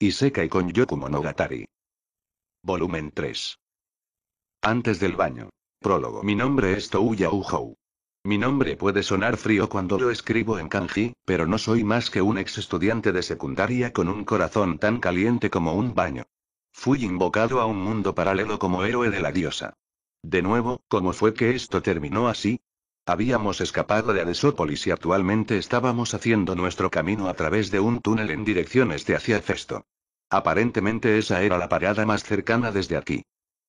Iseka y con Yoku Monogatari. Volumen 3. Antes del baño. Prólogo. Mi nombre es Touya Mi nombre puede sonar frío cuando lo escribo en kanji, pero no soy más que un ex estudiante de secundaria con un corazón tan caliente como un baño. Fui invocado a un mundo paralelo como héroe de la diosa. De nuevo, ¿cómo fue que esto terminó así? Habíamos escapado de Adesópolis y actualmente estábamos haciendo nuestro camino a través de un túnel en dirección este hacia Festo. Aparentemente esa era la parada más cercana desde aquí.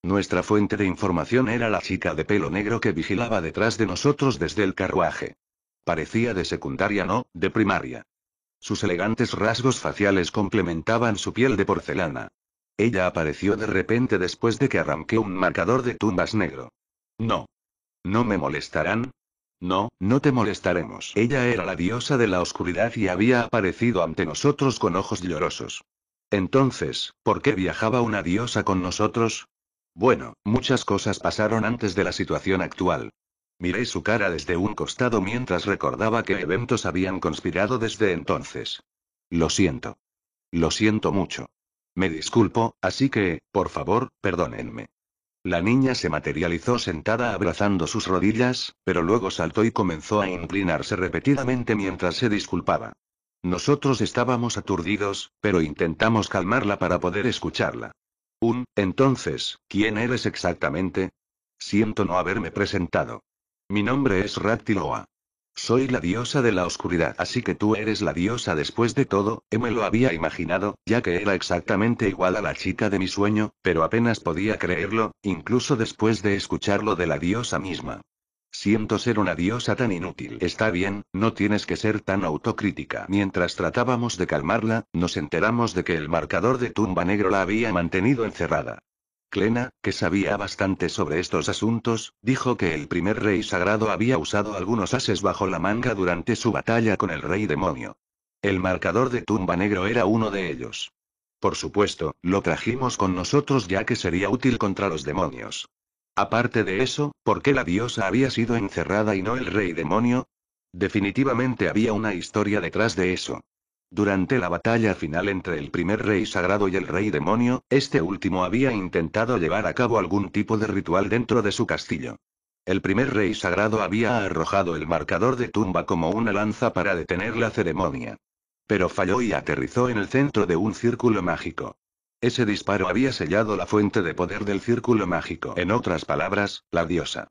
Nuestra fuente de información era la chica de pelo negro que vigilaba detrás de nosotros desde el carruaje. Parecía de secundaria, no, de primaria. Sus elegantes rasgos faciales complementaban su piel de porcelana. Ella apareció de repente después de que arranqué un marcador de tumbas negro. No. No me molestarán, no, no te molestaremos. Ella era la diosa de la oscuridad y había aparecido ante nosotros con ojos llorosos. Entonces, ¿por qué viajaba una diosa con nosotros? Bueno, muchas cosas pasaron antes de la situación actual. Miré su cara desde un costado mientras recordaba que eventos habían conspirado desde entonces. Lo siento. Lo siento mucho. Me disculpo, así que, por favor, perdónenme. La niña se materializó sentada abrazando sus rodillas, pero luego saltó y comenzó a inclinarse repetidamente mientras se disculpaba. Nosotros estábamos aturdidos, pero intentamos calmarla para poder escucharla. Un, entonces, ¿quién eres exactamente? Siento no haberme presentado. Mi nombre es Rattiloa. Soy la diosa de la oscuridad. Así que tú eres la diosa después de todo, me lo había imaginado, ya que era exactamente igual a la chica de mi sueño, pero apenas podía creerlo, incluso después de escucharlo de la diosa misma. Siento ser una diosa tan inútil. Está bien, no tienes que ser tan autocrítica. Mientras tratábamos de calmarla, nos enteramos de que el marcador de tumba negro la había mantenido encerrada. Clena, que sabía bastante sobre estos asuntos, dijo que el primer rey sagrado había usado algunos ases bajo la manga durante su batalla con el rey demonio. El marcador de tumba negro era uno de ellos. Por supuesto, lo trajimos con nosotros ya que sería útil contra los demonios. Aparte de eso, ¿por qué la diosa había sido encerrada y no el rey demonio? Definitivamente había una historia detrás de eso. Durante la batalla final entre el primer rey sagrado y el rey demonio, este último había intentado llevar a cabo algún tipo de ritual dentro de su castillo. El primer rey sagrado había arrojado el marcador de tumba como una lanza para detener la ceremonia. Pero falló y aterrizó en el centro de un círculo mágico. Ese disparo había sellado la fuente de poder del círculo mágico, en otras palabras, la diosa.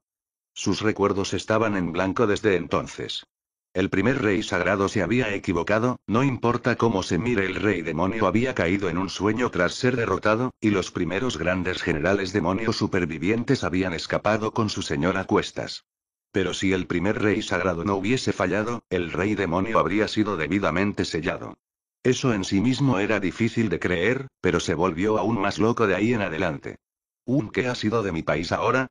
Sus recuerdos estaban en blanco desde entonces. El primer rey sagrado se había equivocado, no importa cómo se mire el rey demonio había caído en un sueño tras ser derrotado, y los primeros grandes generales demonios supervivientes habían escapado con su señor a cuestas. Pero si el primer rey sagrado no hubiese fallado, el rey demonio habría sido debidamente sellado. Eso en sí mismo era difícil de creer, pero se volvió aún más loco de ahí en adelante. ¿Un qué ha sido de mi país ahora?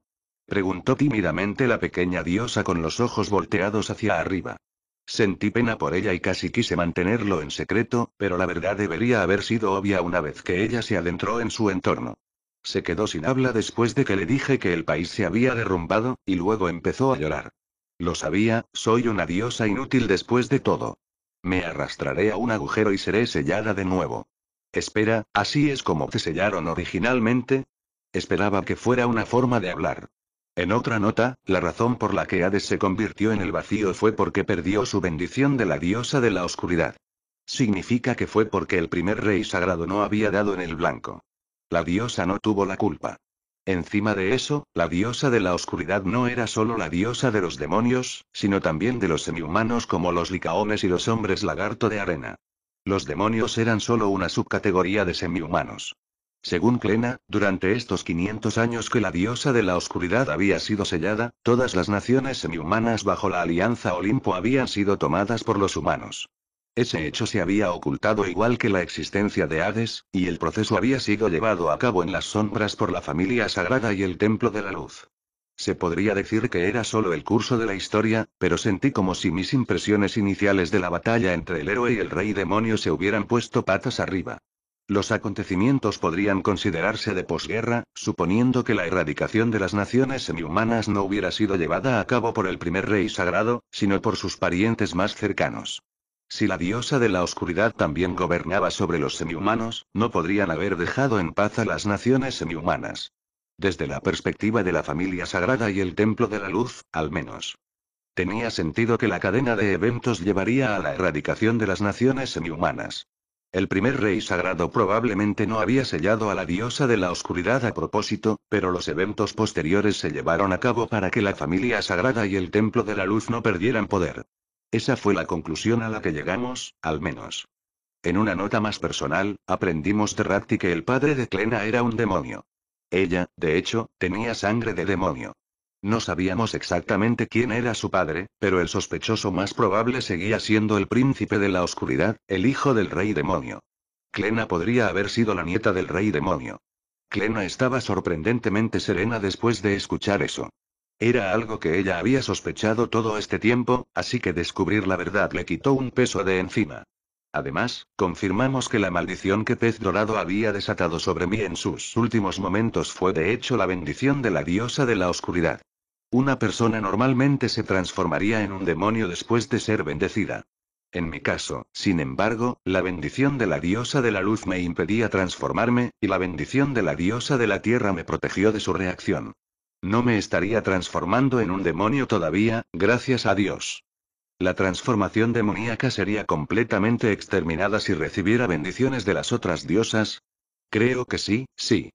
Preguntó tímidamente la pequeña diosa con los ojos volteados hacia arriba. Sentí pena por ella y casi quise mantenerlo en secreto, pero la verdad debería haber sido obvia una vez que ella se adentró en su entorno. Se quedó sin habla después de que le dije que el país se había derrumbado, y luego empezó a llorar. Lo sabía, soy una diosa inútil después de todo. Me arrastraré a un agujero y seré sellada de nuevo. Espera, así es como te sellaron originalmente. Esperaba que fuera una forma de hablar. En otra nota, la razón por la que Hades se convirtió en el vacío fue porque perdió su bendición de la diosa de la oscuridad. Significa que fue porque el primer rey sagrado no había dado en el blanco. La diosa no tuvo la culpa. Encima de eso, la diosa de la oscuridad no era solo la diosa de los demonios, sino también de los semihumanos como los licaones y los hombres lagarto de arena. Los demonios eran solo una subcategoría de semihumanos. Según Clena, durante estos 500 años que la diosa de la oscuridad había sido sellada, todas las naciones semihumanas bajo la alianza Olimpo habían sido tomadas por los humanos. Ese hecho se había ocultado igual que la existencia de Hades, y el proceso había sido llevado a cabo en las sombras por la familia sagrada y el templo de la luz. Se podría decir que era solo el curso de la historia, pero sentí como si mis impresiones iniciales de la batalla entre el héroe y el rey demonio se hubieran puesto patas arriba. Los acontecimientos podrían considerarse de posguerra, suponiendo que la erradicación de las naciones semihumanas no hubiera sido llevada a cabo por el primer rey sagrado, sino por sus parientes más cercanos. Si la diosa de la oscuridad también gobernaba sobre los semihumanos, no podrían haber dejado en paz a las naciones semihumanas. Desde la perspectiva de la familia sagrada y el templo de la luz, al menos. Tenía sentido que la cadena de eventos llevaría a la erradicación de las naciones semihumanas. El primer rey sagrado probablemente no había sellado a la diosa de la oscuridad a propósito, pero los eventos posteriores se llevaron a cabo para que la familia sagrada y el templo de la luz no perdieran poder. Esa fue la conclusión a la que llegamos, al menos. En una nota más personal, aprendimos de Ratti que el padre de Clena era un demonio. Ella, de hecho, tenía sangre de demonio. No sabíamos exactamente quién era su padre, pero el sospechoso más probable seguía siendo el príncipe de la oscuridad, el hijo del rey demonio. Clena podría haber sido la nieta del rey demonio. Clena estaba sorprendentemente serena después de escuchar eso. Era algo que ella había sospechado todo este tiempo, así que descubrir la verdad le quitó un peso de encima. Además, confirmamos que la maldición que Pez Dorado había desatado sobre mí en sus últimos momentos fue de hecho la bendición de la diosa de la oscuridad. Una persona normalmente se transformaría en un demonio después de ser bendecida. En mi caso, sin embargo, la bendición de la diosa de la luz me impedía transformarme, y la bendición de la diosa de la tierra me protegió de su reacción. No me estaría transformando en un demonio todavía, gracias a Dios. La transformación demoníaca sería completamente exterminada si recibiera bendiciones de las otras diosas. Creo que sí, sí.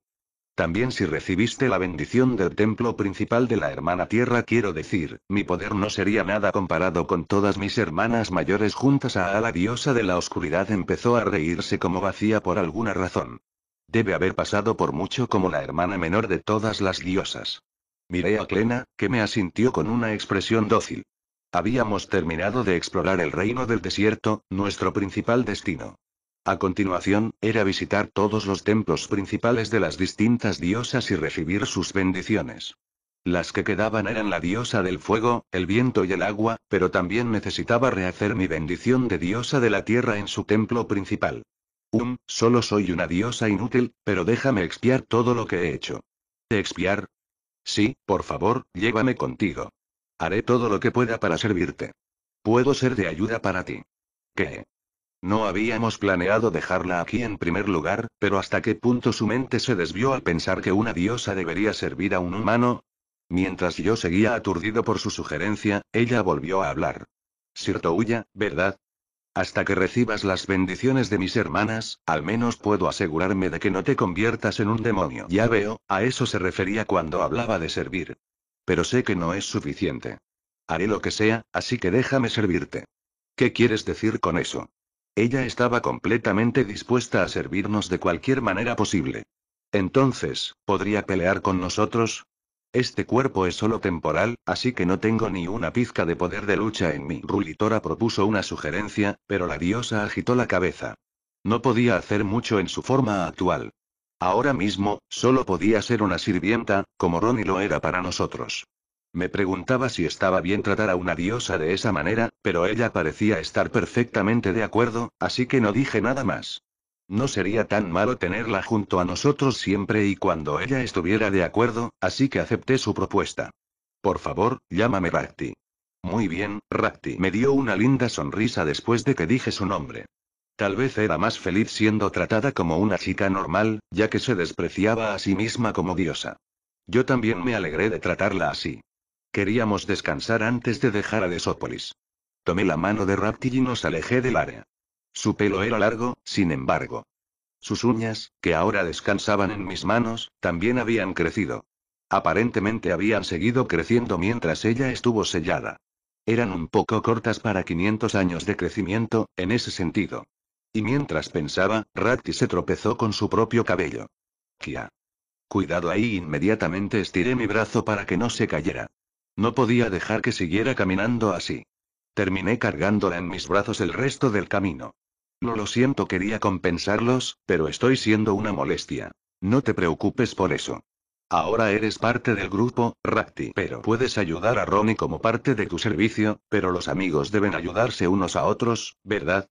También si recibiste la bendición del templo principal de la hermana tierra, quiero decir, mi poder no sería nada comparado con todas mis hermanas mayores juntas a, la diosa de la oscuridad empezó a reírse como vacía por alguna razón. Debe haber pasado por mucho como la hermana menor de todas las diosas. Miré a Clena, que me asintió con una expresión dócil. Habíamos terminado de explorar el reino del desierto, nuestro principal destino. A continuación, era visitar todos los templos principales de las distintas diosas y recibir sus bendiciones. Las que quedaban eran la diosa del fuego, el viento y el agua, pero también necesitaba rehacer mi bendición de diosa de la tierra en su templo principal. Um, solo soy una diosa inútil, pero déjame expiar todo lo que he hecho. ¿Expiar? Sí, por favor, llévame contigo. Haré todo lo que pueda para servirte. Puedo ser de ayuda para ti. ¿Qué? No habíamos planeado dejarla aquí en primer lugar, pero hasta qué punto su mente se desvió al pensar que una diosa debería servir a un humano. Mientras yo seguía aturdido por su sugerencia, ella volvió a hablar. Cierto, Touya, ¿verdad? Hasta que recibas las bendiciones de mis hermanas, al menos puedo asegurarme de que no te conviertas en un demonio. Ya veo, a eso se refería cuando hablaba de servir. Pero sé que no es suficiente. Haré lo que sea, así que déjame servirte. ¿Qué quieres decir con eso? Ella estaba completamente dispuesta a servirnos de cualquier manera posible. Entonces, ¿podría pelear con nosotros? Este cuerpo es solo temporal, así que no tengo ni una pizca de poder de lucha en mí. Rulitora propuso una sugerencia, pero la diosa agitó la cabeza. No podía hacer mucho en su forma actual. Ahora mismo, solo podía ser una sirvienta, como Ronnie lo era para nosotros. Me preguntaba si estaba bien tratar a una diosa de esa manera, pero ella parecía estar perfectamente de acuerdo, así que no dije nada más. No sería tan malo tenerla junto a nosotros siempre y cuando ella estuviera de acuerdo, así que acepté su propuesta. Por favor, llámame Rakti. Muy bien, Rakti me dio una linda sonrisa después de que dije su nombre. Tal vez era más feliz siendo tratada como una chica normal, ya que se despreciaba a sí misma como diosa. Yo también me alegré de tratarla así. Queríamos descansar antes de dejar a Desópolis. Tomé la mano de Raptil y nos alejé del área. Su pelo era largo, sin embargo. Sus uñas, que ahora descansaban en mis manos, también habían crecido. Aparentemente habían seguido creciendo mientras ella estuvo sellada. Eran un poco cortas para 500 años de crecimiento, en ese sentido. Y mientras pensaba, Ratti se tropezó con su propio cabello. Kia. Cuidado ahí, inmediatamente estiré mi brazo para que no se cayera. No podía dejar que siguiera caminando así. Terminé cargándola en mis brazos el resto del camino. No lo siento, quería compensarlos, pero estoy siendo una molestia. No te preocupes por eso. Ahora eres parte del grupo, Rakti, pero puedes ayudar a Ronnie como parte de tu servicio, pero los amigos deben ayudarse unos a otros, ¿verdad?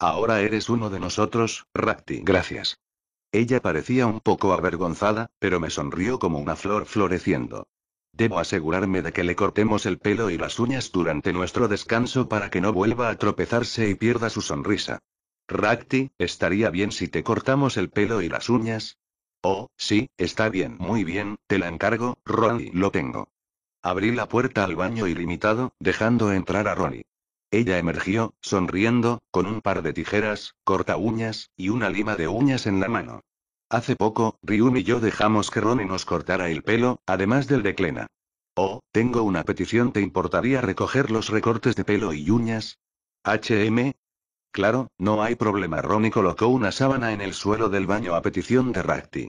Ahora eres uno de nosotros, Rakti. Gracias. Ella parecía un poco avergonzada, pero me sonrió como una flor floreciendo. Debo asegurarme de que le cortemos el pelo y las uñas durante nuestro descanso para que no vuelva a tropezarse y pierda su sonrisa. Rakti, ¿estaría bien si te cortamos el pelo y las uñas? Oh, sí, está bien, muy bien, te la encargo, Ronnie, lo tengo. Abrí la puerta al baño ilimitado, dejando entrar a Ronnie. Ella emergió, sonriendo, con un par de tijeras, corta uñas, y una lima de uñas en la mano. Hace poco, Ryu y yo dejamos que Ronnie nos cortara el pelo, además del de Clena. Oh, tengo una petición, ¿te importaría recoger los recortes de pelo y uñas? HM. Claro, no hay problema. Ronnie colocó una sábana en el suelo del baño a petición de Rakti.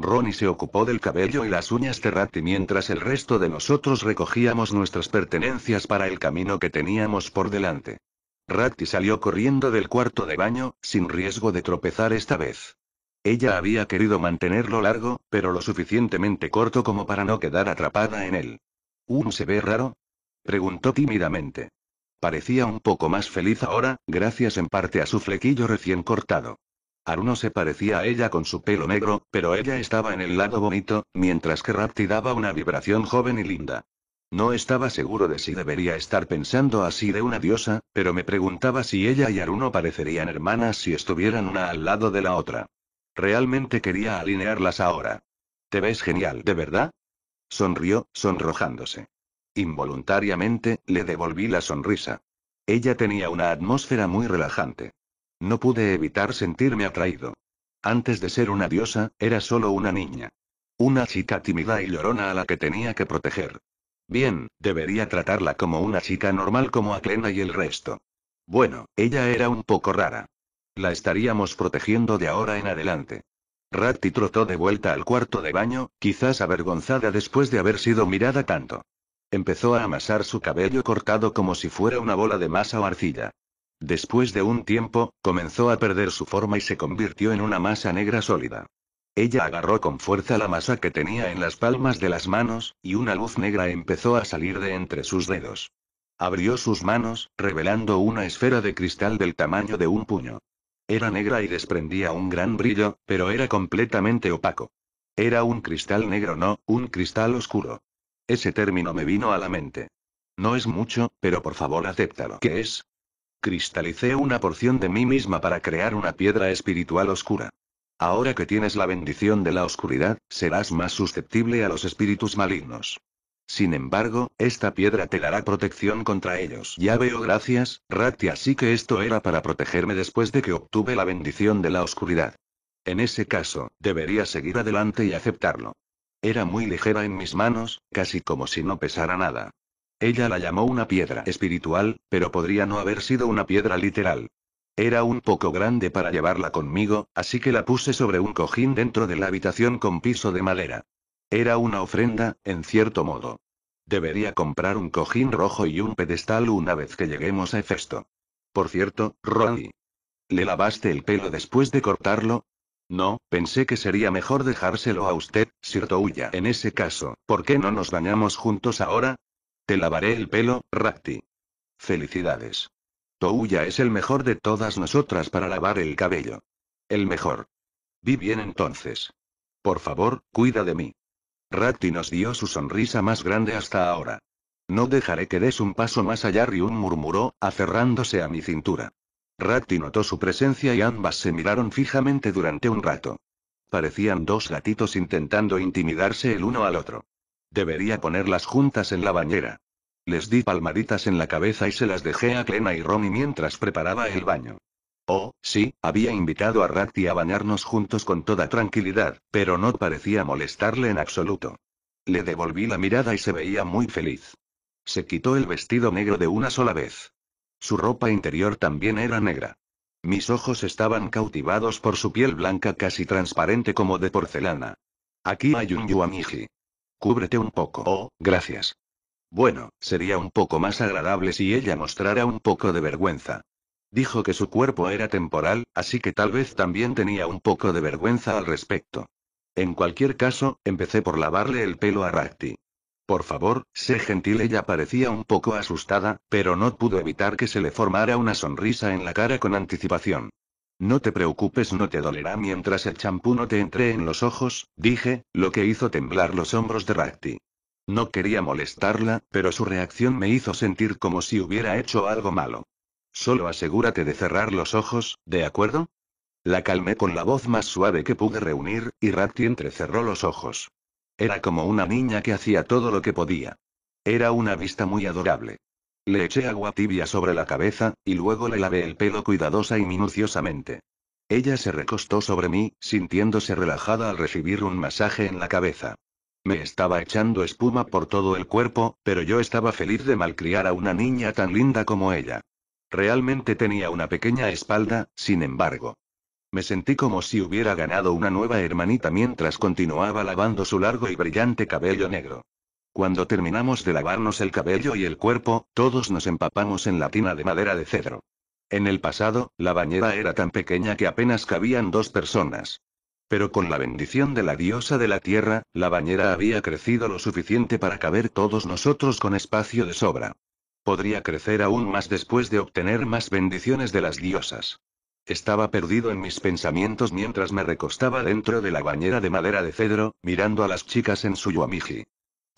Ronnie se ocupó del cabello y las uñas de Ratty mientras el resto de nosotros recogíamos nuestras pertenencias para el camino que teníamos por delante. Ratty salió corriendo del cuarto de baño, sin riesgo de tropezar esta vez. Ella había querido mantenerlo largo, pero lo suficientemente corto como para no quedar atrapada en él. ¿Un se ve raro? preguntó tímidamente. Parecía un poco más feliz ahora, gracias en parte a su flequillo recién cortado. Aruno se parecía a ella con su pelo negro, pero ella estaba en el lado bonito, mientras que Rapti daba una vibración joven y linda. No estaba seguro de si debería estar pensando así de una diosa, pero me preguntaba si ella y Aruno parecerían hermanas si estuvieran una al lado de la otra. Realmente quería alinearlas ahora. Te ves genial, ¿de verdad? Sonrió, sonrojándose. Involuntariamente, le devolví la sonrisa. Ella tenía una atmósfera muy relajante. No pude evitar sentirme atraído. Antes de ser una diosa, era solo una niña. Una chica tímida y llorona a la que tenía que proteger. Bien, debería tratarla como una chica normal como a Clena y el resto. Bueno, ella era un poco rara. La estaríamos protegiendo de ahora en adelante. Ratti trotó de vuelta al cuarto de baño, quizás avergonzada después de haber sido mirada tanto. Empezó a amasar su cabello cortado como si fuera una bola de masa o arcilla. Después de un tiempo, comenzó a perder su forma y se convirtió en una masa negra sólida. Ella agarró con fuerza la masa que tenía en las palmas de las manos, y una luz negra empezó a salir de entre sus dedos. Abrió sus manos, revelando una esfera de cristal del tamaño de un puño. Era negra y desprendía un gran brillo, pero era completamente opaco. Era un cristal negro, no, un cristal oscuro. Ese término me vino a la mente. No es mucho, pero por favor acéptalo. ¿Qué es? Cristalicé una porción de mí misma para crear una piedra espiritual oscura. Ahora que tienes la bendición de la oscuridad, serás más susceptible a los espíritus malignos. Sin embargo, esta piedra te dará protección contra ellos. Ya veo, gracias, Ratti. así que esto era para protegerme después de que obtuve la bendición de la oscuridad. En ese caso, debería seguir adelante y aceptarlo. Era muy ligera en mis manos, casi como si no pesara nada. Ella la llamó una piedra espiritual, pero podría no haber sido una piedra literal. Era un poco grande para llevarla conmigo, así que la puse sobre un cojín dentro de la habitación con piso de madera. Era una ofrenda, en cierto modo. Debería comprar un cojín rojo y un pedestal una vez que lleguemos a Hefesto. Por cierto, Ronnie. ¿Le lavaste el pelo después de cortarlo? No, pensé que sería mejor dejárselo a usted, Sir Touya. En ese caso, ¿por qué no nos bañamos juntos ahora? Te lavaré el pelo, Rakti. Felicidades. Touya es el mejor de todas nosotras para lavar el cabello. El mejor. Vi bien entonces. Por favor, cuida de mí. Rakti nos dio su sonrisa más grande hasta ahora. No dejaré que des un paso más allá, Ryun murmuró, aferrándose a mi cintura. Rakti notó su presencia y ambas se miraron fijamente durante un rato. Parecían dos gatitos intentando intimidarse el uno al otro. Debería ponerlas juntas en la bañera. Les di palmaditas en la cabeza y se las dejé a Clena y Romy mientras preparaba el baño. Oh, sí, había invitado a Ratty a bañarnos juntos con toda tranquilidad, pero no parecía molestarle en absoluto. Le devolví la mirada y se veía muy feliz. Se quitó el vestido negro de una sola vez. Su ropa interior también era negra. Mis ojos estaban cautivados por su piel blanca casi transparente como de porcelana. Aquí hay un Yuamiji. Cúbrete un poco. Oh, gracias. Bueno, sería un poco más agradable si ella mostrara un poco de vergüenza. Dijo que su cuerpo era temporal, así que tal vez también tenía un poco de vergüenza al respecto. En cualquier caso, empecé por lavarle el pelo a Rakti. Por favor, sé gentil. Ella parecía un poco asustada, pero no pudo evitar que se le formara una sonrisa en la cara con anticipación. No te preocupes, no te dolerá mientras el champú no te entre en los ojos, dije, lo que hizo temblar los hombros de Rakti. No quería molestarla, pero su reacción me hizo sentir como si hubiera hecho algo malo. Solo asegúrate de cerrar los ojos, ¿de acuerdo? La calmé con la voz más suave que pude reunir, y Rakti entrecerró los ojos. Era como una niña que hacía todo lo que podía. Era una vista muy adorable. Le eché agua tibia sobre la cabeza, y luego le lavé el pelo cuidadosa y minuciosamente. Ella se recostó sobre mí, sintiéndose relajada al recibir un masaje en la cabeza. Me estaba echando espuma por todo el cuerpo, pero yo estaba feliz de malcriar a una niña tan linda como ella. Realmente tenía una pequeña espalda, sin embargo. Me sentí como si hubiera ganado una nueva hermanita mientras continuaba lavando su largo y brillante cabello negro. Cuando terminamos de lavarnos el cabello y el cuerpo, todos nos empapamos en la tina de madera de cedro. En el pasado, la bañera era tan pequeña que apenas cabían dos personas. Pero con la bendición de la diosa de la tierra, la bañera había crecido lo suficiente para caber todos nosotros con espacio de sobra. Podría crecer aún más después de obtener más bendiciones de las diosas. Estaba perdido en mis pensamientos mientras me recostaba dentro de la bañera de madera de cedro, mirando a las chicas en su yuamiji.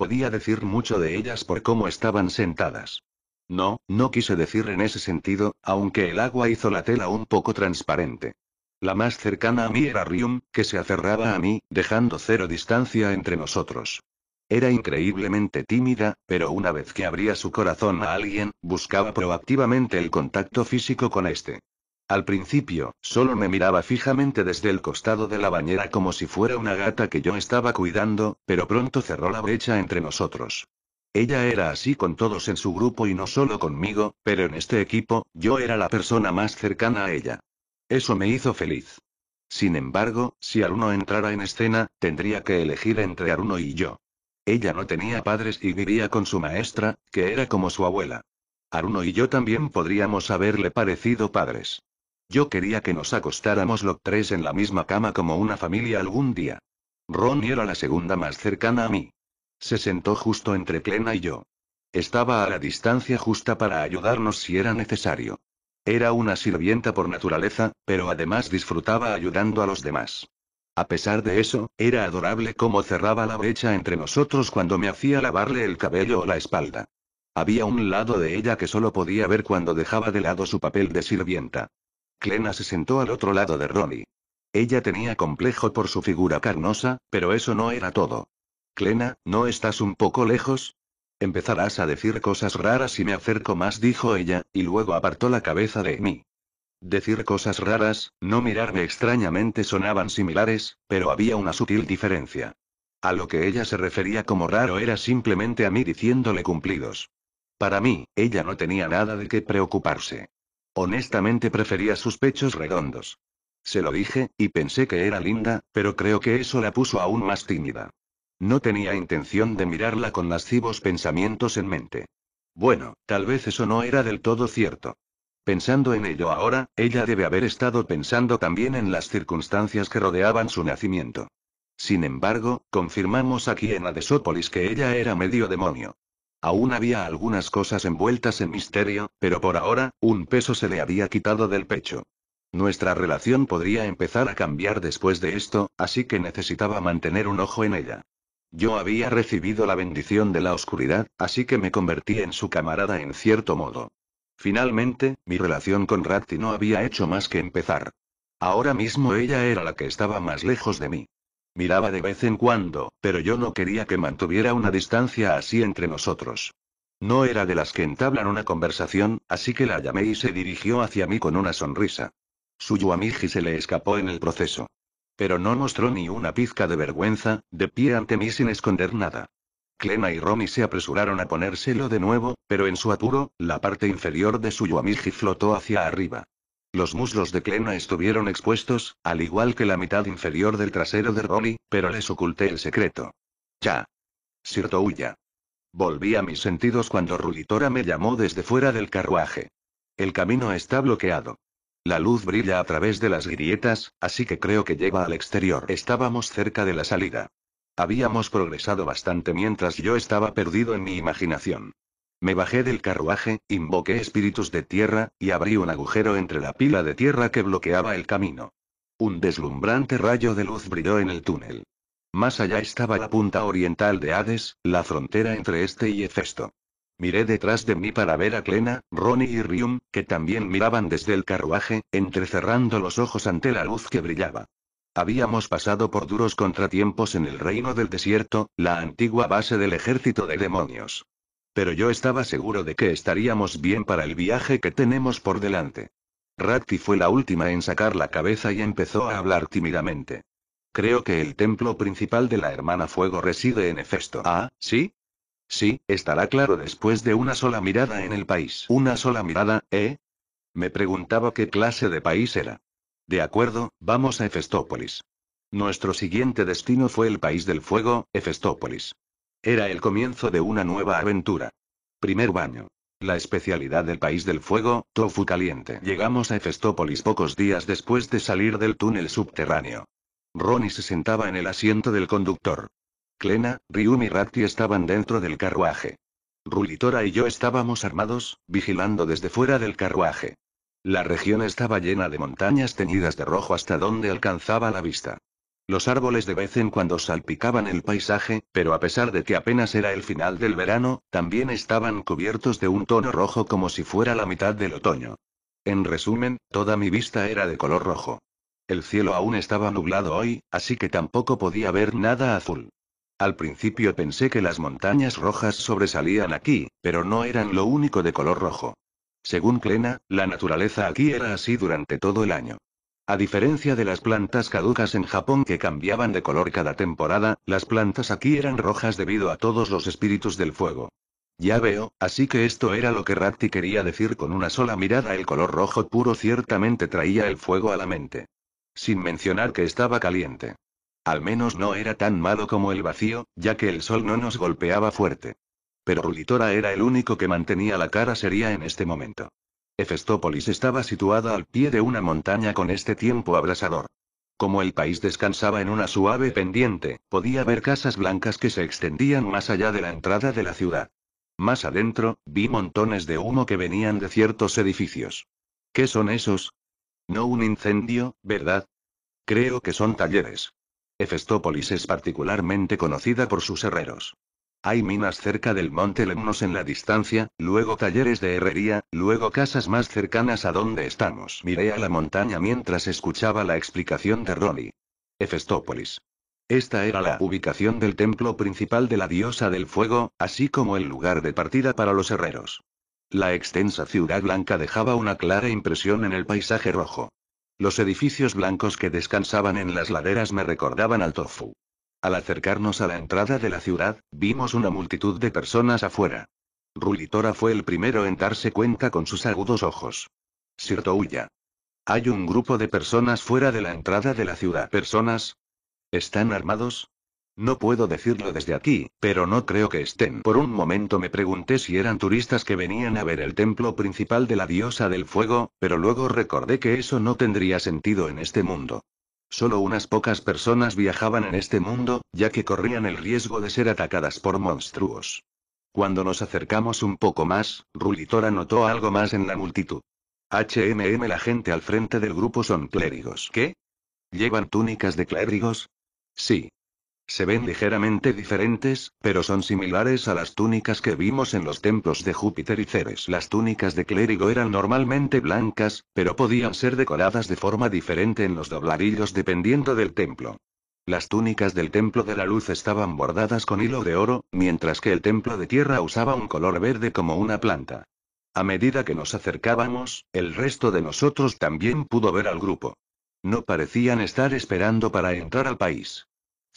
Podía decir mucho de ellas por cómo estaban sentadas. No, no quise decir en ese sentido, aunque el agua hizo la tela un poco transparente. La más cercana a mí era Rium, que se aferraba a mí, dejando cero distancia entre nosotros. Era increíblemente tímida, pero una vez que abría su corazón a alguien, buscaba proactivamente el contacto físico con este. Al principio, solo me miraba fijamente desde el costado de la bañera como si fuera una gata que yo estaba cuidando, pero pronto cerró la brecha entre nosotros. Ella era así con todos en su grupo y no solo conmigo, pero en este equipo, yo era la persona más cercana a ella. Eso me hizo feliz. Sin embargo, si Aruno entrara en escena, tendría que elegir entre Aruno y yo. Ella no tenía padres y vivía con su maestra, que era como su abuela. Aruno y yo también podríamos haberle parecido padres. Yo quería que nos acostáramos los tres en la misma cama como una familia algún día. Ronnie era la segunda más cercana a mí. Se sentó justo entre Plena y yo. Estaba a la distancia justa para ayudarnos si era necesario. Era una sirvienta por naturaleza, pero además disfrutaba ayudando a los demás. A pesar de eso, era adorable cómo cerraba la brecha entre nosotros cuando me hacía lavarle el cabello o la espalda. Había un lado de ella que solo podía ver cuando dejaba de lado su papel de sirvienta. Clena se sentó al otro lado de Ronnie. Ella tenía complejo por su figura carnosa, pero eso no era todo. Clena, ¿no estás un poco lejos? Empezarás a decir cosas raras si me acerco más, dijo ella, y luego apartó la cabeza de mí. Decir cosas raras, no mirarme extrañamente sonaban similares, pero había una sutil diferencia. A lo que ella se refería como raro era simplemente a mí diciéndole cumplidos. Para mí, ella no tenía nada de qué preocuparse. Honestamente prefería sus pechos redondos. Se lo dije, y pensé que era linda, pero creo que eso la puso aún más tímida. No tenía intención de mirarla con lascivos pensamientos en mente. Bueno, tal vez eso no era del todo cierto. Pensando en ello ahora, ella debe haber estado pensando también en las circunstancias que rodeaban su nacimiento. Sin embargo, confirmamos aquí en Adesópolis que ella era medio demonio. Aún había algunas cosas envueltas en misterio, pero por ahora, un peso se le había quitado del pecho. Nuestra relación podría empezar a cambiar después de esto, así que necesitaba mantener un ojo en ella. Yo había recibido la bendición de la oscuridad, así que me convertí en su camarada en cierto modo. Finalmente, mi relación con Ratti no había hecho más que empezar. Ahora mismo ella era la que estaba más lejos de mí. Miraba de vez en cuando, pero yo no quería que mantuviera una distancia así entre nosotros. No era de las que entablan una conversación, así que la llamé y se dirigió hacia mí con una sonrisa. Su yuamiji se le escapó en el proceso. Pero no mostró ni una pizca de vergüenza, de pie ante mí sin esconder nada. Clena y Romy se apresuraron a ponérselo de nuevo, pero en su apuro, la parte inferior de su yuamiji flotó hacia arriba. Los muslos de Clena estuvieron expuestos, al igual que la mitad inferior del trasero de Ronnie, pero les oculté el secreto. Ya. Sir Touya. Volví a mis sentidos cuando Ruditora me llamó desde fuera del carruaje. El camino está bloqueado. La luz brilla a través de las grietas, así que creo que lleva al exterior. Estábamos cerca de la salida. Habíamos progresado bastante mientras yo estaba perdido en mi imaginación. Me bajé del carruaje, invoqué espíritus de tierra, y abrí un agujero entre la pila de tierra que bloqueaba el camino. Un deslumbrante rayo de luz brilló en el túnel. Más allá estaba la punta oriental de Hades, la frontera entre este y Hefesto. Miré detrás de mí para ver a Clena, Ronnie y Rium, que también miraban desde el carruaje, entrecerrando los ojos ante la luz que brillaba. Habíamos pasado por duros contratiempos en el reino del desierto, la antigua base del ejército de demonios. Pero yo estaba seguro de que estaríamos bien para el viaje que tenemos por delante. Ratti fue la última en sacar la cabeza y empezó a hablar tímidamente. Creo que el templo principal de la hermana Fuego reside en Hefesto. Ah, ¿sí? Sí, estará claro después de una sola mirada en el país. Una sola mirada, ¿eh? Me preguntaba qué clase de país era. De acuerdo, vamos a Hefestópolis. Nuestro siguiente destino fue el país del fuego, Hefestópolis. Era el comienzo de una nueva aventura. Primer baño. La especialidad del país del fuego, tofu caliente. Llegamos a Efestópolis pocos días después de salir del túnel subterráneo. Ronnie se sentaba en el asiento del conductor. Klena, Ryumi y Rakti estaban dentro del carruaje. Rulitora y yo estábamos armados, vigilando desde fuera del carruaje. La región estaba llena de montañas teñidas de rojo hasta donde alcanzaba la vista. Los árboles de vez en cuando salpicaban el paisaje, pero a pesar de que apenas era el final del verano, también estaban cubiertos de un tono rojo como si fuera la mitad del otoño. En resumen, toda mi vista era de color rojo. El cielo aún estaba nublado hoy, así que tampoco podía ver nada azul. Al principio pensé que las montañas rojas sobresalían aquí, pero no eran lo único de color rojo. Según Clena, la naturaleza aquí era así durante todo el año. A diferencia de las plantas caducas en Japón que cambiaban de color cada temporada, las plantas aquí eran rojas debido a todos los espíritus del fuego. Ya veo, así que esto era lo que Ratti quería decir con una sola mirada. El color rojo puro ciertamente traía el fuego a la mente. Sin mencionar que estaba caliente. Al menos no era tan malo como el vacío, ya que el sol no nos golpeaba fuerte. Pero Rulitora era el único que mantenía la cara seria en este momento. Efestópolis estaba situada al pie de una montaña con este tiempo abrasador. Como el país descansaba en una suave pendiente, podía ver casas blancas que se extendían más allá de la entrada de la ciudad. Más adentro, vi montones de humo que venían de ciertos edificios. ¿Qué son esos? No un incendio, ¿verdad? Creo que son talleres. Efestópolis es particularmente conocida por sus herreros. Hay minas cerca del monte Lemnos en la distancia, luego talleres de herrería, luego casas más cercanas a donde estamos. Miré a la montaña mientras escuchaba la explicación de Ronnie. Efestópolis. Esta era la ubicación del templo principal de la diosa del fuego, así como el lugar de partida para los herreros. La extensa ciudad blanca dejaba una clara impresión en el paisaje rojo. Los edificios blancos que descansaban en las laderas me recordaban al tofu. Al acercarnos a la entrada de la ciudad, vimos una multitud de personas afuera. Rulitora fue el primero en darse cuenta con sus agudos ojos. Sirtouya. Hay un grupo de personas fuera de la entrada de la ciudad. ¿Personas? ¿Están armados? No puedo decirlo desde aquí, pero no creo que estén. Por un momento me pregunté si eran turistas que venían a ver el templo principal de la diosa del fuego, pero luego recordé que eso no tendría sentido en este mundo. Solo unas pocas personas viajaban en este mundo, ya que corrían el riesgo de ser atacadas por monstruos. Cuando nos acercamos un poco más, Rulitora notó algo más en la multitud. HMM la gente al frente del grupo son clérigos. ¿Qué? ¿Llevan túnicas de clérigos? Sí. Se ven ligeramente diferentes, pero son similares a las túnicas que vimos en los templos de Júpiter y Ceres. Las túnicas de clérigo eran normalmente blancas, pero podían ser decoradas de forma diferente en los dobladillos dependiendo del templo. Las túnicas del templo de la luz estaban bordadas con hilo de oro, mientras que el templo de tierra usaba un color verde como una planta. A medida que nos acercábamos, el resto de nosotros también pudo ver al grupo. No parecían estar esperando para entrar al país.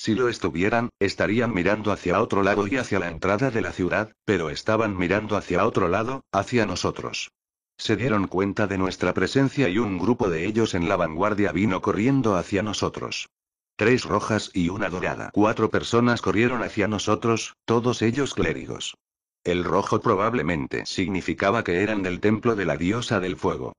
Si lo estuvieran, estarían mirando hacia otro lado y hacia la entrada de la ciudad, pero estaban mirando hacia otro lado, hacia nosotros. Se dieron cuenta de nuestra presencia y un grupo de ellos en la vanguardia vino corriendo hacia nosotros. Tres rojas y una dorada. Cuatro personas corrieron hacia nosotros, todos ellos clérigos. El rojo probablemente significaba que eran del templo de la diosa del fuego.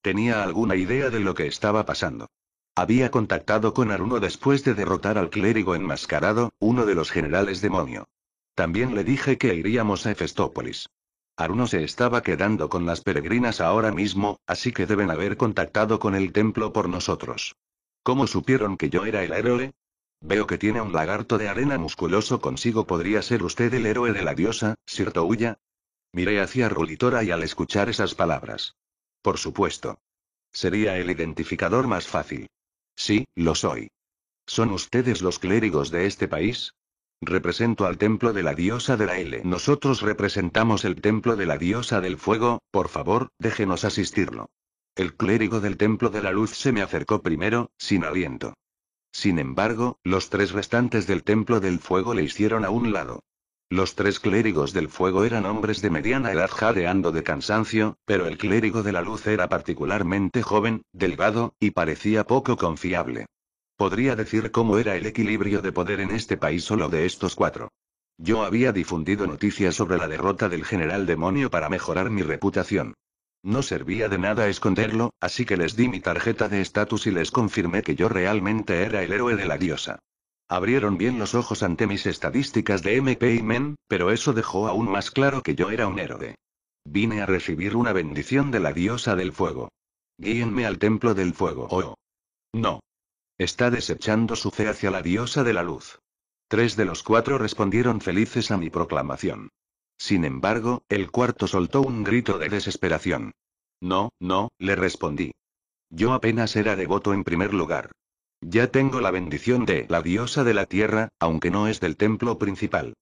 Tenía alguna idea de lo que estaba pasando. Había contactado con Aruno después de derrotar al clérigo enmascarado, uno de los generales demonio. También le dije que iríamos a Efestópolis. Aruno se estaba quedando con las peregrinas ahora mismo, así que deben haber contactado con el templo por nosotros. ¿Cómo supieron que yo era el héroe? Veo que tiene un lagarto de arena musculoso consigo. ¿Podría ser usted el héroe de la diosa, cierto Touya? Miré hacia Rulitora y al escuchar esas palabras. Por supuesto. Sería el identificador más fácil. Sí, lo soy. ¿Son ustedes los clérigos de este país? Represento al templo de la diosa de la L. Nosotros representamos el templo de la diosa del fuego, por favor, déjenos asistirlo. El clérigo del templo de la luz se me acercó primero, sin aliento. Sin embargo, los tres restantes del templo del fuego le hicieron a un lado. Los tres clérigos del fuego eran hombres de mediana edad jadeando de cansancio, pero el clérigo de la luz era particularmente joven, delgado, y parecía poco confiable. Podría decir cómo era el equilibrio de poder en este país solo de estos cuatro. Yo había difundido noticias sobre la derrota del general demonio para mejorar mi reputación. No servía de nada esconderlo, así que les di mi tarjeta de estatus y les confirmé que yo realmente era el héroe de la diosa. Abrieron bien los ojos ante mis estadísticas de MP y MEN, pero eso dejó aún más claro que yo era un héroe. Vine a recibir una bendición de la diosa del fuego. Guíenme al templo del fuego. Oh. No. Está desechando su fe hacia la diosa de la luz. Tres de los cuatro respondieron felices a mi proclamación. Sin embargo, el cuarto soltó un grito de desesperación. No, no, le respondí. Yo apenas era devoto en primer lugar. Ya tengo la bendición de la diosa de la tierra, aunque no es del templo principal.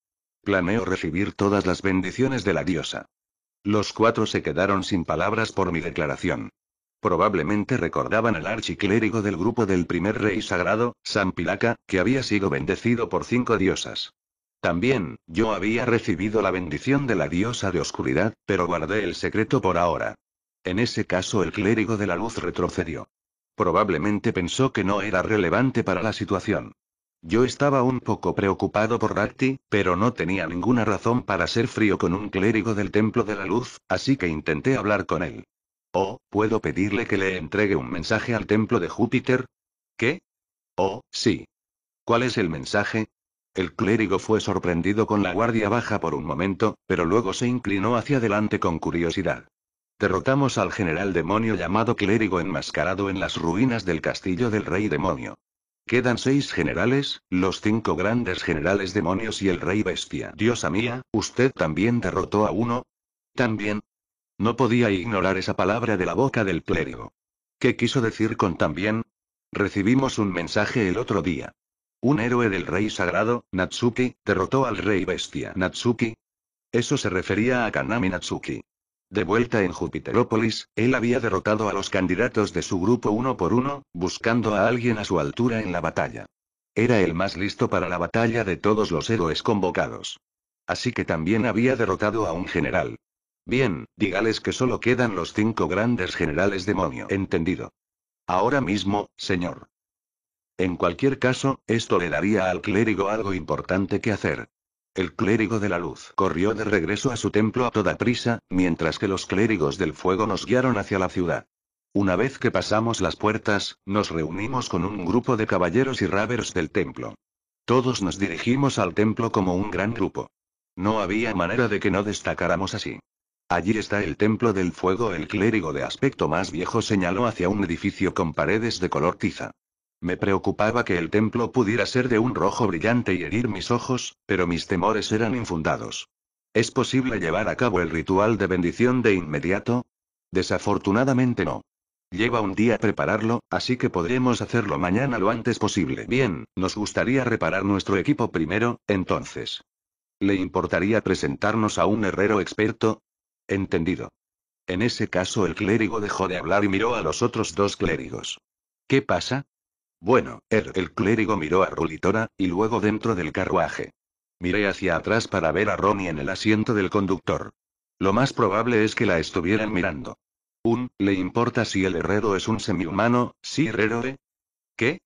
Planeo recibir todas las bendiciones de la diosa. Los cuatro se quedaron sin palabras por mi declaración. Probablemente recordaban al archiclérigo del grupo del primer rey sagrado, San Pilaca, que había sido bendecido por cinco diosas. También, yo había recibido la bendición de la diosa de oscuridad, pero guardé el secreto por ahora. En ese caso el clérigo de la luz retrocedió. Probablemente pensó que no era relevante para la situación. Yo estaba un poco preocupado por Rakti, pero no tenía ninguna razón para ser frío con un clérigo del Templo de la Luz, así que intenté hablar con él. Oh, ¿puedo pedirle que le entregue un mensaje al Templo de Júpiter? ¿Qué? Oh, sí. ¿Cuál es el mensaje? El clérigo fue sorprendido con la guardia baja por un momento, pero luego se inclinó hacia adelante con curiosidad. Derrotamos al general demonio llamado clérigo enmascarado en las ruinas del castillo del rey demonio. Quedan seis generales, los cinco grandes generales demonios y el rey bestia. Diosa mía, ¿usted también derrotó a uno? También. No podía ignorar esa palabra de la boca del clérigo. ¿Qué quiso decir con también? Recibimos un mensaje el otro día. Un héroe del rey sagrado, Natsuki, derrotó al rey bestia. Natsuki. Eso se refería a Kanami Natsuki. De vuelta en Jupiterópolis, él había derrotado a los candidatos de su grupo uno por uno, buscando a alguien a su altura en la batalla. Era el más listo para la batalla de todos los héroes convocados. Así que también había derrotado a un general. Bien, dígales que solo quedan los cinco grandes generales demonio. Entendido. Ahora mismo, señor. En cualquier caso, esto le daría al clérigo algo importante que hacer. El clérigo de la luz corrió de regreso a su templo a toda prisa, mientras que los clérigos del fuego nos guiaron hacia la ciudad. Una vez que pasamos las puertas, nos reunimos con un grupo de caballeros y ravers del templo. Todos nos dirigimos al templo como un gran grupo. No había manera de que no destacáramos así. Allí está el templo del fuego, el clérigo de aspecto más viejo señaló hacia un edificio con paredes de color tiza. Me preocupaba que el templo pudiera ser de un rojo brillante y herir mis ojos, pero mis temores eran infundados. ¿Es posible llevar a cabo el ritual de bendición de inmediato? Desafortunadamente no. Lleva un día prepararlo, así que podremos hacerlo mañana lo antes posible. Bien, nos gustaría reparar nuestro equipo primero, entonces. ¿Le importaría presentarnos a un herrero experto? Entendido. En ese caso el clérigo dejó de hablar y miró a los otros dos clérigos. ¿Qué pasa? Bueno, el clérigo miró a Rulitora, y luego dentro del carruaje. Miré hacia atrás para ver a Ronnie en el asiento del conductor. Lo más probable es que la estuvieran mirando. Un, ¿le importa si el herrero es un semihumano, sí herrero? ¿Eh? ¿Qué?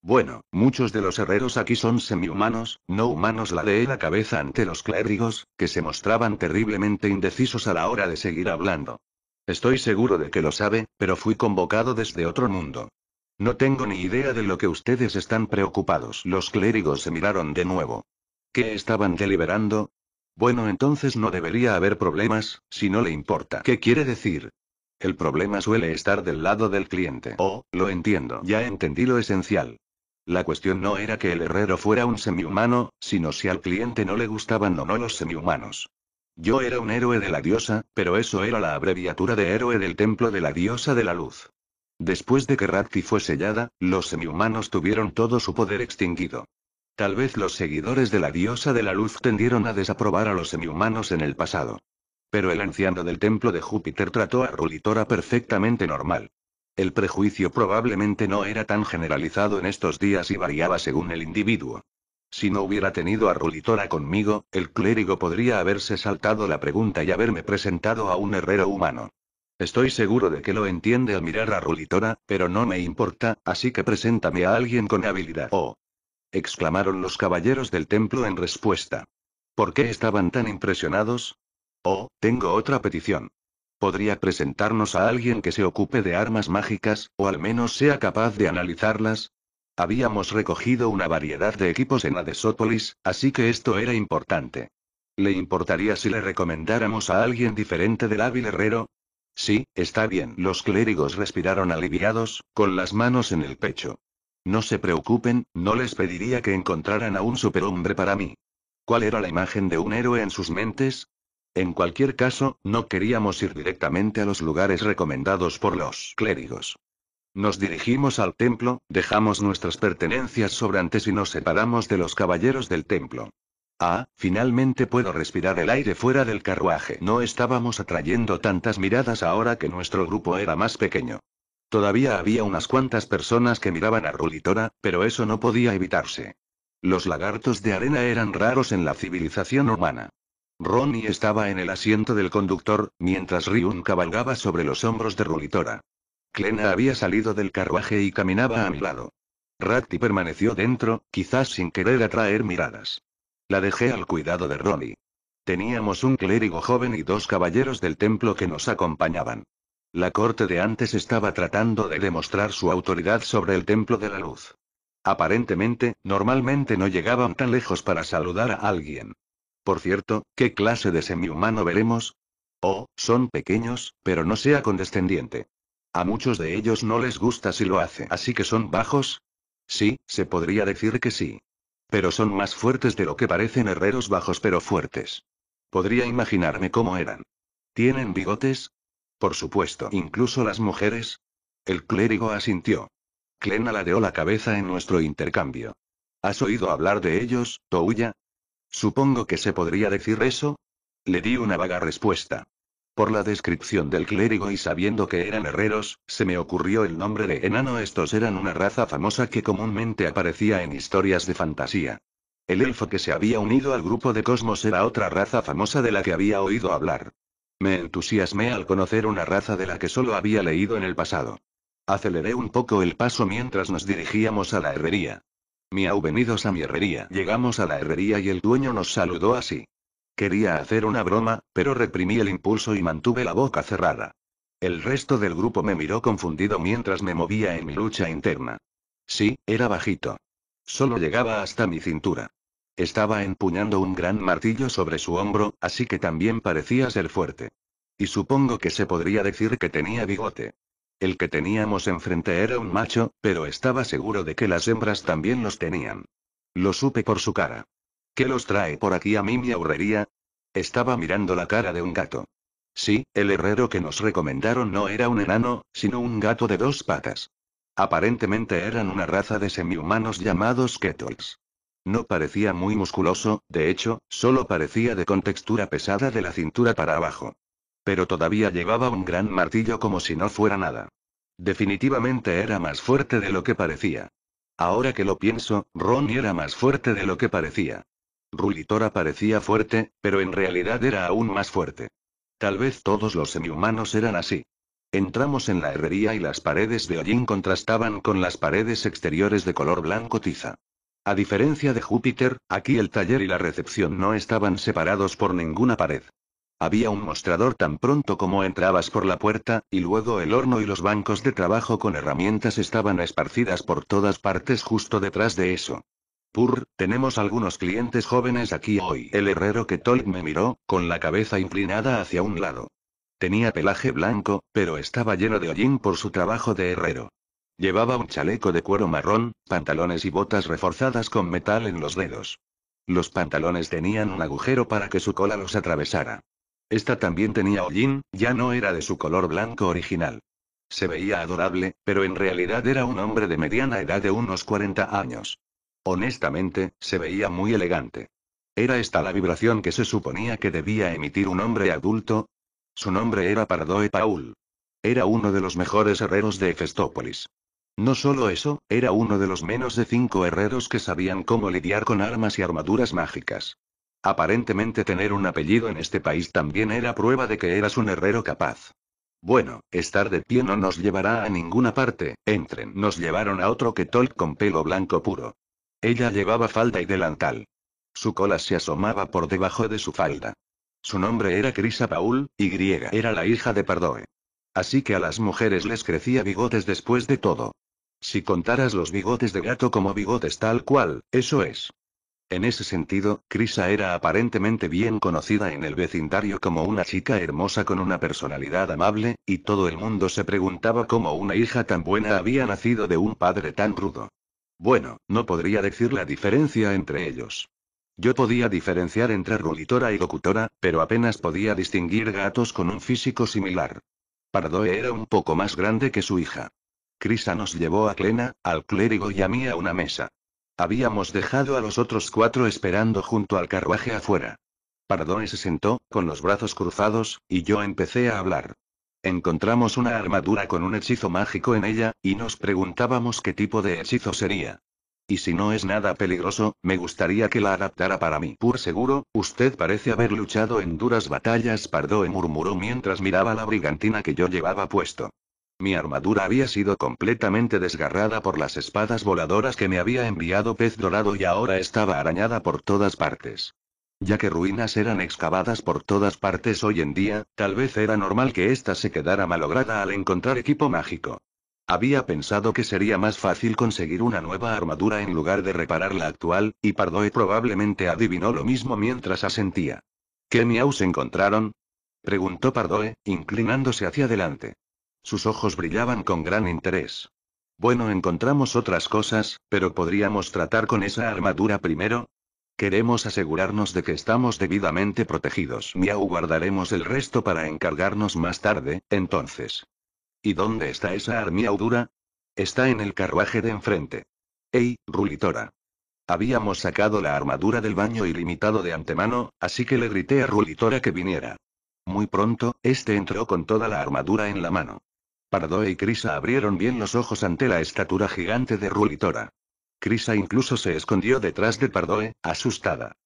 Bueno, muchos de los herreros aquí son semihumanos, no humanos. La leé la cabeza ante los clérigos, que se mostraban terriblemente indecisos a la hora de seguir hablando. Estoy seguro de que lo sabe, pero fui convocado desde otro mundo. No tengo ni idea de lo que ustedes están preocupados. Los clérigos se miraron de nuevo. ¿Qué estaban deliberando? Bueno, entonces no debería haber problemas, si no le importa. ¿Qué quiere decir? El problema suele estar del lado del cliente. Oh, lo entiendo. Ya entendí lo esencial. La cuestión no era que el herrero fuera un semihumano, sino si al cliente no le gustaban o no los semihumanos. Yo era un héroe de la diosa, pero eso era la abreviatura de héroe del templo de la diosa de la luz. Después de que Ratti fue sellada, los semihumanos tuvieron todo su poder extinguido. Tal vez los seguidores de la diosa de la luz tendieron a desaprobar a los semihumanos en el pasado. Pero el anciano del templo de Júpiter trató a Rulitora perfectamente normal. El prejuicio probablemente no era tan generalizado en estos días y variaba según el individuo. Si no hubiera tenido a Rulitora conmigo, el clérigo podría haberse saltado la pregunta y haberme presentado a un herrero humano. Estoy seguro de que lo entiende al mirar a Rulitora, pero no me importa, así que preséntame a alguien con habilidad. Oh. exclamaron los caballeros del templo en respuesta. ¿Por qué estaban tan impresionados? Oh, tengo otra petición. ¿Podría presentarnos a alguien que se ocupe de armas mágicas, o al menos sea capaz de analizarlas? Habíamos recogido una variedad de equipos en Adesópolis, así que esto era importante. ¿Le importaría si le recomendáramos a alguien diferente del hábil herrero? Sí, está bien. Los clérigos respiraron aliviados, con las manos en el pecho. No se preocupen, no les pediría que encontraran a un superhombre para mí. ¿Cuál era la imagen de un héroe en sus mentes? En cualquier caso, no queríamos ir directamente a los lugares recomendados por los clérigos. Nos dirigimos al templo, dejamos nuestras pertenencias sobrantes y nos separamos de los caballeros del templo. Ah, finalmente puedo respirar el aire fuera del carruaje. No estábamos atrayendo tantas miradas ahora que nuestro grupo era más pequeño. Todavía había unas cuantas personas que miraban a Rulitora, pero eso no podía evitarse. Los lagartos de arena eran raros en la civilización humana. Ronnie estaba en el asiento del conductor, mientras Ryun cabalgaba sobre los hombros de Rulitora. Klena había salido del carruaje y caminaba a mi lado. Ratty permaneció dentro, quizás sin querer atraer miradas. La dejé al cuidado de Ronnie. Teníamos un clérigo joven y dos caballeros del templo que nos acompañaban. La corte de antes estaba tratando de demostrar su autoridad sobre el templo de la luz. Aparentemente, normalmente no llegaban tan lejos para saludar a alguien. Por cierto, ¿qué clase de semi-humano veremos? Oh, son pequeños, pero no sea condescendiente. A muchos de ellos no les gusta si lo hace, así que son bajos. Sí, se podría decir que sí. Pero son más fuertes de lo que parecen herreros bajos pero fuertes. Podría imaginarme cómo eran. ¿Tienen bigotes? Por supuesto, incluso las mujeres. El clérigo asintió. la aladeó la cabeza en nuestro intercambio. ¿Has oído hablar de ellos, Touya? Supongo que se podría decir eso. Le di una vaga respuesta. Por la descripción del clérigo y sabiendo que eran herreros, se me ocurrió el nombre de enano. Estos eran una raza famosa que comúnmente aparecía en historias de fantasía. El elfo que se había unido al grupo de Cosmos era otra raza famosa de la que había oído hablar. Me entusiasmé al conocer una raza de la que solo había leído en el pasado. Aceleré un poco el paso mientras nos dirigíamos a la herrería. Miau, venidos a mi herrería. Llegamos a la herrería y el dueño nos saludó así. Quería hacer una broma, pero reprimí el impulso y mantuve la boca cerrada. El resto del grupo me miró confundido mientras me movía en mi lucha interna. Sí, era bajito. Solo llegaba hasta mi cintura. Estaba empuñando un gran martillo sobre su hombro, así que también parecía ser fuerte. Y supongo que se podría decir que tenía bigote. El que teníamos enfrente era un macho, pero estaba seguro de que las hembras también los tenían. Lo supe por su cara. ¿Qué los trae por aquí a mí mi aurrería? Estaba mirando la cara de un gato. Sí, el herrero que nos recomendaron no era un enano, sino un gato de dos patas. Aparentemente eran una raza de semihumanos llamados Ketols. No parecía muy musculoso, de hecho, solo parecía de contextura pesada de la cintura para abajo. Pero todavía llevaba un gran martillo como si no fuera nada. Definitivamente era más fuerte de lo que parecía. Ahora que lo pienso, Ronnie era más fuerte de lo que parecía. Rulitora parecía fuerte, pero en realidad era aún más fuerte. Tal vez todos los semihumanos eran así. Entramos en la herrería y las paredes de hollín contrastaban con las paredes exteriores de color blanco tiza. A diferencia de Júpiter, aquí el taller y la recepción no estaban separados por ninguna pared. Había un mostrador tan pronto como entrabas por la puerta, y luego el horno y los bancos de trabajo con herramientas estaban esparcidas por todas partes justo detrás de eso. Pur, tenemos algunos clientes jóvenes aquí hoy. El herrero que Tolk me miró, con la cabeza inclinada hacia un lado. Tenía pelaje blanco, pero estaba lleno de hollín por su trabajo de herrero. Llevaba un chaleco de cuero marrón, pantalones y botas reforzadas con metal en los dedos. Los pantalones tenían un agujero para que su cola los atravesara. Esta también tenía hollín, ya no era de su color blanco original. Se veía adorable, pero en realidad era un hombre de mediana edad de unos 40 años. Honestamente, se veía muy elegante. ¿Era esta la vibración que se suponía que debía emitir un hombre adulto? Su nombre era Pardoe Paul. Era uno de los mejores herreros de Hefestópolis. No solo eso, era uno de los menos de cinco herreros que sabían cómo lidiar con armas y armaduras mágicas. Aparentemente tener un apellido en este país también era prueba de que eras un herrero capaz. Bueno, estar de pie no nos llevará a ninguna parte, entren. Nos llevaron a otro que Tolk con pelo blanco puro. Ella llevaba falda y delantal. Su cola se asomaba por debajo de su falda. Su nombre era Crisa Paul, y griega era la hija de Pardoe. Así que a las mujeres les crecía bigotes después de todo. Si contaras los bigotes de gato como bigotes tal cual, eso es. En ese sentido, Crisa era aparentemente bien conocida en el vecindario como una chica hermosa con una personalidad amable, y todo el mundo se preguntaba cómo una hija tan buena había nacido de un padre tan rudo. Bueno, no podría decir la diferencia entre ellos. Yo podía diferenciar entre Rulitora y Locutora, pero apenas podía distinguir gatos con un físico similar. Pardoe era un poco más grande que su hija. Crisa nos llevó a Clena, al clérigo y a mí a una mesa. Habíamos dejado a los otros cuatro esperando junto al carruaje afuera. Pardoe se sentó, con los brazos cruzados, y yo empecé a hablar. Encontramos una armadura con un hechizo mágico en ella, y nos preguntábamos qué tipo de hechizo sería. Y si no es nada peligroso, me gustaría que la adaptara para mí. Por seguro, usted parece haber luchado en duras batallas, Pardoe murmuró mientras miraba la brigantina que yo llevaba puesto. Mi armadura había sido completamente desgarrada por las espadas voladoras que me había enviado Pez Dorado y ahora estaba arañada por todas partes ya que ruinas eran excavadas por todas partes hoy en día, tal vez era normal que ésta se quedara malograda al encontrar equipo mágico. Había pensado que sería más fácil conseguir una nueva armadura en lugar de reparar la actual, y Pardoe probablemente adivinó lo mismo mientras asentía. ¿Qué miaus encontraron? preguntó Pardoe, inclinándose hacia adelante. Sus ojos brillaban con gran interés. Bueno, encontramos otras cosas, pero podríamos tratar con esa armadura primero, Queremos asegurarnos de que estamos debidamente protegidos. Miau guardaremos el resto para encargarnos más tarde, entonces. ¿Y dónde está esa armiaudura? Está en el carruaje de enfrente. Ey, Rulitora. Habíamos sacado la armadura del baño ilimitado de antemano, así que le grité a Rulitora que viniera. Muy pronto, este entró con toda la armadura en la mano. Pardo y Crisa abrieron bien los ojos ante la estatura gigante de Rulitora. Crisa incluso se escondió detrás de Pardoe, asustada.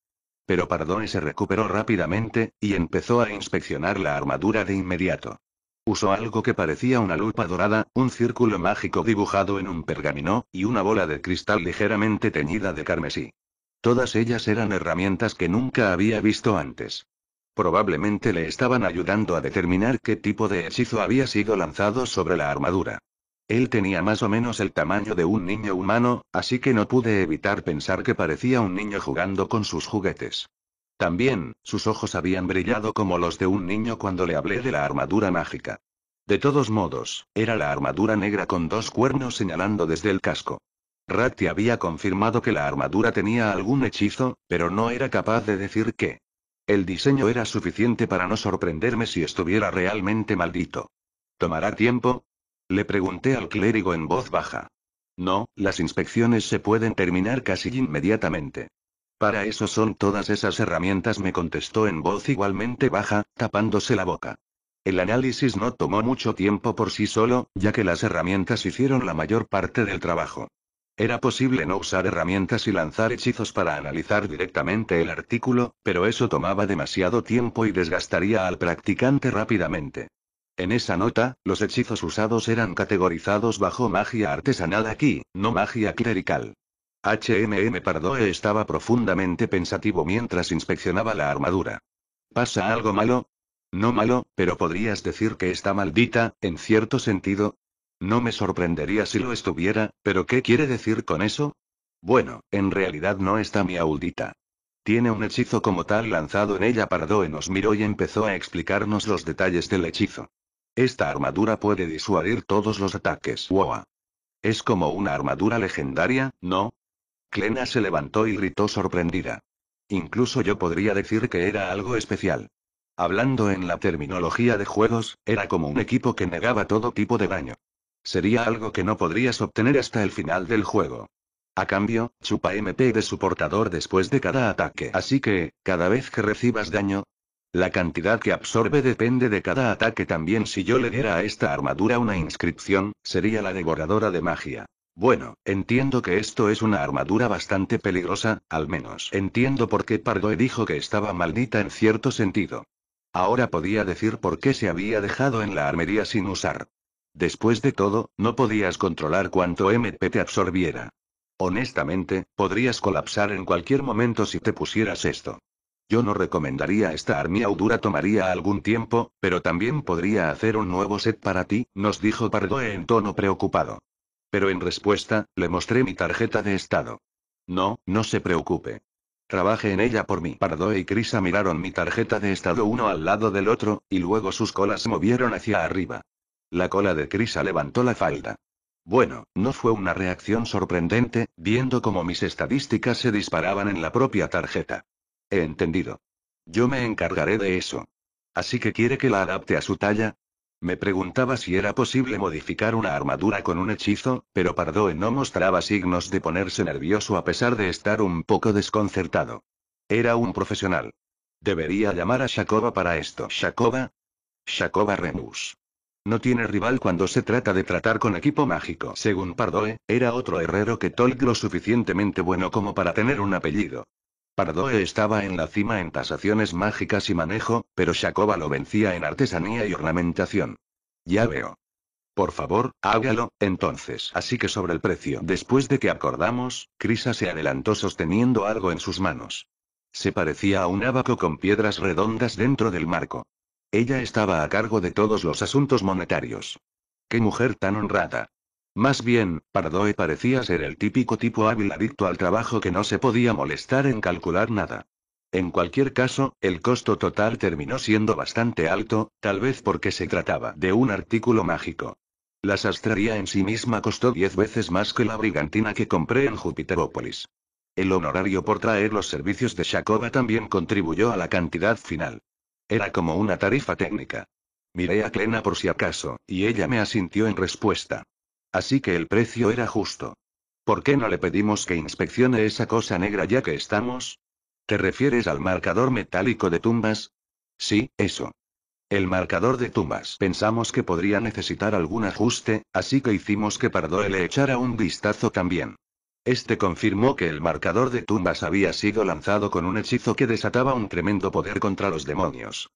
Pero Pardoe se recuperó rápidamente, y empezó a inspeccionar la armadura de inmediato. Usó algo que parecía una lupa dorada, un círculo mágico dibujado en un pergamino, y una bola de cristal ligeramente teñida de carmesí. Todas ellas eran herramientas que nunca había visto antes. Probablemente le estaban ayudando a determinar qué tipo de hechizo había sido lanzado sobre la armadura. Él tenía más o menos el tamaño de un niño humano, así que no pude evitar pensar que parecía un niño jugando con sus juguetes. También, sus ojos habían brillado como los de un niño cuando le hablé de la armadura mágica. De todos modos, era la armadura negra con dos cuernos señalando desde el casco. Ratti había confirmado que la armadura tenía algún hechizo, pero no era capaz de decir qué. El diseño era suficiente para no sorprenderme si estuviera realmente maldito. Tomará tiempo, le pregunté al clérigo en voz baja. No, las inspecciones se pueden terminar casi inmediatamente. Para eso son todas esas herramientas, me contestó en voz igualmente baja, tapándose la boca. El análisis no tomó mucho tiempo por sí solo, ya que las herramientas hicieron la mayor parte del trabajo. Era posible no usar herramientas y lanzar hechizos para analizar directamente el artículo, pero eso tomaba demasiado tiempo y desgastaría al practicante rápidamente. En esa nota, los hechizos usados eran categorizados bajo magia artesanal aquí, no magia clerical. HMM Pardoe estaba profundamente pensativo mientras inspeccionaba la armadura. ¿Pasa algo malo? No malo, pero podrías decir que está maldita, en cierto sentido. No me sorprendería si lo estuviera, pero ¿qué quiere decir con eso? Bueno, en realidad no está mi audita. Tiene un hechizo como tal lanzado en ella. Pardoe nos miró y empezó a explicarnos los detalles del hechizo. Esta armadura puede disuadir todos los ataques. ¡Wow! Es como una armadura legendaria, ¿no? Clena se levantó y gritó sorprendida. Incluso yo podría decir que era algo especial. Hablando en la terminología de juegos, era como un equipo que negaba todo tipo de daño. Sería algo que no podrías obtener hasta el final del juego. A cambio, chupa MP de su portador después de cada ataque. Así que, cada vez que recibas daño, la cantidad que absorbe depende de cada ataque también si yo le diera a esta armadura una inscripción, sería la devoradora de magia. Bueno, entiendo que esto es una armadura bastante peligrosa, al menos entiendo por qué Pardoe dijo que estaba maldita en cierto sentido. Ahora podía decir por qué se había dejado en la armería sin usar. Después de todo, no podías controlar cuánto MP te absorbiera. Honestamente, podrías colapsar en cualquier momento si te pusieras esto. Yo no recomendaría esta armiaudura tomaría algún tiempo, pero también podría hacer un nuevo set para ti, nos dijo Pardoe en tono preocupado. Pero en respuesta, le mostré mi tarjeta de estado. No, no se preocupe. Trabaje en ella por mí. Pardoe y Crisa miraron mi tarjeta de estado uno al lado del otro, y luego sus colas se movieron hacia arriba. La cola de Crisa levantó la falda. Bueno, no fue una reacción sorprendente, viendo cómo mis estadísticas se disparaban en la propia tarjeta. He entendido. Yo me encargaré de eso. Así que quiere que la adapte a su talla. Me preguntaba si era posible modificar una armadura con un hechizo, pero Pardoe no mostraba signos de ponerse nervioso a pesar de estar un poco desconcertado. Era un profesional. Debería llamar a Shakova para esto. ¿Shakova? Shakova Remus. No tiene rival cuando se trata de tratar con equipo mágico. Según Pardoe, era otro herrero que Tolk lo suficientemente bueno como para tener un apellido. Pardoe estaba en la cima en tasaciones mágicas y manejo, pero Shakoba lo vencía en artesanía y ornamentación. Ya veo. Por favor, hágalo, entonces. Así que sobre el precio. Después de que acordamos, Crisa se adelantó sosteniendo algo en sus manos. Se parecía a un abaco con piedras redondas dentro del marco. Ella estaba a cargo de todos los asuntos monetarios. ¡Qué mujer tan honrada! Más bien, Pardoe parecía ser el típico tipo hábil adicto al trabajo que no se podía molestar en calcular nada. En cualquier caso, el costo total terminó siendo bastante alto, tal vez porque se trataba de un artículo mágico. La sastrería en sí misma costó diez veces más que la brigantina que compré en Júpiterópolis. El honorario por traer los servicios de Shakoba también contribuyó a la cantidad final. Era como una tarifa técnica. Miré a Clena por si acaso, y ella me asintió en respuesta. Así que el precio era justo. ¿Por qué no le pedimos que inspeccione esa cosa negra ya que estamos? ¿Te refieres al marcador metálico de tumbas? Sí, eso. El marcador de tumbas. Pensamos que podría necesitar algún ajuste, así que hicimos que Pardoe le echara un vistazo también. Este confirmó que el marcador de tumbas había sido lanzado con un hechizo que desataba un tremendo poder contra los demonios.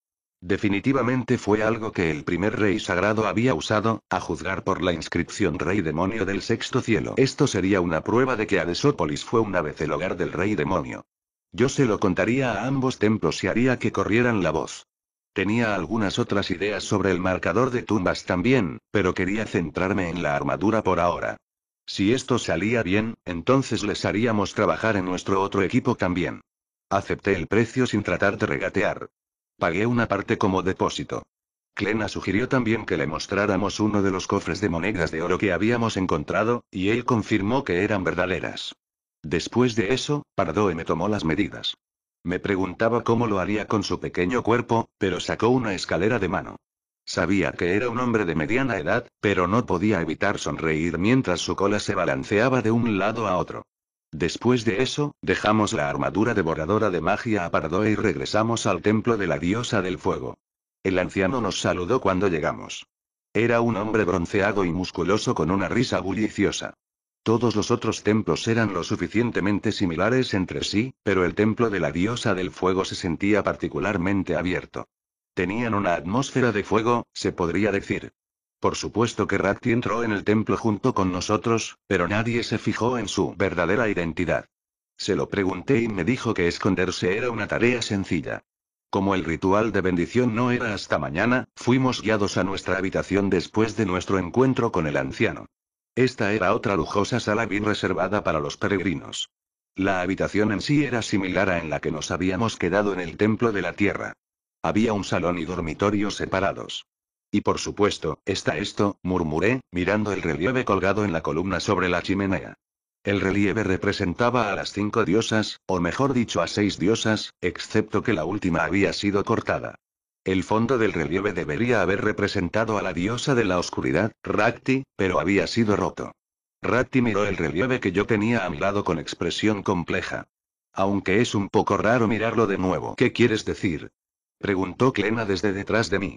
Definitivamente fue algo que el primer rey sagrado había usado, a juzgar por la inscripción Rey Demonio del Sexto Cielo. Esto sería una prueba de que Adesópolis fue una vez el hogar del Rey Demonio. Yo se lo contaría a ambos templos y haría que corrieran la voz. Tenía algunas otras ideas sobre el marcador de tumbas también, pero quería centrarme en la armadura por ahora. Si esto salía bien, entonces les haríamos trabajar en nuestro otro equipo también. Acepté el precio sin tratar de regatear. Pagué una parte como depósito. Clena sugirió también que le mostráramos uno de los cofres de monedas de oro que habíamos encontrado, y él confirmó que eran verdaderas. Después de eso, Pardoe me tomó las medidas. Me preguntaba cómo lo haría con su pequeño cuerpo, pero sacó una escalera de mano. Sabía que era un hombre de mediana edad, pero no podía evitar sonreír mientras su cola se balanceaba de un lado a otro. Después de eso, dejamos la armadura devoradora de magia a Pardoe y regresamos al templo de la diosa del fuego. El anciano nos saludó cuando llegamos. Era un hombre bronceado y musculoso con una risa bulliciosa. Todos los otros templos eran lo suficientemente similares entre sí, pero el templo de la diosa del fuego se sentía particularmente abierto. Tenían una atmósfera de fuego, se podría decir. Por supuesto que Ratti entró en el templo junto con nosotros, pero nadie se fijó en su verdadera identidad. Se lo pregunté y me dijo que esconderse era una tarea sencilla. Como el ritual de bendición no era hasta mañana, fuimos guiados a nuestra habitación después de nuestro encuentro con el anciano. Esta era otra lujosa sala bien reservada para los peregrinos. La habitación en sí era similar a en la que nos habíamos quedado en el Templo de la Tierra. Había un salón y dormitorio separados. Y por supuesto, está esto, murmuré, mirando el relieve colgado en la columna sobre la chimenea. El relieve representaba a las cinco diosas, o mejor dicho a seis diosas, excepto que la última había sido cortada. El fondo del relieve debería haber representado a la diosa de la oscuridad, Rakti, pero había sido roto. Rakti miró el relieve que yo tenía a mi lado con expresión compleja. Aunque es un poco raro mirarlo de nuevo. ¿Qué quieres decir? Preguntó Clena desde detrás de mí.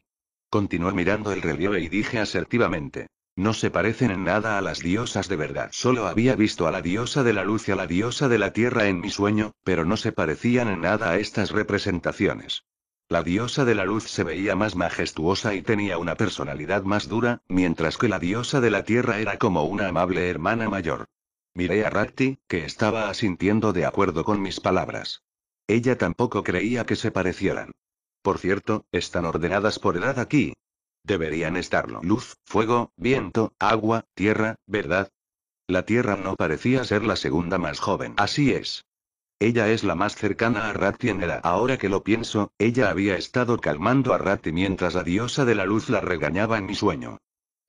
Continué mirando el relieve y dije asertivamente. No se parecen en nada a las diosas de verdad. Solo había visto a la diosa de la luz y a la diosa de la tierra en mi sueño, pero no se parecían en nada a estas representaciones. La diosa de la luz se veía más majestuosa y tenía una personalidad más dura, mientras que la diosa de la tierra era como una amable hermana mayor. Miré a Rakti, que estaba asintiendo de acuerdo con mis palabras. Ella tampoco creía que se parecieran. Por cierto, están ordenadas por edad aquí. Deberían estarlo. Luz, fuego, viento, agua, tierra, ¿verdad? La tierra no parecía ser la segunda más joven. Así es. Ella es la más cercana a en edad. Ahora que lo pienso, ella había estado calmando a Ratti mientras la diosa de la luz la regañaba en mi sueño.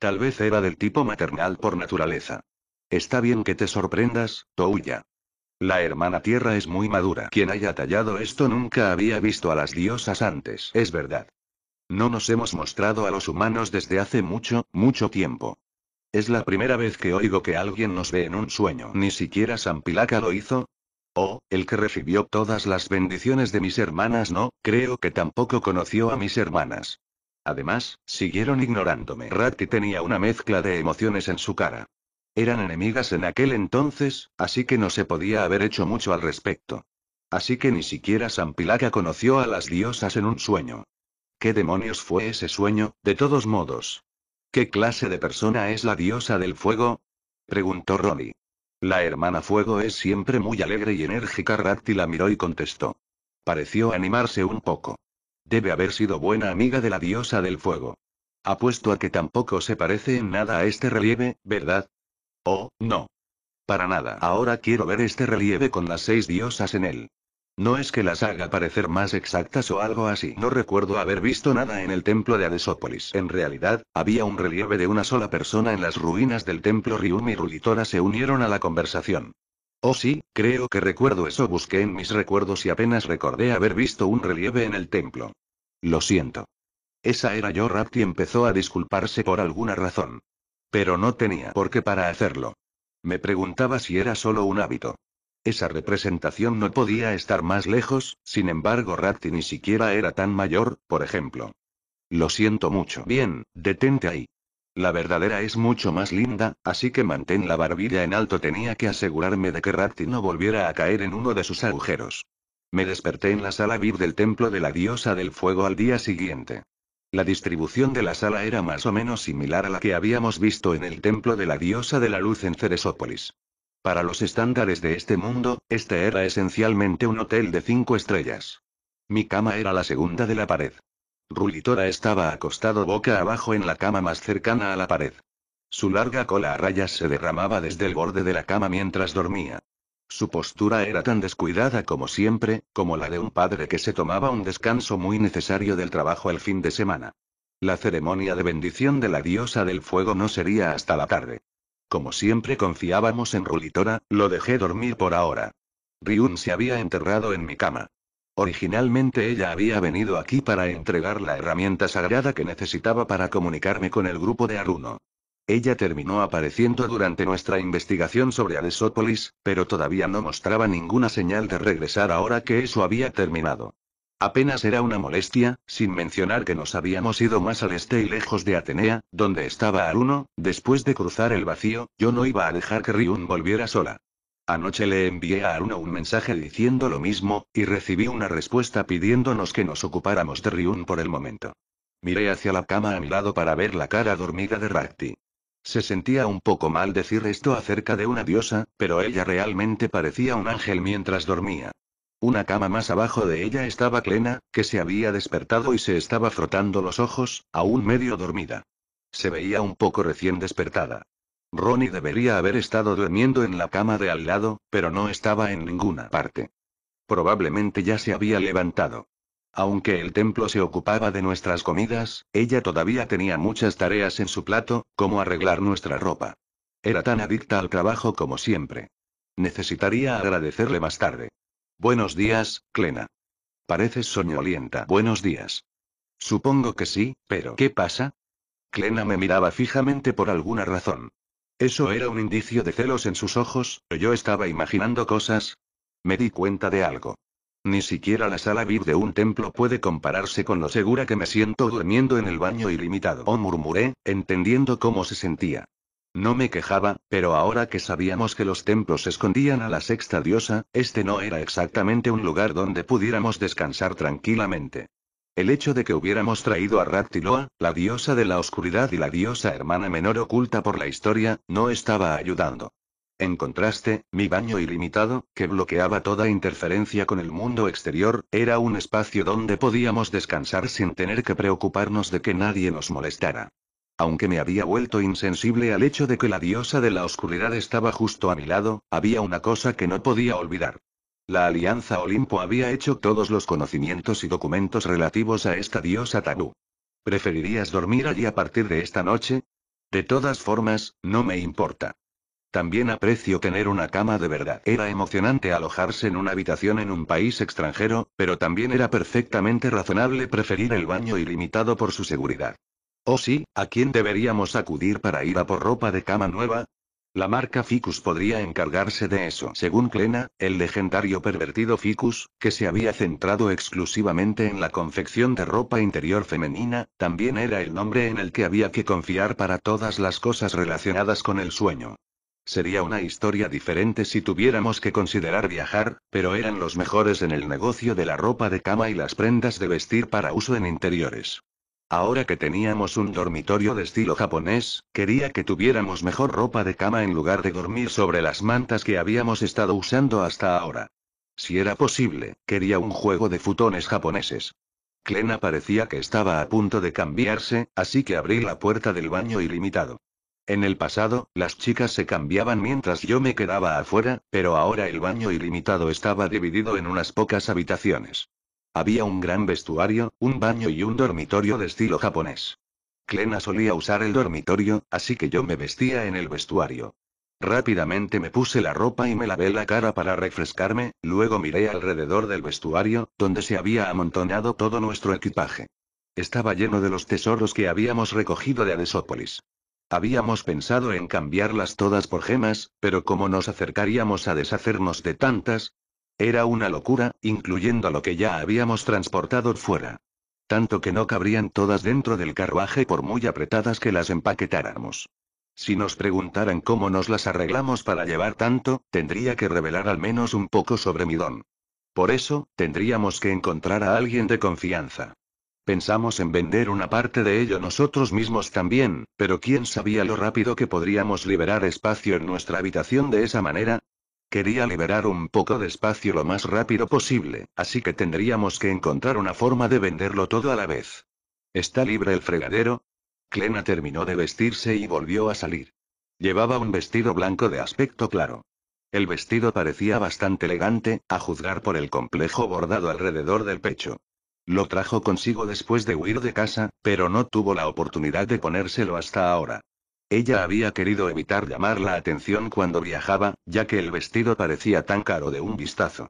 Tal vez era del tipo maternal por naturaleza. Está bien que te sorprendas, Touya. La hermana tierra es muy madura. Quien haya tallado esto nunca había visto a las diosas antes. Es verdad. No nos hemos mostrado a los humanos desde hace mucho, mucho tiempo. Es la primera vez que oigo que alguien nos ve en un sueño. Ni siquiera San Pilaca lo hizo. Oh, el que recibió todas las bendiciones de mis hermanas no, creo que tampoco conoció a mis hermanas. Además, siguieron ignorándome. Ratti tenía una mezcla de emociones en su cara. Eran enemigas en aquel entonces, así que no se podía haber hecho mucho al respecto. Así que ni siquiera Sampilaca conoció a las diosas en un sueño. ¿Qué demonios fue ese sueño, de todos modos? ¿Qué clase de persona es la diosa del fuego? preguntó Ronnie. La hermana fuego es siempre muy alegre y enérgica. Rakti la miró y contestó. Pareció animarse un poco. Debe haber sido buena amiga de la diosa del fuego. Apuesto a que tampoco se parece en nada a este relieve, ¿verdad? Oh, no. Para nada. Ahora quiero ver este relieve con las seis diosas en él. No es que las haga parecer más exactas o algo así. No recuerdo haber visto nada en el templo de Adesópolis. En realidad, había un relieve de una sola persona en las ruinas del templo. Ryumi y Ruditora se unieron a la conversación. Oh sí, creo que recuerdo eso. Busqué en mis recuerdos y apenas recordé haber visto un relieve en el templo. Lo siento. Esa era yo. Rapti empezó a disculparse por alguna razón. Pero no tenía por qué para hacerlo. Me preguntaba si era solo un hábito. Esa representación no podía estar más lejos, sin embargo Ratti ni siquiera era tan mayor, por ejemplo. Lo siento mucho. Bien, detente ahí. La verdadera es mucho más linda, así que mantén la barbilla en alto. Tenía que asegurarme de que Ratti no volviera a caer en uno de sus agujeros. Me desperté en la sala VIP del templo de la diosa del fuego al día siguiente. La distribución de la sala era más o menos similar a la que habíamos visto en el templo de la diosa de la luz en Ceresópolis. Para los estándares de este mundo, este era esencialmente un hotel de cinco estrellas. Mi cama era la segunda de la pared. Rulitora estaba acostado boca abajo en la cama más cercana a la pared. Su larga cola a rayas se derramaba desde el borde de la cama mientras dormía. Su postura era tan descuidada como siempre, como la de un padre que se tomaba un descanso muy necesario del trabajo el fin de semana. La ceremonia de bendición de la diosa del fuego no sería hasta la tarde. Como siempre confiábamos en Rulitora, lo dejé dormir por ahora. Ryun se había enterrado en mi cama. Originalmente ella había venido aquí para entregar la herramienta sagrada que necesitaba para comunicarme con el grupo de Aruno. Ella terminó apareciendo durante nuestra investigación sobre Anesópolis, pero todavía no mostraba ninguna señal de regresar ahora que eso había terminado. Apenas era una molestia, sin mencionar que nos habíamos ido más al este y lejos de Atenea, donde estaba Aruno, después de cruzar el vacío, yo no iba a dejar que Ryun volviera sola. Anoche le envié a Aruno un mensaje diciendo lo mismo, y recibí una respuesta pidiéndonos que nos ocupáramos de Ryun por el momento. Miré hacia la cama a mi lado para ver la cara dormida de Rakti. Se sentía un poco mal decir esto acerca de una diosa, pero ella realmente parecía un ángel mientras dormía. Una cama más abajo de ella estaba Clena, que se había despertado y se estaba frotando los ojos, aún medio dormida. Se veía un poco recién despertada. Ronnie debería haber estado durmiendo en la cama de al lado, pero no estaba en ninguna parte. Probablemente ya se había levantado. Aunque el templo se ocupaba de nuestras comidas, ella todavía tenía muchas tareas en su plato, como arreglar nuestra ropa. Era tan adicta al trabajo como siempre. Necesitaría agradecerle más tarde. Buenos días, Clena. Pareces soñolienta. Buenos días. Supongo que sí, pero ¿qué pasa? Clena me miraba fijamente por alguna razón. Eso era un indicio de celos en sus ojos, yo estaba imaginando cosas. Me di cuenta de algo. Ni siquiera la sala VIP de un templo puede compararse con lo segura que me siento durmiendo en el baño ilimitado. O murmuré, entendiendo cómo se sentía. No me quejaba, pero ahora que sabíamos que los templos escondían a la sexta diosa, este no era exactamente un lugar donde pudiéramos descansar tranquilamente. El hecho de que hubiéramos traído a Ractiloa, la diosa de la oscuridad y la diosa hermana menor oculta por la historia, no estaba ayudando. En contraste, mi baño ilimitado, que bloqueaba toda interferencia con el mundo exterior, era un espacio donde podíamos descansar sin tener que preocuparnos de que nadie nos molestara. Aunque me había vuelto insensible al hecho de que la diosa de la oscuridad estaba justo a mi lado, había una cosa que no podía olvidar. La Alianza Olimpo había hecho todos los conocimientos y documentos relativos a esta diosa tabú. ¿Preferirías dormir allí a partir de esta noche? De todas formas, no me importa. También aprecio tener una cama de verdad. Era emocionante alojarse en una habitación en un país extranjero, pero también era perfectamente razonable preferir el baño ilimitado por su seguridad. Oh sí, ¿a quién deberíamos acudir para ir a por ropa de cama nueva? La marca Ficus podría encargarse de eso. Según Clena, el legendario pervertido Ficus, que se había centrado exclusivamente en la confección de ropa interior femenina, también era el nombre en el que había que confiar para todas las cosas relacionadas con el sueño. Sería una historia diferente si tuviéramos que considerar viajar, pero eran los mejores en el negocio de la ropa de cama y las prendas de vestir para uso en interiores. Ahora que teníamos un dormitorio de estilo japonés, quería que tuviéramos mejor ropa de cama en lugar de dormir sobre las mantas que habíamos estado usando hasta ahora. Si era posible, quería un juego de futones japoneses. Klena parecía que estaba a punto de cambiarse, así que abrí la puerta del baño ilimitado. En el pasado, las chicas se cambiaban mientras yo me quedaba afuera, pero ahora el baño ilimitado estaba dividido en unas pocas habitaciones. Había un gran vestuario, un baño y un dormitorio de estilo japonés. Clena solía usar el dormitorio, así que yo me vestía en el vestuario. Rápidamente me puse la ropa y me lavé la cara para refrescarme, luego miré alrededor del vestuario, donde se había amontonado todo nuestro equipaje. Estaba lleno de los tesoros que habíamos recogido de Adesópolis. Habíamos pensado en cambiarlas todas por gemas, pero ¿cómo nos acercaríamos a deshacernos de tantas, era una locura, incluyendo lo que ya habíamos transportado fuera. Tanto que no cabrían todas dentro del carruaje por muy apretadas que las empaquetáramos. Si nos preguntaran cómo nos las arreglamos para llevar tanto, tendría que revelar al menos un poco sobre mi don. Por eso, tendríamos que encontrar a alguien de confianza. Pensamos en vender una parte de ello nosotros mismos también, pero ¿quién sabía lo rápido que podríamos liberar espacio en nuestra habitación de esa manera? Quería liberar un poco de espacio lo más rápido posible, así que tendríamos que encontrar una forma de venderlo todo a la vez. ¿Está libre el fregadero? Clena terminó de vestirse y volvió a salir. Llevaba un vestido blanco de aspecto claro. El vestido parecía bastante elegante, a juzgar por el complejo bordado alrededor del pecho. Lo trajo consigo después de huir de casa, pero no tuvo la oportunidad de ponérselo hasta ahora. Ella había querido evitar llamar la atención cuando viajaba, ya que el vestido parecía tan caro de un vistazo.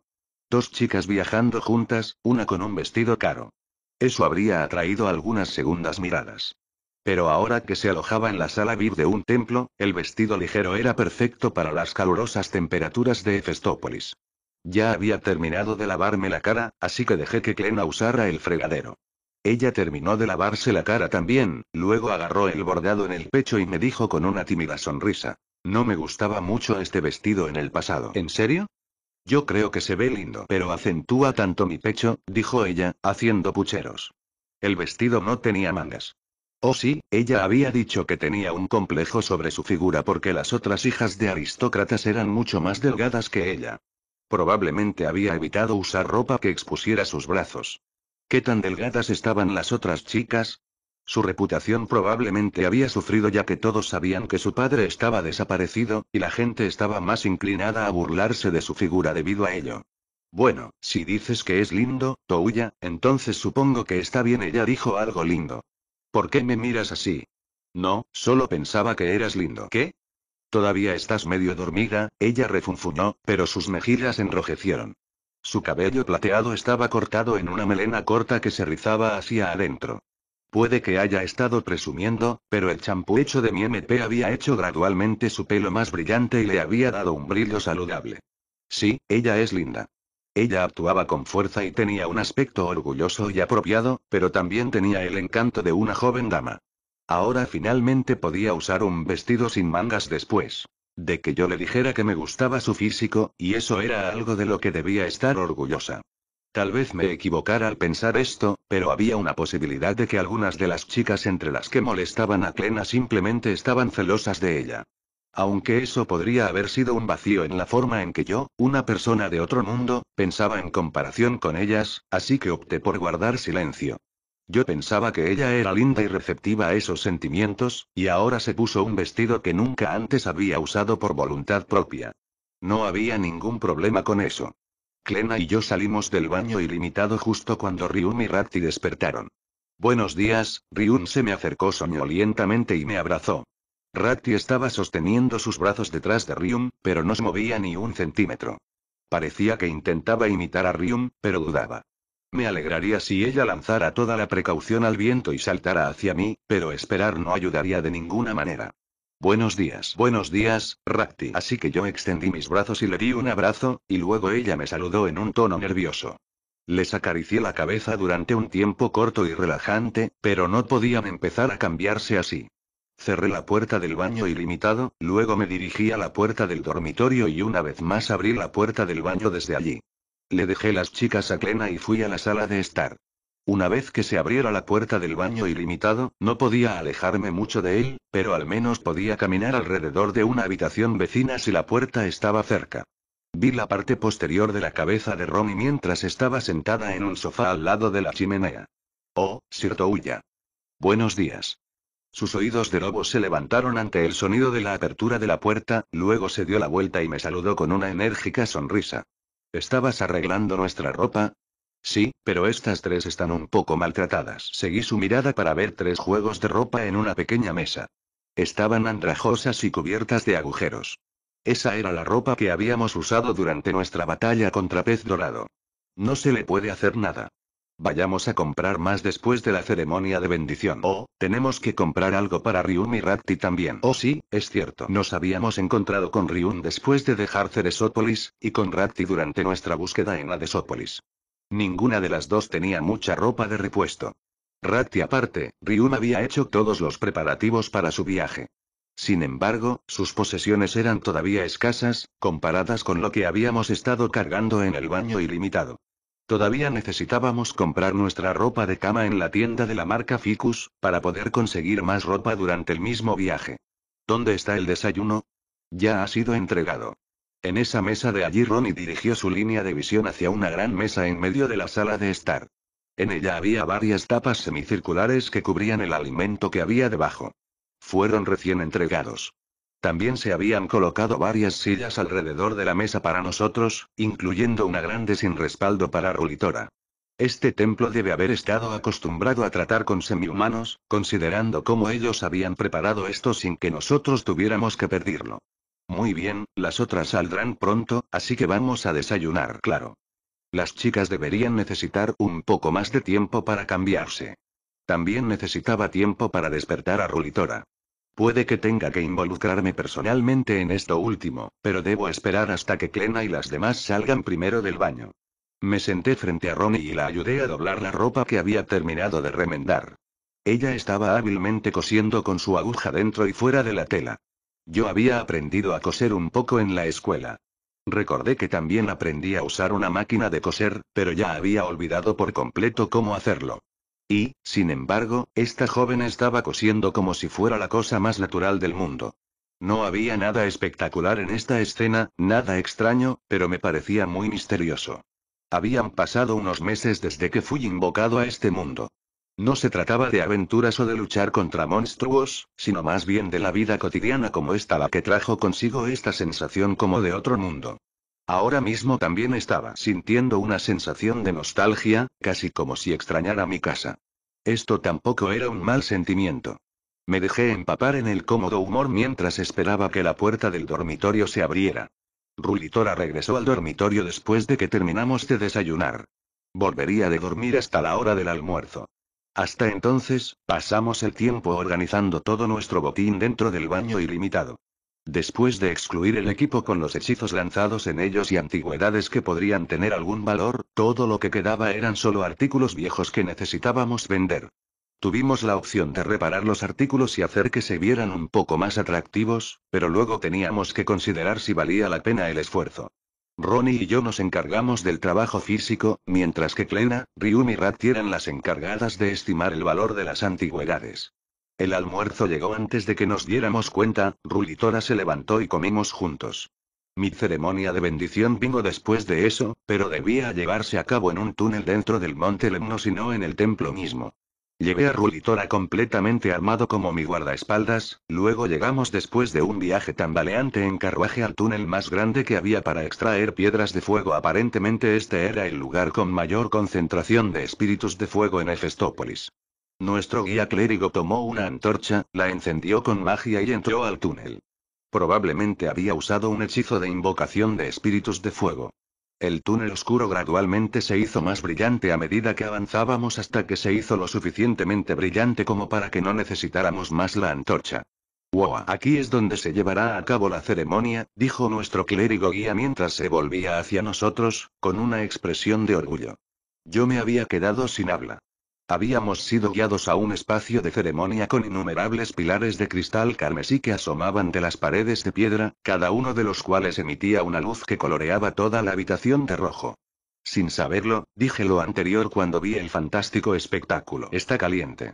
Dos chicas viajando juntas, una con un vestido caro. Eso habría atraído algunas segundas miradas. Pero ahora que se alojaba en la sala VIP de un templo, el vestido ligero era perfecto para las calurosas temperaturas de Efestópolis. Ya había terminado de lavarme la cara, así que dejé que Clena usara el fregadero. Ella terminó de lavarse la cara también, luego agarró el bordado en el pecho y me dijo con una tímida sonrisa. No me gustaba mucho este vestido en el pasado. ¿En serio? Yo creo que se ve lindo, pero acentúa tanto mi pecho, dijo ella, haciendo pucheros. El vestido no tenía mangas. Oh sí, ella había dicho que tenía un complejo sobre su figura porque las otras hijas de aristócratas eran mucho más delgadas que ella. Probablemente había evitado usar ropa que expusiera sus brazos. ¿Qué tan delgadas estaban las otras chicas? Su reputación probablemente había sufrido ya que todos sabían que su padre estaba desaparecido, y la gente estaba más inclinada a burlarse de su figura debido a ello. Bueno, si dices que es lindo, Touya, entonces supongo que está bien. Ella dijo algo lindo. ¿Por qué me miras así? No, solo pensaba que eras lindo. ¿Qué? Todavía estás medio dormida, ella refunfuñó, pero sus mejillas enrojecieron. Su cabello plateado estaba cortado en una melena corta que se rizaba hacia adentro. Puede que haya estado presumiendo, pero el champú hecho de mi MP había hecho gradualmente su pelo más brillante y le había dado un brillo saludable. Sí, ella es linda. Ella actuaba con fuerza y tenía un aspecto orgulloso y apropiado, pero también tenía el encanto de una joven dama. Ahora finalmente podía usar un vestido sin mangas después de que yo le dijera que me gustaba su físico, y eso era algo de lo que debía estar orgullosa. Tal vez me equivocara al pensar esto, pero había una posibilidad de que algunas de las chicas entre las que molestaban a Clena simplemente estaban celosas de ella. Aunque eso podría haber sido un vacío en la forma en que yo, una persona de otro mundo, pensaba en comparación con ellas, así que opté por guardar silencio. Yo pensaba que ella era linda y receptiva a esos sentimientos, y ahora se puso un vestido que nunca antes había usado por voluntad propia. No había ningún problema con eso. Clena y yo salimos del baño ilimitado justo cuando Ryum y Ratti despertaron. Buenos días, Ryum se me acercó soñolientamente y me abrazó. Rakti estaba sosteniendo sus brazos detrás de Ryum, pero no se movía ni un centímetro. Parecía que intentaba imitar a Ryum, pero dudaba. Me alegraría si ella lanzara toda la precaución al viento y saltara hacia mí, pero esperar no ayudaría de ninguna manera. Buenos días, buenos días, Rakti. Así que yo extendí mis brazos y le di un abrazo, y luego ella me saludó en un tono nervioso. Les acaricié la cabeza durante un tiempo corto y relajante, pero no podían empezar a cambiarse así. Cerré la puerta del baño ilimitado, luego me dirigí a la puerta del dormitorio y una vez más abrí la puerta del baño desde allí. Le dejé las chicas a Clena y fui a la sala de estar. Una vez que se abriera la puerta del baño ilimitado, no podía alejarme mucho de él, pero al menos podía caminar alrededor de una habitación vecina si la puerta estaba cerca. Vi la parte posterior de la cabeza de Romy mientras estaba sentada en un sofá al lado de la chimenea. Oh, Sir Touya. Buenos días. Sus oídos de lobo se levantaron ante el sonido de la apertura de la puerta, luego se dio la vuelta y me saludó con una enérgica sonrisa. ¿Estabas arreglando nuestra ropa? Sí, pero estas tres están un poco maltratadas. Seguí su mirada para ver tres juegos de ropa en una pequeña mesa. Estaban andrajosas y cubiertas de agujeros. Esa era la ropa que habíamos usado durante nuestra batalla contra Pez Dorado. No se le puede hacer nada. Vayamos a comprar más después de la ceremonia de bendición. Oh, tenemos que comprar algo para Ryun y Rakti también. Oh sí, es cierto. Nos habíamos encontrado con ryum después de dejar Ceresópolis, y con Rakti durante nuestra búsqueda en Adesópolis. Ninguna de las dos tenía mucha ropa de repuesto. Rakti aparte, ryum había hecho todos los preparativos para su viaje. Sin embargo, sus posesiones eran todavía escasas, comparadas con lo que habíamos estado cargando en el baño ilimitado. Todavía necesitábamos comprar nuestra ropa de cama en la tienda de la marca Ficus, para poder conseguir más ropa durante el mismo viaje. ¿Dónde está el desayuno? Ya ha sido entregado. En esa mesa de allí Ronnie dirigió su línea de visión hacia una gran mesa en medio de la sala de estar. En ella había varias tapas semicirculares que cubrían el alimento que había debajo. Fueron recién entregados. También se habían colocado varias sillas alrededor de la mesa para nosotros, incluyendo una grande sin respaldo para Rulitora. Este templo debe haber estado acostumbrado a tratar con semihumanos, considerando cómo ellos habían preparado esto sin que nosotros tuviéramos que perderlo. Muy bien, las otras saldrán pronto, así que vamos a desayunar, claro. Las chicas deberían necesitar un poco más de tiempo para cambiarse. También necesitaba tiempo para despertar a Rulitora. Puede que tenga que involucrarme personalmente en esto último, pero debo esperar hasta que Clena y las demás salgan primero del baño. Me senté frente a Ronnie y la ayudé a doblar la ropa que había terminado de remendar. Ella estaba hábilmente cosiendo con su aguja dentro y fuera de la tela. Yo había aprendido a coser un poco en la escuela. Recordé que también aprendí a usar una máquina de coser, pero ya había olvidado por completo cómo hacerlo. Y, sin embargo, esta joven estaba cosiendo como si fuera la cosa más natural del mundo. No había nada espectacular en esta escena, nada extraño, pero me parecía muy misterioso. Habían pasado unos meses desde que fui invocado a este mundo. No se trataba de aventuras o de luchar contra monstruos, sino más bien de la vida cotidiana como esta la que trajo consigo esta sensación como de otro mundo. Ahora mismo también estaba sintiendo una sensación de nostalgia, casi como si extrañara mi casa. Esto tampoco era un mal sentimiento. Me dejé empapar en el cómodo humor mientras esperaba que la puerta del dormitorio se abriera. Rulitora regresó al dormitorio después de que terminamos de desayunar. Volvería de dormir hasta la hora del almuerzo. Hasta entonces, pasamos el tiempo organizando todo nuestro botín dentro del baño ilimitado. Después de excluir el equipo con los hechizos lanzados en ellos y antigüedades que podrían tener algún valor, todo lo que quedaba eran solo artículos viejos que necesitábamos vender. Tuvimos la opción de reparar los artículos y hacer que se vieran un poco más atractivos, pero luego teníamos que considerar si valía la pena el esfuerzo. Ronnie y yo nos encargamos del trabajo físico, mientras que Clena, Ryum y Rat eran las encargadas de estimar el valor de las antigüedades. El almuerzo llegó antes de que nos diéramos cuenta, Rulitora se levantó y comimos juntos. Mi ceremonia de bendición vino después de eso, pero debía llevarse a cabo en un túnel dentro del monte Lemnos y no en el templo mismo. Llevé a Rulitora completamente armado como mi guardaespaldas, luego llegamos después de un viaje tambaleante en carruaje al túnel más grande que había para extraer piedras de fuego. Aparentemente este era el lugar con mayor concentración de espíritus de fuego en Hefestópolis. Nuestro guía clérigo tomó una antorcha, la encendió con magia y entró al túnel. Probablemente había usado un hechizo de invocación de espíritus de fuego. El túnel oscuro gradualmente se hizo más brillante a medida que avanzábamos hasta que se hizo lo suficientemente brillante como para que no necesitáramos más la antorcha. Wow, aquí es donde se llevará a cabo la ceremonia, dijo nuestro clérigo guía mientras se volvía hacia nosotros, con una expresión de orgullo. Yo me había quedado sin habla. Habíamos sido guiados a un espacio de ceremonia con innumerables pilares de cristal carmesí que asomaban de las paredes de piedra, cada uno de los cuales emitía una luz que coloreaba toda la habitación de rojo. Sin saberlo, dije lo anterior cuando vi el fantástico espectáculo. Está caliente.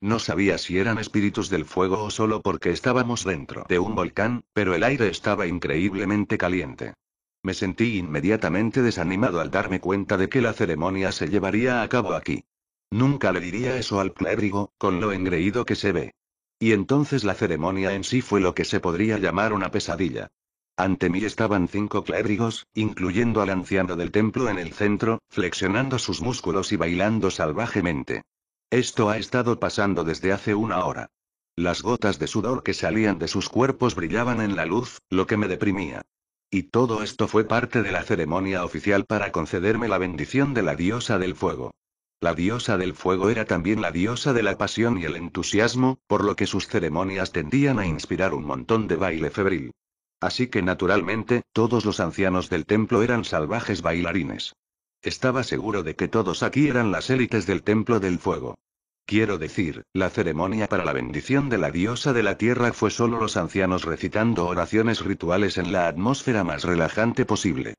No sabía si eran espíritus del fuego o solo porque estábamos dentro de un volcán, pero el aire estaba increíblemente caliente. Me sentí inmediatamente desanimado al darme cuenta de que la ceremonia se llevaría a cabo aquí. Nunca le diría eso al clérigo, con lo engreído que se ve. Y entonces la ceremonia en sí fue lo que se podría llamar una pesadilla. Ante mí estaban cinco clérigos, incluyendo al anciano del templo en el centro, flexionando sus músculos y bailando salvajemente. Esto ha estado pasando desde hace una hora. Las gotas de sudor que salían de sus cuerpos brillaban en la luz, lo que me deprimía. Y todo esto fue parte de la ceremonia oficial para concederme la bendición de la diosa del fuego. La diosa del fuego era también la diosa de la pasión y el entusiasmo, por lo que sus ceremonias tendían a inspirar un montón de baile febril. Así que naturalmente, todos los ancianos del templo eran salvajes bailarines. Estaba seguro de que todos aquí eran las élites del templo del fuego. Quiero decir, la ceremonia para la bendición de la diosa de la tierra fue solo los ancianos recitando oraciones rituales en la atmósfera más relajante posible.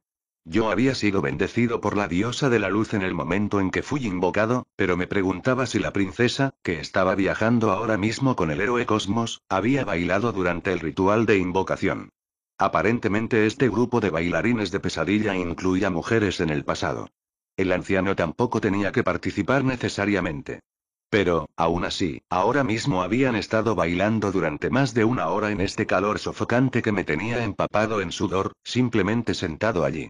Yo había sido bendecido por la diosa de la luz en el momento en que fui invocado, pero me preguntaba si la princesa, que estaba viajando ahora mismo con el héroe Cosmos, había bailado durante el ritual de invocación. Aparentemente este grupo de bailarines de pesadilla incluía mujeres en el pasado. El anciano tampoco tenía que participar necesariamente. Pero, aún así, ahora mismo habían estado bailando durante más de una hora en este calor sofocante que me tenía empapado en sudor, simplemente sentado allí.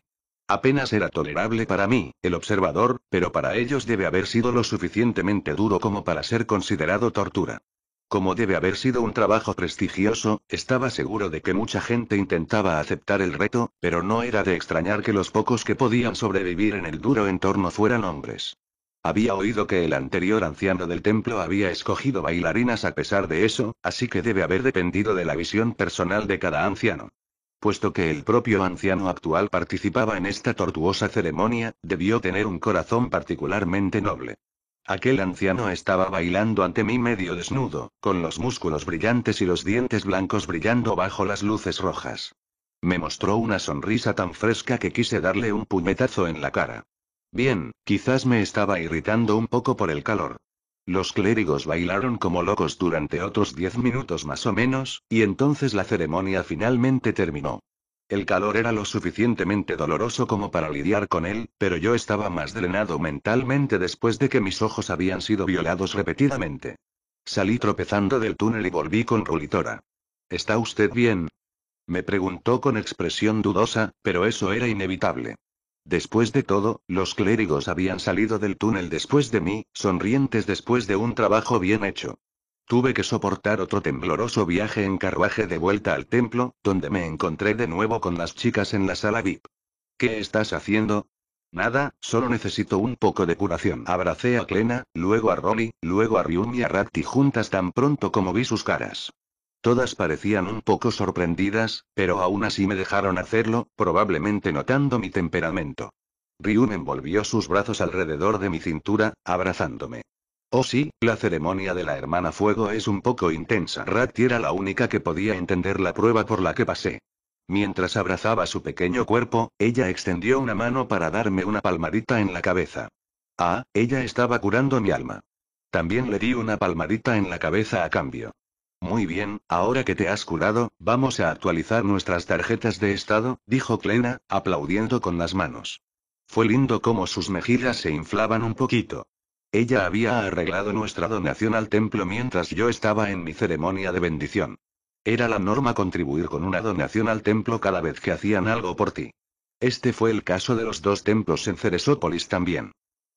Apenas era tolerable para mí, el observador, pero para ellos debe haber sido lo suficientemente duro como para ser considerado tortura. Como debe haber sido un trabajo prestigioso, estaba seguro de que mucha gente intentaba aceptar el reto, pero no era de extrañar que los pocos que podían sobrevivir en el duro entorno fueran hombres. Había oído que el anterior anciano del templo había escogido bailarinas a pesar de eso, así que debe haber dependido de la visión personal de cada anciano. Puesto que el propio anciano actual participaba en esta tortuosa ceremonia, debió tener un corazón particularmente noble. Aquel anciano estaba bailando ante mí medio desnudo, con los músculos brillantes y los dientes blancos brillando bajo las luces rojas. Me mostró una sonrisa tan fresca que quise darle un puñetazo en la cara. Bien, quizás me estaba irritando un poco por el calor, los clérigos bailaron como locos durante otros diez minutos más o menos, y entonces la ceremonia finalmente terminó. El calor era lo suficientemente doloroso como para lidiar con él, pero yo estaba más drenado mentalmente después de que mis ojos habían sido violados repetidamente. Salí tropezando del túnel y volví con Rulitora. ¿Está usted bien? Me preguntó con expresión dudosa, pero eso era inevitable. Después de todo, los clérigos habían salido del túnel después de mí, sonrientes después de un trabajo bien hecho. Tuve que soportar otro tembloroso viaje en carruaje de vuelta al templo, donde me encontré de nuevo con las chicas en la sala VIP. ¿Qué estás haciendo? Nada, solo necesito un poco de curación. Abracé a Clena, luego a Ronnie, luego a Ryumi y a Ratti juntas tan pronto como vi sus caras. Todas parecían un poco sorprendidas, pero aún así me dejaron hacerlo, probablemente notando mi temperamento. me envolvió sus brazos alrededor de mi cintura, abrazándome. Oh sí, la ceremonia de la hermana fuego es un poco intensa. Ratti era la única que podía entender la prueba por la que pasé. Mientras abrazaba su pequeño cuerpo, ella extendió una mano para darme una palmadita en la cabeza. Ah, ella estaba curando mi alma. También le di una palmadita en la cabeza a cambio. Muy bien, ahora que te has curado, vamos a actualizar nuestras tarjetas de estado, dijo Clena, aplaudiendo con las manos. Fue lindo como sus mejillas se inflaban un poquito. Ella había arreglado nuestra donación al templo mientras yo estaba en mi ceremonia de bendición. Era la norma contribuir con una donación al templo cada vez que hacían algo por ti. Este fue el caso de los dos templos en Ceresópolis también.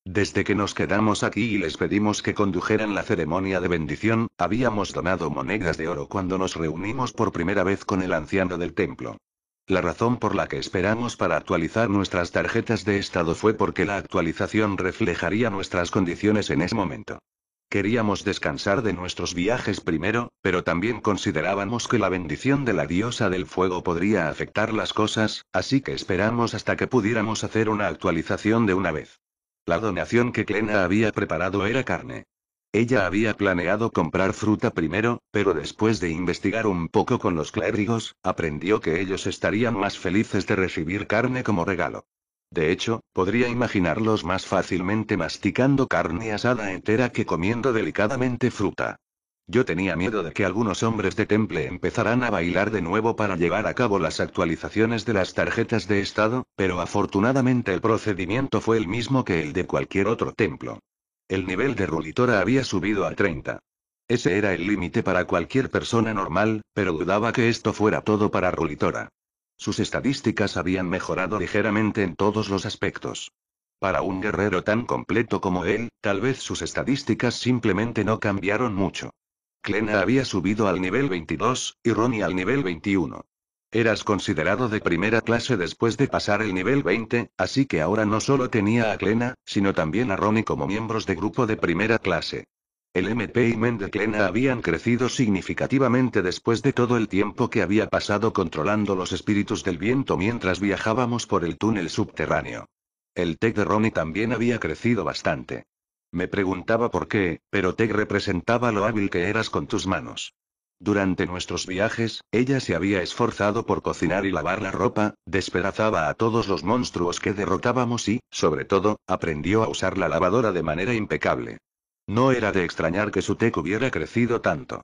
Desde que nos quedamos aquí y les pedimos que condujeran la ceremonia de bendición, habíamos donado monedas de oro cuando nos reunimos por primera vez con el anciano del templo. La razón por la que esperamos para actualizar nuestras tarjetas de estado fue porque la actualización reflejaría nuestras condiciones en ese momento. Queríamos descansar de nuestros viajes primero, pero también considerábamos que la bendición de la diosa del fuego podría afectar las cosas, así que esperamos hasta que pudiéramos hacer una actualización de una vez. La donación que Clena había preparado era carne. Ella había planeado comprar fruta primero, pero después de investigar un poco con los clérigos, aprendió que ellos estarían más felices de recibir carne como regalo. De hecho, podría imaginarlos más fácilmente masticando carne asada entera que comiendo delicadamente fruta. Yo tenía miedo de que algunos hombres de temple empezaran a bailar de nuevo para llevar a cabo las actualizaciones de las tarjetas de estado, pero afortunadamente el procedimiento fue el mismo que el de cualquier otro templo. El nivel de rulitora había subido a 30. Ese era el límite para cualquier persona normal, pero dudaba que esto fuera todo para rulitora. Sus estadísticas habían mejorado ligeramente en todos los aspectos. Para un guerrero tan completo como él, tal vez sus estadísticas simplemente no cambiaron mucho. Clena había subido al nivel 22, y Ronnie al nivel 21. Eras considerado de primera clase después de pasar el nivel 20, así que ahora no solo tenía a Clena, sino también a Ronnie como miembros de grupo de primera clase. El MP y Men de habían crecido significativamente después de todo el tiempo que había pasado controlando los espíritus del viento mientras viajábamos por el túnel subterráneo. El tech de Ronnie también había crecido bastante. Me preguntaba por qué, pero Tec representaba lo hábil que eras con tus manos. Durante nuestros viajes, ella se había esforzado por cocinar y lavar la ropa, despedazaba a todos los monstruos que derrotábamos y, sobre todo, aprendió a usar la lavadora de manera impecable. No era de extrañar que su Tec hubiera crecido tanto.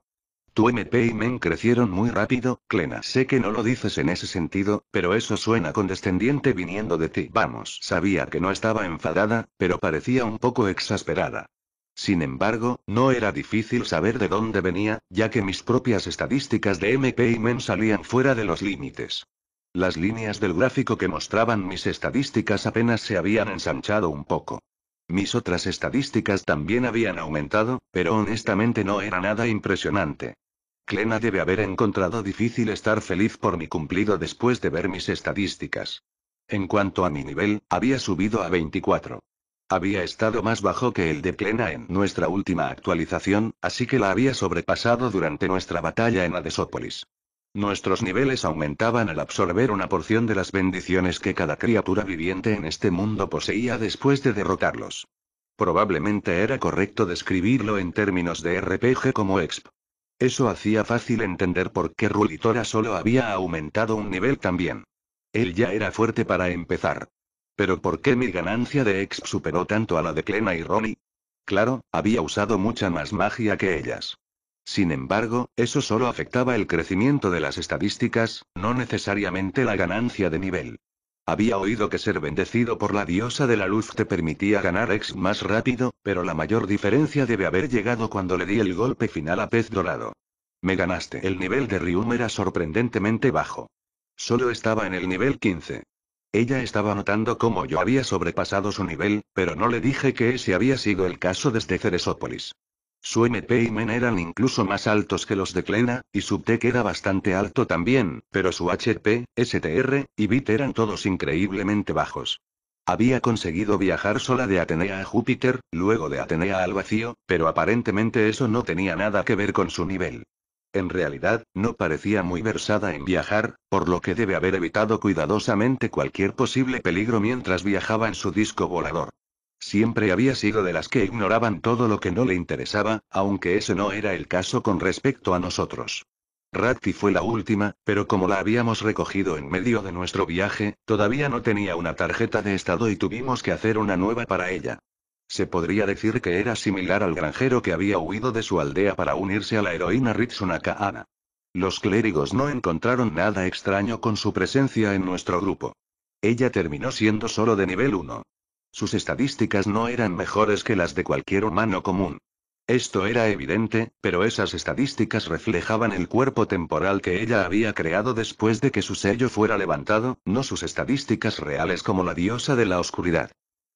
Tu MP y Men crecieron muy rápido, Clena. Sé que no lo dices en ese sentido, pero eso suena condescendiente viniendo de ti. Vamos, sabía que no estaba enfadada, pero parecía un poco exasperada. Sin embargo, no era difícil saber de dónde venía, ya que mis propias estadísticas de MP y Men salían fuera de los límites. Las líneas del gráfico que mostraban mis estadísticas apenas se habían ensanchado un poco. Mis otras estadísticas también habían aumentado, pero honestamente no era nada impresionante. Clena debe haber encontrado difícil estar feliz por mi cumplido después de ver mis estadísticas. En cuanto a mi nivel, había subido a 24. Había estado más bajo que el de Clena en nuestra última actualización, así que la había sobrepasado durante nuestra batalla en Adesópolis. Nuestros niveles aumentaban al absorber una porción de las bendiciones que cada criatura viviente en este mundo poseía después de derrotarlos. Probablemente era correcto describirlo en términos de RPG como exp. Eso hacía fácil entender por qué Rulitora solo había aumentado un nivel también. Él ya era fuerte para empezar. Pero ¿por qué mi ganancia de EXP superó tanto a la de Clena y Ronnie? Claro, había usado mucha más magia que ellas. Sin embargo, eso solo afectaba el crecimiento de las estadísticas, no necesariamente la ganancia de nivel. Había oído que ser bendecido por la diosa de la luz te permitía ganar ex más rápido, pero la mayor diferencia debe haber llegado cuando le di el golpe final a Pez Dorado. Me ganaste. El nivel de Ryum era sorprendentemente bajo. Solo estaba en el nivel 15. Ella estaba notando cómo yo había sobrepasado su nivel, pero no le dije que ese había sido el caso desde Ceresópolis. Su MP y MEN eran incluso más altos que los de Clena, y su TEC era bastante alto también, pero su HP, STR, y BIT eran todos increíblemente bajos. Había conseguido viajar sola de Atenea a Júpiter, luego de Atenea al vacío, pero aparentemente eso no tenía nada que ver con su nivel. En realidad, no parecía muy versada en viajar, por lo que debe haber evitado cuidadosamente cualquier posible peligro mientras viajaba en su disco volador. Siempre había sido de las que ignoraban todo lo que no le interesaba, aunque ese no era el caso con respecto a nosotros. Ratti fue la última, pero como la habíamos recogido en medio de nuestro viaje, todavía no tenía una tarjeta de estado y tuvimos que hacer una nueva para ella. Se podría decir que era similar al granjero que había huido de su aldea para unirse a la heroína Ritsunaka Ana. Los clérigos no encontraron nada extraño con su presencia en nuestro grupo. Ella terminó siendo solo de nivel 1. Sus estadísticas no eran mejores que las de cualquier humano común. Esto era evidente, pero esas estadísticas reflejaban el cuerpo temporal que ella había creado después de que su sello fuera levantado, no sus estadísticas reales como la diosa de la oscuridad.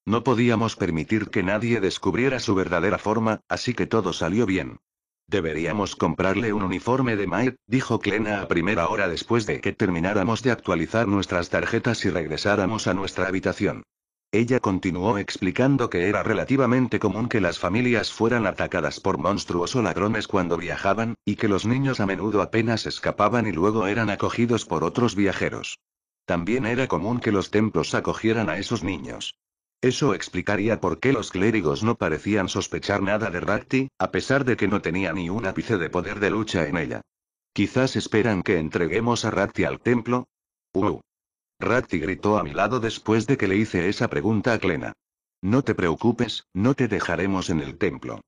No podíamos permitir que nadie descubriera su verdadera forma, así que todo salió bien. Deberíamos comprarle un uniforme de Mike, dijo Clena a primera hora después de que termináramos de actualizar nuestras tarjetas y regresáramos a nuestra habitación. Ella continuó explicando que era relativamente común que las familias fueran atacadas por monstruos o ladrones cuando viajaban, y que los niños a menudo apenas escapaban y luego eran acogidos por otros viajeros. También era común que los templos acogieran a esos niños. Eso explicaría por qué los clérigos no parecían sospechar nada de Rakti, a pesar de que no tenía ni un ápice de poder de lucha en ella. Quizás esperan que entreguemos a Rakti al templo. Uh. Ratti gritó a mi lado después de que le hice esa pregunta a Clena. No te preocupes, no te dejaremos en el templo.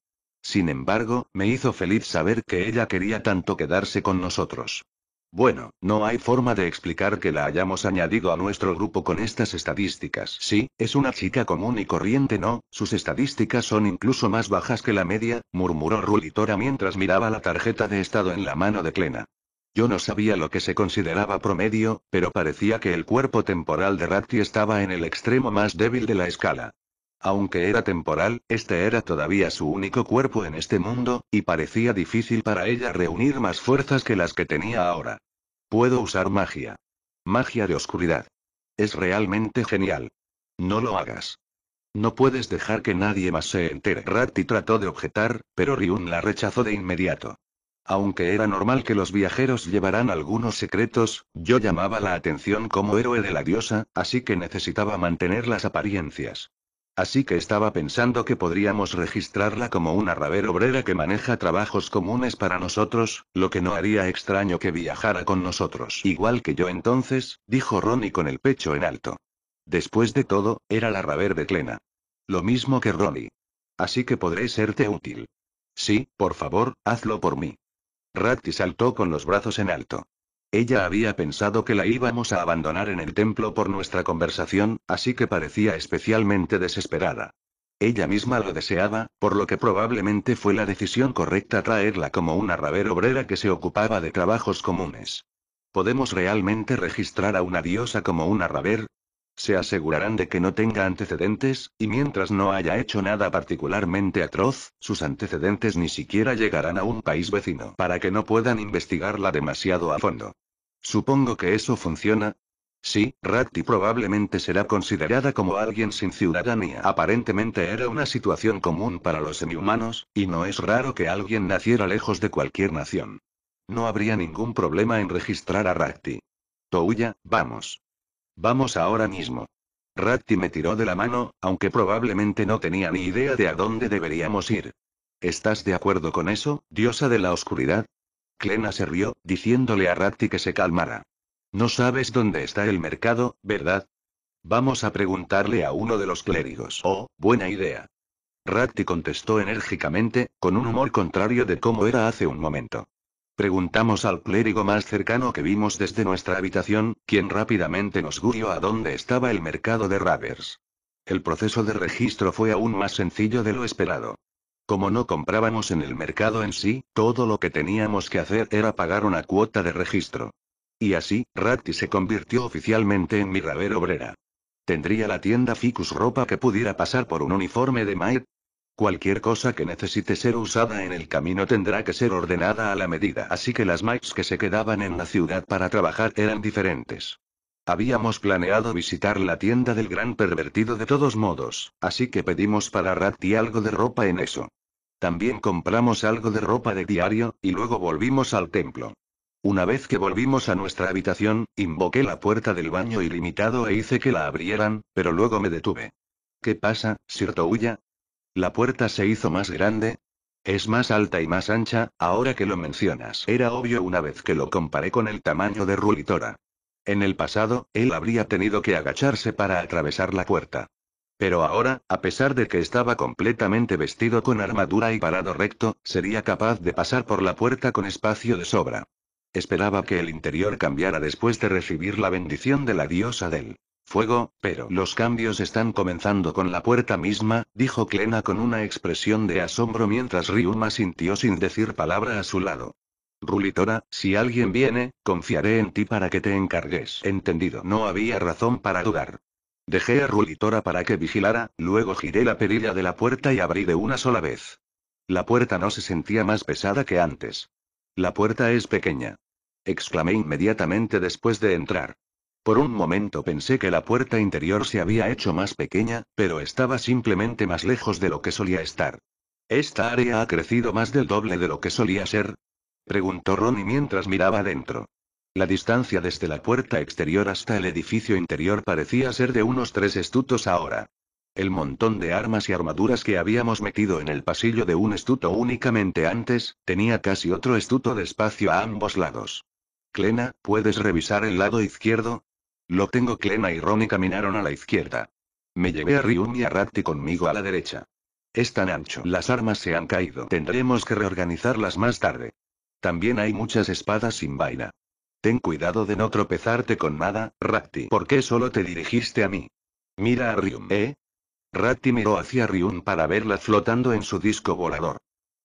Sin embargo, me hizo feliz saber que ella quería tanto quedarse con nosotros. Bueno, no hay forma de explicar que la hayamos añadido a nuestro grupo con estas estadísticas. Sí, es una chica común y corriente, ¿no? Sus estadísticas son incluso más bajas que la media, murmuró Rulitora mientras miraba la tarjeta de estado en la mano de Clena. Yo no sabía lo que se consideraba promedio, pero parecía que el cuerpo temporal de Ratti estaba en el extremo más débil de la escala. Aunque era temporal, este era todavía su único cuerpo en este mundo, y parecía difícil para ella reunir más fuerzas que las que tenía ahora. Puedo usar magia. Magia de oscuridad. Es realmente genial. No lo hagas. No puedes dejar que nadie más se entere. Ratti trató de objetar, pero Ryun la rechazó de inmediato. Aunque era normal que los viajeros llevaran algunos secretos, yo llamaba la atención como héroe de la diosa, así que necesitaba mantener las apariencias. Así que estaba pensando que podríamos registrarla como una raver obrera que maneja trabajos comunes para nosotros, lo que no haría extraño que viajara con nosotros. Igual que yo entonces, dijo Ronnie con el pecho en alto. Después de todo, era la raver de Clena. Lo mismo que Ronnie. Así que podré serte útil. Sí, por favor, hazlo por mí. Ratti saltó con los brazos en alto. Ella había pensado que la íbamos a abandonar en el templo por nuestra conversación, así que parecía especialmente desesperada. Ella misma lo deseaba, por lo que probablemente fue la decisión correcta traerla como una raber obrera que se ocupaba de trabajos comunes. ¿Podemos realmente registrar a una diosa como una raber? Se asegurarán de que no tenga antecedentes, y mientras no haya hecho nada particularmente atroz, sus antecedentes ni siquiera llegarán a un país vecino para que no puedan investigarla demasiado a fondo. Supongo que eso funciona, Sí, Rakti probablemente será considerada como alguien sin ciudadanía. Aparentemente era una situación común para los semihumanos, y no es raro que alguien naciera lejos de cualquier nación. No habría ningún problema en registrar a Rakti. Touya, vamos. Vamos ahora mismo. Ratti me tiró de la mano, aunque probablemente no tenía ni idea de a dónde deberíamos ir. ¿Estás de acuerdo con eso, diosa de la oscuridad? Clena se rió, diciéndole a Ratti que se calmara. No sabes dónde está el mercado, ¿verdad? Vamos a preguntarle a uno de los clérigos. Oh, buena idea. Ratti contestó enérgicamente, con un humor contrario de cómo era hace un momento. Preguntamos al clérigo más cercano que vimos desde nuestra habitación, quien rápidamente nos guió a dónde estaba el mercado de Ravers. El proceso de registro fue aún más sencillo de lo esperado. Como no comprábamos en el mercado en sí, todo lo que teníamos que hacer era pagar una cuota de registro. Y así, Ratti se convirtió oficialmente en mi raver obrera. Tendría la tienda Ficus ropa que pudiera pasar por un uniforme de Maid? Cualquier cosa que necesite ser usada en el camino tendrá que ser ordenada a la medida, así que las mics que se quedaban en la ciudad para trabajar eran diferentes. Habíamos planeado visitar la tienda del gran pervertido de todos modos, así que pedimos para Ratti algo de ropa en eso. También compramos algo de ropa de diario, y luego volvimos al templo. Una vez que volvimos a nuestra habitación, invoqué la puerta del baño ilimitado e hice que la abrieran, pero luego me detuve. ¿Qué pasa, Sir la puerta se hizo más grande. Es más alta y más ancha, ahora que lo mencionas. Era obvio una vez que lo comparé con el tamaño de Rulitora. En el pasado, él habría tenido que agacharse para atravesar la puerta. Pero ahora, a pesar de que estaba completamente vestido con armadura y parado recto, sería capaz de pasar por la puerta con espacio de sobra. Esperaba que el interior cambiara después de recibir la bendición de la diosa del Fuego, pero los cambios están comenzando con la puerta misma, dijo Clena con una expresión de asombro mientras Ryuma sintió sin decir palabra a su lado. Rulitora, si alguien viene, confiaré en ti para que te encargues. Entendido. No había razón para dudar. Dejé a Rulitora para que vigilara, luego giré la perilla de la puerta y abrí de una sola vez. La puerta no se sentía más pesada que antes. La puerta es pequeña. Exclamé inmediatamente después de entrar. Por un momento pensé que la puerta interior se había hecho más pequeña, pero estaba simplemente más lejos de lo que solía estar. ¿Esta área ha crecido más del doble de lo que solía ser? Preguntó Ronnie mientras miraba adentro. La distancia desde la puerta exterior hasta el edificio interior parecía ser de unos tres estutos ahora. El montón de armas y armaduras que habíamos metido en el pasillo de un estuto únicamente antes, tenía casi otro estuto de espacio a ambos lados. Clena, ¿puedes revisar el lado izquierdo? Lo tengo Clena y Ronnie caminaron a la izquierda. Me llevé a Ryun y a Rakti conmigo a la derecha. Es tan ancho. Las armas se han caído. Tendremos que reorganizarlas más tarde. También hay muchas espadas sin vaina. Ten cuidado de no tropezarte con nada, Rakti. ¿Por qué solo te dirigiste a mí? Mira a Ryun, ¿eh? Rakti miró hacia Ryun para verla flotando en su disco volador.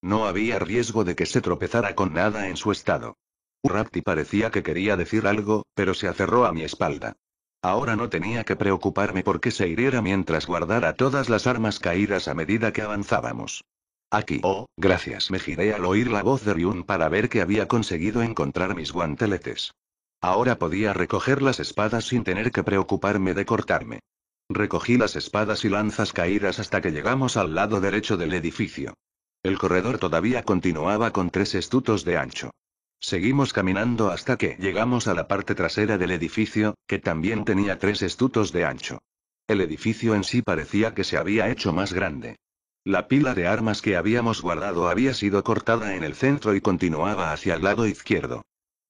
No había riesgo de que se tropezara con nada en su estado. Rapti parecía que quería decir algo, pero se aferró a mi espalda. Ahora no tenía que preocuparme porque se hiriera mientras guardara todas las armas caídas a medida que avanzábamos. Aquí. Oh, gracias. Me giré al oír la voz de Ryun para ver que había conseguido encontrar mis guanteletes. Ahora podía recoger las espadas sin tener que preocuparme de cortarme. Recogí las espadas y lanzas caídas hasta que llegamos al lado derecho del edificio. El corredor todavía continuaba con tres estutos de ancho. Seguimos caminando hasta que llegamos a la parte trasera del edificio, que también tenía tres estutos de ancho. El edificio en sí parecía que se había hecho más grande. La pila de armas que habíamos guardado había sido cortada en el centro y continuaba hacia el lado izquierdo.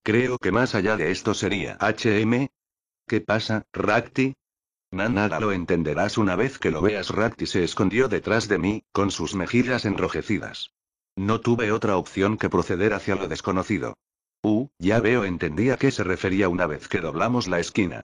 Creo que más allá de esto sería HM. ¿Qué pasa, Rakti? nada lo entenderás una vez que lo veas. Rakti se escondió detrás de mí, con sus mejillas enrojecidas. No tuve otra opción que proceder hacia lo desconocido. Uh, ya veo, entendía a qué se refería una vez que doblamos la esquina.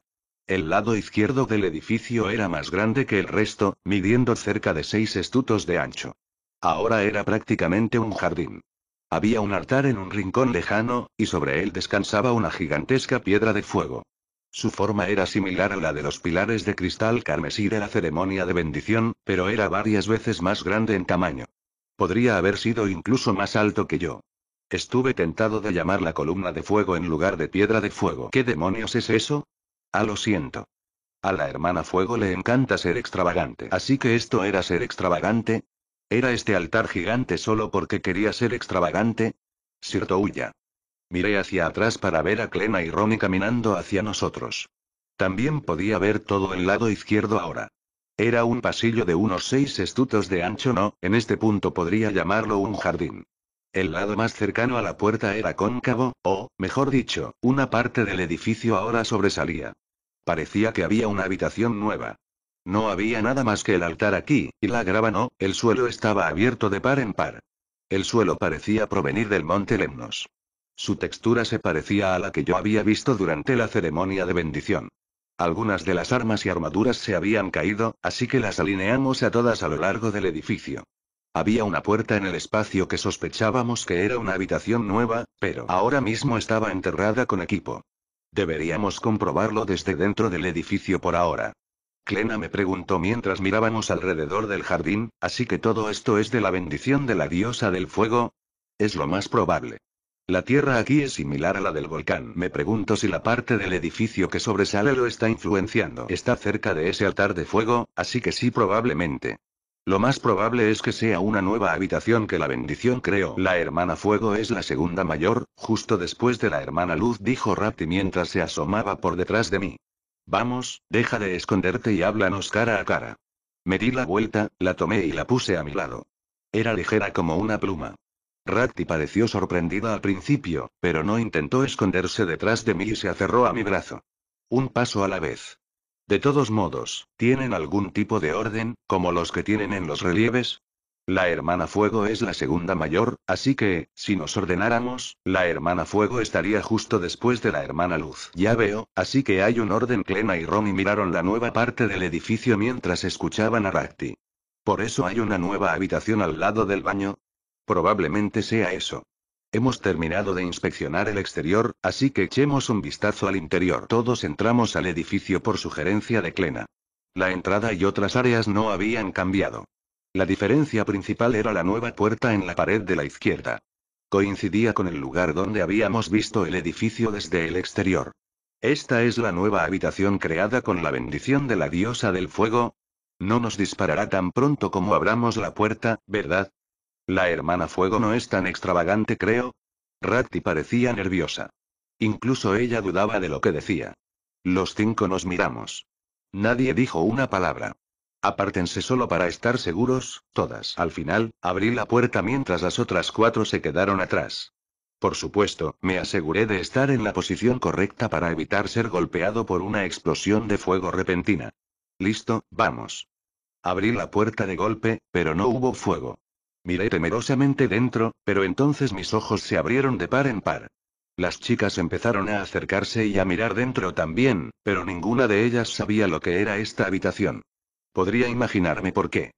El lado izquierdo del edificio era más grande que el resto, midiendo cerca de seis estutos de ancho. Ahora era prácticamente un jardín. Había un altar en un rincón lejano, y sobre él descansaba una gigantesca piedra de fuego. Su forma era similar a la de los pilares de cristal carmesí de la ceremonia de bendición, pero era varias veces más grande en tamaño. Podría haber sido incluso más alto que yo. Estuve tentado de llamar la columna de fuego en lugar de piedra de fuego. ¿Qué demonios es eso? Ah, lo siento. A la hermana fuego le encanta ser extravagante. Así que esto era ser extravagante. ¿Era este altar gigante solo porque quería ser extravagante? Cierto, Touya. Miré hacia atrás para ver a Clena y Ronnie caminando hacia nosotros. También podía ver todo el lado izquierdo ahora. Era un pasillo de unos seis estutos de ancho, no, en este punto podría llamarlo un jardín. El lado más cercano a la puerta era cóncavo, o, mejor dicho, una parte del edificio ahora sobresalía. Parecía que había una habitación nueva. No había nada más que el altar aquí, y la grava no, el suelo estaba abierto de par en par. El suelo parecía provenir del monte Lemnos. Su textura se parecía a la que yo había visto durante la ceremonia de bendición. Algunas de las armas y armaduras se habían caído, así que las alineamos a todas a lo largo del edificio. Había una puerta en el espacio que sospechábamos que era una habitación nueva, pero ahora mismo estaba enterrada con equipo. Deberíamos comprobarlo desde dentro del edificio por ahora. Clena me preguntó mientras mirábamos alrededor del jardín, así que todo esto es de la bendición de la diosa del fuego. Es lo más probable. La tierra aquí es similar a la del volcán. Me pregunto si la parte del edificio que sobresale lo está influenciando. Está cerca de ese altar de fuego, así que sí probablemente. Lo más probable es que sea una nueva habitación que la bendición creó. La hermana Fuego es la segunda mayor, justo después de la hermana Luz, dijo Rapti mientras se asomaba por detrás de mí. Vamos, deja de esconderte y háblanos cara a cara. Me di la vuelta, la tomé y la puse a mi lado. Era ligera como una pluma. Ratti pareció sorprendida al principio, pero no intentó esconderse detrás de mí y se aferró a mi brazo. Un paso a la vez. De todos modos, ¿tienen algún tipo de orden, como los que tienen en los relieves? La hermana Fuego es la segunda mayor, así que, si nos ordenáramos, la hermana Fuego estaría justo después de la hermana Luz. Ya veo, así que hay un orden. Clena y Romy miraron la nueva parte del edificio mientras escuchaban a Ratti. Por eso hay una nueva habitación al lado del baño, Probablemente sea eso. Hemos terminado de inspeccionar el exterior, así que echemos un vistazo al interior. Todos entramos al edificio por sugerencia de Clena. La entrada y otras áreas no habían cambiado. La diferencia principal era la nueva puerta en la pared de la izquierda. Coincidía con el lugar donde habíamos visto el edificio desde el exterior. Esta es la nueva habitación creada con la bendición de la diosa del fuego. No nos disparará tan pronto como abramos la puerta, ¿verdad? La hermana Fuego no es tan extravagante, creo. Ratti parecía nerviosa. Incluso ella dudaba de lo que decía. Los cinco nos miramos. Nadie dijo una palabra. Apártense solo para estar seguros, todas. Al final, abrí la puerta mientras las otras cuatro se quedaron atrás. Por supuesto, me aseguré de estar en la posición correcta para evitar ser golpeado por una explosión de fuego repentina. Listo, vamos. Abrí la puerta de golpe, pero no hubo fuego. Miré temerosamente dentro, pero entonces mis ojos se abrieron de par en par. Las chicas empezaron a acercarse y a mirar dentro también, pero ninguna de ellas sabía lo que era esta habitación. Podría imaginarme por qué.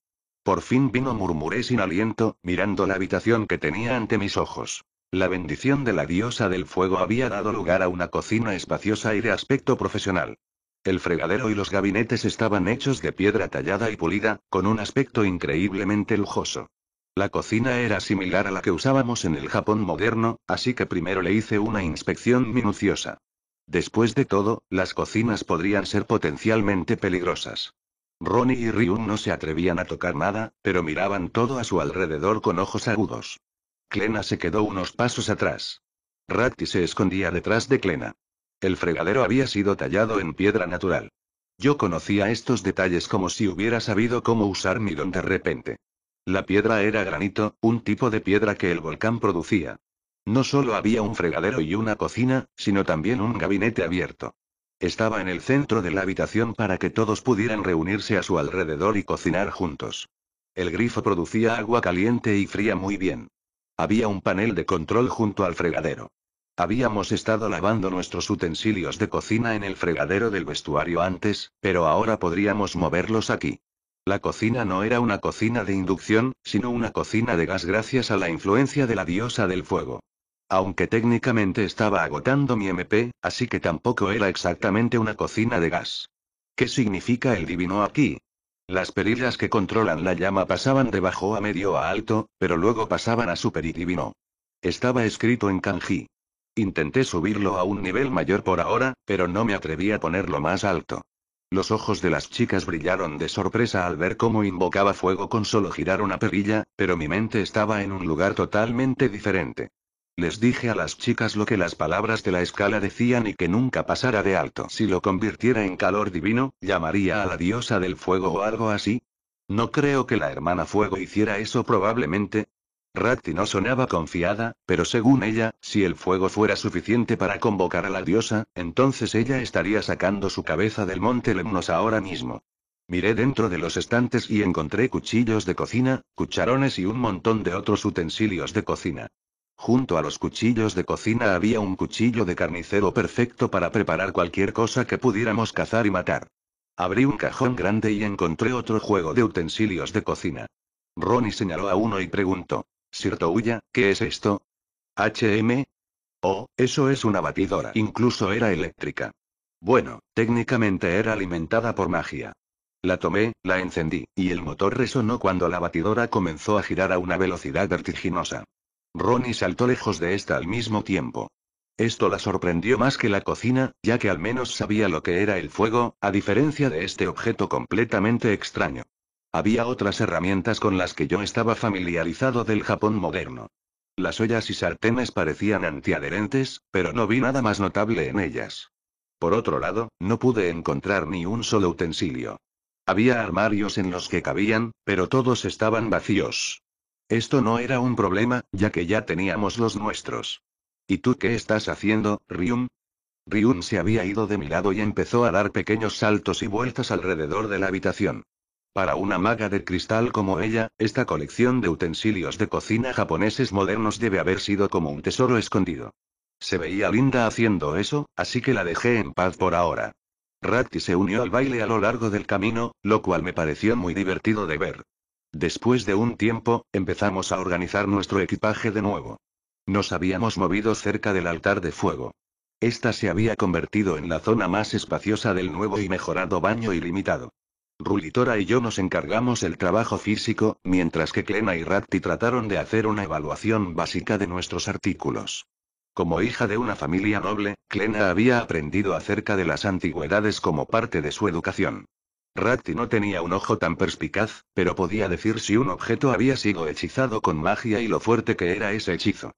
Por fin vino murmuré sin aliento, mirando la habitación que tenía ante mis ojos. La bendición de la diosa del fuego había dado lugar a una cocina espaciosa y de aspecto profesional. El fregadero y los gabinetes estaban hechos de piedra tallada y pulida, con un aspecto increíblemente lujoso. La cocina era similar a la que usábamos en el Japón moderno, así que primero le hice una inspección minuciosa. Después de todo, las cocinas podrían ser potencialmente peligrosas. Ronnie y Ryun no se atrevían a tocar nada, pero miraban todo a su alrededor con ojos agudos. Klena se quedó unos pasos atrás. Ratty se escondía detrás de Klena. El fregadero había sido tallado en piedra natural. Yo conocía estos detalles como si hubiera sabido cómo usar mi don de repente. La piedra era granito, un tipo de piedra que el volcán producía. No solo había un fregadero y una cocina, sino también un gabinete abierto. Estaba en el centro de la habitación para que todos pudieran reunirse a su alrededor y cocinar juntos. El grifo producía agua caliente y fría muy bien. Había un panel de control junto al fregadero. Habíamos estado lavando nuestros utensilios de cocina en el fregadero del vestuario antes, pero ahora podríamos moverlos aquí. La cocina no era una cocina de inducción, sino una cocina de gas gracias a la influencia de la diosa del fuego. Aunque técnicamente estaba agotando mi MP, así que tampoco era exactamente una cocina de gas. ¿Qué significa el divino aquí? Las perillas que controlan la llama pasaban de bajo a medio a alto, pero luego pasaban a super y divino. Estaba escrito en kanji. Intenté subirlo a un nivel mayor por ahora, pero no me atreví a ponerlo más alto. Los ojos de las chicas brillaron de sorpresa al ver cómo invocaba fuego con solo girar una perilla, pero mi mente estaba en un lugar totalmente diferente. Les dije a las chicas lo que las palabras de la escala decían y que nunca pasara de alto. Si lo convirtiera en calor divino, llamaría a la diosa del fuego o algo así. No creo que la hermana fuego hiciera eso probablemente, Rakti no sonaba confiada, pero según ella, si el fuego fuera suficiente para convocar a la diosa, entonces ella estaría sacando su cabeza del monte Lemnos ahora mismo. Miré dentro de los estantes y encontré cuchillos de cocina, cucharones y un montón de otros utensilios de cocina. Junto a los cuchillos de cocina había un cuchillo de carnicero perfecto para preparar cualquier cosa que pudiéramos cazar y matar. Abrí un cajón grande y encontré otro juego de utensilios de cocina. Ronnie señaló a uno y preguntó. Sir ¿qué es esto? HM. Oh, eso es una batidora. Incluso era eléctrica. Bueno, técnicamente era alimentada por magia. La tomé, la encendí, y el motor resonó cuando la batidora comenzó a girar a una velocidad vertiginosa. Ronnie saltó lejos de esta al mismo tiempo. Esto la sorprendió más que la cocina, ya que al menos sabía lo que era el fuego, a diferencia de este objeto completamente extraño. Había otras herramientas con las que yo estaba familiarizado del Japón moderno. Las ollas y sartenes parecían antiadherentes, pero no vi nada más notable en ellas. Por otro lado, no pude encontrar ni un solo utensilio. Había armarios en los que cabían, pero todos estaban vacíos. Esto no era un problema, ya que ya teníamos los nuestros. ¿Y tú qué estás haciendo, Ryun? Ryun se había ido de mi lado y empezó a dar pequeños saltos y vueltas alrededor de la habitación. Para una maga de cristal como ella, esta colección de utensilios de cocina japoneses modernos debe haber sido como un tesoro escondido. Se veía linda haciendo eso, así que la dejé en paz por ahora. Ratti se unió al baile a lo largo del camino, lo cual me pareció muy divertido de ver. Después de un tiempo, empezamos a organizar nuestro equipaje de nuevo. Nos habíamos movido cerca del altar de fuego. Esta se había convertido en la zona más espaciosa del nuevo y mejorado baño ilimitado. Rulitora y yo nos encargamos el trabajo físico, mientras que Clena y Ratti trataron de hacer una evaluación básica de nuestros artículos. Como hija de una familia noble, Clena había aprendido acerca de las antigüedades como parte de su educación. Ratti no tenía un ojo tan perspicaz, pero podía decir si un objeto había sido hechizado con magia y lo fuerte que era ese hechizo.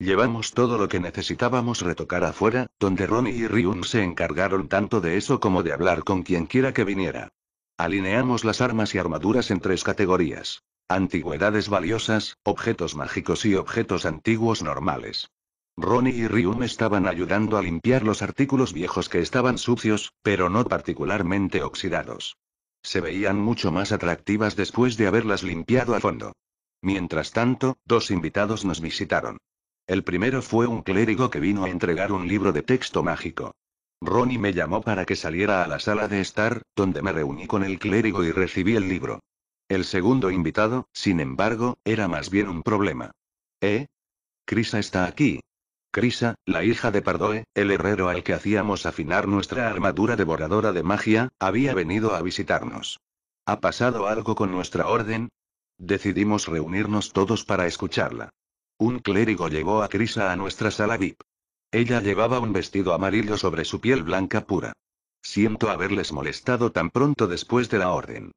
Llevamos todo lo que necesitábamos retocar afuera, donde Ronnie y Ryun se encargaron tanto de eso como de hablar con quien quiera que viniera. Alineamos las armas y armaduras en tres categorías. Antigüedades valiosas, objetos mágicos y objetos antiguos normales. Ronnie y Ryum estaban ayudando a limpiar los artículos viejos que estaban sucios, pero no particularmente oxidados. Se veían mucho más atractivas después de haberlas limpiado a fondo. Mientras tanto, dos invitados nos visitaron. El primero fue un clérigo que vino a entregar un libro de texto mágico. Ronnie me llamó para que saliera a la sala de estar, donde me reuní con el clérigo y recibí el libro. El segundo invitado, sin embargo, era más bien un problema. ¿Eh? Crisa está aquí. Crisa, la hija de Pardoe, el herrero al que hacíamos afinar nuestra armadura devoradora de magia, había venido a visitarnos. ¿Ha pasado algo con nuestra orden? Decidimos reunirnos todos para escucharla. Un clérigo llevó a Crisa a nuestra sala VIP. Ella llevaba un vestido amarillo sobre su piel blanca pura. Siento haberles molestado tan pronto después de la orden.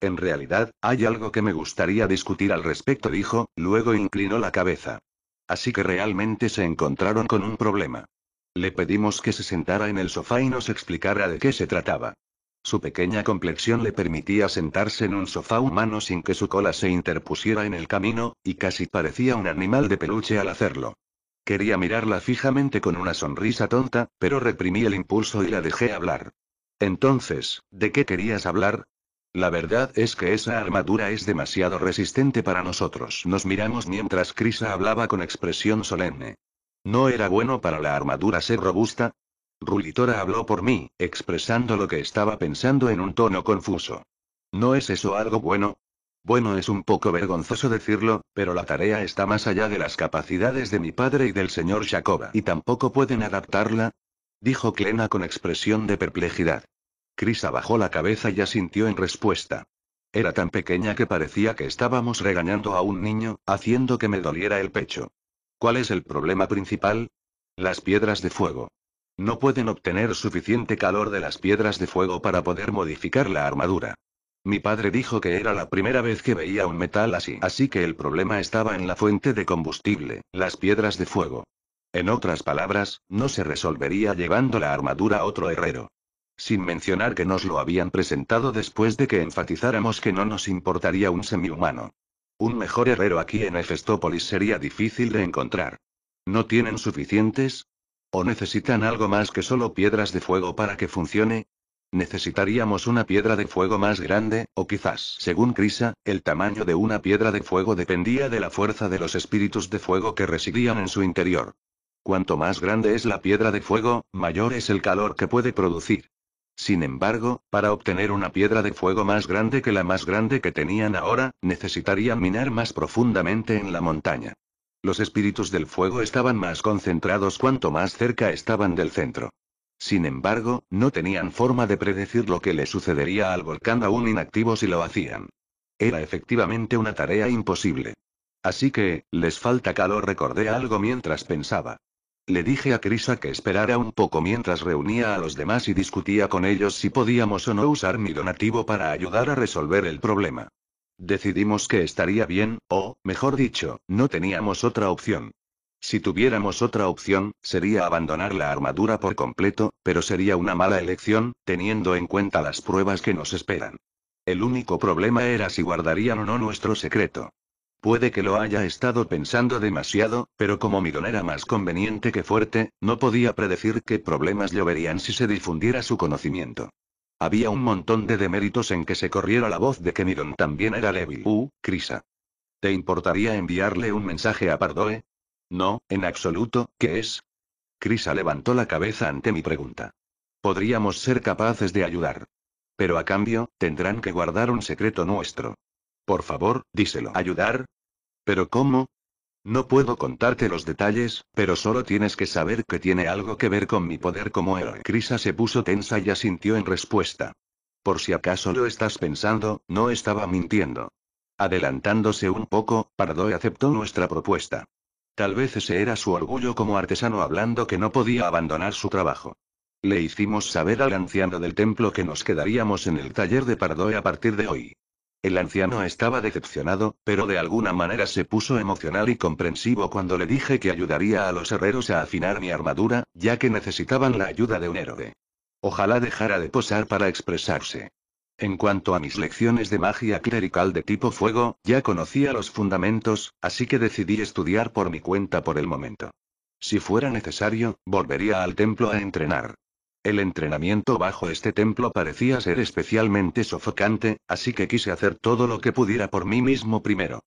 En realidad, hay algo que me gustaría discutir al respecto, dijo, luego inclinó la cabeza. Así que realmente se encontraron con un problema. Le pedimos que se sentara en el sofá y nos explicara de qué se trataba. Su pequeña complexión le permitía sentarse en un sofá humano sin que su cola se interpusiera en el camino, y casi parecía un animal de peluche al hacerlo. Quería mirarla fijamente con una sonrisa tonta, pero reprimí el impulso y la dejé hablar. Entonces, ¿de qué querías hablar? La verdad es que esa armadura es demasiado resistente para nosotros. Nos miramos mientras Krisa hablaba con expresión solemne. ¿No era bueno para la armadura ser robusta? Rulitora habló por mí, expresando lo que estaba pensando en un tono confuso. ¿No es eso algo bueno? Bueno, es un poco vergonzoso decirlo, pero la tarea está más allá de las capacidades de mi padre y del señor Jacoba. ¿Y tampoco pueden adaptarla? Dijo Clena con expresión de perplejidad. Chris bajó la cabeza y asintió en respuesta. Era tan pequeña que parecía que estábamos regañando a un niño, haciendo que me doliera el pecho. ¿Cuál es el problema principal? Las piedras de fuego. No pueden obtener suficiente calor de las piedras de fuego para poder modificar la armadura. Mi padre dijo que era la primera vez que veía un metal así, así que el problema estaba en la fuente de combustible, las piedras de fuego. En otras palabras, no se resolvería llevando la armadura a otro herrero. Sin mencionar que nos lo habían presentado después de que enfatizáramos que no nos importaría un semi-humano. Un mejor herrero aquí en Efestópolis sería difícil de encontrar. ¿No tienen suficientes? ¿O necesitan algo más que solo piedras de fuego para que funcione? Necesitaríamos una piedra de fuego más grande, o quizás, según Crisa, el tamaño de una piedra de fuego dependía de la fuerza de los espíritus de fuego que residían en su interior. Cuanto más grande es la piedra de fuego, mayor es el calor que puede producir. Sin embargo, para obtener una piedra de fuego más grande que la más grande que tenían ahora, necesitarían minar más profundamente en la montaña. Los espíritus del fuego estaban más concentrados cuanto más cerca estaban del centro. Sin embargo, no tenían forma de predecir lo que le sucedería al volcán aún inactivo si lo hacían. Era efectivamente una tarea imposible. Así que, les falta calor, recordé algo mientras pensaba. Le dije a Krisa que esperara un poco mientras reunía a los demás y discutía con ellos si podíamos o no usar mi donativo para ayudar a resolver el problema. Decidimos que estaría bien, o, mejor dicho, no teníamos otra opción. Si tuviéramos otra opción, sería abandonar la armadura por completo, pero sería una mala elección, teniendo en cuenta las pruebas que nos esperan. El único problema era si guardarían o no nuestro secreto. Puede que lo haya estado pensando demasiado, pero como Midon era más conveniente que fuerte, no podía predecir qué problemas lloverían si se difundiera su conocimiento. Había un montón de deméritos en que se corriera la voz de que Midon también era débil. Uh, Crisa. ¿Te importaría enviarle un mensaje a Pardoe? No, en absoluto, ¿qué es? Crisa levantó la cabeza ante mi pregunta. Podríamos ser capaces de ayudar. Pero a cambio, tendrán que guardar un secreto nuestro. Por favor, díselo. ¿Ayudar? ¿Pero cómo? No puedo contarte los detalles, pero solo tienes que saber que tiene algo que ver con mi poder como héroe. Crisa se puso tensa y asintió en respuesta. Por si acaso lo estás pensando, no estaba mintiendo. Adelantándose un poco, Pardoy aceptó nuestra propuesta. Tal vez ese era su orgullo como artesano hablando que no podía abandonar su trabajo. Le hicimos saber al anciano del templo que nos quedaríamos en el taller de Pardoe a partir de hoy. El anciano estaba decepcionado, pero de alguna manera se puso emocional y comprensivo cuando le dije que ayudaría a los herreros a afinar mi armadura, ya que necesitaban la ayuda de un héroe. Ojalá dejara de posar para expresarse. En cuanto a mis lecciones de magia clerical de tipo fuego, ya conocía los fundamentos, así que decidí estudiar por mi cuenta por el momento. Si fuera necesario, volvería al templo a entrenar. El entrenamiento bajo este templo parecía ser especialmente sofocante, así que quise hacer todo lo que pudiera por mí mismo primero.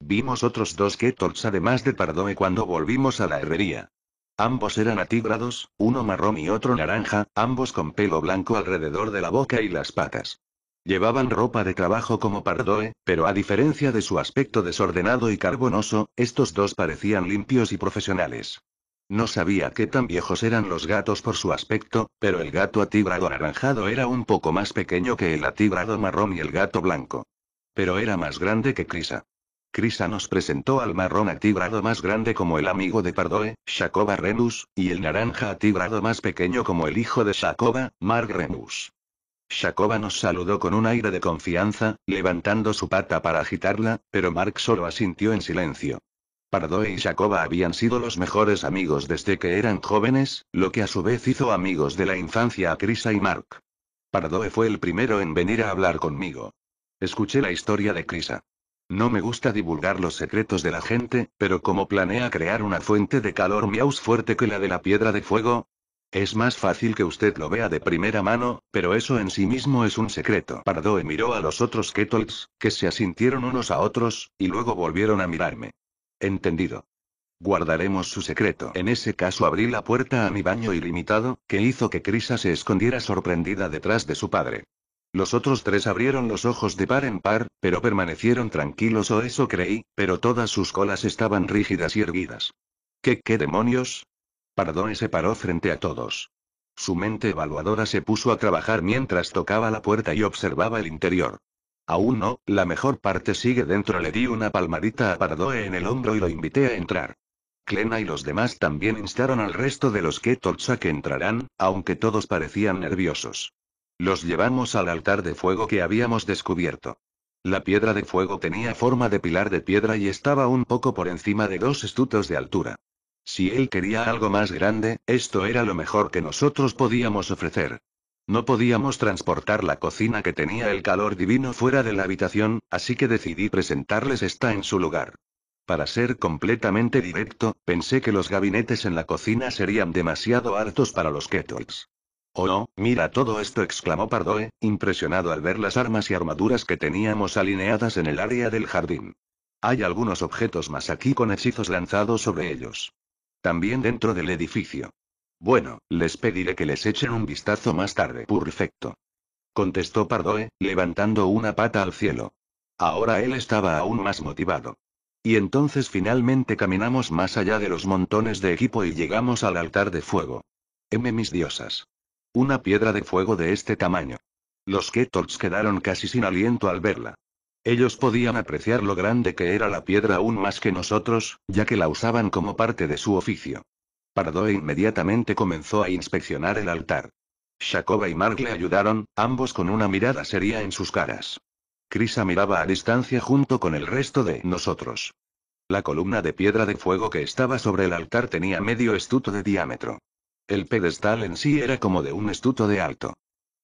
Vimos otros dos Ketorts además de Pardoe cuando volvimos a la herrería. Ambos eran atigrados, uno marrón y otro naranja, ambos con pelo blanco alrededor de la boca y las patas. Llevaban ropa de trabajo como Pardoe, pero a diferencia de su aspecto desordenado y carbonoso, estos dos parecían limpios y profesionales. No sabía qué tan viejos eran los gatos por su aspecto, pero el gato atibrado anaranjado era un poco más pequeño que el atibrado marrón y el gato blanco. Pero era más grande que Crisa. Crisa nos presentó al marrón atibrado más grande como el amigo de Pardoe, Shakoba Renus, y el naranja atibrado más pequeño como el hijo de Shakoba, Mark Renus. Shakova nos saludó con un aire de confianza, levantando su pata para agitarla, pero Mark solo asintió en silencio. Pardoe y Shakova habían sido los mejores amigos desde que eran jóvenes, lo que a su vez hizo amigos de la infancia a Crisa y Mark. Pardoe fue el primero en venir a hablar conmigo. Escuché la historia de Crisa. No me gusta divulgar los secretos de la gente, pero como planea crear una fuente de calor miaus fuerte que la de la piedra de fuego, es más fácil que usted lo vea de primera mano, pero eso en sí mismo es un secreto. Pardoe miró a los otros Kettles, que se asintieron unos a otros, y luego volvieron a mirarme. Entendido. Guardaremos su secreto. En ese caso abrí la puerta a mi baño ilimitado, que hizo que Crisa se escondiera sorprendida detrás de su padre. Los otros tres abrieron los ojos de par en par, pero permanecieron tranquilos o eso creí, pero todas sus colas estaban rígidas y erguidas. ¿Qué, qué demonios? Pardoe se paró frente a todos. Su mente evaluadora se puso a trabajar mientras tocaba la puerta y observaba el interior. Aún no, la mejor parte sigue dentro. Le di una palmadita a Pardoe en el hombro y lo invité a entrar. Clena y los demás también instaron al resto de los que a que entrarán, aunque todos parecían nerviosos. Los llevamos al altar de fuego que habíamos descubierto. La piedra de fuego tenía forma de pilar de piedra y estaba un poco por encima de dos estutos de altura. Si él quería algo más grande, esto era lo mejor que nosotros podíamos ofrecer. No podíamos transportar la cocina que tenía el calor divino fuera de la habitación, así que decidí presentarles esta en su lugar. Para ser completamente directo, pensé que los gabinetes en la cocina serían demasiado altos para los Kettles. Oh mira todo esto, exclamó Pardoe, impresionado al ver las armas y armaduras que teníamos alineadas en el área del jardín. Hay algunos objetos más aquí con hechizos lanzados sobre ellos. También dentro del edificio. Bueno, les pediré que les echen un vistazo más tarde. Perfecto. Contestó Pardoe, levantando una pata al cielo. Ahora él estaba aún más motivado. Y entonces finalmente caminamos más allá de los montones de equipo y llegamos al altar de fuego. M mis diosas. Una piedra de fuego de este tamaño. Los Ketorts quedaron casi sin aliento al verla. Ellos podían apreciar lo grande que era la piedra aún más que nosotros, ya que la usaban como parte de su oficio. Pardo inmediatamente comenzó a inspeccionar el altar. Shakoba y Mark le ayudaron, ambos con una mirada seria en sus caras. Crisa miraba a distancia junto con el resto de nosotros. La columna de piedra de fuego que estaba sobre el altar tenía medio estuto de diámetro. El pedestal en sí era como de un estuto de alto.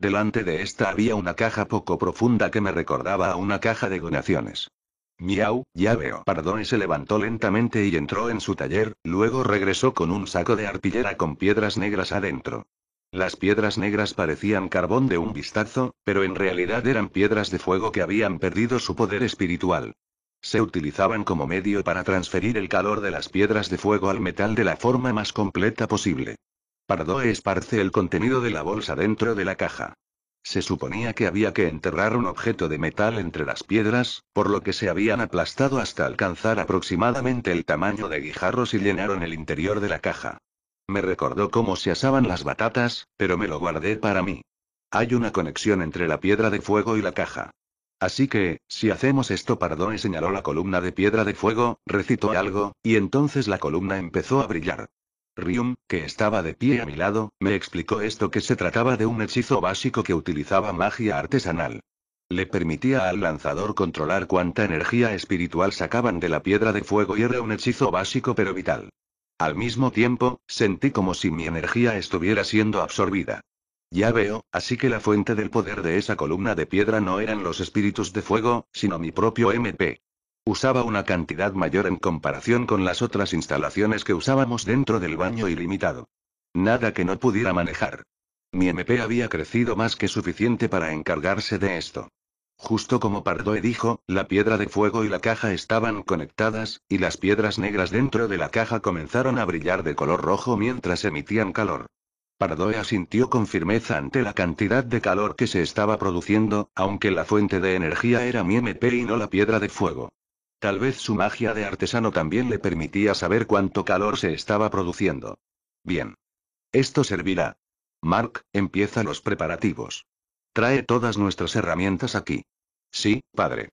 Delante de esta había una caja poco profunda que me recordaba a una caja de donaciones. Miau, ya veo. y se levantó lentamente y entró en su taller, luego regresó con un saco de artillera con piedras negras adentro. Las piedras negras parecían carbón de un vistazo, pero en realidad eran piedras de fuego que habían perdido su poder espiritual. Se utilizaban como medio para transferir el calor de las piedras de fuego al metal de la forma más completa posible. Pardoe pues, esparce el contenido de la bolsa dentro de la caja. Se suponía que había que enterrar un objeto de metal entre las piedras, por lo que se habían aplastado hasta alcanzar aproximadamente el tamaño de guijarros y llenaron el interior de la caja. Me recordó cómo se asaban las batatas, pero me lo guardé para mí. Hay una conexión entre la piedra de fuego y la caja. Así que, si hacemos esto, Pardoe señaló la columna de piedra de fuego, recitó algo, y entonces la columna empezó a brillar. Ryum, que estaba de pie a mi lado, me explicó esto que se trataba de un hechizo básico que utilizaba magia artesanal. Le permitía al lanzador controlar cuánta energía espiritual sacaban de la piedra de fuego y era un hechizo básico pero vital. Al mismo tiempo, sentí como si mi energía estuviera siendo absorbida. Ya veo, así que la fuente del poder de esa columna de piedra no eran los espíritus de fuego, sino mi propio MP. Usaba una cantidad mayor en comparación con las otras instalaciones que usábamos dentro del baño ilimitado. Nada que no pudiera manejar. Mi MP había crecido más que suficiente para encargarse de esto. Justo como Pardoe dijo, la piedra de fuego y la caja estaban conectadas, y las piedras negras dentro de la caja comenzaron a brillar de color rojo mientras emitían calor. Pardoe asintió con firmeza ante la cantidad de calor que se estaba produciendo, aunque la fuente de energía era mi MP y no la piedra de fuego. Tal vez su magia de artesano también le permitía saber cuánto calor se estaba produciendo. Bien. Esto servirá. Mark, empieza los preparativos. Trae todas nuestras herramientas aquí. Sí, padre.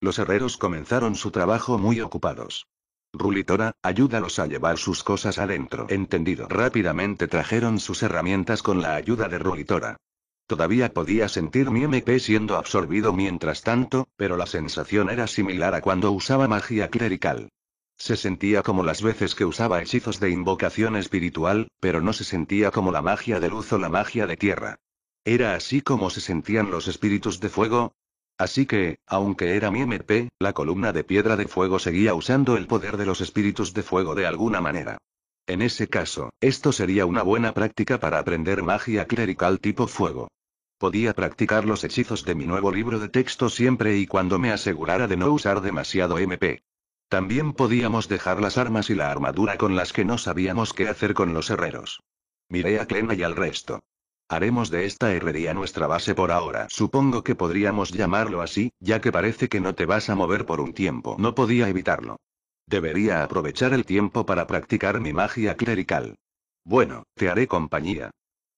Los herreros comenzaron su trabajo muy ocupados. Rulitora, ayúdalos a llevar sus cosas adentro. Entendido. Rápidamente trajeron sus herramientas con la ayuda de Rulitora. Todavía podía sentir mi MP siendo absorbido mientras tanto, pero la sensación era similar a cuando usaba magia clerical. Se sentía como las veces que usaba hechizos de invocación espiritual, pero no se sentía como la magia de luz o la magia de tierra. Era así como se sentían los espíritus de fuego. Así que, aunque era mi MP, la columna de piedra de fuego seguía usando el poder de los espíritus de fuego de alguna manera. En ese caso, esto sería una buena práctica para aprender magia clerical tipo fuego. Podía practicar los hechizos de mi nuevo libro de texto siempre y cuando me asegurara de no usar demasiado MP. También podíamos dejar las armas y la armadura con las que no sabíamos qué hacer con los herreros. Miré a Clena y al resto. Haremos de esta herrería nuestra base por ahora. Supongo que podríamos llamarlo así, ya que parece que no te vas a mover por un tiempo. No podía evitarlo. Debería aprovechar el tiempo para practicar mi magia clerical. Bueno, te haré compañía.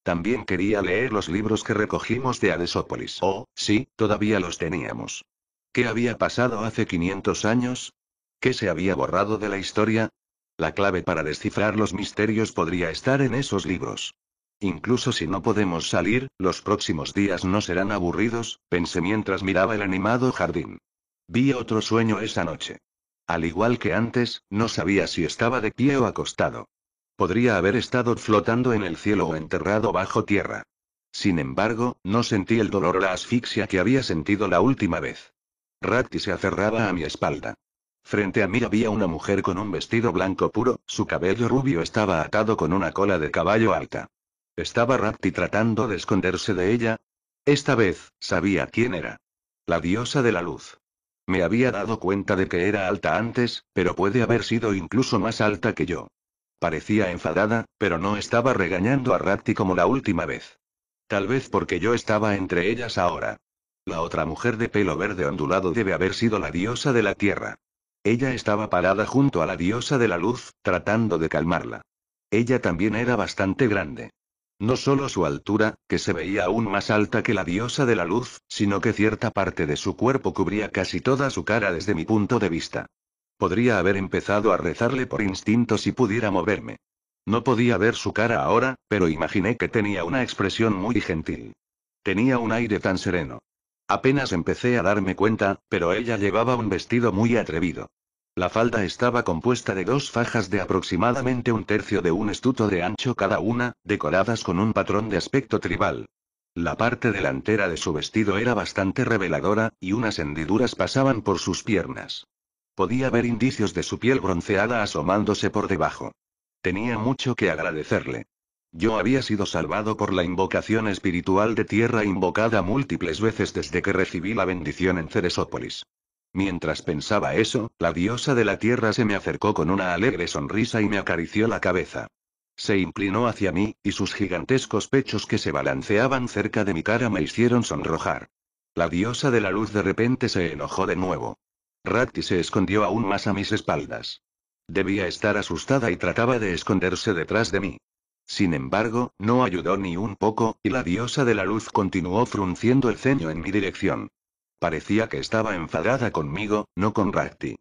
También quería leer los libros que recogimos de Adesópolis, Oh, sí, todavía los teníamos. ¿Qué había pasado hace 500 años? ¿Qué se había borrado de la historia? La clave para descifrar los misterios podría estar en esos libros. Incluso si no podemos salir, los próximos días no serán aburridos, pensé mientras miraba el animado jardín. Vi otro sueño esa noche. Al igual que antes, no sabía si estaba de pie o acostado. Podría haber estado flotando en el cielo o enterrado bajo tierra. Sin embargo, no sentí el dolor o la asfixia que había sentido la última vez. rapti se aferraba a mi espalda. Frente a mí había una mujer con un vestido blanco puro, su cabello rubio estaba atado con una cola de caballo alta. ¿Estaba rapti tratando de esconderse de ella? Esta vez, sabía quién era. La diosa de la luz. Me había dado cuenta de que era alta antes, pero puede haber sido incluso más alta que yo. Parecía enfadada, pero no estaba regañando a Ratti como la última vez. Tal vez porque yo estaba entre ellas ahora. La otra mujer de pelo verde ondulado debe haber sido la diosa de la tierra. Ella estaba parada junto a la diosa de la luz, tratando de calmarla. Ella también era bastante grande. No solo su altura, que se veía aún más alta que la diosa de la luz, sino que cierta parte de su cuerpo cubría casi toda su cara desde mi punto de vista. Podría haber empezado a rezarle por instinto si pudiera moverme. No podía ver su cara ahora, pero imaginé que tenía una expresión muy gentil. Tenía un aire tan sereno. Apenas empecé a darme cuenta, pero ella llevaba un vestido muy atrevido. La falda estaba compuesta de dos fajas de aproximadamente un tercio de un estuto de ancho cada una, decoradas con un patrón de aspecto tribal. La parte delantera de su vestido era bastante reveladora, y unas hendiduras pasaban por sus piernas. Podía ver indicios de su piel bronceada asomándose por debajo. Tenía mucho que agradecerle. Yo había sido salvado por la invocación espiritual de tierra invocada múltiples veces desde que recibí la bendición en Ceresópolis. Mientras pensaba eso, la diosa de la tierra se me acercó con una alegre sonrisa y me acarició la cabeza. Se inclinó hacia mí, y sus gigantescos pechos que se balanceaban cerca de mi cara me hicieron sonrojar. La diosa de la luz de repente se enojó de nuevo. Ratti se escondió aún más a mis espaldas. Debía estar asustada y trataba de esconderse detrás de mí. Sin embargo, no ayudó ni un poco, y la diosa de la luz continuó frunciendo el ceño en mi dirección. Parecía que estaba enfadada conmigo, no con Rakti.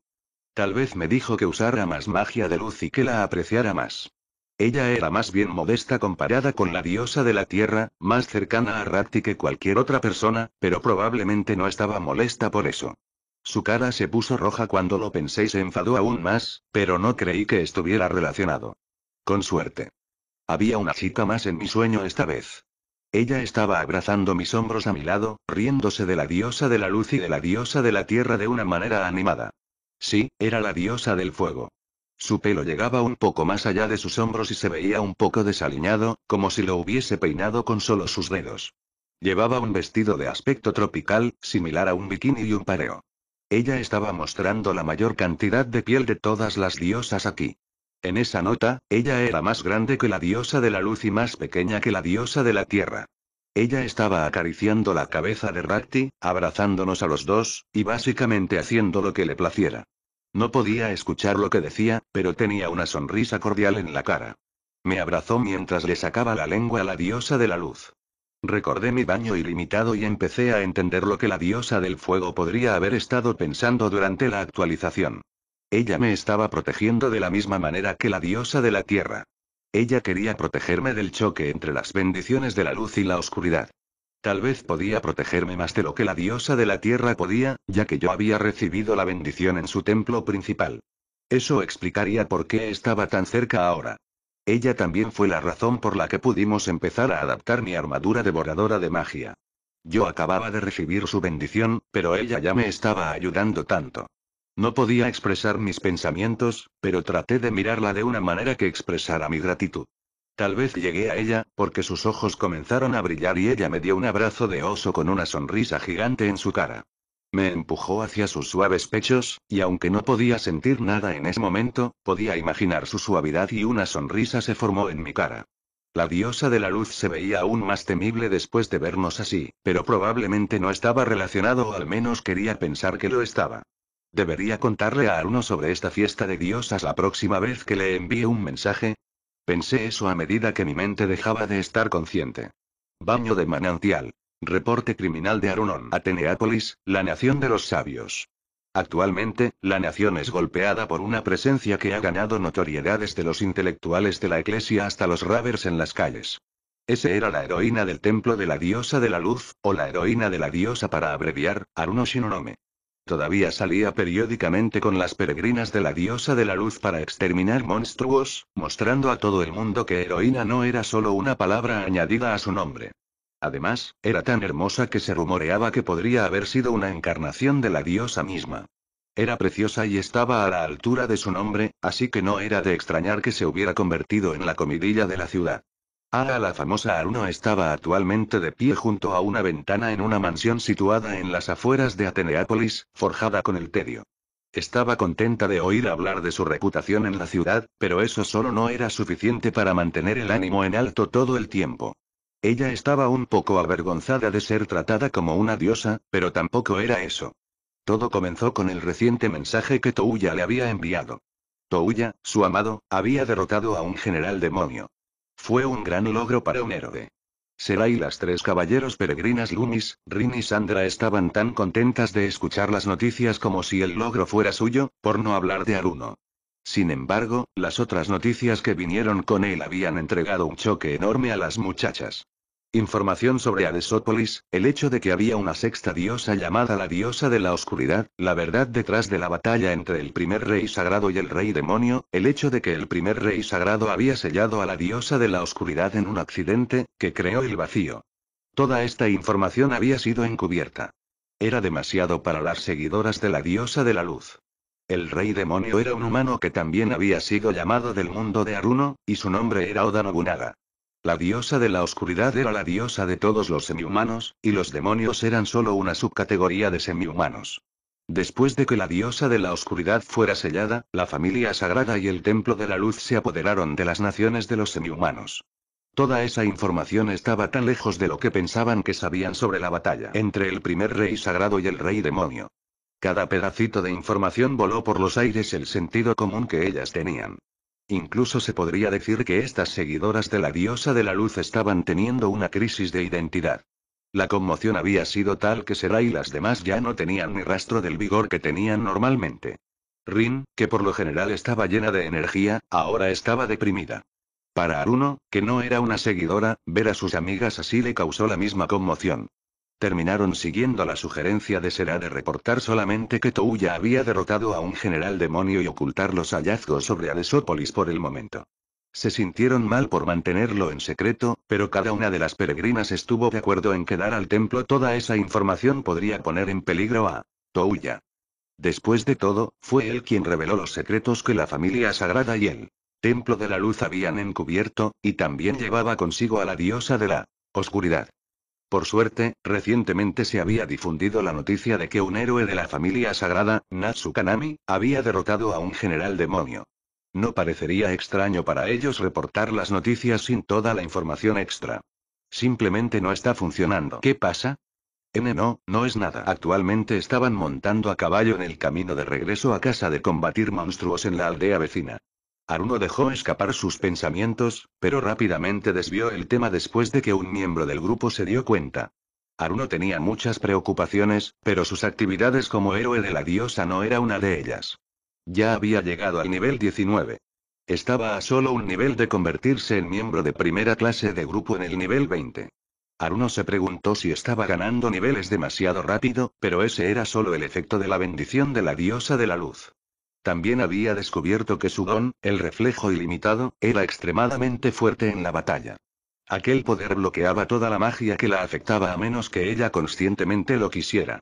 Tal vez me dijo que usara más magia de luz y que la apreciara más. Ella era más bien modesta comparada con la diosa de la tierra, más cercana a Rakti que cualquier otra persona, pero probablemente no estaba molesta por eso. Su cara se puso roja cuando lo pensé y se enfadó aún más, pero no creí que estuviera relacionado. Con suerte. Había una chica más en mi sueño esta vez. Ella estaba abrazando mis hombros a mi lado, riéndose de la diosa de la luz y de la diosa de la tierra de una manera animada. Sí, era la diosa del fuego. Su pelo llegaba un poco más allá de sus hombros y se veía un poco desaliñado, como si lo hubiese peinado con solo sus dedos. Llevaba un vestido de aspecto tropical, similar a un bikini y un pareo. Ella estaba mostrando la mayor cantidad de piel de todas las diosas aquí. En esa nota, ella era más grande que la diosa de la luz y más pequeña que la diosa de la tierra. Ella estaba acariciando la cabeza de Rakti, abrazándonos a los dos, y básicamente haciendo lo que le placiera. No podía escuchar lo que decía, pero tenía una sonrisa cordial en la cara. Me abrazó mientras le sacaba la lengua a la diosa de la luz. Recordé mi baño ilimitado y empecé a entender lo que la diosa del fuego podría haber estado pensando durante la actualización. Ella me estaba protegiendo de la misma manera que la diosa de la tierra. Ella quería protegerme del choque entre las bendiciones de la luz y la oscuridad. Tal vez podía protegerme más de lo que la diosa de la tierra podía, ya que yo había recibido la bendición en su templo principal. Eso explicaría por qué estaba tan cerca ahora. Ella también fue la razón por la que pudimos empezar a adaptar mi armadura devoradora de magia. Yo acababa de recibir su bendición, pero ella ya me estaba ayudando tanto. No podía expresar mis pensamientos, pero traté de mirarla de una manera que expresara mi gratitud. Tal vez llegué a ella, porque sus ojos comenzaron a brillar y ella me dio un abrazo de oso con una sonrisa gigante en su cara. Me empujó hacia sus suaves pechos, y aunque no podía sentir nada en ese momento, podía imaginar su suavidad y una sonrisa se formó en mi cara. La diosa de la luz se veía aún más temible después de vernos así, pero probablemente no estaba relacionado o al menos quería pensar que lo estaba. ¿Debería contarle a Aruno sobre esta fiesta de diosas la próxima vez que le envíe un mensaje? Pensé eso a medida que mi mente dejaba de estar consciente. Baño de manantial. Reporte criminal de Arunon. Ateneápolis, la nación de los sabios. Actualmente, la nación es golpeada por una presencia que ha ganado notoriedad desde los intelectuales de la iglesia hasta los ravers en las calles. Ese era la heroína del templo de la diosa de la luz, o la heroína de la diosa para abreviar, Aruno Shinonome. Todavía salía periódicamente con las peregrinas de la diosa de la luz para exterminar monstruos, mostrando a todo el mundo que heroína no era solo una palabra añadida a su nombre. Además, era tan hermosa que se rumoreaba que podría haber sido una encarnación de la diosa misma. Era preciosa y estaba a la altura de su nombre, así que no era de extrañar que se hubiera convertido en la comidilla de la ciudad. A ah, la famosa Aruno estaba actualmente de pie junto a una ventana en una mansión situada en las afueras de Ateneápolis, forjada con el tedio. Estaba contenta de oír hablar de su reputación en la ciudad, pero eso solo no era suficiente para mantener el ánimo en alto todo el tiempo. Ella estaba un poco avergonzada de ser tratada como una diosa, pero tampoco era eso. Todo comenzó con el reciente mensaje que Touya le había enviado. Touya, su amado, había derrotado a un general demonio. Fue un gran logro para un héroe. Sera y las tres caballeros peregrinas Lumis, Rin y Sandra estaban tan contentas de escuchar las noticias como si el logro fuera suyo, por no hablar de Aruno. Sin embargo, las otras noticias que vinieron con él habían entregado un choque enorme a las muchachas. Información sobre Adesópolis, el hecho de que había una sexta diosa llamada la diosa de la oscuridad, la verdad detrás de la batalla entre el primer rey sagrado y el rey demonio, el hecho de que el primer rey sagrado había sellado a la diosa de la oscuridad en un accidente, que creó el vacío. Toda esta información había sido encubierta. Era demasiado para las seguidoras de la diosa de la luz. El rey demonio era un humano que también había sido llamado del mundo de Aruno, y su nombre era Oda Nobunaga. La diosa de la oscuridad era la diosa de todos los semihumanos, y los demonios eran solo una subcategoría de semihumanos. Después de que la diosa de la oscuridad fuera sellada, la familia sagrada y el templo de la luz se apoderaron de las naciones de los semihumanos. Toda esa información estaba tan lejos de lo que pensaban que sabían sobre la batalla entre el primer rey sagrado y el rey demonio. Cada pedacito de información voló por los aires el sentido común que ellas tenían. Incluso se podría decir que estas seguidoras de la diosa de la luz estaban teniendo una crisis de identidad. La conmoción había sido tal que Sera y las demás ya no tenían ni rastro del vigor que tenían normalmente. Rin, que por lo general estaba llena de energía, ahora estaba deprimida. Para Aruno, que no era una seguidora, ver a sus amigas así le causó la misma conmoción. Terminaron siguiendo la sugerencia de Sera de reportar solamente que Touya había derrotado a un general demonio y ocultar los hallazgos sobre Alesópolis por el momento. Se sintieron mal por mantenerlo en secreto, pero cada una de las peregrinas estuvo de acuerdo en que dar al templo toda esa información podría poner en peligro a Touya. Después de todo, fue él quien reveló los secretos que la familia sagrada y el templo de la luz habían encubierto, y también llevaba consigo a la diosa de la oscuridad. Por suerte, recientemente se había difundido la noticia de que un héroe de la familia sagrada, Kanami, había derrotado a un general demonio. No parecería extraño para ellos reportar las noticias sin toda la información extra. Simplemente no está funcionando. ¿Qué pasa? N no, no es nada. Actualmente estaban montando a caballo en el camino de regreso a casa de combatir monstruos en la aldea vecina. Aruno dejó escapar sus pensamientos, pero rápidamente desvió el tema después de que un miembro del grupo se dio cuenta. Aruno tenía muchas preocupaciones, pero sus actividades como héroe de la diosa no era una de ellas. Ya había llegado al nivel 19. Estaba a solo un nivel de convertirse en miembro de primera clase de grupo en el nivel 20. Aruno se preguntó si estaba ganando niveles demasiado rápido, pero ese era solo el efecto de la bendición de la diosa de la luz. También había descubierto que su don, el reflejo ilimitado, era extremadamente fuerte en la batalla. Aquel poder bloqueaba toda la magia que la afectaba a menos que ella conscientemente lo quisiera.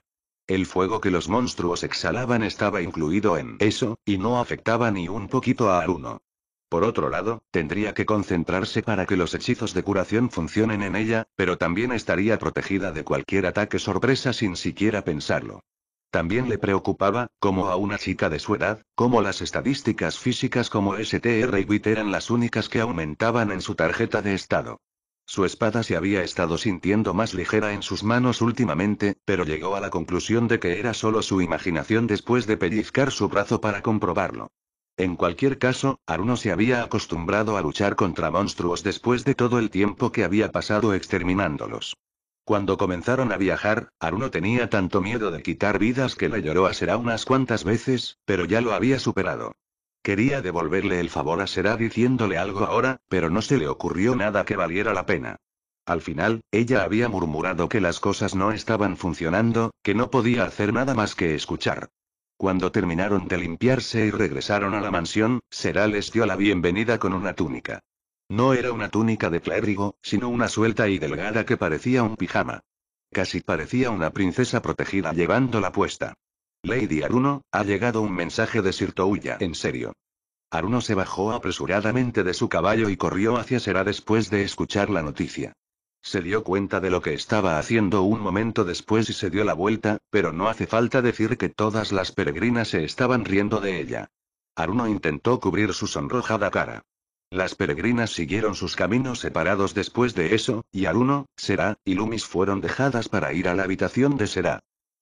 El fuego que los monstruos exhalaban estaba incluido en eso, y no afectaba ni un poquito a Aruno. Por otro lado, tendría que concentrarse para que los hechizos de curación funcionen en ella, pero también estaría protegida de cualquier ataque sorpresa sin siquiera pensarlo. También le preocupaba, como a una chica de su edad, cómo las estadísticas físicas como STR y WIT eran las únicas que aumentaban en su tarjeta de estado. Su espada se había estado sintiendo más ligera en sus manos últimamente, pero llegó a la conclusión de que era solo su imaginación después de pellizcar su brazo para comprobarlo. En cualquier caso, Aruno se había acostumbrado a luchar contra monstruos después de todo el tiempo que había pasado exterminándolos. Cuando comenzaron a viajar, Aruno tenía tanto miedo de quitar vidas que le lloró a Sera unas cuantas veces, pero ya lo había superado. Quería devolverle el favor a Sera diciéndole algo ahora, pero no se le ocurrió nada que valiera la pena. Al final, ella había murmurado que las cosas no estaban funcionando, que no podía hacer nada más que escuchar. Cuando terminaron de limpiarse y regresaron a la mansión, Sera les dio la bienvenida con una túnica. No era una túnica de clérigo, sino una suelta y delgada que parecía un pijama. Casi parecía una princesa protegida llevándola puesta. Lady Aruno, ha llegado un mensaje de Sir en serio. Aruno se bajó apresuradamente de su caballo y corrió hacia Sera después de escuchar la noticia. Se dio cuenta de lo que estaba haciendo un momento después y se dio la vuelta, pero no hace falta decir que todas las peregrinas se estaban riendo de ella. Aruno intentó cubrir su sonrojada cara. Las peregrinas siguieron sus caminos separados después de eso, y Aruno, Sera y Lumis fueron dejadas para ir a la habitación de Sera.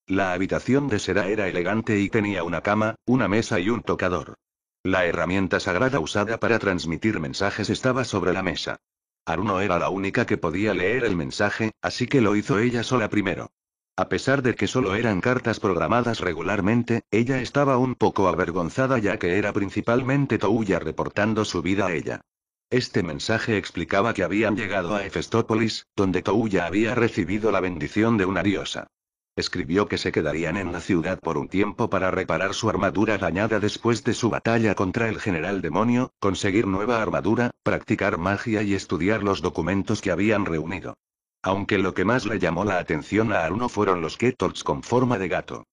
La habitación de Sera era elegante y tenía una cama, una mesa y un tocador. La herramienta sagrada usada para transmitir mensajes estaba sobre la mesa. Aruno era la única que podía leer el mensaje, así que lo hizo ella sola primero. A pesar de que solo eran cartas programadas regularmente, ella estaba un poco avergonzada ya que era principalmente Touya reportando su vida a ella. Este mensaje explicaba que habían llegado a Hefestópolis, donde Touya había recibido la bendición de una diosa. Escribió que se quedarían en la ciudad por un tiempo para reparar su armadura dañada después de su batalla contra el general demonio, conseguir nueva armadura, practicar magia y estudiar los documentos que habían reunido. Aunque lo que más le llamó la atención a Aruno fueron los Ketorts con forma de gato.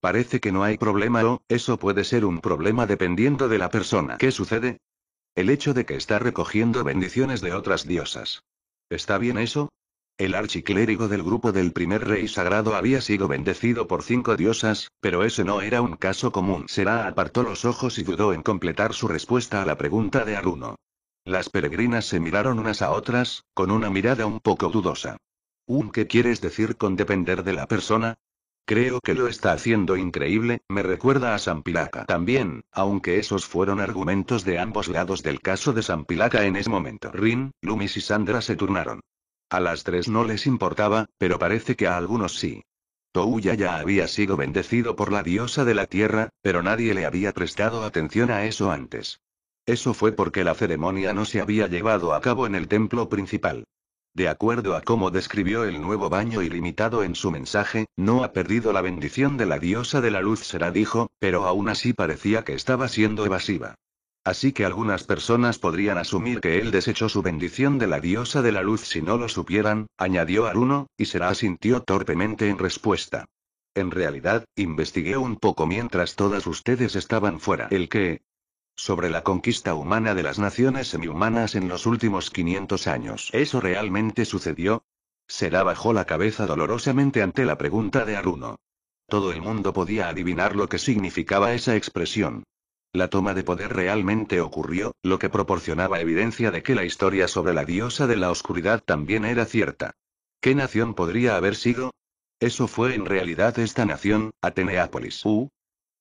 Parece que no hay problema o, eso puede ser un problema dependiendo de la persona. ¿Qué sucede? El hecho de que está recogiendo bendiciones de otras diosas. ¿Está bien eso? El archiclérigo del grupo del primer rey sagrado había sido bendecido por cinco diosas, pero ese no era un caso común. Será apartó los ojos y dudó en completar su respuesta a la pregunta de Aruno. Las peregrinas se miraron unas a otras, con una mirada un poco dudosa. ¿Un qué quieres decir con depender de la persona? Creo que lo está haciendo increíble, me recuerda a San Pilaca. también, aunque esos fueron argumentos de ambos lados del caso de San Pilaca en ese momento. Rin, Loomis y Sandra se turnaron. A las tres no les importaba, pero parece que a algunos sí. Touya ya había sido bendecido por la diosa de la tierra, pero nadie le había prestado atención a eso antes. Eso fue porque la ceremonia no se había llevado a cabo en el templo principal. De acuerdo a cómo describió el nuevo baño ilimitado en su mensaje, no ha perdido la bendición de la diosa de la luz será dijo, pero aún así parecía que estaba siendo evasiva. Así que algunas personas podrían asumir que él desechó su bendición de la diosa de la luz si no lo supieran, añadió Aruno, y será asintió torpemente en respuesta. En realidad, investigué un poco mientras todas ustedes estaban fuera. El que, sobre la conquista humana de las naciones semihumanas en los últimos 500 años. ¿Eso realmente sucedió? Sera bajó la cabeza dolorosamente ante la pregunta de Aruno. Todo el mundo podía adivinar lo que significaba esa expresión. La toma de poder realmente ocurrió, lo que proporcionaba evidencia de que la historia sobre la diosa de la oscuridad también era cierta. ¿Qué nación podría haber sido? Eso fue en realidad esta nación, Ateneápolis. U, uh,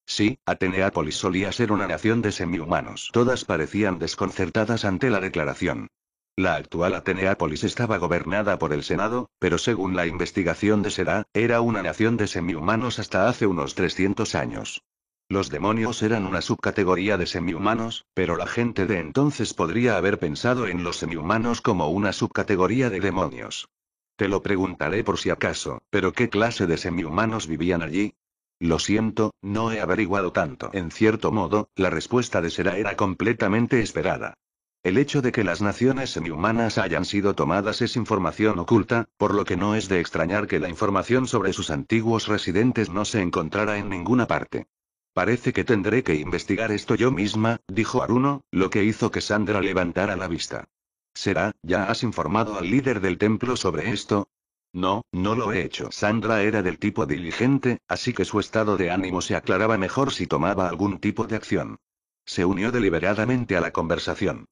Sí, Ateneápolis solía ser una nación de semihumanos. Todas parecían desconcertadas ante la declaración. La actual Ateneápolis estaba gobernada por el Senado, pero según la investigación de Será, era una nación de semihumanos hasta hace unos 300 años. Los demonios eran una subcategoría de semihumanos, pero la gente de entonces podría haber pensado en los semihumanos como una subcategoría de demonios. Te lo preguntaré por si acaso, pero ¿qué clase de semihumanos vivían allí? Lo siento, no he averiguado tanto. En cierto modo, la respuesta de Sera era completamente esperada. El hecho de que las naciones semihumanas hayan sido tomadas es información oculta, por lo que no es de extrañar que la información sobre sus antiguos residentes no se encontrara en ninguna parte. Parece que tendré que investigar esto yo misma, dijo Aruno, lo que hizo que Sandra levantara la vista. Será, ya has informado al líder del templo sobre esto, no, no lo he hecho. Sandra era del tipo diligente, así que su estado de ánimo se aclaraba mejor si tomaba algún tipo de acción. Se unió deliberadamente a la conversación.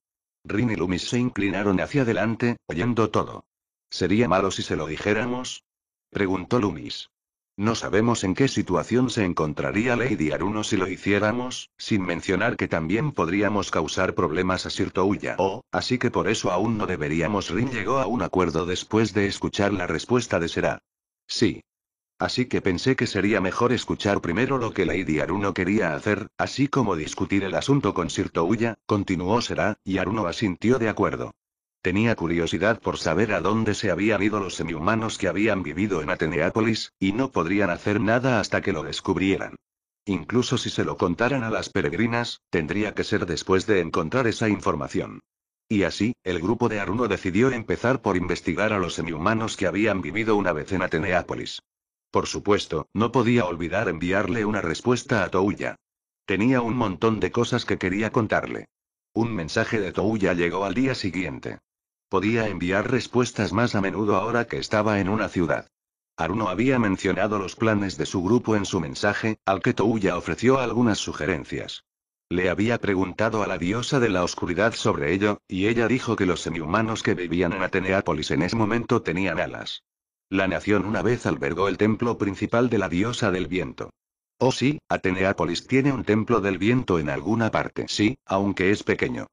Rin y Loomis se inclinaron hacia adelante, oyendo todo. ¿Sería malo si se lo dijéramos? preguntó Loomis. No sabemos en qué situación se encontraría Lady Aruno si lo hiciéramos, sin mencionar que también podríamos causar problemas a Sir Oh, o, así que por eso aún no deberíamos. Rin llegó a un acuerdo después de escuchar la respuesta de Sera. Sí. Así que pensé que sería mejor escuchar primero lo que Lady Aruno quería hacer, así como discutir el asunto con Sir continuó Será, y Aruno asintió de acuerdo. Tenía curiosidad por saber a dónde se habían ido los semihumanos que habían vivido en Ateneápolis, y no podrían hacer nada hasta que lo descubrieran. Incluso si se lo contaran a las peregrinas, tendría que ser después de encontrar esa información. Y así, el grupo de Aruno decidió empezar por investigar a los semihumanos que habían vivido una vez en Ateneápolis. Por supuesto, no podía olvidar enviarle una respuesta a Touya. Tenía un montón de cosas que quería contarle. Un mensaje de Touya llegó al día siguiente. Podía enviar respuestas más a menudo ahora que estaba en una ciudad. Aruno había mencionado los planes de su grupo en su mensaje, al que Touya ofreció algunas sugerencias. Le había preguntado a la diosa de la oscuridad sobre ello, y ella dijo que los semihumanos que vivían en Ateneápolis en ese momento tenían alas. La nación una vez albergó el templo principal de la diosa del viento. Oh sí, Ateneápolis tiene un templo del viento en alguna parte, sí, aunque es pequeño.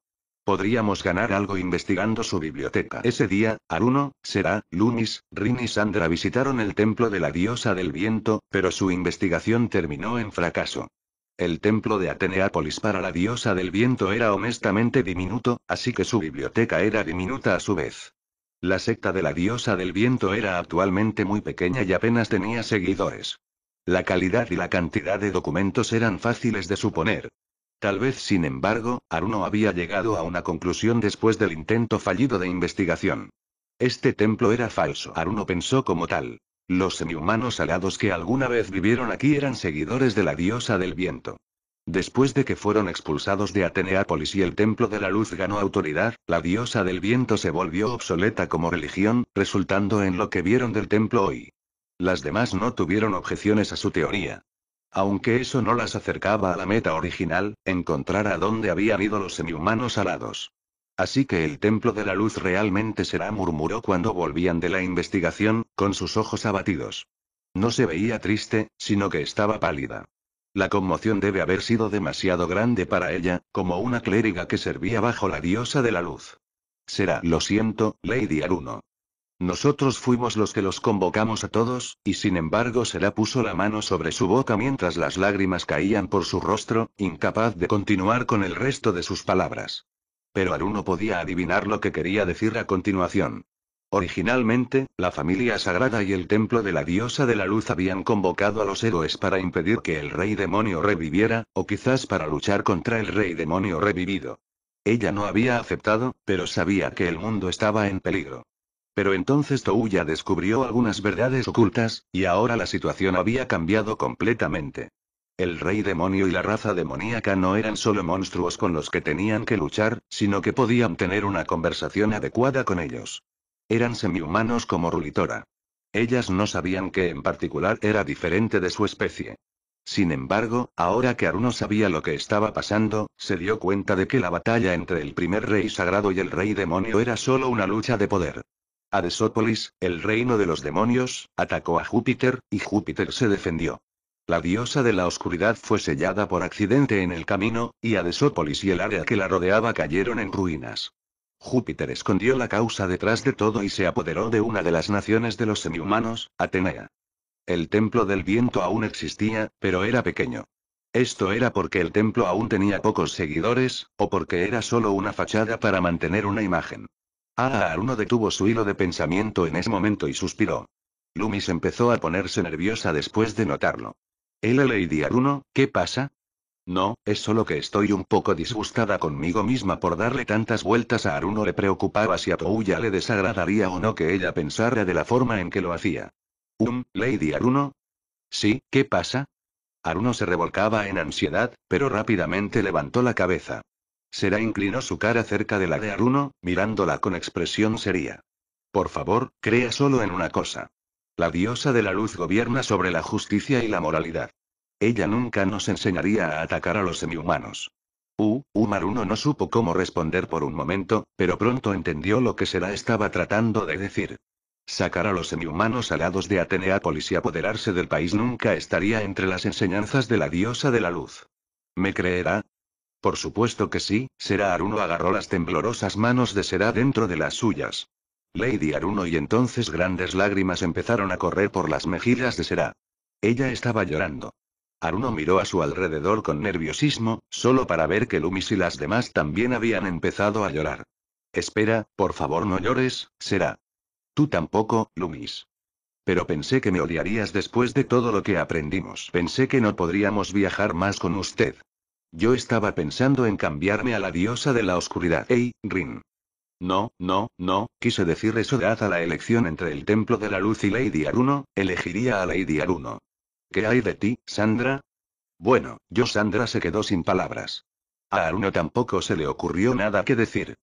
Podríamos ganar algo investigando su biblioteca. Ese día, Aruno, Será, Lunis, Rin y Sandra visitaron el templo de la diosa del viento, pero su investigación terminó en fracaso. El templo de Ateneápolis para la diosa del viento era honestamente diminuto, así que su biblioteca era diminuta a su vez. La secta de la diosa del viento era actualmente muy pequeña y apenas tenía seguidores. La calidad y la cantidad de documentos eran fáciles de suponer, Tal vez, sin embargo, Aruno había llegado a una conclusión después del intento fallido de investigación. Este templo era falso. Aruno pensó como tal. Los semihumanos alados que alguna vez vivieron aquí eran seguidores de la diosa del viento. Después de que fueron expulsados de Ateneápolis y el Templo de la Luz ganó autoridad, la diosa del viento se volvió obsoleta como religión, resultando en lo que vieron del templo hoy. Las demás no tuvieron objeciones a su teoría. Aunque eso no las acercaba a la meta original, encontrar a dónde habían ido los semihumanos alados. Así que el templo de la luz realmente será, murmuró cuando volvían de la investigación, con sus ojos abatidos. No se veía triste, sino que estaba pálida. La conmoción debe haber sido demasiado grande para ella, como una clériga que servía bajo la diosa de la luz. Será, lo siento, Lady Aruno. Nosotros fuimos los que los convocamos a todos, y sin embargo Sera puso la mano sobre su boca mientras las lágrimas caían por su rostro, incapaz de continuar con el resto de sus palabras. Pero Aruno podía adivinar lo que quería decir a continuación. Originalmente, la familia sagrada y el templo de la diosa de la luz habían convocado a los héroes para impedir que el rey demonio reviviera, o quizás para luchar contra el rey demonio revivido. Ella no había aceptado, pero sabía que el mundo estaba en peligro. Pero entonces Touya descubrió algunas verdades ocultas, y ahora la situación había cambiado completamente. El rey demonio y la raza demoníaca no eran solo monstruos con los que tenían que luchar, sino que podían tener una conversación adecuada con ellos. Eran semihumanos como Rulitora. Ellas no sabían que en particular era diferente de su especie. Sin embargo, ahora que Aruno sabía lo que estaba pasando, se dio cuenta de que la batalla entre el primer rey sagrado y el rey demonio era solo una lucha de poder. Adesópolis, el reino de los demonios, atacó a Júpiter, y Júpiter se defendió. La diosa de la oscuridad fue sellada por accidente en el camino, y Adesópolis y el área que la rodeaba cayeron en ruinas. Júpiter escondió la causa detrás de todo y se apoderó de una de las naciones de los semihumanos, Atenea. El templo del viento aún existía, pero era pequeño. Esto era porque el templo aún tenía pocos seguidores, o porque era solo una fachada para mantener una imagen. Ah, Aruno detuvo su hilo de pensamiento en ese momento y suspiró. Loomis empezó a ponerse nerviosa después de notarlo. Ella, Lady Aruno, ¿qué pasa? No, es solo que estoy un poco disgustada conmigo misma por darle tantas vueltas a Aruno. Le preocupaba si a Touya le desagradaría o no que ella pensara de la forma en que lo hacía. Um, Lady Aruno. Sí, ¿qué pasa? Aruno se revolcaba en ansiedad, pero rápidamente levantó la cabeza. Sera inclinó su cara cerca de la de Aruno, mirándola con expresión seria. Por favor, crea solo en una cosa. La diosa de la luz gobierna sobre la justicia y la moralidad. Ella nunca nos enseñaría a atacar a los semihumanos. Uh, Umaruno no supo cómo responder por un momento, pero pronto entendió lo que Sera estaba tratando de decir. Sacar a los semihumanos alados de Ateneápolis y apoderarse del país nunca estaría entre las enseñanzas de la diosa de la luz. ¿Me creerá, por supuesto que sí, Será. Aruno agarró las temblorosas manos de Será dentro de las suyas. Lady Aruno y entonces grandes lágrimas empezaron a correr por las mejillas de Sera. Ella estaba llorando. Aruno miró a su alrededor con nerviosismo, solo para ver que Loomis y las demás también habían empezado a llorar. Espera, por favor no llores, será. Tú tampoco, Loomis. Pero pensé que me odiarías después de todo lo que aprendimos. Pensé que no podríamos viajar más con usted. Yo estaba pensando en cambiarme a la diosa de la oscuridad. Ei, Rin. No, no, no, quise decir eso de a la elección entre el templo de la luz y Lady Aruno, elegiría a Lady Aruno. ¿Qué hay de ti, Sandra? Bueno, yo Sandra se quedó sin palabras. A Aruno tampoco se le ocurrió nada que decir.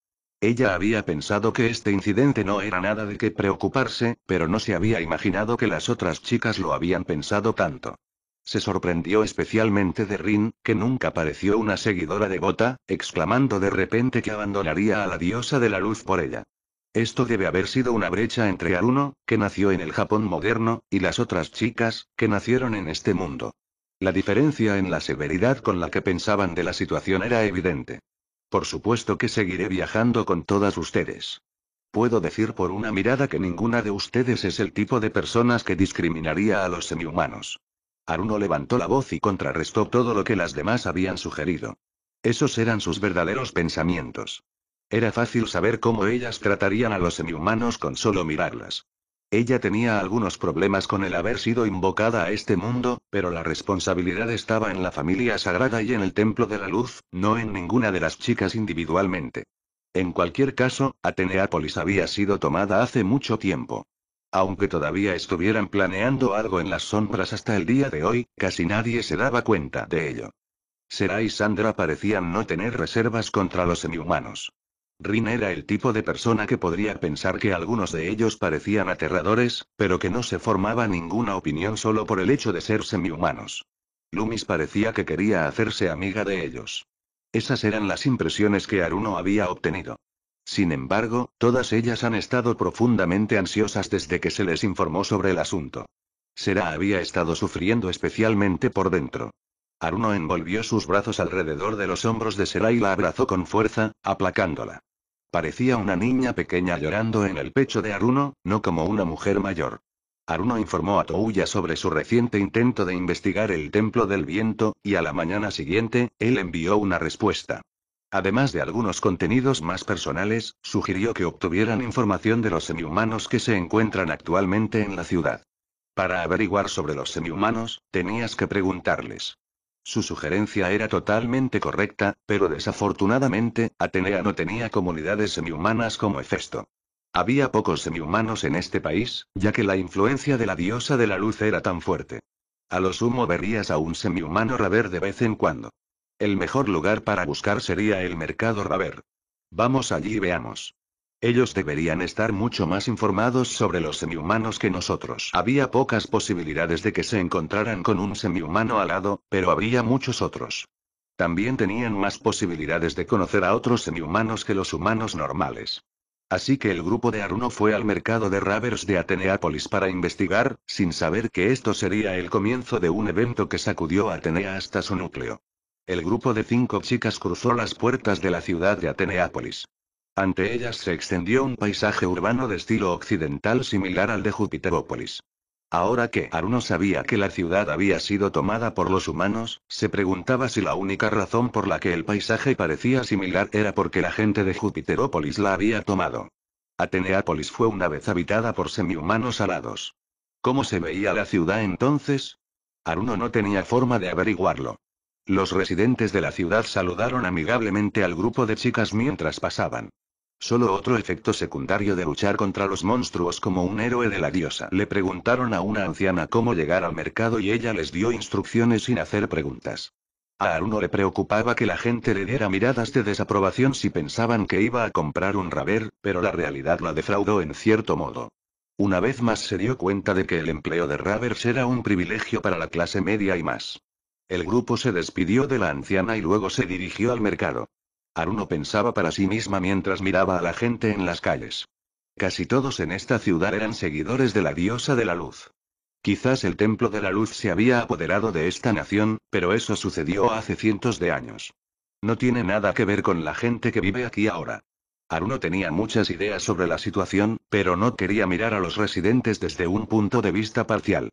Ella había pensado que este incidente no era nada de qué preocuparse, pero no se había imaginado que las otras chicas lo habían pensado tanto. Se sorprendió especialmente de Rin, que nunca pareció una seguidora devota, exclamando de repente que abandonaría a la diosa de la luz por ella. Esto debe haber sido una brecha entre Aruno, que nació en el Japón moderno, y las otras chicas, que nacieron en este mundo. La diferencia en la severidad con la que pensaban de la situación era evidente. Por supuesto que seguiré viajando con todas ustedes. Puedo decir por una mirada que ninguna de ustedes es el tipo de personas que discriminaría a los semihumanos. Aruno levantó la voz y contrarrestó todo lo que las demás habían sugerido. Esos eran sus verdaderos pensamientos. Era fácil saber cómo ellas tratarían a los semihumanos con solo mirarlas. Ella tenía algunos problemas con el haber sido invocada a este mundo, pero la responsabilidad estaba en la familia sagrada y en el templo de la luz, no en ninguna de las chicas individualmente. En cualquier caso, Ateneápolis había sido tomada hace mucho tiempo. Aunque todavía estuvieran planeando algo en las sombras hasta el día de hoy, casi nadie se daba cuenta de ello. Sera y Sandra parecían no tener reservas contra los semihumanos. Rin era el tipo de persona que podría pensar que algunos de ellos parecían aterradores, pero que no se formaba ninguna opinión solo por el hecho de ser semihumanos. Loomis parecía que quería hacerse amiga de ellos. Esas eran las impresiones que Aruno había obtenido. Sin embargo, todas ellas han estado profundamente ansiosas desde que se les informó sobre el asunto. Sera había estado sufriendo especialmente por dentro. Aruno envolvió sus brazos alrededor de los hombros de Sera y la abrazó con fuerza, aplacándola. Parecía una niña pequeña llorando en el pecho de Aruno, no como una mujer mayor. Aruno informó a Touya sobre su reciente intento de investigar el templo del viento, y a la mañana siguiente, él envió una respuesta. Además de algunos contenidos más personales, sugirió que obtuvieran información de los semihumanos que se encuentran actualmente en la ciudad. Para averiguar sobre los semihumanos, tenías que preguntarles. Su sugerencia era totalmente correcta, pero desafortunadamente, Atenea no tenía comunidades semihumanas como Hefesto. Había pocos semihumanos en este país, ya que la influencia de la diosa de la luz era tan fuerte. A lo sumo verías a un semihumano raver de vez en cuando. El mejor lugar para buscar sería el mercado Raver. Vamos allí y veamos. Ellos deberían estar mucho más informados sobre los semihumanos que nosotros. Había pocas posibilidades de que se encontraran con un al lado, pero habría muchos otros. También tenían más posibilidades de conocer a otros semihumanos que los humanos normales. Así que el grupo de Aruno fue al mercado de Ravers de Ateneápolis para investigar, sin saber que esto sería el comienzo de un evento que sacudió a Atenea hasta su núcleo. El grupo de cinco chicas cruzó las puertas de la ciudad de Ateneápolis. Ante ellas se extendió un paisaje urbano de estilo occidental similar al de Júpiterópolis. Ahora que Aruno sabía que la ciudad había sido tomada por los humanos, se preguntaba si la única razón por la que el paisaje parecía similar era porque la gente de Júpiterópolis la había tomado. Ateneápolis fue una vez habitada por semihumanos alados. ¿Cómo se veía la ciudad entonces? Aruno no tenía forma de averiguarlo. Los residentes de la ciudad saludaron amigablemente al grupo de chicas mientras pasaban. Solo otro efecto secundario de luchar contra los monstruos como un héroe de la diosa. Le preguntaron a una anciana cómo llegar al mercado y ella les dio instrucciones sin hacer preguntas. A Aruno le preocupaba que la gente le diera miradas de desaprobación si pensaban que iba a comprar un Raver, pero la realidad la defraudó en cierto modo. Una vez más se dio cuenta de que el empleo de ravers era un privilegio para la clase media y más. El grupo se despidió de la anciana y luego se dirigió al mercado. Aruno pensaba para sí misma mientras miraba a la gente en las calles. Casi todos en esta ciudad eran seguidores de la diosa de la luz. Quizás el templo de la luz se había apoderado de esta nación, pero eso sucedió hace cientos de años. No tiene nada que ver con la gente que vive aquí ahora. Aruno tenía muchas ideas sobre la situación, pero no quería mirar a los residentes desde un punto de vista parcial.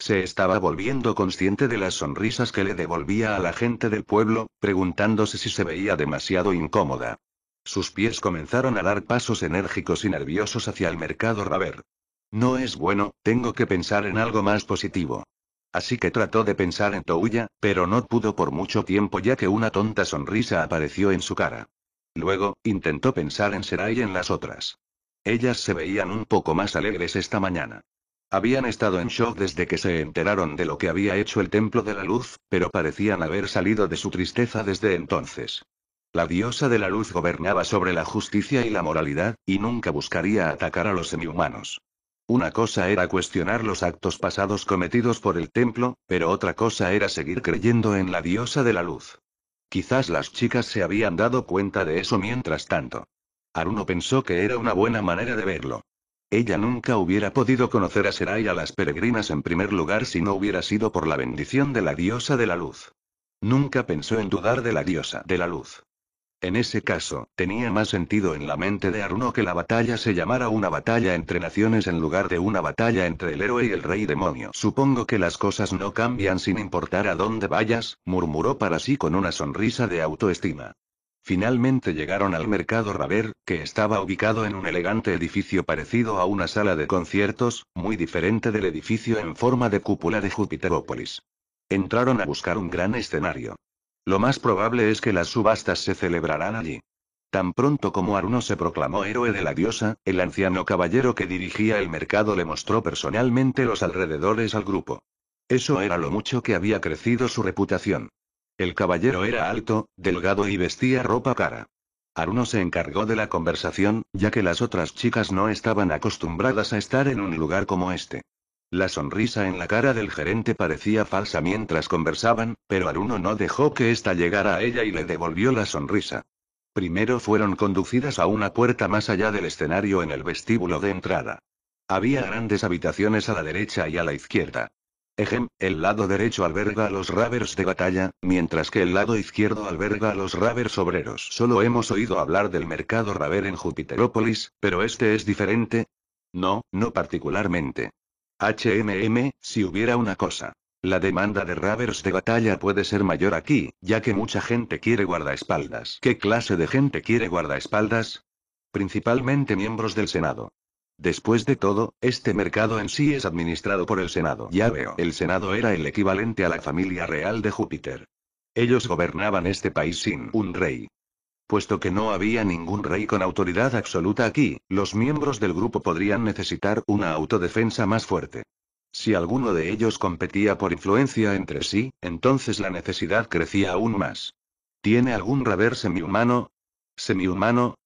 Se estaba volviendo consciente de las sonrisas que le devolvía a la gente del pueblo, preguntándose si se veía demasiado incómoda. Sus pies comenzaron a dar pasos enérgicos y nerviosos hacia el mercado Raver. No es bueno, tengo que pensar en algo más positivo. Así que trató de pensar en Touya, pero no pudo por mucho tiempo ya que una tonta sonrisa apareció en su cara. Luego, intentó pensar en Serai y en las otras. Ellas se veían un poco más alegres esta mañana. Habían estado en shock desde que se enteraron de lo que había hecho el Templo de la Luz, pero parecían haber salido de su tristeza desde entonces. La diosa de la luz gobernaba sobre la justicia y la moralidad, y nunca buscaría atacar a los semihumanos. Una cosa era cuestionar los actos pasados cometidos por el templo, pero otra cosa era seguir creyendo en la diosa de la luz. Quizás las chicas se habían dado cuenta de eso mientras tanto. Aruno pensó que era una buena manera de verlo. Ella nunca hubiera podido conocer a Serai a las peregrinas en primer lugar si no hubiera sido por la bendición de la diosa de la luz. Nunca pensó en dudar de la diosa de la luz. En ese caso, tenía más sentido en la mente de Aruno que la batalla se llamara una batalla entre naciones en lugar de una batalla entre el héroe y el rey demonio. Supongo que las cosas no cambian sin importar a dónde vayas, murmuró para sí con una sonrisa de autoestima. Finalmente llegaron al mercado Raver, que estaba ubicado en un elegante edificio parecido a una sala de conciertos, muy diferente del edificio en forma de cúpula de Júpiterópolis. Entraron a buscar un gran escenario. Lo más probable es que las subastas se celebrarán allí. Tan pronto como Aruno se proclamó héroe de la diosa, el anciano caballero que dirigía el mercado le mostró personalmente los alrededores al grupo. Eso era lo mucho que había crecido su reputación. El caballero era alto, delgado y vestía ropa cara. Aruno se encargó de la conversación, ya que las otras chicas no estaban acostumbradas a estar en un lugar como este. La sonrisa en la cara del gerente parecía falsa mientras conversaban, pero Aruno no dejó que ésta llegara a ella y le devolvió la sonrisa. Primero fueron conducidas a una puerta más allá del escenario en el vestíbulo de entrada. Había grandes habitaciones a la derecha y a la izquierda. Ejem, el lado derecho alberga a los ravers de batalla, mientras que el lado izquierdo alberga a los ravers obreros. Solo hemos oído hablar del mercado raver en Jupiterópolis, pero este es diferente. No, no particularmente. HMM, si hubiera una cosa. La demanda de ravers de batalla puede ser mayor aquí, ya que mucha gente quiere guardaespaldas. ¿Qué clase de gente quiere guardaespaldas? Principalmente miembros del Senado. Después de todo, este mercado en sí es administrado por el Senado. Ya veo, el Senado era el equivalente a la familia real de Júpiter. Ellos gobernaban este país sin un rey. Puesto que no había ningún rey con autoridad absoluta aquí, los miembros del grupo podrían necesitar una autodefensa más fuerte. Si alguno de ellos competía por influencia entre sí, entonces la necesidad crecía aún más. ¿Tiene algún raver semi-humano? Semi-humano,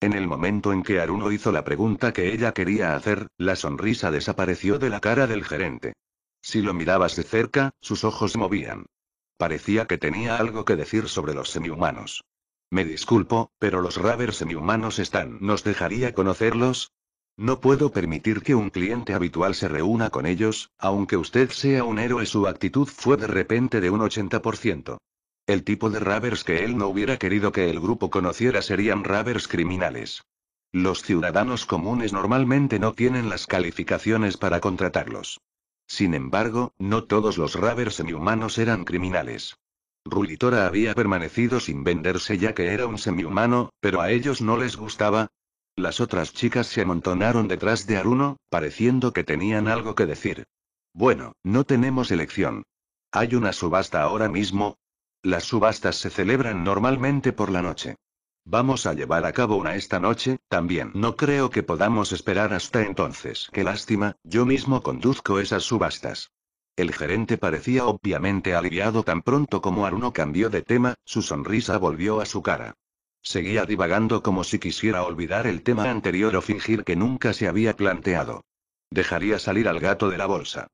en el momento en que Aruno hizo la pregunta que ella quería hacer, la sonrisa desapareció de la cara del gerente. Si lo mirabas de cerca, sus ojos movían. Parecía que tenía algo que decir sobre los semihumanos. Me disculpo, pero los Ravers semihumanos están. ¿Nos dejaría conocerlos? No puedo permitir que un cliente habitual se reúna con ellos, aunque usted sea un héroe. Su actitud fue de repente de un 80%. El tipo de ravers que él no hubiera querido que el grupo conociera serían ravers criminales. Los ciudadanos comunes normalmente no tienen las calificaciones para contratarlos. Sin embargo, no todos los semi semihumanos eran criminales. Rulitora había permanecido sin venderse ya que era un semihumano, pero a ellos no les gustaba. Las otras chicas se amontonaron detrás de Aruno, pareciendo que tenían algo que decir. Bueno, no tenemos elección. Hay una subasta ahora mismo, las subastas se celebran normalmente por la noche. Vamos a llevar a cabo una esta noche, también. No creo que podamos esperar hasta entonces. Qué lástima, yo mismo conduzco esas subastas. El gerente parecía obviamente aliviado tan pronto como Aruno cambió de tema, su sonrisa volvió a su cara. Seguía divagando como si quisiera olvidar el tema anterior o fingir que nunca se había planteado. Dejaría salir al gato de la bolsa.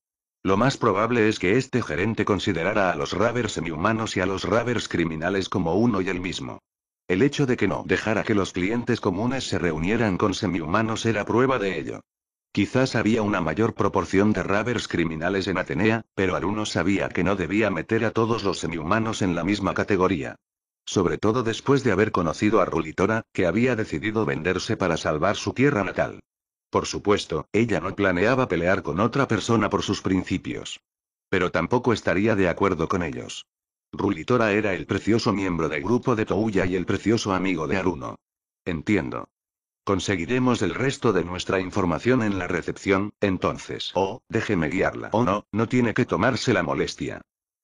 Lo más probable es que este gerente considerara a los Ravers semihumanos y a los Ravers criminales como uno y el mismo. El hecho de que no dejara que los clientes comunes se reunieran con semihumanos era prueba de ello. Quizás había una mayor proporción de Ravers criminales en Atenea, pero Aruno sabía que no debía meter a todos los semihumanos en la misma categoría. Sobre todo después de haber conocido a Rulitora, que había decidido venderse para salvar su tierra natal. Por supuesto, ella no planeaba pelear con otra persona por sus principios. Pero tampoco estaría de acuerdo con ellos. Rulitora era el precioso miembro del grupo de Touya y el precioso amigo de Aruno. Entiendo. Conseguiremos el resto de nuestra información en la recepción, entonces. Oh, déjeme guiarla. Oh no, no tiene que tomarse la molestia.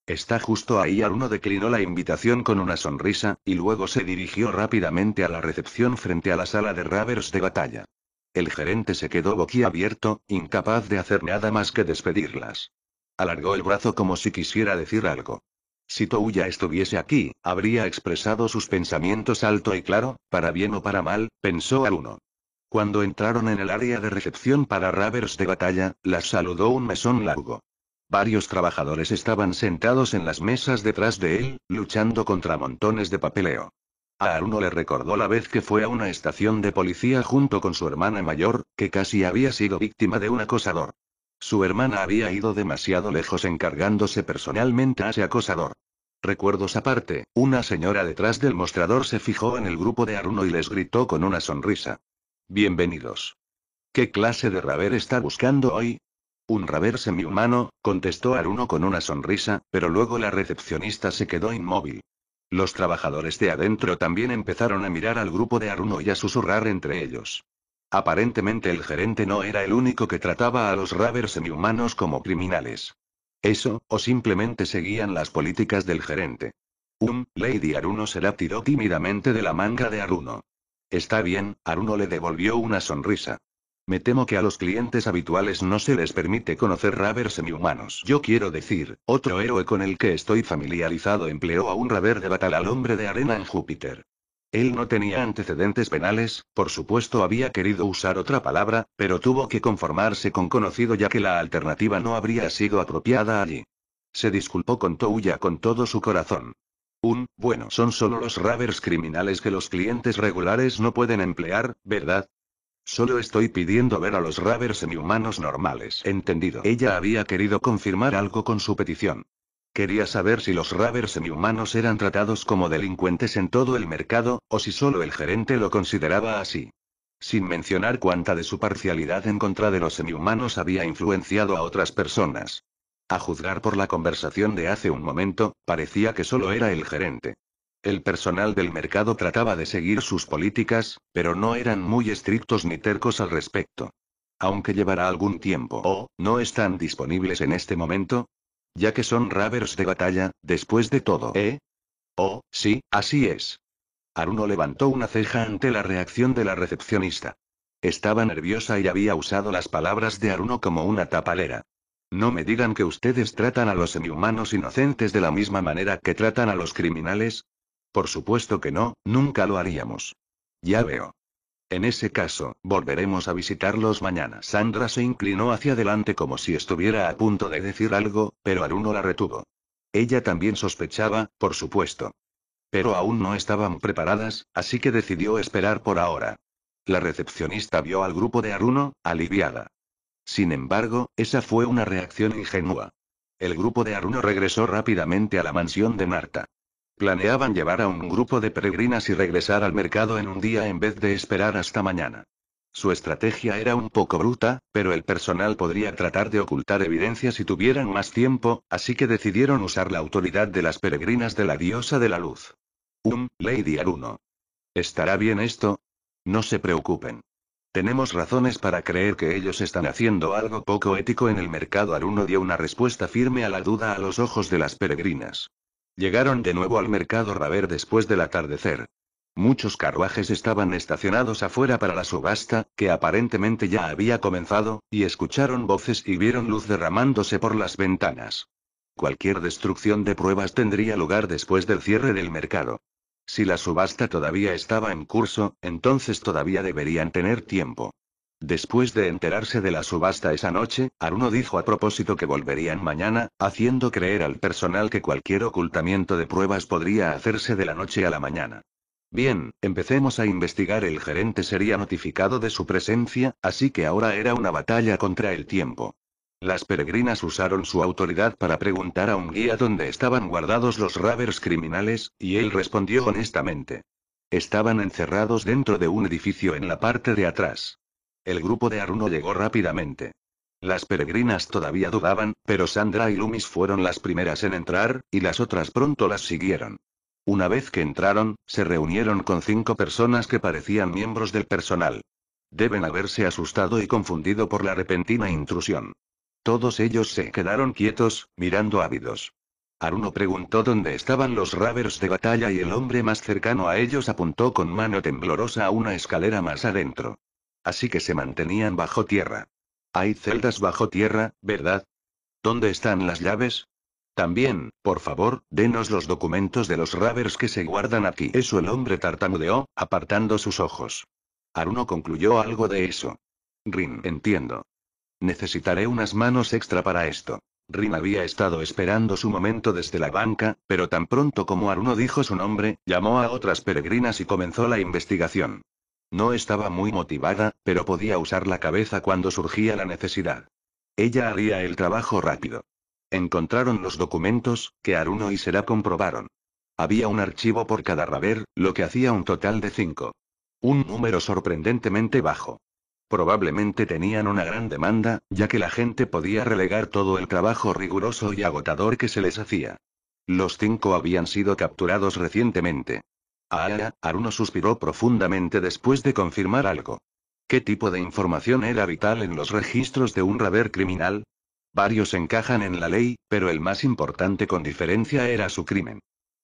Está justo ahí. Aruno declinó la invitación con una sonrisa, y luego se dirigió rápidamente a la recepción frente a la sala de ravers de batalla. El gerente se quedó boquiabierto, incapaz de hacer nada más que despedirlas. Alargó el brazo como si quisiera decir algo. Si Touya estuviese aquí, habría expresado sus pensamientos alto y claro, para bien o para mal, pensó uno. Cuando entraron en el área de recepción para ravers de batalla, las saludó un mesón largo. Varios trabajadores estaban sentados en las mesas detrás de él, luchando contra montones de papeleo. A Aruno le recordó la vez que fue a una estación de policía junto con su hermana mayor, que casi había sido víctima de un acosador. Su hermana había ido demasiado lejos encargándose personalmente a ese acosador. Recuerdos aparte, una señora detrás del mostrador se fijó en el grupo de Aruno y les gritó con una sonrisa. Bienvenidos. ¿Qué clase de raver está buscando hoy? Un raver semi-humano, contestó Aruno con una sonrisa, pero luego la recepcionista se quedó inmóvil. Los trabajadores de adentro también empezaron a mirar al grupo de Aruno y a susurrar entre ellos. Aparentemente el gerente no era el único que trataba a los Ravers semihumanos como criminales. Eso, o simplemente seguían las políticas del gerente. Um, Lady Aruno se la tiró tímidamente de la manga de Aruno. Está bien, Aruno le devolvió una sonrisa. Me temo que a los clientes habituales no se les permite conocer ravers semi-humanos. Yo quiero decir, otro héroe con el que estoy familiarizado empleó a un raver de batalla al hombre de arena en Júpiter. Él no tenía antecedentes penales, por supuesto había querido usar otra palabra, pero tuvo que conformarse con conocido ya que la alternativa no habría sido apropiada allí. Se disculpó con Touya con todo su corazón. Un, bueno, son solo los ravers criminales que los clientes regulares no pueden emplear, ¿verdad? Solo estoy pidiendo ver a los ravers semihumanos normales. Entendido. Ella había querido confirmar algo con su petición. Quería saber si los ravers semihumanos eran tratados como delincuentes en todo el mercado, o si solo el gerente lo consideraba así. Sin mencionar cuánta de su parcialidad en contra de los semihumanos había influenciado a otras personas. A juzgar por la conversación de hace un momento, parecía que solo era el gerente. El personal del mercado trataba de seguir sus políticas, pero no eran muy estrictos ni tercos al respecto. Aunque llevará algún tiempo o, no están disponibles en este momento, ya que son ravers de batalla, después de todo, ¿eh? Oh, sí, así es. Aruno levantó una ceja ante la reacción de la recepcionista. Estaba nerviosa y había usado las palabras de Aruno como una tapalera. No me digan que ustedes tratan a los semihumanos inocentes de la misma manera que tratan a los criminales, por supuesto que no, nunca lo haríamos. Ya veo. En ese caso, volveremos a visitarlos mañana. Sandra se inclinó hacia adelante como si estuviera a punto de decir algo, pero Aruno la retuvo. Ella también sospechaba, por supuesto. Pero aún no estaban preparadas, así que decidió esperar por ahora. La recepcionista vio al grupo de Aruno, aliviada. Sin embargo, esa fue una reacción ingenua. El grupo de Aruno regresó rápidamente a la mansión de Marta. Planeaban llevar a un grupo de peregrinas y regresar al mercado en un día en vez de esperar hasta mañana. Su estrategia era un poco bruta, pero el personal podría tratar de ocultar evidencias si tuvieran más tiempo, así que decidieron usar la autoridad de las peregrinas de la diosa de la luz. Un Lady Aruno. ¿Estará bien esto? No se preocupen. Tenemos razones para creer que ellos están haciendo algo poco ético en el mercado. Aruno dio una respuesta firme a la duda a los ojos de las peregrinas. Llegaron de nuevo al mercado Raver después del atardecer. Muchos carruajes estaban estacionados afuera para la subasta, que aparentemente ya había comenzado, y escucharon voces y vieron luz derramándose por las ventanas. Cualquier destrucción de pruebas tendría lugar después del cierre del mercado. Si la subasta todavía estaba en curso, entonces todavía deberían tener tiempo. Después de enterarse de la subasta esa noche, Aruno dijo a propósito que volverían mañana, haciendo creer al personal que cualquier ocultamiento de pruebas podría hacerse de la noche a la mañana. Bien, empecemos a investigar. El gerente sería notificado de su presencia, así que ahora era una batalla contra el tiempo. Las peregrinas usaron su autoridad para preguntar a un guía dónde estaban guardados los ravers criminales, y él respondió honestamente. Estaban encerrados dentro de un edificio en la parte de atrás. El grupo de Aruno llegó rápidamente. Las peregrinas todavía dudaban, pero Sandra y Loomis fueron las primeras en entrar, y las otras pronto las siguieron. Una vez que entraron, se reunieron con cinco personas que parecían miembros del personal. Deben haberse asustado y confundido por la repentina intrusión. Todos ellos se quedaron quietos, mirando ávidos. Aruno preguntó dónde estaban los ravers de batalla y el hombre más cercano a ellos apuntó con mano temblorosa a una escalera más adentro. Así que se mantenían bajo tierra. Hay celdas bajo tierra, ¿verdad? ¿Dónde están las llaves? También, por favor, denos los documentos de los ravers que se guardan aquí. Eso el hombre tartamudeó, apartando sus ojos. Aruno concluyó algo de eso. Rin, entiendo. Necesitaré unas manos extra para esto. Rin había estado esperando su momento desde la banca, pero tan pronto como Aruno dijo su nombre, llamó a otras peregrinas y comenzó la investigación. No estaba muy motivada, pero podía usar la cabeza cuando surgía la necesidad. Ella haría el trabajo rápido. Encontraron los documentos, que Aruno y Sera comprobaron. Había un archivo por cada raver, lo que hacía un total de cinco. Un número sorprendentemente bajo. Probablemente tenían una gran demanda, ya que la gente podía relegar todo el trabajo riguroso y agotador que se les hacía. Los cinco habían sido capturados recientemente. Aya, Aruno suspiró profundamente después de confirmar algo. ¿Qué tipo de información era vital en los registros de un Raver criminal? Varios encajan en la ley, pero el más importante con diferencia era su crimen.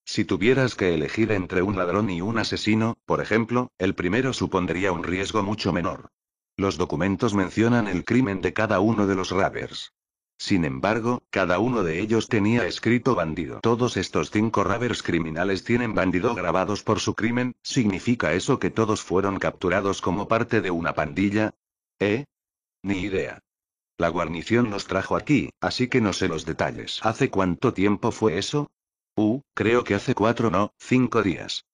Si tuvieras que elegir entre un ladrón y un asesino, por ejemplo, el primero supondría un riesgo mucho menor. Los documentos mencionan el crimen de cada uno de los Ravers. Sin embargo, cada uno de ellos tenía escrito bandido. Todos estos cinco ravers criminales tienen bandido grabados por su crimen, ¿significa eso que todos fueron capturados como parte de una pandilla? ¿Eh? Ni idea. La guarnición nos trajo aquí, así que no sé los detalles. ¿Hace cuánto tiempo fue eso? Uh, creo que hace cuatro no, cinco días.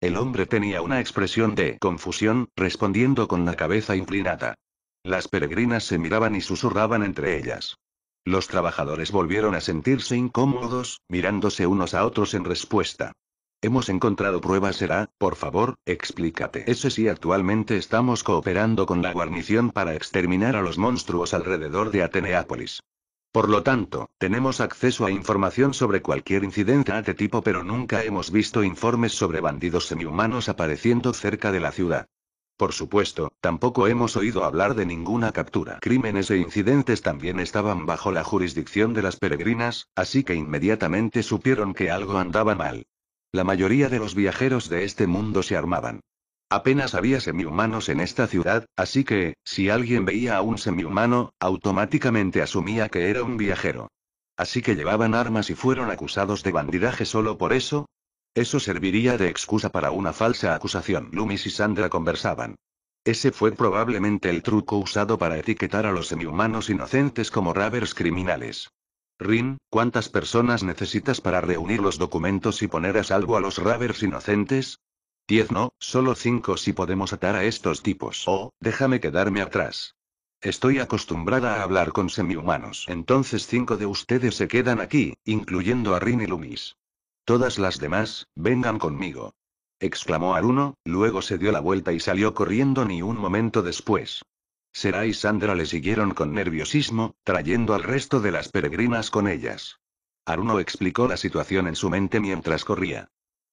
El hombre tenía una expresión de confusión, respondiendo con la cabeza inclinada. Las peregrinas se miraban y susurraban entre ellas. Los trabajadores volvieron a sentirse incómodos, mirándose unos a otros en respuesta. Hemos encontrado pruebas, será, por favor, explícate. Eso sí, actualmente estamos cooperando con la guarnición para exterminar a los monstruos alrededor de Ateneápolis. Por lo tanto, tenemos acceso a información sobre cualquier incidente de este tipo, pero nunca hemos visto informes sobre bandidos semihumanos apareciendo cerca de la ciudad. Por supuesto, tampoco hemos oído hablar de ninguna captura. Crímenes e incidentes también estaban bajo la jurisdicción de las peregrinas, así que inmediatamente supieron que algo andaba mal. La mayoría de los viajeros de este mundo se armaban. Apenas había semihumanos en esta ciudad, así que, si alguien veía a un semihumano, automáticamente asumía que era un viajero. Así que llevaban armas y fueron acusados de bandidaje solo por eso, eso serviría de excusa para una falsa acusación. Loomis y Sandra conversaban. Ese fue probablemente el truco usado para etiquetar a los semihumanos inocentes como ravers criminales. Rin, ¿cuántas personas necesitas para reunir los documentos y poner a salvo a los ravers inocentes? Diez no, solo cinco si podemos atar a estos tipos. Oh, déjame quedarme atrás. Estoy acostumbrada a hablar con semihumanos. Entonces cinco de ustedes se quedan aquí, incluyendo a Rin y Loomis. Todas las demás, vengan conmigo. Exclamó Aruno, luego se dio la vuelta y salió corriendo ni un momento después. Serai y Sandra le siguieron con nerviosismo, trayendo al resto de las peregrinas con ellas. Aruno explicó la situación en su mente mientras corría.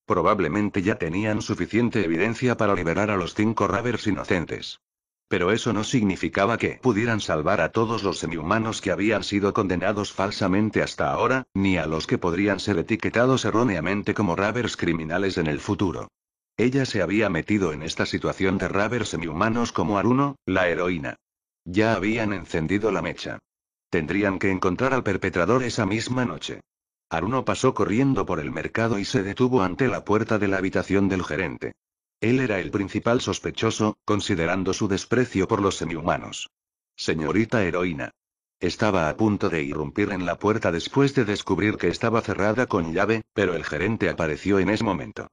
Probablemente ya tenían suficiente evidencia para liberar a los cinco ravers inocentes. Pero eso no significaba que pudieran salvar a todos los semihumanos que habían sido condenados falsamente hasta ahora, ni a los que podrían ser etiquetados erróneamente como ravers criminales en el futuro. Ella se había metido en esta situación de ravers semihumanos como Aruno, la heroína. Ya habían encendido la mecha. Tendrían que encontrar al perpetrador esa misma noche. Aruno pasó corriendo por el mercado y se detuvo ante la puerta de la habitación del gerente. Él era el principal sospechoso, considerando su desprecio por los semihumanos. Señorita heroína. Estaba a punto de irrumpir en la puerta después de descubrir que estaba cerrada con llave, pero el gerente apareció en ese momento.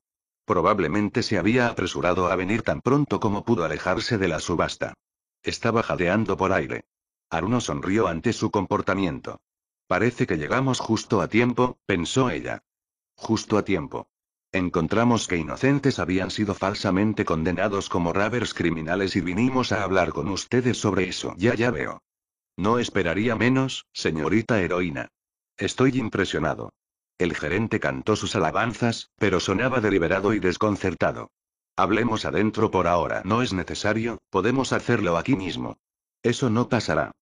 Probablemente se había apresurado a venir tan pronto como pudo alejarse de la subasta. Estaba jadeando por aire. Aruno sonrió ante su comportamiento. Parece que llegamos justo a tiempo, pensó ella. Justo a tiempo. Encontramos que inocentes habían sido falsamente condenados como ravers criminales y vinimos a hablar con ustedes sobre eso. Ya, ya veo. No esperaría menos, señorita heroína. Estoy impresionado. El gerente cantó sus alabanzas, pero sonaba deliberado y desconcertado. Hablemos adentro por ahora. No es necesario, podemos hacerlo aquí mismo. Eso no pasará.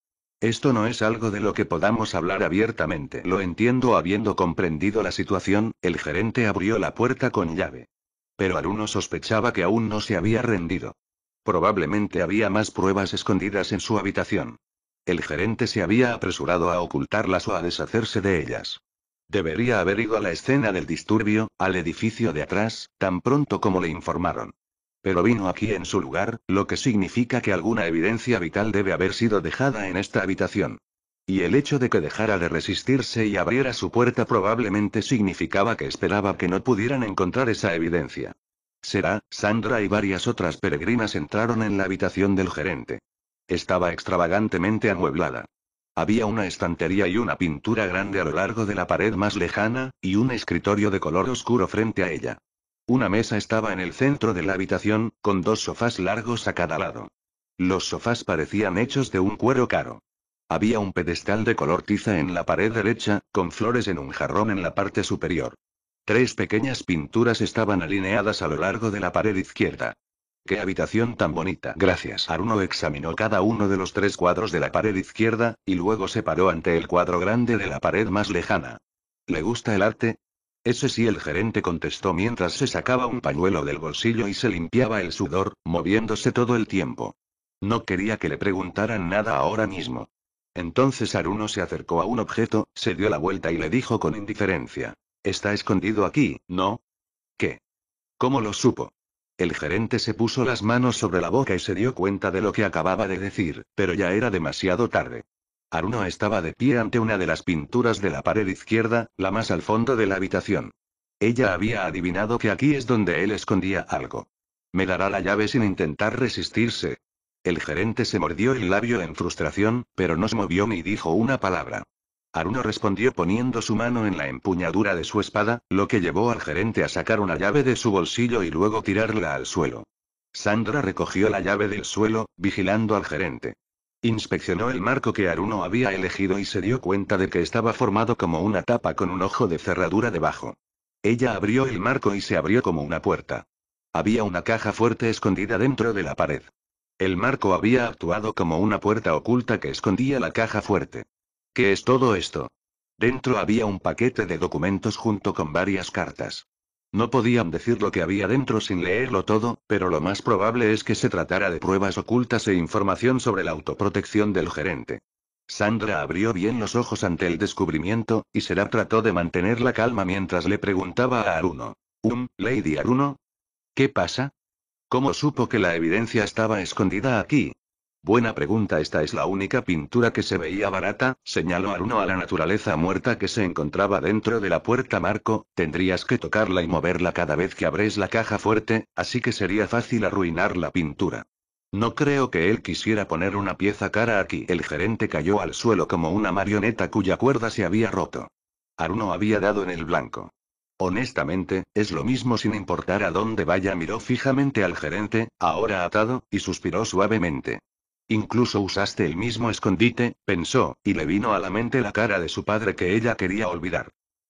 Esto no es algo de lo que podamos hablar abiertamente. Lo entiendo habiendo comprendido la situación, el gerente abrió la puerta con llave. Pero Aruno sospechaba que aún no se había rendido. Probablemente había más pruebas escondidas en su habitación. El gerente se había apresurado a ocultarlas o a deshacerse de ellas. Debería haber ido a la escena del disturbio, al edificio de atrás, tan pronto como le informaron. Pero vino aquí en su lugar, lo que significa que alguna evidencia vital debe haber sido dejada en esta habitación. Y el hecho de que dejara de resistirse y abriera su puerta probablemente significaba que esperaba que no pudieran encontrar esa evidencia. Será, Sandra y varias otras peregrinas entraron en la habitación del gerente. Estaba extravagantemente amueblada. Había una estantería y una pintura grande a lo largo de la pared más lejana, y un escritorio de color oscuro frente a ella. Una mesa estaba en el centro de la habitación, con dos sofás largos a cada lado. Los sofás parecían hechos de un cuero caro. Había un pedestal de color tiza en la pared derecha, con flores en un jarrón en la parte superior. Tres pequeñas pinturas estaban alineadas a lo largo de la pared izquierda. ¡Qué habitación tan bonita! Gracias. Aruno examinó cada uno de los tres cuadros de la pared izquierda, y luego se paró ante el cuadro grande de la pared más lejana. ¿Le gusta el arte? Ese sí el gerente contestó mientras se sacaba un pañuelo del bolsillo y se limpiaba el sudor, moviéndose todo el tiempo. No quería que le preguntaran nada ahora mismo. Entonces Aruno se acercó a un objeto, se dio la vuelta y le dijo con indiferencia. Está escondido aquí, ¿no? ¿Qué? ¿Cómo lo supo? El gerente se puso las manos sobre la boca y se dio cuenta de lo que acababa de decir, pero ya era demasiado tarde. Aruno estaba de pie ante una de las pinturas de la pared izquierda, la más al fondo de la habitación. Ella había adivinado que aquí es donde él escondía algo. Me dará la llave sin intentar resistirse. El gerente se mordió el labio en frustración, pero no se movió ni dijo una palabra. Aruno respondió poniendo su mano en la empuñadura de su espada, lo que llevó al gerente a sacar una llave de su bolsillo y luego tirarla al suelo. Sandra recogió la llave del suelo, vigilando al gerente. Inspeccionó el marco que Aruno había elegido y se dio cuenta de que estaba formado como una tapa con un ojo de cerradura debajo. Ella abrió el marco y se abrió como una puerta. Había una caja fuerte escondida dentro de la pared. El marco había actuado como una puerta oculta que escondía la caja fuerte. ¿Qué es todo esto? Dentro había un paquete de documentos junto con varias cartas. No podían decir lo que había dentro sin leerlo todo, pero lo más probable es que se tratara de pruebas ocultas e información sobre la autoprotección del gerente. Sandra abrió bien los ojos ante el descubrimiento, y Serap trató de mantener la calma mientras le preguntaba a Aruno. Um, Lady Aruno. ¿Qué pasa? ¿Cómo supo que la evidencia estaba escondida aquí? Buena pregunta, esta es la única pintura que se veía barata, señaló Aruno a la naturaleza muerta que se encontraba dentro de la puerta Marco, tendrías que tocarla y moverla cada vez que abres la caja fuerte, así que sería fácil arruinar la pintura. No creo que él quisiera poner una pieza cara aquí. El gerente cayó al suelo como una marioneta cuya cuerda se había roto. Aruno había dado en el blanco. Honestamente, es lo mismo sin importar a dónde vaya, miró fijamente al gerente, ahora atado, y suspiró suavemente. Incluso usaste el mismo escondite, pensó, y le vino a la mente la cara de su padre que ella quería olvidar.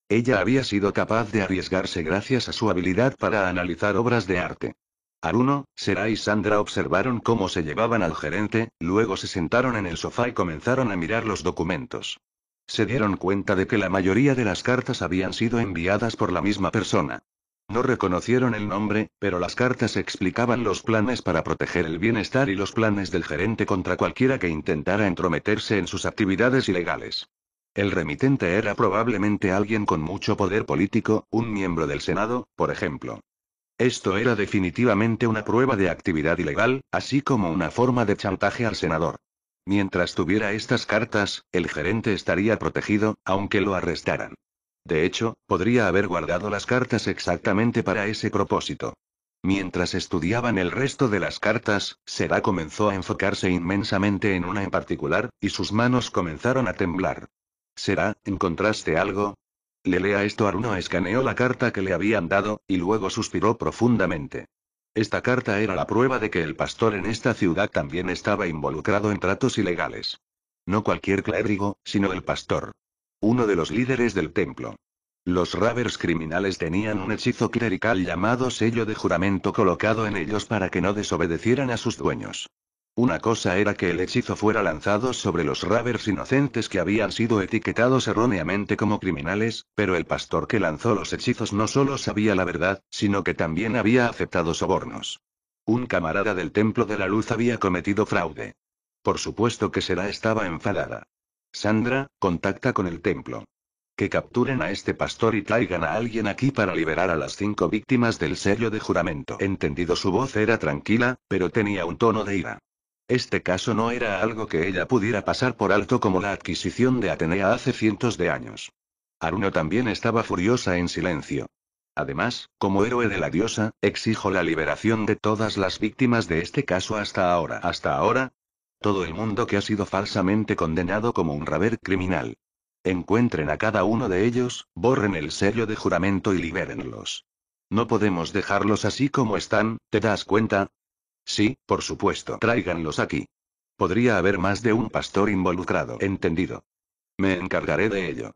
Ella había sido capaz de arriesgarse gracias a su habilidad para analizar obras de arte. Aruno, Sera y Sandra observaron cómo se llevaban al gerente, luego se sentaron en el sofá y comenzaron a mirar los documentos. Se dieron cuenta de que la mayoría de las cartas habían sido enviadas por la misma persona. No reconocieron el nombre, pero las cartas explicaban los planes para proteger el bienestar y los planes del gerente contra cualquiera que intentara entrometerse en sus actividades ilegales. El remitente era probablemente alguien con mucho poder político, un miembro del Senado, por ejemplo. Esto era definitivamente una prueba de actividad ilegal, así como una forma de chantaje al senador. Mientras tuviera estas cartas, el gerente estaría protegido, aunque lo arrestaran. De hecho, podría haber guardado las cartas exactamente para ese propósito. Mientras estudiaban el resto de las cartas, Sera comenzó a enfocarse inmensamente en una en particular, y sus manos comenzaron a temblar. Sera, ¿encontraste algo? Le lea esto Aruno escaneó la carta que le habían dado, y luego suspiró profundamente. Esta carta era la prueba de que el pastor en esta ciudad también estaba involucrado en tratos ilegales. No cualquier clérigo, sino el pastor uno de los líderes del templo. Los Ravers criminales tenían un hechizo clerical llamado sello de juramento colocado en ellos para que no desobedecieran a sus dueños. Una cosa era que el hechizo fuera lanzado sobre los Ravers inocentes que habían sido etiquetados erróneamente como criminales, pero el pastor que lanzó los hechizos no solo sabía la verdad, sino que también había aceptado sobornos. Un camarada del Templo de la Luz había cometido fraude. Por supuesto que Sera estaba enfadada. Sandra, contacta con el templo. Que capturen a este pastor y traigan a alguien aquí para liberar a las cinco víctimas del sello de juramento. Entendido su voz era tranquila, pero tenía un tono de ira. Este caso no era algo que ella pudiera pasar por alto como la adquisición de Atenea hace cientos de años. Aruno también estaba furiosa en silencio. Además, como héroe de la diosa, exijo la liberación de todas las víctimas de este caso hasta ahora. Hasta ahora, todo el mundo que ha sido falsamente condenado como un raber criminal. Encuentren a cada uno de ellos, borren el sello de juramento y libérenlos. No podemos dejarlos así como están, ¿te das cuenta? Sí, por supuesto, tráiganlos aquí. Podría haber más de un pastor involucrado, entendido. Me encargaré de ello.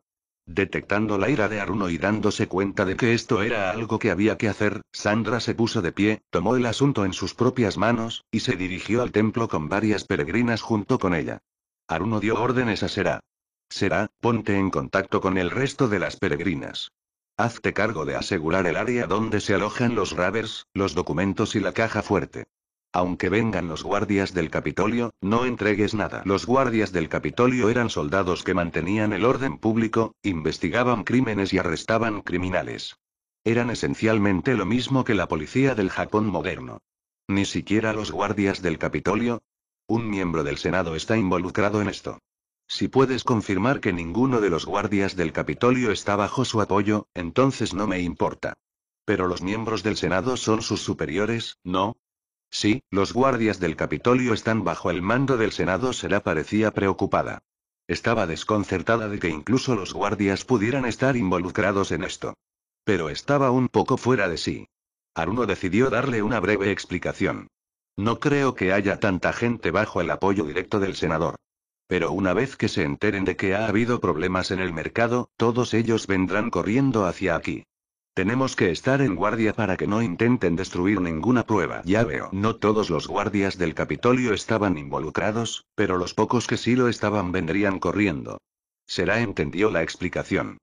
Detectando la ira de Aruno y dándose cuenta de que esto era algo que había que hacer, Sandra se puso de pie, tomó el asunto en sus propias manos, y se dirigió al templo con varias peregrinas junto con ella. Aruno dio órdenes a Sera. Sera, ponte en contacto con el resto de las peregrinas. Hazte cargo de asegurar el área donde se alojan los ravers, los documentos y la caja fuerte. Aunque vengan los guardias del Capitolio, no entregues nada. Los guardias del Capitolio eran soldados que mantenían el orden público, investigaban crímenes y arrestaban criminales. Eran esencialmente lo mismo que la policía del Japón moderno. Ni siquiera los guardias del Capitolio. Un miembro del Senado está involucrado en esto. Si puedes confirmar que ninguno de los guardias del Capitolio está bajo su apoyo, entonces no me importa. Pero los miembros del Senado son sus superiores, ¿no? Sí, los guardias del Capitolio están bajo el mando del Senado. Será parecía preocupada. Estaba desconcertada de que incluso los guardias pudieran estar involucrados en esto. Pero estaba un poco fuera de sí. Aruno decidió darle una breve explicación. No creo que haya tanta gente bajo el apoyo directo del senador. Pero una vez que se enteren de que ha habido problemas en el mercado, todos ellos vendrán corriendo hacia aquí. Tenemos que estar en guardia para que no intenten destruir ninguna prueba. Ya veo, no todos los guardias del Capitolio estaban involucrados, pero los pocos que sí lo estaban vendrían corriendo. Será entendió la explicación.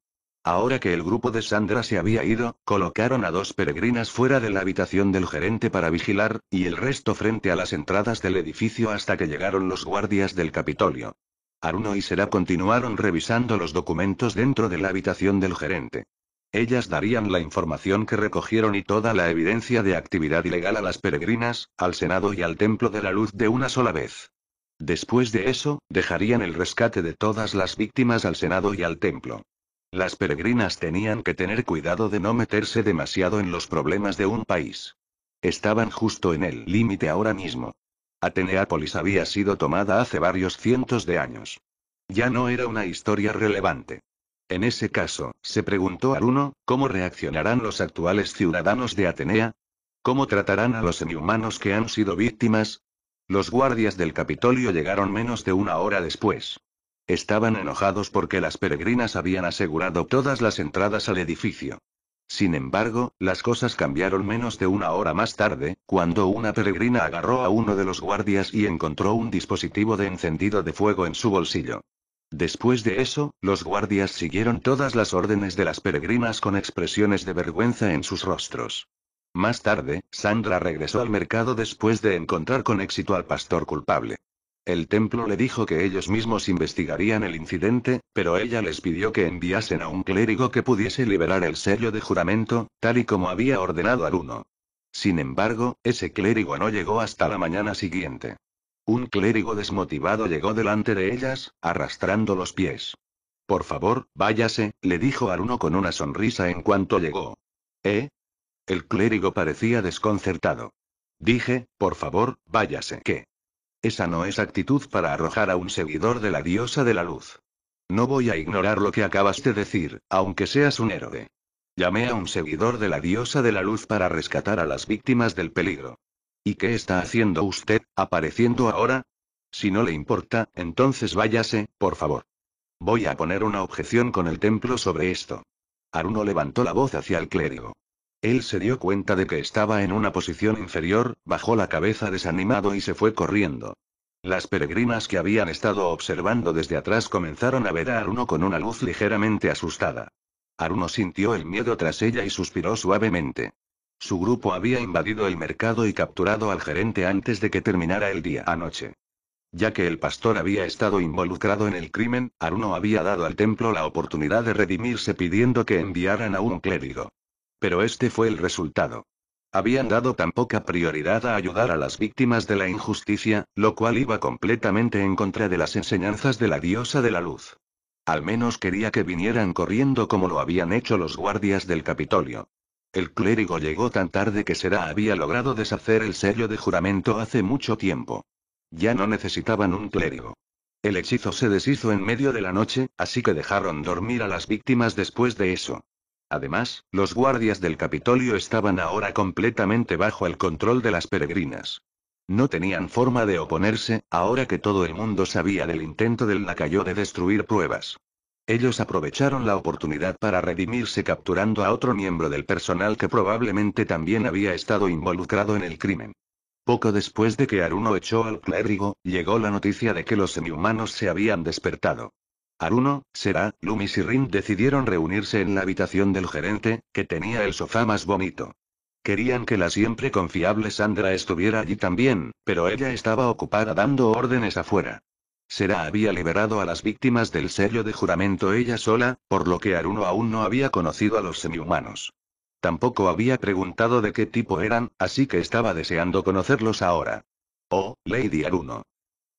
Ahora que el grupo de Sandra se había ido, colocaron a dos peregrinas fuera de la habitación del gerente para vigilar, y el resto frente a las entradas del edificio hasta que llegaron los guardias del Capitolio. Aruno y Sera continuaron revisando los documentos dentro de la habitación del gerente. Ellas darían la información que recogieron y toda la evidencia de actividad ilegal a las peregrinas, al Senado y al Templo de la Luz de una sola vez. Después de eso, dejarían el rescate de todas las víctimas al Senado y al Templo. Las peregrinas tenían que tener cuidado de no meterse demasiado en los problemas de un país. Estaban justo en el límite ahora mismo. Ateneápolis había sido tomada hace varios cientos de años. Ya no era una historia relevante. En ese caso, se preguntó uno: ¿cómo reaccionarán los actuales ciudadanos de Atenea? ¿Cómo tratarán a los semihumanos que han sido víctimas? Los guardias del Capitolio llegaron menos de una hora después. Estaban enojados porque las peregrinas habían asegurado todas las entradas al edificio. Sin embargo, las cosas cambiaron menos de una hora más tarde, cuando una peregrina agarró a uno de los guardias y encontró un dispositivo de encendido de fuego en su bolsillo. Después de eso, los guardias siguieron todas las órdenes de las peregrinas con expresiones de vergüenza en sus rostros. Más tarde, Sandra regresó al mercado después de encontrar con éxito al pastor culpable. El templo le dijo que ellos mismos investigarían el incidente, pero ella les pidió que enviasen a un clérigo que pudiese liberar el sello de juramento, tal y como había ordenado al uno. Sin embargo, ese clérigo no llegó hasta la mañana siguiente. Un clérigo desmotivado llegó delante de ellas, arrastrando los pies. Por favor, váyase, le dijo Aruno con una sonrisa en cuanto llegó. ¿Eh? El clérigo parecía desconcertado. Dije, por favor, váyase. ¿Qué? Esa no es actitud para arrojar a un seguidor de la diosa de la luz. No voy a ignorar lo que acabas de decir, aunque seas un héroe. Llamé a un seguidor de la diosa de la luz para rescatar a las víctimas del peligro. ¿Y qué está haciendo usted, apareciendo ahora? Si no le importa, entonces váyase, por favor. Voy a poner una objeción con el templo sobre esto. Aruno levantó la voz hacia el clérigo. Él se dio cuenta de que estaba en una posición inferior, bajó la cabeza desanimado y se fue corriendo. Las peregrinas que habían estado observando desde atrás comenzaron a ver a Aruno con una luz ligeramente asustada. Aruno sintió el miedo tras ella y suspiró suavemente. Su grupo había invadido el mercado y capturado al gerente antes de que terminara el día anoche. Ya que el pastor había estado involucrado en el crimen, Aruno había dado al templo la oportunidad de redimirse pidiendo que enviaran a un clérigo. Pero este fue el resultado. Habían dado tan poca prioridad a ayudar a las víctimas de la injusticia, lo cual iba completamente en contra de las enseñanzas de la diosa de la luz. Al menos quería que vinieran corriendo como lo habían hecho los guardias del Capitolio. El clérigo llegó tan tarde que será había logrado deshacer el sello de juramento hace mucho tiempo. Ya no necesitaban un clérigo. El hechizo se deshizo en medio de la noche, así que dejaron dormir a las víctimas después de eso. Además, los guardias del Capitolio estaban ahora completamente bajo el control de las peregrinas. No tenían forma de oponerse, ahora que todo el mundo sabía del intento del lacayo de destruir pruebas. Ellos aprovecharon la oportunidad para redimirse capturando a otro miembro del personal que probablemente también había estado involucrado en el crimen. Poco después de que Aruno echó al clérigo, llegó la noticia de que los semihumanos se habían despertado. Aruno, Sera, Lumis y Rin decidieron reunirse en la habitación del gerente, que tenía el sofá más bonito. Querían que la siempre confiable Sandra estuviera allí también, pero ella estaba ocupada dando órdenes afuera. Sera había liberado a las víctimas del sello de juramento ella sola, por lo que Aruno aún no había conocido a los semihumanos. Tampoco había preguntado de qué tipo eran, así que estaba deseando conocerlos ahora. Oh, Lady Aruno.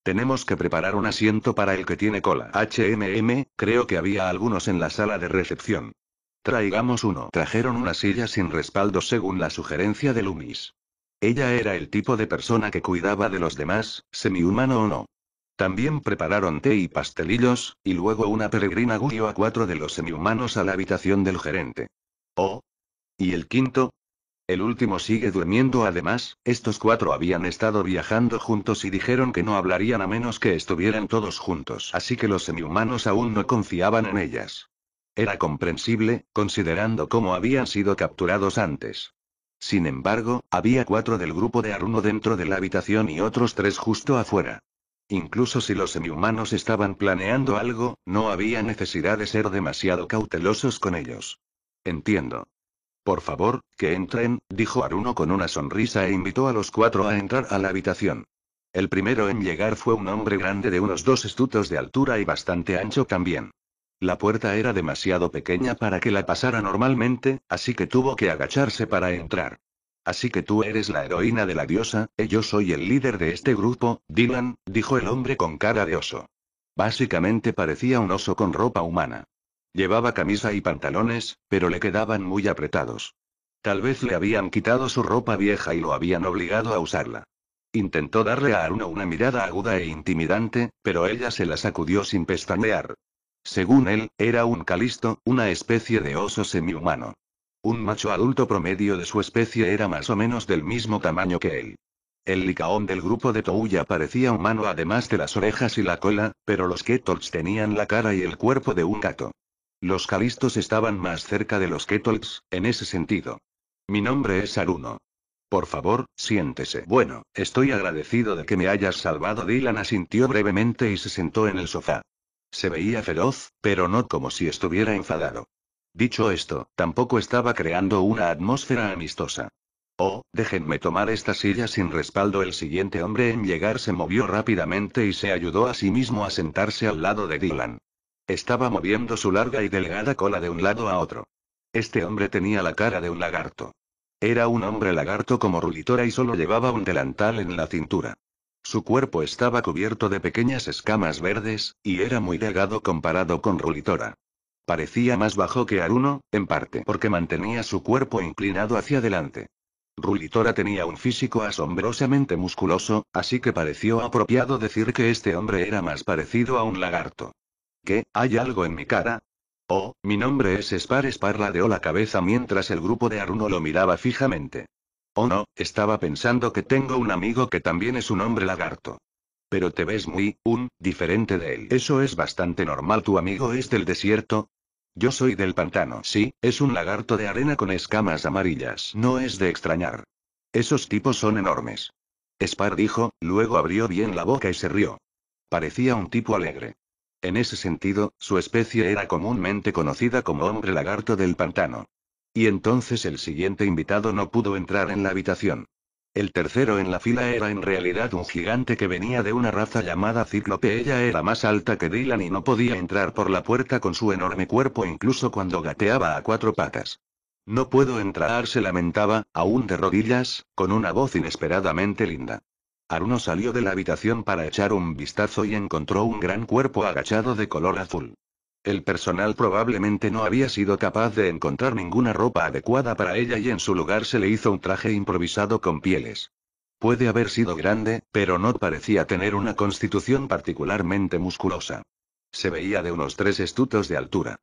Tenemos que preparar un asiento para el que tiene cola. HMM, creo que había algunos en la sala de recepción. Traigamos uno. Trajeron una silla sin respaldo según la sugerencia de Lumis. Ella era el tipo de persona que cuidaba de los demás, semi-humano o no. También prepararon té y pastelillos, y luego una peregrina guió a cuatro de los semihumanos a la habitación del gerente. Oh. ¿Y el quinto? El último sigue durmiendo además, estos cuatro habían estado viajando juntos y dijeron que no hablarían a menos que estuvieran todos juntos, así que los semihumanos aún no confiaban en ellas. Era comprensible, considerando cómo habían sido capturados antes. Sin embargo, había cuatro del grupo de Aruno dentro de la habitación y otros tres justo afuera. Incluso si los semihumanos estaban planeando algo, no había necesidad de ser demasiado cautelosos con ellos. Entiendo. Por favor, que entren, dijo Aruno con una sonrisa e invitó a los cuatro a entrar a la habitación. El primero en llegar fue un hombre grande de unos dos estutos de altura y bastante ancho también. La puerta era demasiado pequeña para que la pasara normalmente, así que tuvo que agacharse para entrar. Así que tú eres la heroína de la diosa, y eh, yo soy el líder de este grupo, Dylan, dijo el hombre con cara de oso. Básicamente parecía un oso con ropa humana. Llevaba camisa y pantalones, pero le quedaban muy apretados. Tal vez le habían quitado su ropa vieja y lo habían obligado a usarla. Intentó darle a una una mirada aguda e intimidante, pero ella se la sacudió sin pestanear. Según él, era un calisto, una especie de oso semihumano. Un macho adulto promedio de su especie era más o menos del mismo tamaño que él. El licaón del grupo de Touya parecía humano además de las orejas y la cola, pero los kettles tenían la cara y el cuerpo de un gato. Los calistos estaban más cerca de los Kettles, en ese sentido. Mi nombre es Aruno. Por favor, siéntese. Bueno, estoy agradecido de que me hayas salvado. Dylan asintió brevemente y se sentó en el sofá. Se veía feroz, pero no como si estuviera enfadado. Dicho esto, tampoco estaba creando una atmósfera amistosa. Oh, déjenme tomar esta silla sin respaldo. El siguiente hombre en llegar se movió rápidamente y se ayudó a sí mismo a sentarse al lado de Dylan. Estaba moviendo su larga y delgada cola de un lado a otro. Este hombre tenía la cara de un lagarto. Era un hombre lagarto como rulitora y solo llevaba un delantal en la cintura. Su cuerpo estaba cubierto de pequeñas escamas verdes, y era muy delgado comparado con rulitora. Parecía más bajo que Aruno, en parte porque mantenía su cuerpo inclinado hacia adelante. Rulitora tenía un físico asombrosamente musculoso, así que pareció apropiado decir que este hombre era más parecido a un lagarto. ¿Qué? ¿Hay algo en mi cara? Oh, mi nombre es Spar Spar ladeó la cabeza mientras el grupo de Aruno lo miraba fijamente. Oh no, estaba pensando que tengo un amigo que también es un hombre lagarto. Pero te ves muy, un, diferente de él. Eso es bastante normal. Tu amigo es del desierto, yo soy del pantano. Sí, es un lagarto de arena con escamas amarillas. No es de extrañar. Esos tipos son enormes. Spar dijo, luego abrió bien la boca y se rió. Parecía un tipo alegre. En ese sentido, su especie era comúnmente conocida como hombre lagarto del pantano. Y entonces el siguiente invitado no pudo entrar en la habitación. El tercero en la fila era en realidad un gigante que venía de una raza llamada Cíclope. Ella era más alta que Dylan y no podía entrar por la puerta con su enorme cuerpo incluso cuando gateaba a cuatro patas. No puedo entrar, se lamentaba, aún de rodillas, con una voz inesperadamente linda. Aruno salió de la habitación para echar un vistazo y encontró un gran cuerpo agachado de color azul. El personal probablemente no había sido capaz de encontrar ninguna ropa adecuada para ella y en su lugar se le hizo un traje improvisado con pieles. Puede haber sido grande, pero no parecía tener una constitución particularmente musculosa. Se veía de unos tres estutos de altura.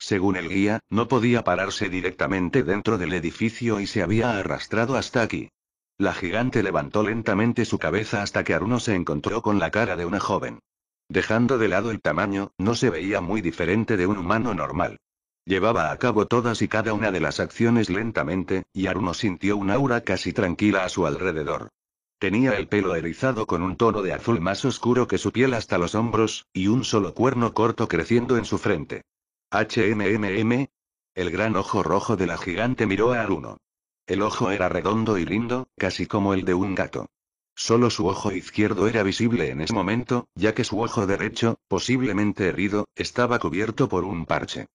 Según el guía, no podía pararse directamente dentro del edificio y se había arrastrado hasta aquí. La gigante levantó lentamente su cabeza hasta que Aruno se encontró con la cara de una joven. Dejando de lado el tamaño, no se veía muy diferente de un humano normal. Llevaba a cabo todas y cada una de las acciones lentamente, y Aruno sintió un aura casi tranquila a su alrededor. Tenía el pelo erizado con un tono de azul más oscuro que su piel hasta los hombros, y un solo cuerno corto creciendo en su frente. HMMM. El gran ojo rojo de la gigante miró a Aruno. El ojo era redondo y lindo, casi como el de un gato. Solo su ojo izquierdo era visible en ese momento, ya que su ojo derecho, posiblemente herido, estaba cubierto por un parche.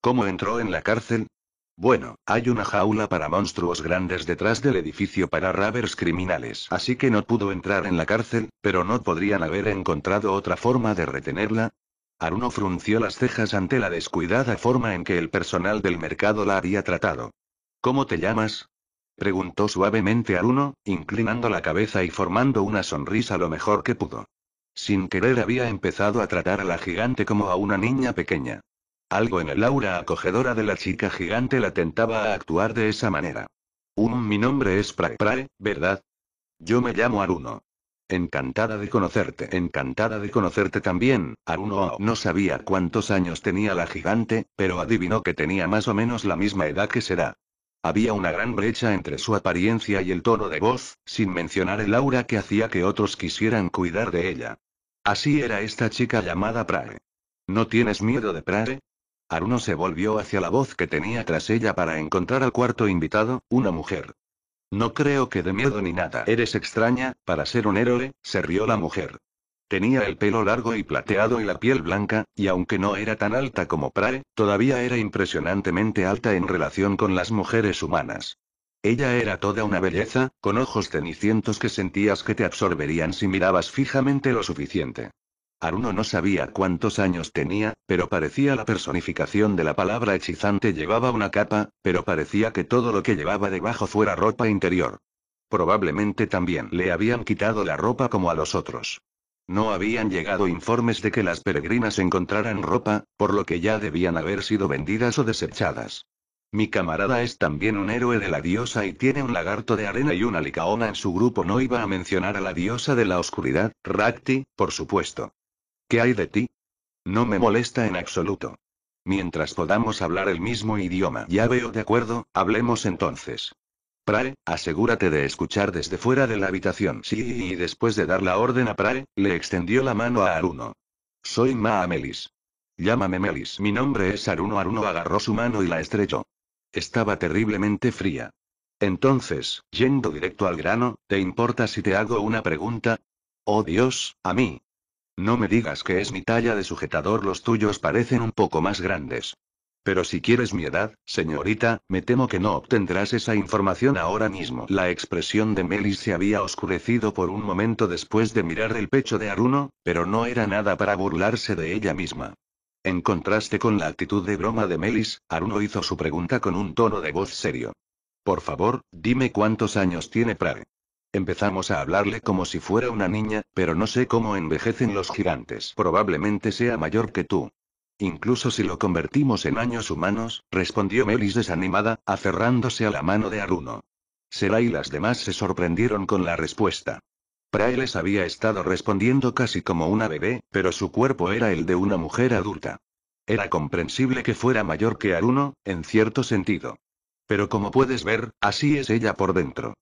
¿Cómo entró en la cárcel? Bueno, hay una jaula para monstruos grandes detrás del edificio para ravers criminales, así que no pudo entrar en la cárcel, pero no podrían haber encontrado otra forma de retenerla. Aruno frunció las cejas ante la descuidada forma en que el personal del mercado la había tratado. ¿Cómo te llamas? Preguntó suavemente a uno, inclinando la cabeza y formando una sonrisa lo mejor que pudo. Sin querer había empezado a tratar a la gigante como a una niña pequeña. Algo en el aura acogedora de la chica gigante la tentaba a actuar de esa manera. Un, mi nombre es Prae Prae, ¿verdad? Yo me llamo Aruno. Encantada de conocerte. Encantada de conocerte también, Aruno. No sabía cuántos años tenía la gigante, pero adivinó que tenía más o menos la misma edad que será. Había una gran brecha entre su apariencia y el tono de voz, sin mencionar el aura que hacía que otros quisieran cuidar de ella. Así era esta chica llamada Prae. ¿No tienes miedo de Prae? Aruno se volvió hacia la voz que tenía tras ella para encontrar al cuarto invitado, una mujer. No creo que de miedo ni nada. Eres extraña, para ser un héroe, se rió la mujer. Tenía el pelo largo y plateado y la piel blanca, y aunque no era tan alta como Prae, todavía era impresionantemente alta en relación con las mujeres humanas. Ella era toda una belleza, con ojos cenicientos que sentías que te absorberían si mirabas fijamente lo suficiente. Aruno no sabía cuántos años tenía, pero parecía la personificación de la palabra hechizante. Llevaba una capa, pero parecía que todo lo que llevaba debajo fuera ropa interior. Probablemente también le habían quitado la ropa como a los otros. No habían llegado informes de que las peregrinas encontraran ropa, por lo que ya debían haber sido vendidas o desechadas. Mi camarada es también un héroe de la diosa y tiene un lagarto de arena y una licaona en su grupo. No iba a mencionar a la diosa de la oscuridad, Rakti, por supuesto. ¿Qué hay de ti? No me molesta en absoluto. Mientras podamos hablar el mismo idioma. Ya veo de acuerdo, hablemos entonces. Prae, asegúrate de escuchar desde fuera de la habitación. Sí, y después de dar la orden a Prae, le extendió la mano a Aruno. Soy Maamelis. Melis. Llámame Melis. Mi nombre es Aruno. Aruno agarró su mano y la estrelló. Estaba terriblemente fría. Entonces, yendo directo al grano, ¿te importa si te hago una pregunta? Oh Dios, a mí. No me digas que es mi talla de sujetador, los tuyos parecen un poco más grandes. Pero si quieres mi edad, señorita, me temo que no obtendrás esa información ahora mismo. La expresión de Melis se había oscurecido por un momento después de mirar el pecho de Aruno, pero no era nada para burlarse de ella misma. En contraste con la actitud de broma de Melis, Aruno hizo su pregunta con un tono de voz serio. Por favor, dime cuántos años tiene Prae. Empezamos a hablarle como si fuera una niña, pero no sé cómo envejecen los gigantes. Probablemente sea mayor que tú. Incluso si lo convertimos en años humanos, respondió Melis desanimada, aferrándose a la mano de Aruno. Serai y las demás se sorprendieron con la respuesta. Praeles había estado respondiendo casi como una bebé, pero su cuerpo era el de una mujer adulta. Era comprensible que fuera mayor que Aruno, en cierto sentido. Pero como puedes ver, así es ella por dentro.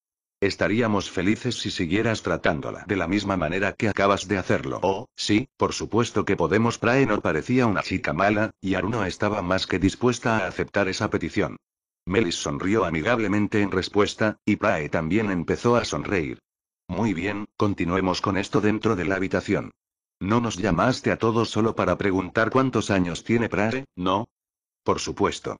Estaríamos felices si siguieras tratándola de la misma manera que acabas de hacerlo. Oh, sí, por supuesto que podemos. no parecía una chica mala, y Aruno estaba más que dispuesta a aceptar esa petición. Melis sonrió amigablemente en respuesta, y Prae también empezó a sonreír. Muy bien, continuemos con esto dentro de la habitación. No nos llamaste a todos solo para preguntar cuántos años tiene Prae, ¿no? Por supuesto.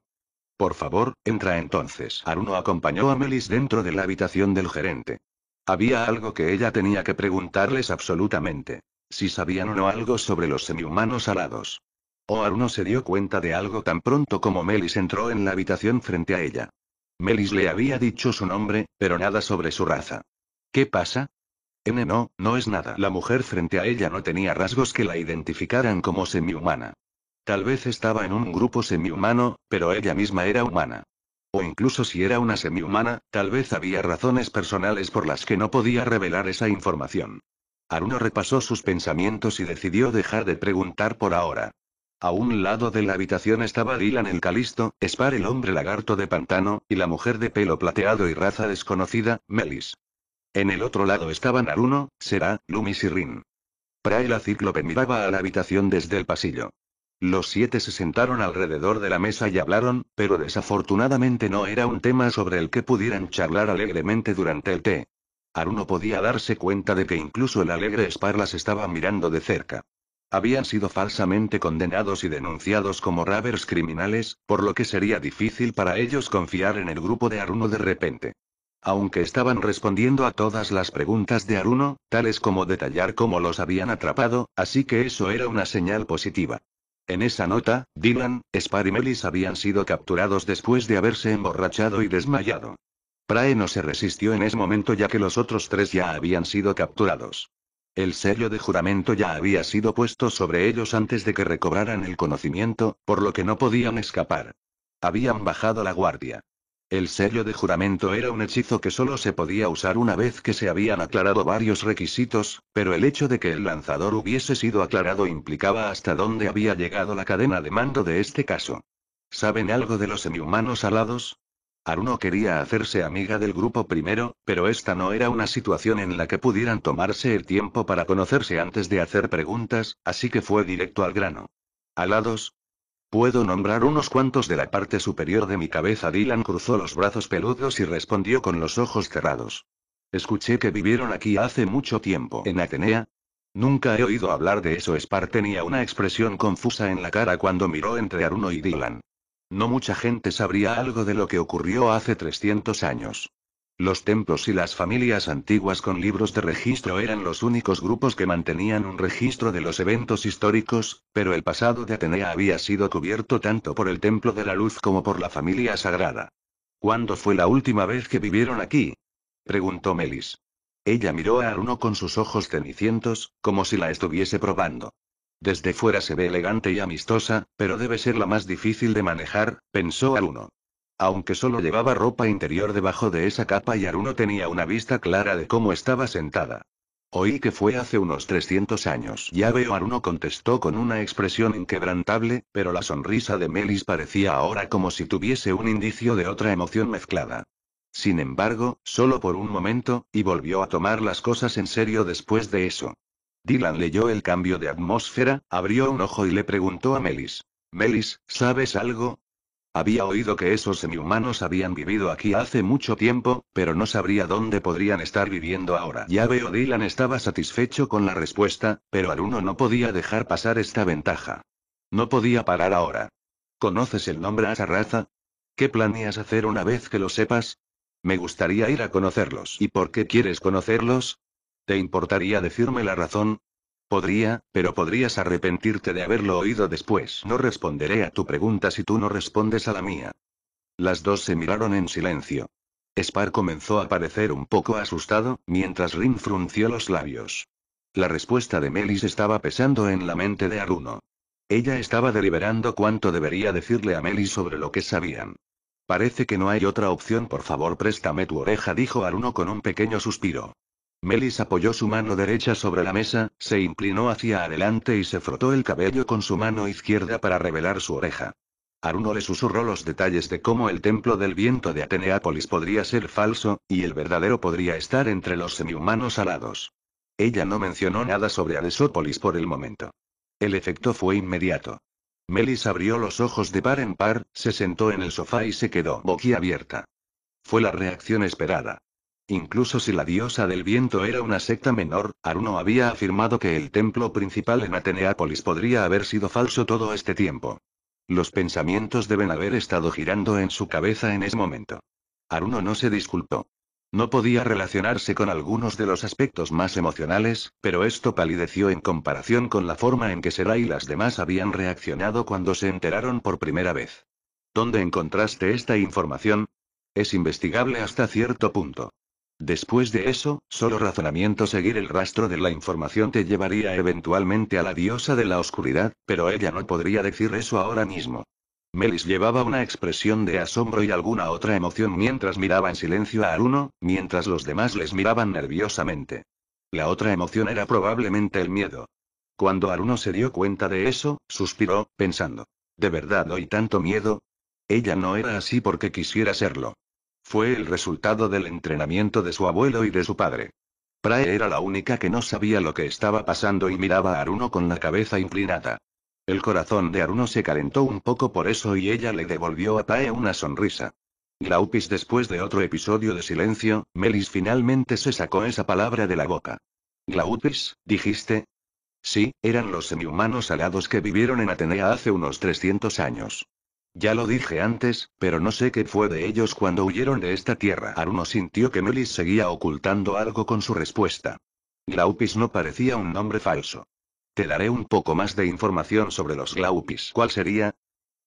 Por favor, entra entonces. Aruno acompañó a Melis dentro de la habitación del gerente. Había algo que ella tenía que preguntarles absolutamente. Si sabían o no algo sobre los semihumanos alados. O oh, Aruno se dio cuenta de algo tan pronto como Melis entró en la habitación frente a ella. Melis le había dicho su nombre, pero nada sobre su raza. ¿Qué pasa? N no, no es nada. La mujer frente a ella no tenía rasgos que la identificaran como semihumana. Tal vez estaba en un grupo semi-humano, pero ella misma era humana. O incluso si era una semi-humana, tal vez había razones personales por las que no podía revelar esa información. Aruno repasó sus pensamientos y decidió dejar de preguntar por ahora. A un lado de la habitación estaba Dylan el Calisto, Spar el hombre lagarto de pantano, y la mujer de pelo plateado y raza desconocida, Melis. En el otro lado estaban Aruno, Sera, Lumi y Rin. Prae la cíclope miraba a la habitación desde el pasillo. Los siete se sentaron alrededor de la mesa y hablaron, pero desafortunadamente no era un tema sobre el que pudieran charlar alegremente durante el té. Aruno podía darse cuenta de que incluso el alegre Spar las estaba mirando de cerca. Habían sido falsamente condenados y denunciados como ravers criminales, por lo que sería difícil para ellos confiar en el grupo de Aruno de repente. Aunque estaban respondiendo a todas las preguntas de Aruno, tales como detallar cómo los habían atrapado, así que eso era una señal positiva. En esa nota, Dylan, Spar y Melis habían sido capturados después de haberse emborrachado y desmayado. Prae no se resistió en ese momento ya que los otros tres ya habían sido capturados. El sello de juramento ya había sido puesto sobre ellos antes de que recobraran el conocimiento, por lo que no podían escapar. Habían bajado la guardia. El sello de juramento era un hechizo que solo se podía usar una vez que se habían aclarado varios requisitos, pero el hecho de que el lanzador hubiese sido aclarado implicaba hasta dónde había llegado la cadena de mando de este caso. ¿Saben algo de los semihumanos alados? Aruno quería hacerse amiga del grupo primero, pero esta no era una situación en la que pudieran tomarse el tiempo para conocerse antes de hacer preguntas, así que fue directo al grano. Alados, Puedo nombrar unos cuantos de la parte superior de mi cabeza. Dylan cruzó los brazos peludos y respondió con los ojos cerrados. Escuché que vivieron aquí hace mucho tiempo en Atenea. Nunca he oído hablar de eso. Spar tenía una expresión confusa en la cara cuando miró entre Aruno y Dylan. No mucha gente sabría algo de lo que ocurrió hace 300 años. Los templos y las familias antiguas con libros de registro eran los únicos grupos que mantenían un registro de los eventos históricos, pero el pasado de Atenea había sido cubierto tanto por el Templo de la Luz como por la familia sagrada. ¿Cuándo fue la última vez que vivieron aquí? preguntó Melis. Ella miró a Aruno con sus ojos cenicientos, como si la estuviese probando. Desde fuera se ve elegante y amistosa, pero debe ser la más difícil de manejar, pensó Aruno aunque solo llevaba ropa interior debajo de esa capa y Aruno tenía una vista clara de cómo estaba sentada. Oí que fue hace unos 300 años. Ya veo, Aruno contestó con una expresión inquebrantable, pero la sonrisa de Melis parecía ahora como si tuviese un indicio de otra emoción mezclada. Sin embargo, solo por un momento, y volvió a tomar las cosas en serio después de eso. Dylan leyó el cambio de atmósfera, abrió un ojo y le preguntó a Melis. Melis, ¿sabes algo? Había oído que esos semihumanos habían vivido aquí hace mucho tiempo, pero no sabría dónde podrían estar viviendo ahora. Ya veo, Dylan estaba satisfecho con la respuesta, pero Aruno no podía dejar pasar esta ventaja. No podía parar ahora. ¿Conoces el nombre a esa raza? ¿Qué planeas hacer una vez que lo sepas? Me gustaría ir a conocerlos. ¿Y por qué quieres conocerlos? ¿Te importaría decirme la razón? Podría, pero podrías arrepentirte de haberlo oído después. No responderé a tu pregunta si tú no respondes a la mía. Las dos se miraron en silencio. Spar comenzó a parecer un poco asustado, mientras Rin frunció los labios. La respuesta de Melis estaba pesando en la mente de Aruno. Ella estaba deliberando cuánto debería decirle a Melis sobre lo que sabían. Parece que no hay otra opción, por favor, préstame tu oreja, dijo Aruno con un pequeño suspiro. Melis apoyó su mano derecha sobre la mesa, se inclinó hacia adelante y se frotó el cabello con su mano izquierda para revelar su oreja. Aruno le susurró los detalles de cómo el templo del viento de Ateneápolis podría ser falso, y el verdadero podría estar entre los semihumanos alados. Ella no mencionó nada sobre Adesópolis por el momento. El efecto fue inmediato. Melis abrió los ojos de par en par, se sentó en el sofá y se quedó boquiabierta. Fue la reacción esperada. Incluso si la diosa del viento era una secta menor, Aruno había afirmado que el templo principal en Ateneápolis podría haber sido falso todo este tiempo. Los pensamientos deben haber estado girando en su cabeza en ese momento. Aruno no se disculpó. No podía relacionarse con algunos de los aspectos más emocionales, pero esto palideció en comparación con la forma en que Sera y las demás habían reaccionado cuando se enteraron por primera vez. ¿Dónde encontraste esta información? Es investigable hasta cierto punto. Después de eso, solo razonamiento seguir el rastro de la información te llevaría eventualmente a la diosa de la oscuridad, pero ella no podría decir eso ahora mismo. Melis llevaba una expresión de asombro y alguna otra emoción mientras miraba en silencio a Aruno, mientras los demás les miraban nerviosamente. La otra emoción era probablemente el miedo. Cuando Aruno se dio cuenta de eso, suspiró, pensando, ¿de verdad doy tanto miedo? Ella no era así porque quisiera serlo. Fue el resultado del entrenamiento de su abuelo y de su padre. Prae era la única que no sabía lo que estaba pasando y miraba a Aruno con la cabeza inclinada. El corazón de Aruno se calentó un poco por eso y ella le devolvió a Prae una sonrisa. Glaupis después de otro episodio de silencio, Melis finalmente se sacó esa palabra de la boca. Glaupis, dijiste. Sí, eran los semihumanos alados que vivieron en Atenea hace unos 300 años. Ya lo dije antes, pero no sé qué fue de ellos cuando huyeron de esta tierra. Aruno sintió que Melis seguía ocultando algo con su respuesta. Glaupis no parecía un nombre falso. Te daré un poco más de información sobre los Glaupis. ¿Cuál sería?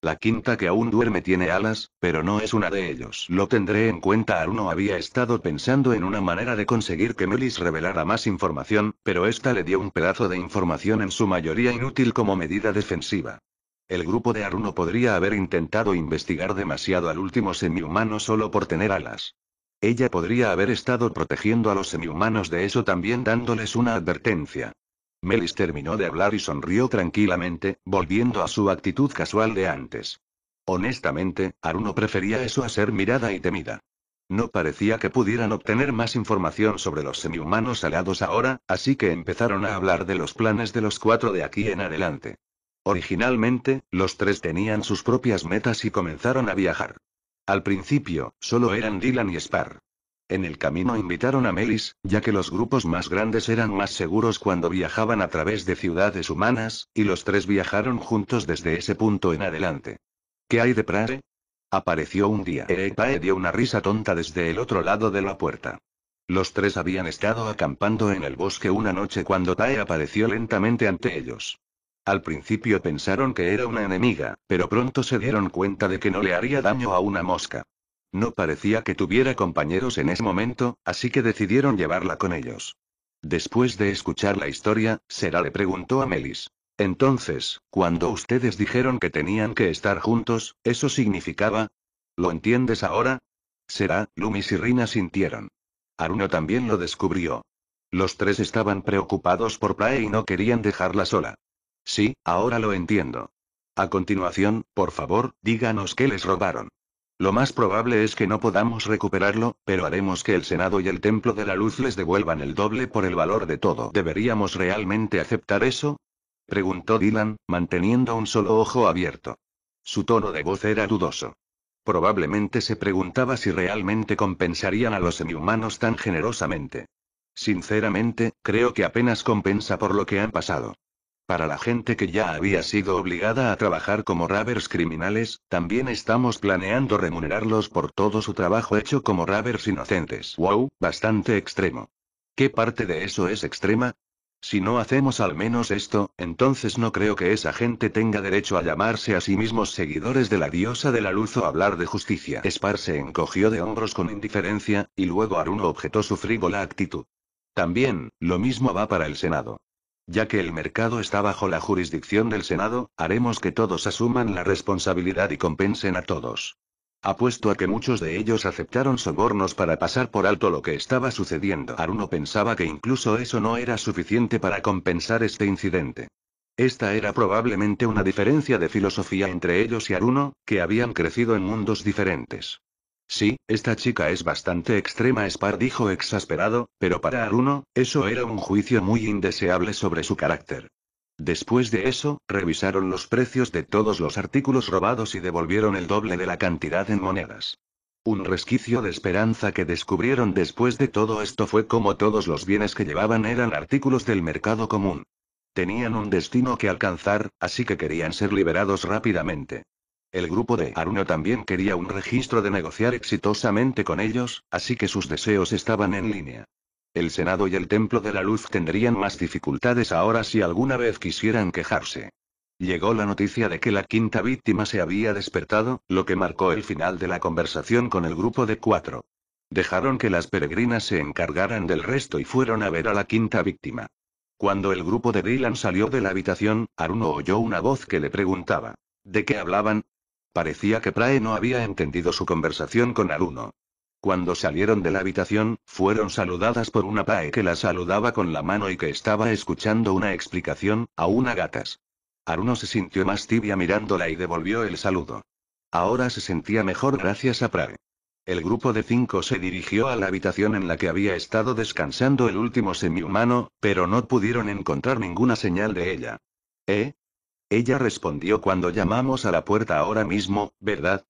La quinta que aún duerme tiene alas, pero no es una de ellos. Lo tendré en cuenta. Aruno había estado pensando en una manera de conseguir que Melis revelara más información, pero esta le dio un pedazo de información en su mayoría inútil como medida defensiva. El grupo de Aruno podría haber intentado investigar demasiado al último semihumano solo por tener alas. Ella podría haber estado protegiendo a los semihumanos de eso también dándoles una advertencia. Melis terminó de hablar y sonrió tranquilamente, volviendo a su actitud casual de antes. Honestamente, Aruno prefería eso a ser mirada y temida. No parecía que pudieran obtener más información sobre los semihumanos alados ahora, así que empezaron a hablar de los planes de los cuatro de aquí en adelante. Originalmente, los tres tenían sus propias metas y comenzaron a viajar. Al principio, solo eran Dylan y Spar. En el camino invitaron a Melis, ya que los grupos más grandes eran más seguros cuando viajaban a través de ciudades humanas, y los tres viajaron juntos desde ese punto en adelante. ¿Qué hay de Prae? Apareció un día. Eh, eh, Pae dio una risa tonta desde el otro lado de la puerta. Los tres habían estado acampando en el bosque una noche cuando Tae apareció lentamente ante ellos. Al principio pensaron que era una enemiga, pero pronto se dieron cuenta de que no le haría daño a una mosca. No parecía que tuviera compañeros en ese momento, así que decidieron llevarla con ellos. Después de escuchar la historia, Sera le preguntó a Melis. Entonces, cuando ustedes dijeron que tenían que estar juntos, ¿eso significaba? ¿Lo entiendes ahora? Sera, Lumis y Rina sintieron. Aruno también lo descubrió. Los tres estaban preocupados por Prae y no querían dejarla sola. Sí, ahora lo entiendo. A continuación, por favor, díganos qué les robaron. Lo más probable es que no podamos recuperarlo, pero haremos que el Senado y el Templo de la Luz les devuelvan el doble por el valor de todo. ¿Deberíamos realmente aceptar eso? preguntó Dylan, manteniendo un solo ojo abierto. Su tono de voz era dudoso. Probablemente se preguntaba si realmente compensarían a los semihumanos tan generosamente. Sinceramente, creo que apenas compensa por lo que han pasado. Para la gente que ya había sido obligada a trabajar como ravers criminales, también estamos planeando remunerarlos por todo su trabajo hecho como ravers inocentes. Wow, bastante extremo. ¿Qué parte de eso es extrema? Si no hacemos al menos esto, entonces no creo que esa gente tenga derecho a llamarse a sí mismos seguidores de la diosa de la luz o hablar de justicia. Spar se encogió de hombros con indiferencia, y luego Aruno objetó su frívola actitud. También, lo mismo va para el Senado. Ya que el mercado está bajo la jurisdicción del Senado, haremos que todos asuman la responsabilidad y compensen a todos. Apuesto a que muchos de ellos aceptaron sobornos para pasar por alto lo que estaba sucediendo. Aruno pensaba que incluso eso no era suficiente para compensar este incidente. Esta era probablemente una diferencia de filosofía entre ellos y Aruno, que habían crecido en mundos diferentes. Sí, esta chica es bastante extrema, Spar dijo exasperado, pero para Aruno, eso era un juicio muy indeseable sobre su carácter. Después de eso, revisaron los precios de todos los artículos robados y devolvieron el doble de la cantidad en monedas. Un resquicio de esperanza que descubrieron después de todo esto fue como todos los bienes que llevaban eran artículos del mercado común. Tenían un destino que alcanzar, así que querían ser liberados rápidamente. El grupo de Aruno también quería un registro de negociar exitosamente con ellos, así que sus deseos estaban en línea. El Senado y el Templo de la Luz tendrían más dificultades ahora si alguna vez quisieran quejarse. Llegó la noticia de que la quinta víctima se había despertado, lo que marcó el final de la conversación con el grupo de cuatro. Dejaron que las peregrinas se encargaran del resto y fueron a ver a la quinta víctima. Cuando el grupo de Dylan salió de la habitación, Aruno oyó una voz que le preguntaba. ¿De qué hablaban? Parecía que Prae no había entendido su conversación con Aruno. Cuando salieron de la habitación, fueron saludadas por una Prae que la saludaba con la mano y que estaba escuchando una explicación, a una gatas. Aruno se sintió más tibia mirándola y devolvió el saludo. Ahora se sentía mejor gracias a Prae. El grupo de cinco se dirigió a la habitación en la que había estado descansando el último semi-humano, pero no pudieron encontrar ninguna señal de ella. ¿Eh? Ella respondió cuando llamamos a la puerta ahora mismo, ¿verdad?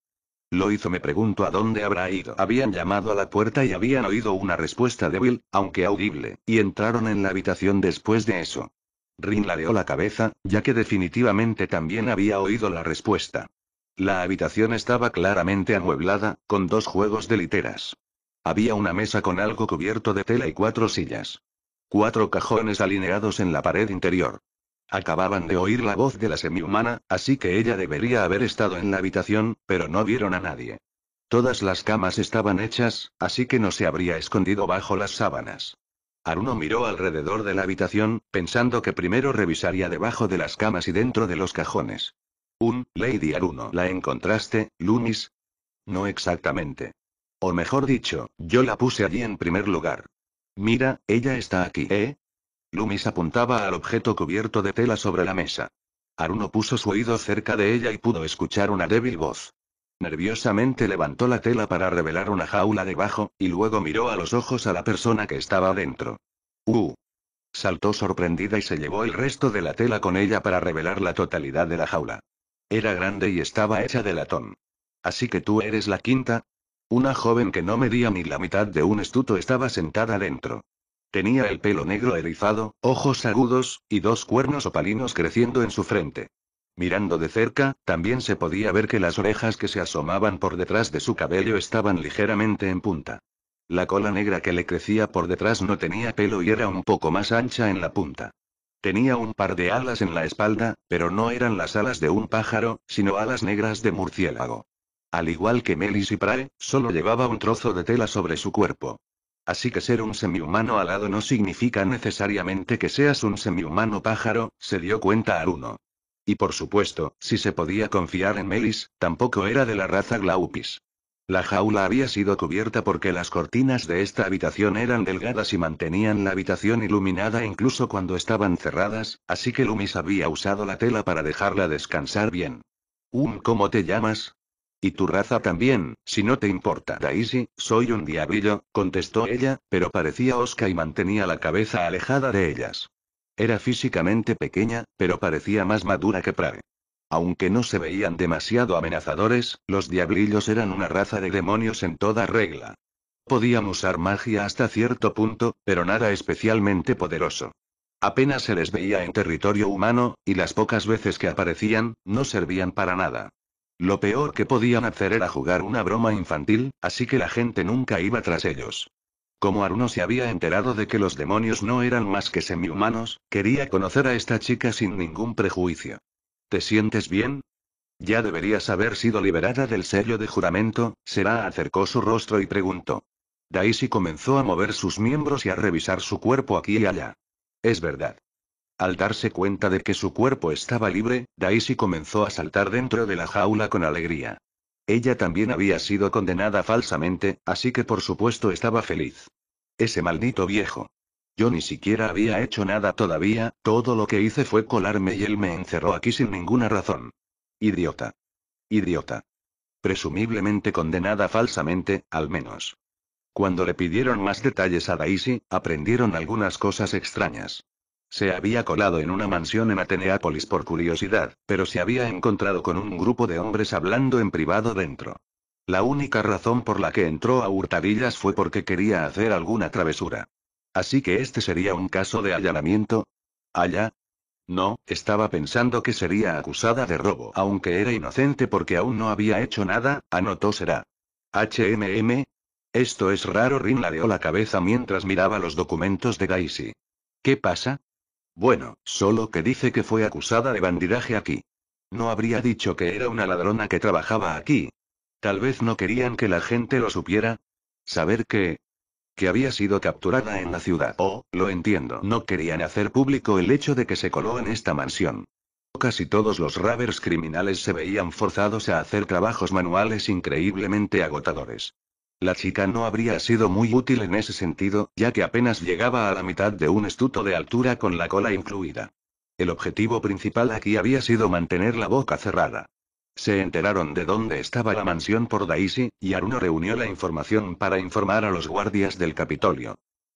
Lo hizo, me pregunto a dónde habrá ido. Habían llamado a la puerta y habían oído una respuesta débil, aunque audible, y entraron en la habitación después de eso. Rin ladeó la cabeza, ya que definitivamente también había oído la respuesta. La habitación estaba claramente amueblada, con dos juegos de literas. Había una mesa con algo cubierto de tela y cuatro sillas. Cuatro cajones alineados en la pared interior. Acababan de oír la voz de la semihumana, así que ella debería haber estado en la habitación, pero no vieron a nadie. Todas las camas estaban hechas, así que no se habría escondido bajo las sábanas. Aruno miró alrededor de la habitación, pensando que primero revisaría debajo de las camas y dentro de los cajones. Un, Lady Aruno. ¿La encontraste, Lunis? No exactamente. O mejor dicho, yo la puse allí en primer lugar. Mira, ella está aquí, ¿eh? Lumis apuntaba al objeto cubierto de tela sobre la mesa. Aruno puso su oído cerca de ella y pudo escuchar una débil voz. Nerviosamente levantó la tela para revelar una jaula debajo, y luego miró a los ojos a la persona que estaba dentro. ¡Uh! Saltó sorprendida y se llevó el resto de la tela con ella para revelar la totalidad de la jaula. Era grande y estaba hecha de latón. Así que tú eres la quinta. Una joven que no medía ni la mitad de un estuto estaba sentada adentro. Tenía el pelo negro erizado, ojos agudos, y dos cuernos opalinos creciendo en su frente. Mirando de cerca, también se podía ver que las orejas que se asomaban por detrás de su cabello estaban ligeramente en punta. La cola negra que le crecía por detrás no tenía pelo y era un poco más ancha en la punta. Tenía un par de alas en la espalda, pero no eran las alas de un pájaro, sino alas negras de murciélago. Al igual que Melis y Prae, solo llevaba un trozo de tela sobre su cuerpo. Así que ser un semihumano alado no significa necesariamente que seas un semihumano pájaro, se dio cuenta Aruno. Y por supuesto, si se podía confiar en Melis, tampoco era de la raza Glaupis. La jaula había sido cubierta porque las cortinas de esta habitación eran delgadas y mantenían la habitación iluminada incluso cuando estaban cerradas, así que Lumis había usado la tela para dejarla descansar bien. Um, ¿cómo te llamas? Y tu raza también, si no te importa. Daisy, soy un diablillo, contestó ella, pero parecía osca y mantenía la cabeza alejada de ellas. Era físicamente pequeña, pero parecía más madura que Prave. Aunque no se veían demasiado amenazadores, los diablillos eran una raza de demonios en toda regla. Podían usar magia hasta cierto punto, pero nada especialmente poderoso. Apenas se les veía en territorio humano, y las pocas veces que aparecían, no servían para nada. Lo peor que podían hacer era jugar una broma infantil, así que la gente nunca iba tras ellos. Como Aruno se había enterado de que los demonios no eran más que semihumanos, quería conocer a esta chica sin ningún prejuicio. ¿Te sientes bien? Ya deberías haber sido liberada del sello de juramento, Será acercó su rostro y preguntó. Daisy comenzó a mover sus miembros y a revisar su cuerpo aquí y allá. Es verdad. Al darse cuenta de que su cuerpo estaba libre, Daisy comenzó a saltar dentro de la jaula con alegría. Ella también había sido condenada falsamente, así que por supuesto estaba feliz. Ese maldito viejo. Yo ni siquiera había hecho nada todavía, todo lo que hice fue colarme y él me encerró aquí sin ninguna razón. Idiota. Idiota. Presumiblemente condenada falsamente, al menos. Cuando le pidieron más detalles a Daisy, aprendieron algunas cosas extrañas. Se había colado en una mansión en Ateneápolis por curiosidad, pero se había encontrado con un grupo de hombres hablando en privado dentro. La única razón por la que entró a hurtadillas fue porque quería hacer alguna travesura. Así que este sería un caso de allanamiento. Allá. No, estaba pensando que sería acusada de robo, aunque era inocente porque aún no había hecho nada, anotó será. HMM. Esto es raro, rinladeó la cabeza mientras miraba los documentos de Daisy. ¿Qué pasa? Bueno, solo que dice que fue acusada de bandidaje aquí. No habría dicho que era una ladrona que trabajaba aquí. Tal vez no querían que la gente lo supiera. Saber que... que había sido capturada en la ciudad. Oh, lo entiendo. No querían hacer público el hecho de que se coló en esta mansión. Casi todos los ravers criminales se veían forzados a hacer trabajos manuales increíblemente agotadores. La chica no habría sido muy útil en ese sentido, ya que apenas llegaba a la mitad de un estuto de altura con la cola incluida. El objetivo principal aquí había sido mantener la boca cerrada. Se enteraron de dónde estaba la mansión por Daisy, y Aruno reunió la información para informar a los guardias del Capitolio.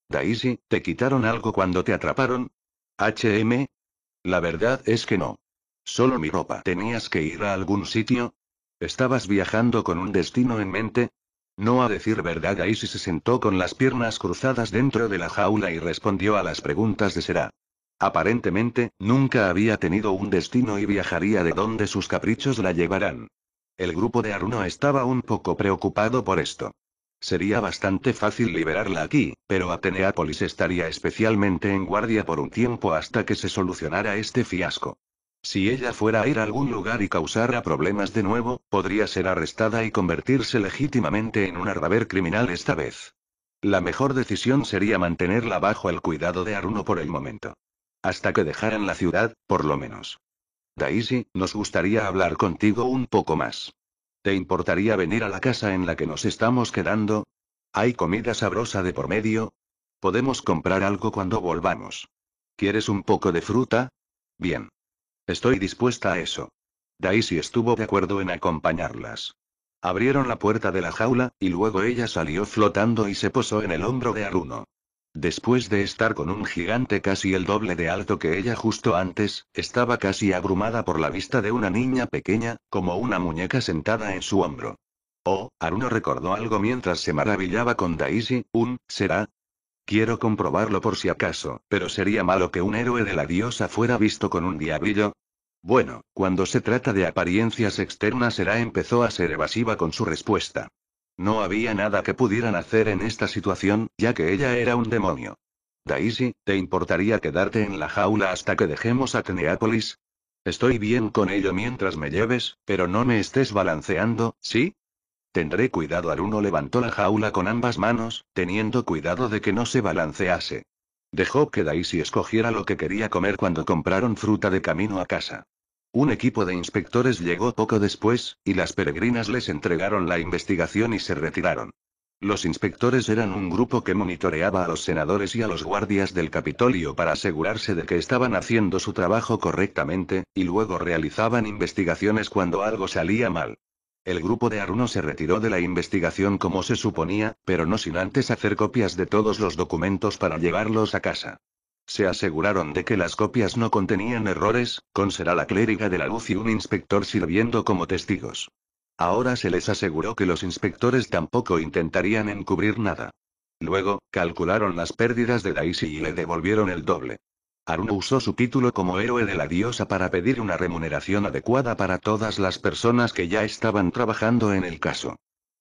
Daisy, ¿te quitaron algo cuando te atraparon? HM. La verdad es que no. Solo mi ropa. ¿Tenías que ir a algún sitio? ¿Estabas viajando con un destino en mente? No a decir verdad, Gaisi se sentó con las piernas cruzadas dentro de la jaula y respondió a las preguntas de Será. Aparentemente, nunca había tenido un destino y viajaría de donde sus caprichos la llevarán. El grupo de Aruno estaba un poco preocupado por esto. Sería bastante fácil liberarla aquí, pero Ateneápolis estaría especialmente en guardia por un tiempo hasta que se solucionara este fiasco. Si ella fuera a ir a algún lugar y causara problemas de nuevo, podría ser arrestada y convertirse legítimamente en un arraber criminal esta vez. La mejor decisión sería mantenerla bajo el cuidado de Aruno por el momento. Hasta que dejaran la ciudad, por lo menos. Daisy, nos gustaría hablar contigo un poco más. ¿Te importaría venir a la casa en la que nos estamos quedando? Hay comida sabrosa de por medio. Podemos comprar algo cuando volvamos. ¿Quieres un poco de fruta? Bien. Estoy dispuesta a eso. Daisy estuvo de acuerdo en acompañarlas. Abrieron la puerta de la jaula, y luego ella salió flotando y se posó en el hombro de Aruno. Después de estar con un gigante casi el doble de alto que ella justo antes, estaba casi abrumada por la vista de una niña pequeña, como una muñeca sentada en su hombro. Oh, Aruno recordó algo mientras se maravillaba con Daisy, un, será, Quiero comprobarlo por si acaso, pero sería malo que un héroe de la diosa fuera visto con un diablillo. Bueno, cuando se trata de apariencias externas, era empezó a ser evasiva con su respuesta. No había nada que pudieran hacer en esta situación, ya que ella era un demonio. Daisy, ¿te importaría quedarte en la jaula hasta que dejemos a Teneápolis? Estoy bien con ello mientras me lleves, pero no me estés balanceando, ¿sí? Tendré cuidado. Aruno levantó la jaula con ambas manos, teniendo cuidado de que no se balancease. Dejó que Daisy escogiera lo que quería comer cuando compraron fruta de camino a casa. Un equipo de inspectores llegó poco después, y las peregrinas les entregaron la investigación y se retiraron. Los inspectores eran un grupo que monitoreaba a los senadores y a los guardias del Capitolio para asegurarse de que estaban haciendo su trabajo correctamente, y luego realizaban investigaciones cuando algo salía mal. El grupo de Aruno se retiró de la investigación como se suponía, pero no sin antes hacer copias de todos los documentos para llevarlos a casa. Se aseguraron de que las copias no contenían errores, con será la clériga de la luz y un inspector sirviendo como testigos. Ahora se les aseguró que los inspectores tampoco intentarían encubrir nada. Luego, calcularon las pérdidas de Daisy y le devolvieron el doble. Aruno usó su título como héroe de la diosa para pedir una remuneración adecuada para todas las personas que ya estaban trabajando en el caso.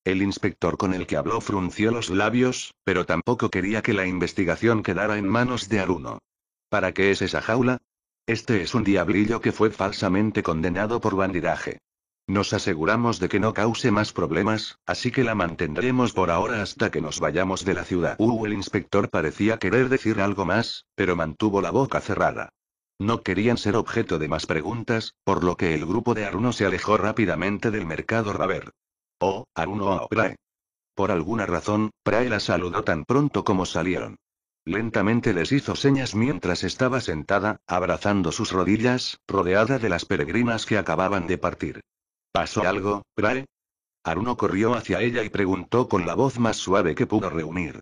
El inspector con el que habló frunció los labios, pero tampoco quería que la investigación quedara en manos de Aruno. ¿Para qué es esa jaula? Este es un diablillo que fue falsamente condenado por bandidaje. Nos aseguramos de que no cause más problemas, así que la mantendremos por ahora hasta que nos vayamos de la ciudad. Uh, el inspector parecía querer decir algo más, pero mantuvo la boca cerrada. No querían ser objeto de más preguntas, por lo que el grupo de Aruno se alejó rápidamente del mercado Raver. Oh, Aruno oh, Prae. Por alguna razón, Prae la saludó tan pronto como salieron. Lentamente les hizo señas mientras estaba sentada, abrazando sus rodillas, rodeada de las peregrinas que acababan de partir. ¿Pasó algo, Prae? Aruno corrió hacia ella y preguntó con la voz más suave que pudo reunir.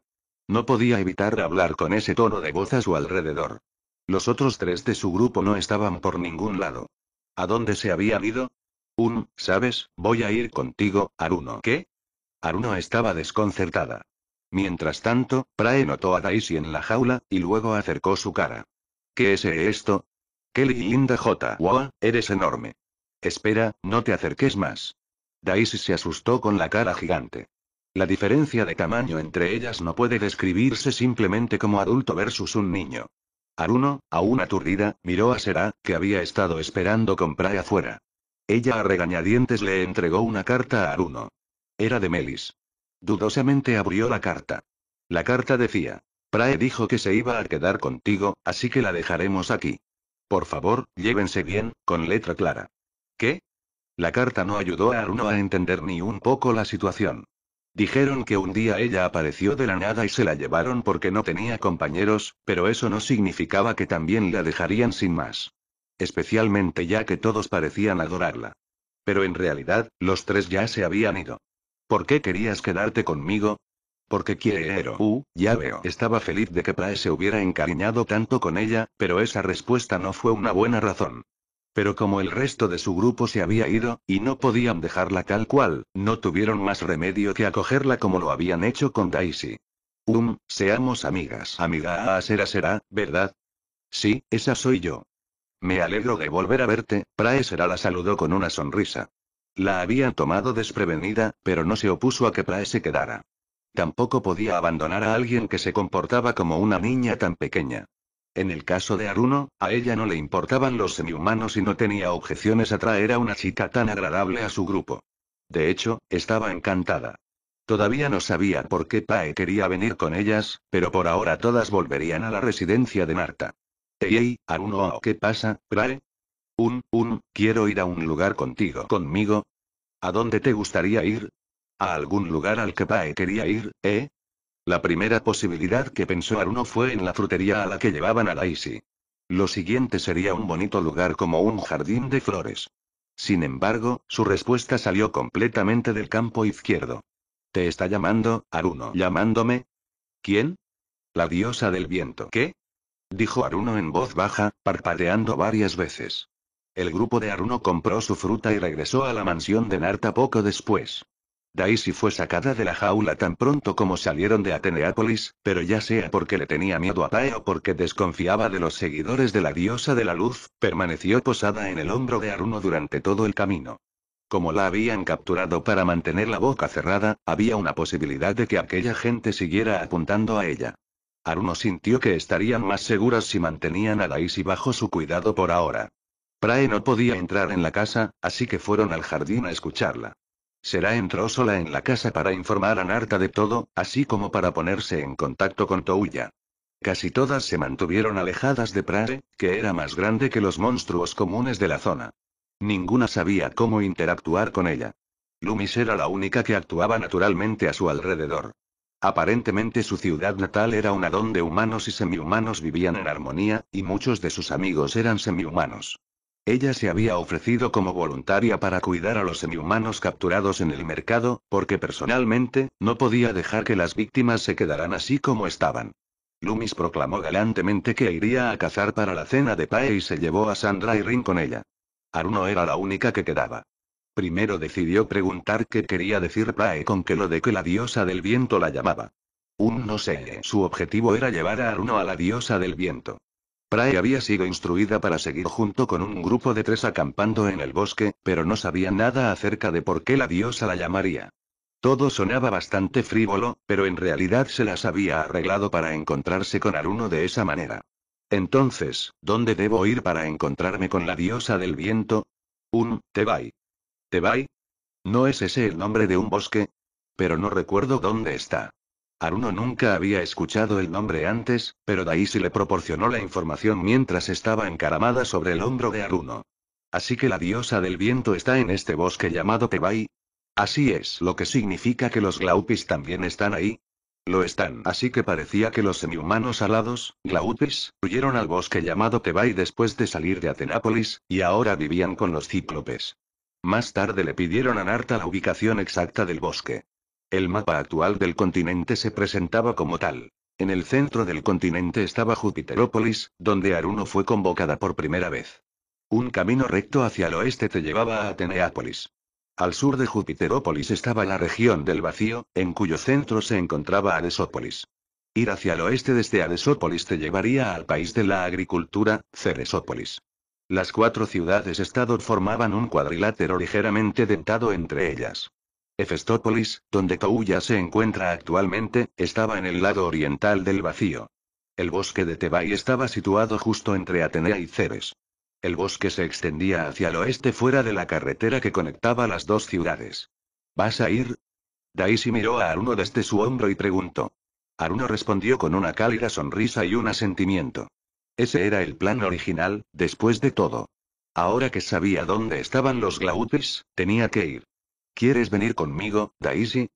No podía evitar hablar con ese tono de voz a su alrededor. Los otros tres de su grupo no estaban por ningún lado. ¿A dónde se habían ido? Un, sabes, voy a ir contigo, Aruno. ¿Qué? Aruno estaba desconcertada. Mientras tanto, Prae notó a Daisy en la jaula, y luego acercó su cara. ¿Qué es esto? Kelly Linda J. Wow, eres enorme. Espera, no te acerques más. Daisy se asustó con la cara gigante. La diferencia de tamaño entre ellas no puede describirse simplemente como adulto versus un niño. Aruno, aún aturdida, miró a Sera, que había estado esperando con Prae afuera. Ella a regañadientes le entregó una carta a Aruno. Era de Melis. Dudosamente abrió la carta. La carta decía, Prae dijo que se iba a quedar contigo, así que la dejaremos aquí. Por favor, llévense bien, con letra clara. ¿Qué? La carta no ayudó a Aruno a entender ni un poco la situación. Dijeron que un día ella apareció de la nada y se la llevaron porque no tenía compañeros, pero eso no significaba que también la dejarían sin más. Especialmente ya que todos parecían adorarla. Pero en realidad, los tres ya se habían ido. ¿Por qué querías quedarte conmigo? Porque quiero. Uh, ya veo. Estaba feliz de que Prae se hubiera encariñado tanto con ella, pero esa respuesta no fue una buena razón. Pero como el resto de su grupo se había ido, y no podían dejarla tal cual, no tuvieron más remedio que acogerla como lo habían hecho con Daisy. Um, seamos amigas. Amiga, ah, será será, ¿verdad? Sí, esa soy yo. Me alegro de volver a verte, Prae será la saludó con una sonrisa. La habían tomado desprevenida, pero no se opuso a que Prae se quedara. Tampoco podía abandonar a alguien que se comportaba como una niña tan pequeña. En el caso de Aruno, a ella no le importaban los semihumanos y no tenía objeciones a traer a una chica tan agradable a su grupo. De hecho, estaba encantada. Todavía no sabía por qué Pae quería venir con ellas, pero por ahora todas volverían a la residencia de Marta. Ey, Aruno, oh, ¿qué pasa, Pae? Un, un, quiero ir a un lugar contigo. ¿Conmigo? ¿A dónde te gustaría ir? ¿A algún lugar al que Pae quería ir, eh? La primera posibilidad que pensó Aruno fue en la frutería a la que llevaban a Daisy. Lo siguiente sería un bonito lugar como un jardín de flores. Sin embargo, su respuesta salió completamente del campo izquierdo. ¿Te está llamando, Aruno? ¿Llamándome? ¿Quién? La diosa del viento. ¿Qué? Dijo Aruno en voz baja, parpadeando varias veces. El grupo de Aruno compró su fruta y regresó a la mansión de Narta poco después. Daisy fue sacada de la jaula tan pronto como salieron de Ateneápolis, pero ya sea porque le tenía miedo a Prae o porque desconfiaba de los seguidores de la diosa de la luz, permaneció posada en el hombro de Aruno durante todo el camino. Como la habían capturado para mantener la boca cerrada, había una posibilidad de que aquella gente siguiera apuntando a ella. Aruno sintió que estarían más seguras si mantenían a Daisy bajo su cuidado por ahora. Prae no podía entrar en la casa, así que fueron al jardín a escucharla. Será entró sola en la casa para informar a Narta de todo, así como para ponerse en contacto con Touya. Casi todas se mantuvieron alejadas de Prare, que era más grande que los monstruos comunes de la zona. Ninguna sabía cómo interactuar con ella. Lumis era la única que actuaba naturalmente a su alrededor. Aparentemente su ciudad natal era una donde humanos y semihumanos vivían en armonía, y muchos de sus amigos eran semihumanos. Ella se había ofrecido como voluntaria para cuidar a los semihumanos capturados en el mercado, porque personalmente, no podía dejar que las víctimas se quedaran así como estaban. Loomis proclamó galantemente que iría a cazar para la cena de Pae y se llevó a Sandra y Rin con ella. Aruno era la única que quedaba. Primero decidió preguntar qué quería decir Pae con que lo de que la diosa del viento la llamaba. Un no sé. Su objetivo era llevar a Aruno a la diosa del viento. Prae había sido instruida para seguir junto con un grupo de tres acampando en el bosque, pero no sabía nada acerca de por qué la diosa la llamaría. Todo sonaba bastante frívolo, pero en realidad se las había arreglado para encontrarse con Aruno de esa manera. Entonces, ¿dónde debo ir para encontrarme con la diosa del viento? Un, Tebai. ¿Tebai? ¿No es ese el nombre de un bosque? Pero no recuerdo dónde está. Aruno nunca había escuchado el nombre antes, pero Daisy le proporcionó la información mientras estaba encaramada sobre el hombro de Aruno. Así que la diosa del viento está en este bosque llamado Tebai. Así es, lo que significa que los glaupis también están ahí. Lo están, así que parecía que los semihumanos alados, glaupis, huyeron al bosque llamado Tebai después de salir de Atenápolis, y ahora vivían con los cíclopes. Más tarde le pidieron a Narta la ubicación exacta del bosque. El mapa actual del continente se presentaba como tal. En el centro del continente estaba Júpiterópolis, donde Aruno fue convocada por primera vez. Un camino recto hacia el oeste te llevaba a Ateneápolis. Al sur de Júpiterópolis estaba la región del vacío, en cuyo centro se encontraba Aresópolis. Ir hacia el oeste desde Aresópolis te llevaría al país de la agricultura, Ceresópolis. Las cuatro ciudades-estado formaban un cuadrilátero ligeramente dentado entre ellas. Efestópolis, donde Touya se encuentra actualmente, estaba en el lado oriental del vacío. El bosque de Tebai estaba situado justo entre Atenea y Ceres. El bosque se extendía hacia el oeste fuera de la carretera que conectaba las dos ciudades. ¿Vas a ir? Daisy miró a Aruno desde su hombro y preguntó. Aruno respondió con una cálida sonrisa y un asentimiento. Ese era el plan original, después de todo. Ahora que sabía dónde estaban los glautis, tenía que ir. ¿Quieres venir conmigo, Daisy?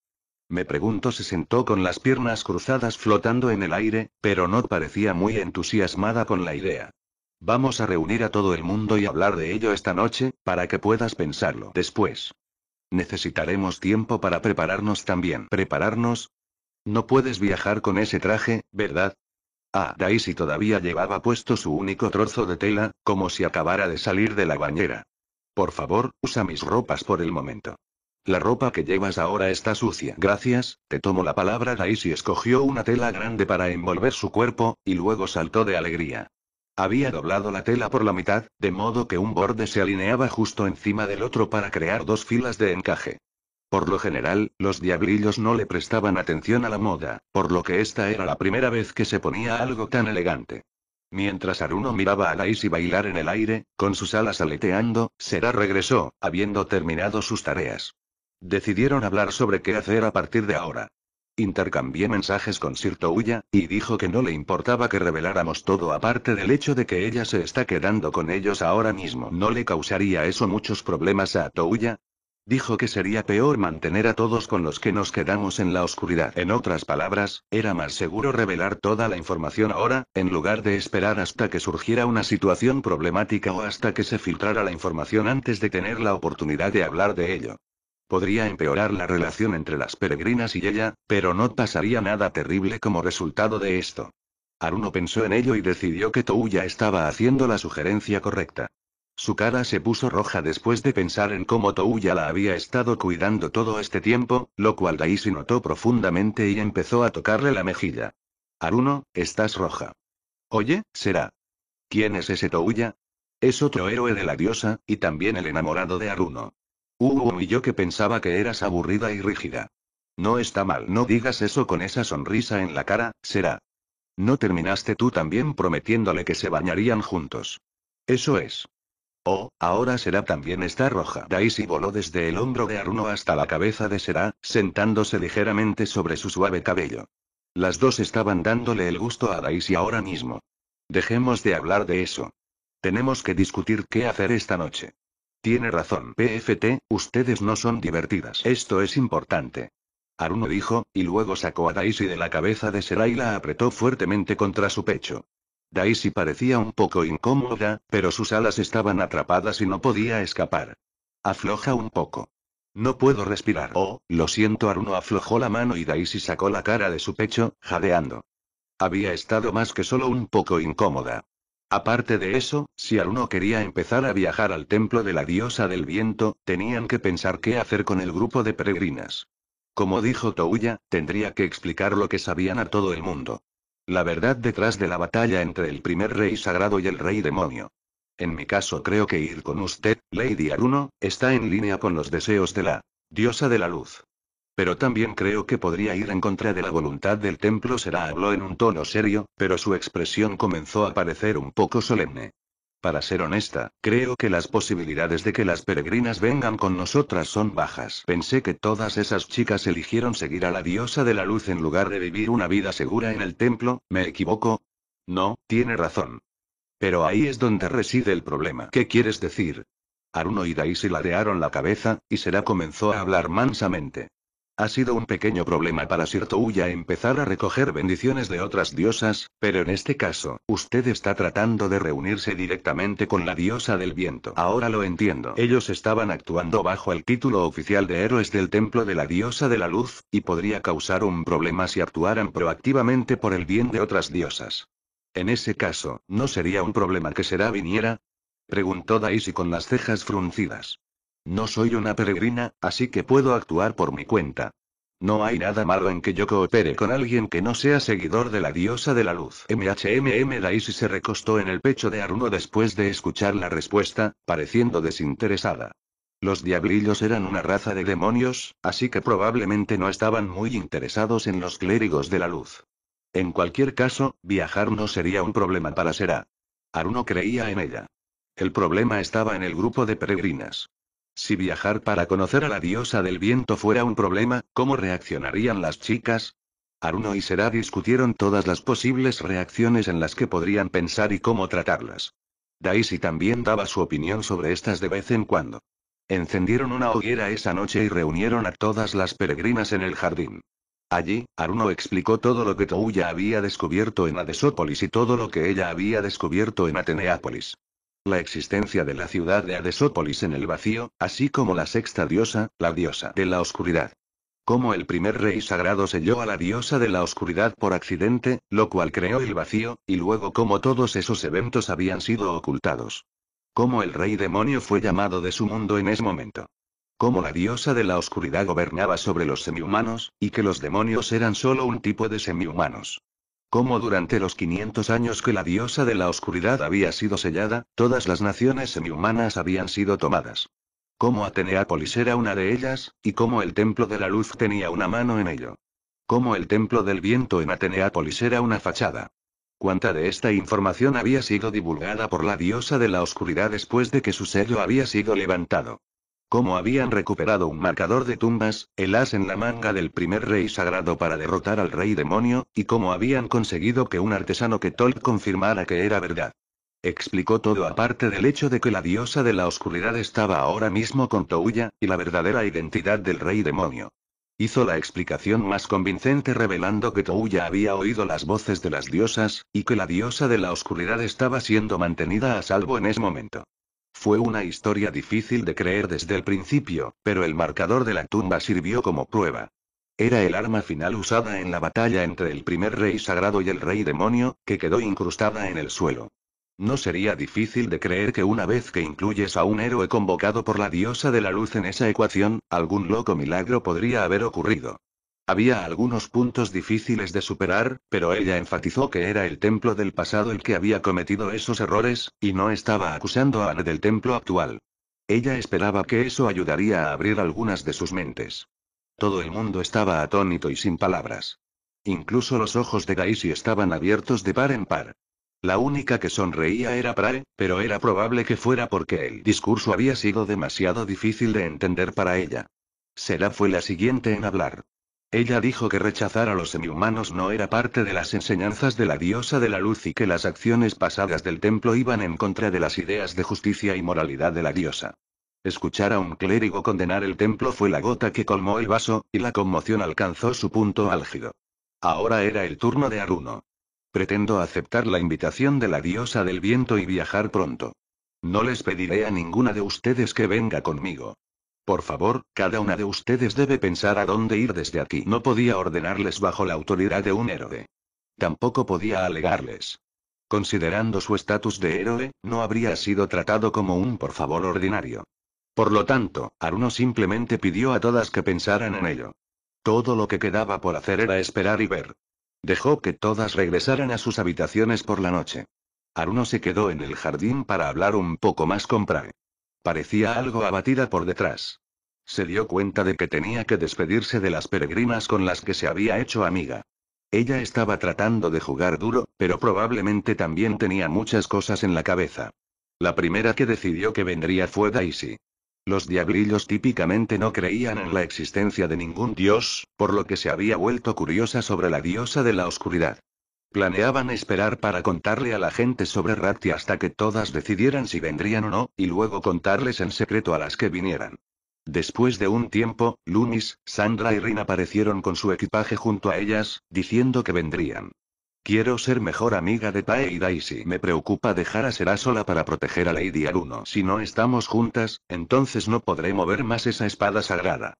Me pregunto. se sentó con las piernas cruzadas flotando en el aire, pero no parecía muy entusiasmada con la idea. Vamos a reunir a todo el mundo y hablar de ello esta noche, para que puedas pensarlo después. Necesitaremos tiempo para prepararnos también. ¿Prepararnos? No puedes viajar con ese traje, ¿verdad? Ah, Daisy todavía llevaba puesto su único trozo de tela, como si acabara de salir de la bañera. Por favor, usa mis ropas por el momento. La ropa que llevas ahora está sucia. Gracias, te tomo la palabra. Daisy escogió una tela grande para envolver su cuerpo, y luego saltó de alegría. Había doblado la tela por la mitad, de modo que un borde se alineaba justo encima del otro para crear dos filas de encaje. Por lo general, los diablillos no le prestaban atención a la moda, por lo que esta era la primera vez que se ponía algo tan elegante. Mientras Aruno miraba a Daisy bailar en el aire, con sus alas aleteando, Sera regresó, habiendo terminado sus tareas. Decidieron hablar sobre qué hacer a partir de ahora. Intercambié mensajes con Sir Touya, y dijo que no le importaba que reveláramos todo aparte del hecho de que ella se está quedando con ellos ahora mismo. ¿No le causaría eso muchos problemas a Touya? Dijo que sería peor mantener a todos con los que nos quedamos en la oscuridad. En otras palabras, era más seguro revelar toda la información ahora, en lugar de esperar hasta que surgiera una situación problemática o hasta que se filtrara la información antes de tener la oportunidad de hablar de ello. Podría empeorar la relación entre las peregrinas y ella, pero no pasaría nada terrible como resultado de esto. Aruno pensó en ello y decidió que Touya estaba haciendo la sugerencia correcta. Su cara se puso roja después de pensar en cómo Touya la había estado cuidando todo este tiempo, lo cual se notó profundamente y empezó a tocarle la mejilla. Aruno, estás roja. Oye, será. ¿Quién es ese Touya? Es otro héroe de la diosa, y también el enamorado de Aruno. Hugo y yo que pensaba que eras aburrida y rígida. No está mal, no digas eso con esa sonrisa en la cara, será. ¿No terminaste tú también prometiéndole que se bañarían juntos? Eso es. Oh, ahora será también está roja. Daisy voló desde el hombro de Aruno hasta la cabeza de Sera, sentándose ligeramente sobre su suave cabello. Las dos estaban dándole el gusto a Daisy ahora mismo. Dejemos de hablar de eso. Tenemos que discutir qué hacer esta noche. Tiene razón, PFT, ustedes no son divertidas. Esto es importante. Aruno dijo, y luego sacó a Daisy de la cabeza de Serai y la apretó fuertemente contra su pecho. Daisy parecía un poco incómoda, pero sus alas estaban atrapadas y no podía escapar. Afloja un poco. No puedo respirar. Oh, lo siento, Aruno aflojó la mano y Daisy sacó la cara de su pecho, jadeando. Había estado más que solo un poco incómoda. Aparte de eso, si Aruno quería empezar a viajar al templo de la diosa del viento, tenían que pensar qué hacer con el grupo de peregrinas. Como dijo Touya, tendría que explicar lo que sabían a todo el mundo. La verdad detrás de la batalla entre el primer rey sagrado y el rey demonio. En mi caso creo que ir con usted, Lady Aruno, está en línea con los deseos de la diosa de la luz. Pero también creo que podría ir en contra de la voluntad del templo. Será habló en un tono serio, pero su expresión comenzó a parecer un poco solemne. Para ser honesta, creo que las posibilidades de que las peregrinas vengan con nosotras son bajas. Pensé que todas esas chicas eligieron seguir a la diosa de la luz en lugar de vivir una vida segura en el templo, ¿me equivoco? No, tiene razón. Pero ahí es donde reside el problema. ¿Qué quieres decir? Aruno y se ladearon la cabeza, y Sera comenzó a hablar mansamente. Ha sido un pequeño problema para Sir empezar a recoger bendiciones de otras diosas, pero en este caso, usted está tratando de reunirse directamente con la diosa del viento. Ahora lo entiendo. Ellos estaban actuando bajo el título oficial de héroes del templo de la diosa de la luz, y podría causar un problema si actuaran proactivamente por el bien de otras diosas. En ese caso, ¿no sería un problema que será viniera? Preguntó Daisy con las cejas fruncidas. No soy una peregrina, así que puedo actuar por mi cuenta. No hay nada malo en que yo coopere con alguien que no sea seguidor de la diosa de la luz. MHMM Daisy se recostó en el pecho de Aruno después de escuchar la respuesta, pareciendo desinteresada. Los diablillos eran una raza de demonios, así que probablemente no estaban muy interesados en los clérigos de la luz. En cualquier caso, viajar no sería un problema para Sera. Aruno creía en ella. El problema estaba en el grupo de peregrinas. Si viajar para conocer a la diosa del viento fuera un problema, ¿cómo reaccionarían las chicas? Aruno y Será discutieron todas las posibles reacciones en las que podrían pensar y cómo tratarlas. Daisy también daba su opinión sobre estas de vez en cuando. Encendieron una hoguera esa noche y reunieron a todas las peregrinas en el jardín. Allí, Aruno explicó todo lo que Touya había descubierto en Adesópolis y todo lo que ella había descubierto en Ateneápolis la existencia de la ciudad de Adesópolis en el vacío, así como la sexta diosa, la diosa de la oscuridad. Como el primer rey sagrado selló a la diosa de la oscuridad por accidente, lo cual creó el vacío, y luego cómo todos esos eventos habían sido ocultados. Cómo el rey demonio fue llamado de su mundo en ese momento. Cómo la diosa de la oscuridad gobernaba sobre los semihumanos, y que los demonios eran solo un tipo de semihumanos. Cómo durante los 500 años que la diosa de la oscuridad había sido sellada, todas las naciones semihumanas habían sido tomadas. Como Ateneápolis era una de ellas, y cómo el templo de la luz tenía una mano en ello. Cómo el templo del viento en Ateneápolis era una fachada. Cuánta de esta información había sido divulgada por la diosa de la oscuridad después de que su sello había sido levantado. Cómo habían recuperado un marcador de tumbas, el as en la manga del primer rey sagrado para derrotar al rey demonio, y cómo habían conseguido que un artesano que Tol confirmara que era verdad. Explicó todo aparte del hecho de que la diosa de la oscuridad estaba ahora mismo con Touya, y la verdadera identidad del rey demonio. Hizo la explicación más convincente revelando que Touya había oído las voces de las diosas, y que la diosa de la oscuridad estaba siendo mantenida a salvo en ese momento. Fue una historia difícil de creer desde el principio, pero el marcador de la tumba sirvió como prueba. Era el arma final usada en la batalla entre el primer rey sagrado y el rey demonio, que quedó incrustada en el suelo. No sería difícil de creer que una vez que incluyes a un héroe convocado por la diosa de la luz en esa ecuación, algún loco milagro podría haber ocurrido. Había algunos puntos difíciles de superar, pero ella enfatizó que era el templo del pasado el que había cometido esos errores, y no estaba acusando a Ana del templo actual. Ella esperaba que eso ayudaría a abrir algunas de sus mentes. Todo el mundo estaba atónito y sin palabras. Incluso los ojos de Daisy estaban abiertos de par en par. La única que sonreía era Prae, pero era probable que fuera porque el discurso había sido demasiado difícil de entender para ella. Será fue la siguiente en hablar. Ella dijo que rechazar a los semihumanos no era parte de las enseñanzas de la diosa de la luz y que las acciones pasadas del templo iban en contra de las ideas de justicia y moralidad de la diosa. Escuchar a un clérigo condenar el templo fue la gota que colmó el vaso, y la conmoción alcanzó su punto álgido. Ahora era el turno de Aruno. Pretendo aceptar la invitación de la diosa del viento y viajar pronto. No les pediré a ninguna de ustedes que venga conmigo. Por favor, cada una de ustedes debe pensar a dónde ir desde aquí. No podía ordenarles bajo la autoridad de un héroe. Tampoco podía alegarles. Considerando su estatus de héroe, no habría sido tratado como un por favor ordinario. Por lo tanto, Aruno simplemente pidió a todas que pensaran en ello. Todo lo que quedaba por hacer era esperar y ver. Dejó que todas regresaran a sus habitaciones por la noche. Aruno se quedó en el jardín para hablar un poco más con Prae. Parecía algo abatida por detrás. Se dio cuenta de que tenía que despedirse de las peregrinas con las que se había hecho amiga. Ella estaba tratando de jugar duro, pero probablemente también tenía muchas cosas en la cabeza. La primera que decidió que vendría fue Daisy. Los diablillos típicamente no creían en la existencia de ningún dios, por lo que se había vuelto curiosa sobre la diosa de la oscuridad. Planeaban esperar para contarle a la gente sobre Ratti hasta que todas decidieran si vendrían o no, y luego contarles en secreto a las que vinieran. Después de un tiempo, Lunis, Sandra y Rin aparecieron con su equipaje junto a ellas, diciendo que vendrían. Quiero ser mejor amiga de Pae y Daisy. Me preocupa dejar a Será sola para proteger a Lady Aluno. Si no estamos juntas, entonces no podré mover más esa espada sagrada.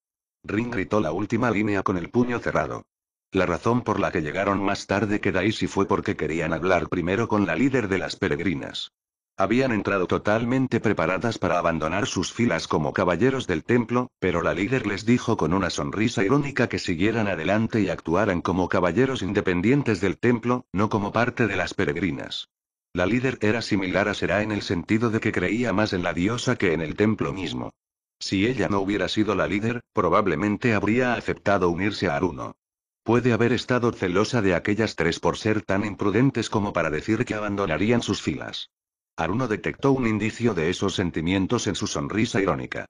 Rin gritó la última línea con el puño cerrado. La razón por la que llegaron más tarde que Daisy fue porque querían hablar primero con la líder de las peregrinas. Habían entrado totalmente preparadas para abandonar sus filas como caballeros del templo, pero la líder les dijo con una sonrisa irónica que siguieran adelante y actuaran como caballeros independientes del templo, no como parte de las peregrinas. La líder era similar a Será en el sentido de que creía más en la diosa que en el templo mismo. Si ella no hubiera sido la líder, probablemente habría aceptado unirse a Aruno. Puede haber estado celosa de aquellas tres por ser tan imprudentes como para decir que abandonarían sus filas. Aruno detectó un indicio de esos sentimientos en su sonrisa irónica.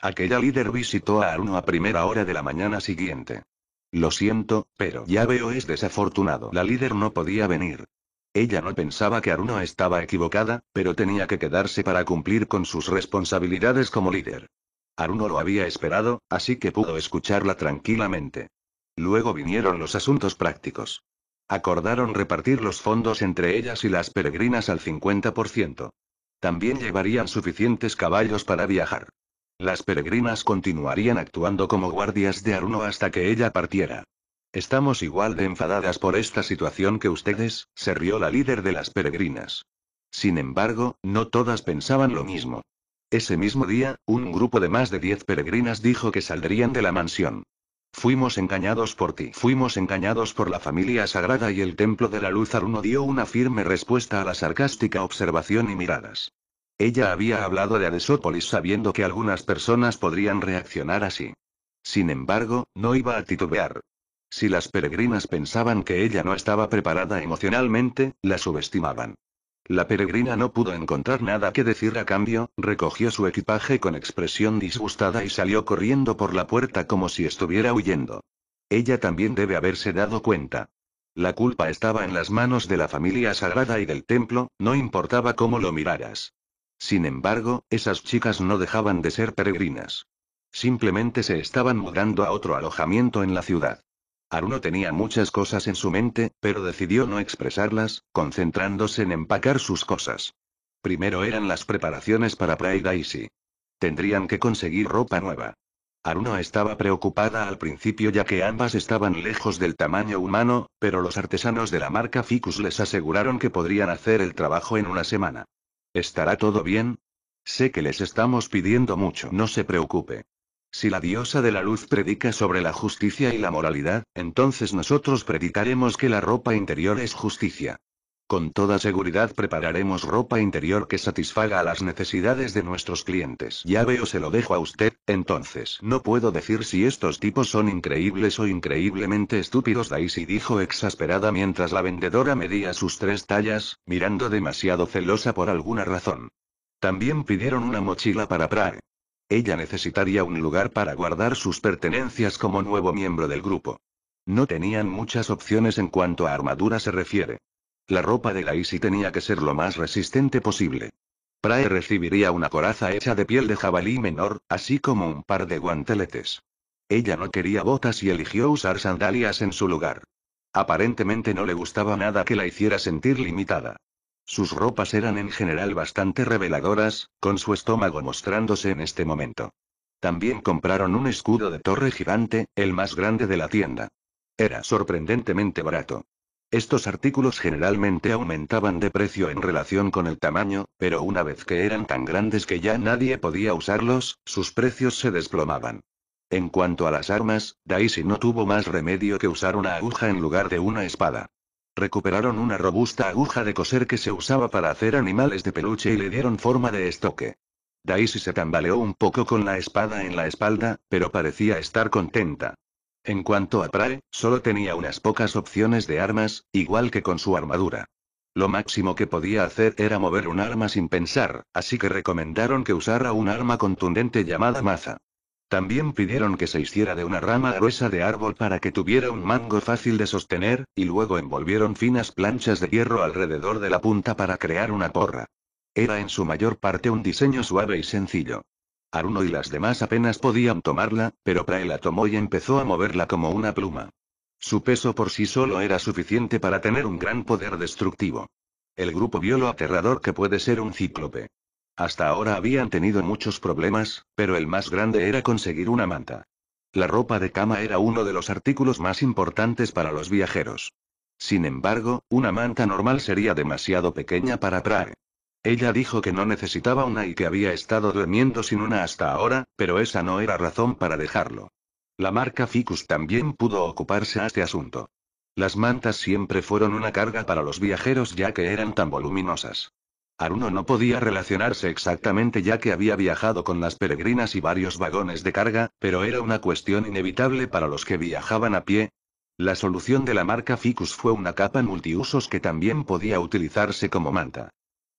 Aquella líder visitó a Aruno a primera hora de la mañana siguiente. Lo siento, pero ya veo es desafortunado. La líder no podía venir. Ella no pensaba que Aruno estaba equivocada, pero tenía que quedarse para cumplir con sus responsabilidades como líder. Aruno lo había esperado, así que pudo escucharla tranquilamente. Luego vinieron los asuntos prácticos. Acordaron repartir los fondos entre ellas y las peregrinas al 50%. También llevarían suficientes caballos para viajar. Las peregrinas continuarían actuando como guardias de Aruno hasta que ella partiera. Estamos igual de enfadadas por esta situación que ustedes, se rió la líder de las peregrinas. Sin embargo, no todas pensaban lo mismo. Ese mismo día, un grupo de más de 10 peregrinas dijo que saldrían de la mansión. Fuimos engañados por ti. Fuimos engañados por la familia sagrada y el templo de la luz Aruno dio una firme respuesta a la sarcástica observación y miradas. Ella había hablado de Adesópolis sabiendo que algunas personas podrían reaccionar así. Sin embargo, no iba a titubear. Si las peregrinas pensaban que ella no estaba preparada emocionalmente, la subestimaban. La peregrina no pudo encontrar nada que decir a cambio, recogió su equipaje con expresión disgustada y salió corriendo por la puerta como si estuviera huyendo. Ella también debe haberse dado cuenta. La culpa estaba en las manos de la familia sagrada y del templo, no importaba cómo lo miraras. Sin embargo, esas chicas no dejaban de ser peregrinas. Simplemente se estaban mudando a otro alojamiento en la ciudad. Aruno tenía muchas cosas en su mente, pero decidió no expresarlas, concentrándose en empacar sus cosas. Primero eran las preparaciones para Pride Daisy. Tendrían que conseguir ropa nueva. Aruno estaba preocupada al principio ya que ambas estaban lejos del tamaño humano, pero los artesanos de la marca Ficus les aseguraron que podrían hacer el trabajo en una semana. ¿Estará todo bien? Sé que les estamos pidiendo mucho, no se preocupe. Si la diosa de la luz predica sobre la justicia y la moralidad, entonces nosotros predicaremos que la ropa interior es justicia. Con toda seguridad prepararemos ropa interior que satisfaga a las necesidades de nuestros clientes. Ya veo, se lo dejo a usted, entonces. No puedo decir si estos tipos son increíbles o increíblemente estúpidos. Daisy dijo exasperada mientras la vendedora medía sus tres tallas, mirando demasiado celosa por alguna razón. También pidieron una mochila para Prae. Ella necesitaría un lugar para guardar sus pertenencias como nuevo miembro del grupo. No tenían muchas opciones en cuanto a armadura se refiere. La ropa de la Isi tenía que ser lo más resistente posible. Prae recibiría una coraza hecha de piel de jabalí menor, así como un par de guanteletes. Ella no quería botas y eligió usar sandalias en su lugar. Aparentemente no le gustaba nada que la hiciera sentir limitada. Sus ropas eran en general bastante reveladoras, con su estómago mostrándose en este momento. También compraron un escudo de torre gigante, el más grande de la tienda. Era sorprendentemente barato. Estos artículos generalmente aumentaban de precio en relación con el tamaño, pero una vez que eran tan grandes que ya nadie podía usarlos, sus precios se desplomaban. En cuanto a las armas, Daisy no tuvo más remedio que usar una aguja en lugar de una espada. Recuperaron una robusta aguja de coser que se usaba para hacer animales de peluche y le dieron forma de estoque. Daisy se tambaleó un poco con la espada en la espalda, pero parecía estar contenta. En cuanto a Prae, solo tenía unas pocas opciones de armas, igual que con su armadura. Lo máximo que podía hacer era mover un arma sin pensar, así que recomendaron que usara un arma contundente llamada maza. También pidieron que se hiciera de una rama gruesa de árbol para que tuviera un mango fácil de sostener, y luego envolvieron finas planchas de hierro alrededor de la punta para crear una porra. Era en su mayor parte un diseño suave y sencillo. Aruno y las demás apenas podían tomarla, pero Prae la tomó y empezó a moverla como una pluma. Su peso por sí solo era suficiente para tener un gran poder destructivo. El grupo vio lo aterrador que puede ser un cíclope. Hasta ahora habían tenido muchos problemas, pero el más grande era conseguir una manta. La ropa de cama era uno de los artículos más importantes para los viajeros. Sin embargo, una manta normal sería demasiado pequeña para Prague. Ella dijo que no necesitaba una y que había estado durmiendo sin una hasta ahora, pero esa no era razón para dejarlo. La marca Ficus también pudo ocuparse a este asunto. Las mantas siempre fueron una carga para los viajeros ya que eran tan voluminosas. Aruno no podía relacionarse exactamente ya que había viajado con las peregrinas y varios vagones de carga, pero era una cuestión inevitable para los que viajaban a pie. La solución de la marca Ficus fue una capa multiusos que también podía utilizarse como manta.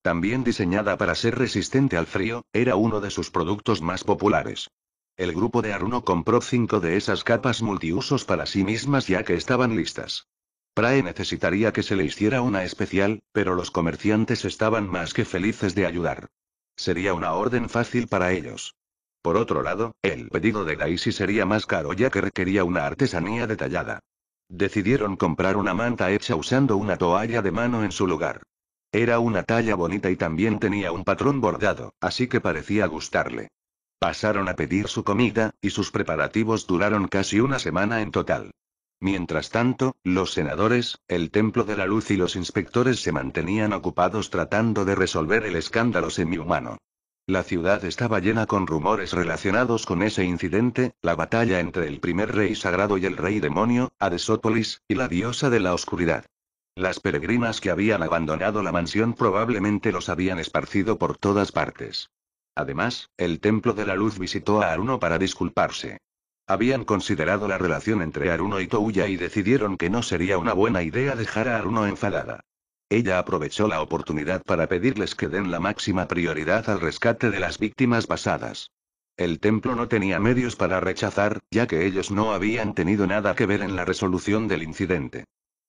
También diseñada para ser resistente al frío, era uno de sus productos más populares. El grupo de Aruno compró cinco de esas capas multiusos para sí mismas ya que estaban listas. Prae necesitaría que se le hiciera una especial, pero los comerciantes estaban más que felices de ayudar. Sería una orden fácil para ellos. Por otro lado, el pedido de Daisy sería más caro ya que requería una artesanía detallada. Decidieron comprar una manta hecha usando una toalla de mano en su lugar. Era una talla bonita y también tenía un patrón bordado, así que parecía gustarle. Pasaron a pedir su comida, y sus preparativos duraron casi una semana en total. Mientras tanto, los senadores, el Templo de la Luz y los inspectores se mantenían ocupados tratando de resolver el escándalo semihumano. La ciudad estaba llena con rumores relacionados con ese incidente, la batalla entre el primer rey sagrado y el rey demonio, Adesópolis, y la diosa de la oscuridad. Las peregrinas que habían abandonado la mansión probablemente los habían esparcido por todas partes. Además, el Templo de la Luz visitó a Aruno para disculparse. Habían considerado la relación entre Aruno y Touya y decidieron que no sería una buena idea dejar a Aruno enfadada. Ella aprovechó la oportunidad para pedirles que den la máxima prioridad al rescate de las víctimas pasadas. El templo no tenía medios para rechazar, ya que ellos no habían tenido nada que ver en la resolución del incidente.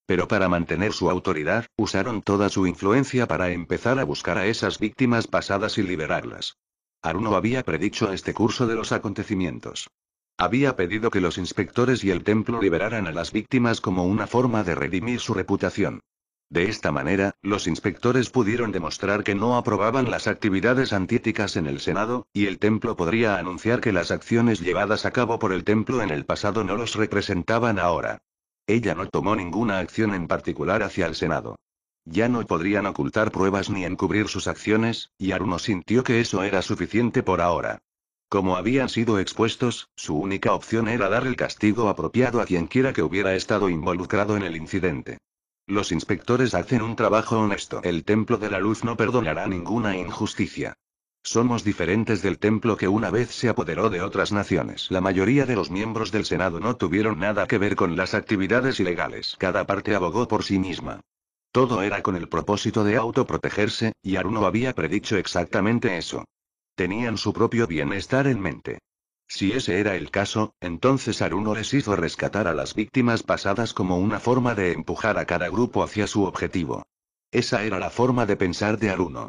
Pero para mantener su autoridad, usaron toda su influencia para empezar a buscar a esas víctimas pasadas y liberarlas. Aruno había predicho este curso de los acontecimientos. Había pedido que los inspectores y el templo liberaran a las víctimas como una forma de redimir su reputación. De esta manera, los inspectores pudieron demostrar que no aprobaban las actividades antíticas en el Senado, y el templo podría anunciar que las acciones llevadas a cabo por el templo en el pasado no los representaban ahora. Ella no tomó ninguna acción en particular hacia el Senado. Ya no podrían ocultar pruebas ni encubrir sus acciones, y Aruno sintió que eso era suficiente por ahora. Como habían sido expuestos, su única opción era dar el castigo apropiado a quienquiera que hubiera estado involucrado en el incidente. Los inspectores hacen un trabajo honesto. El Templo de la Luz no perdonará ninguna injusticia. Somos diferentes del templo que una vez se apoderó de otras naciones. La mayoría de los miembros del Senado no tuvieron nada que ver con las actividades ilegales. Cada parte abogó por sí misma. Todo era con el propósito de autoprotegerse, y Aruno había predicho exactamente eso. Tenían su propio bienestar en mente. Si ese era el caso, entonces Aruno les hizo rescatar a las víctimas pasadas como una forma de empujar a cada grupo hacia su objetivo. Esa era la forma de pensar de Aruno.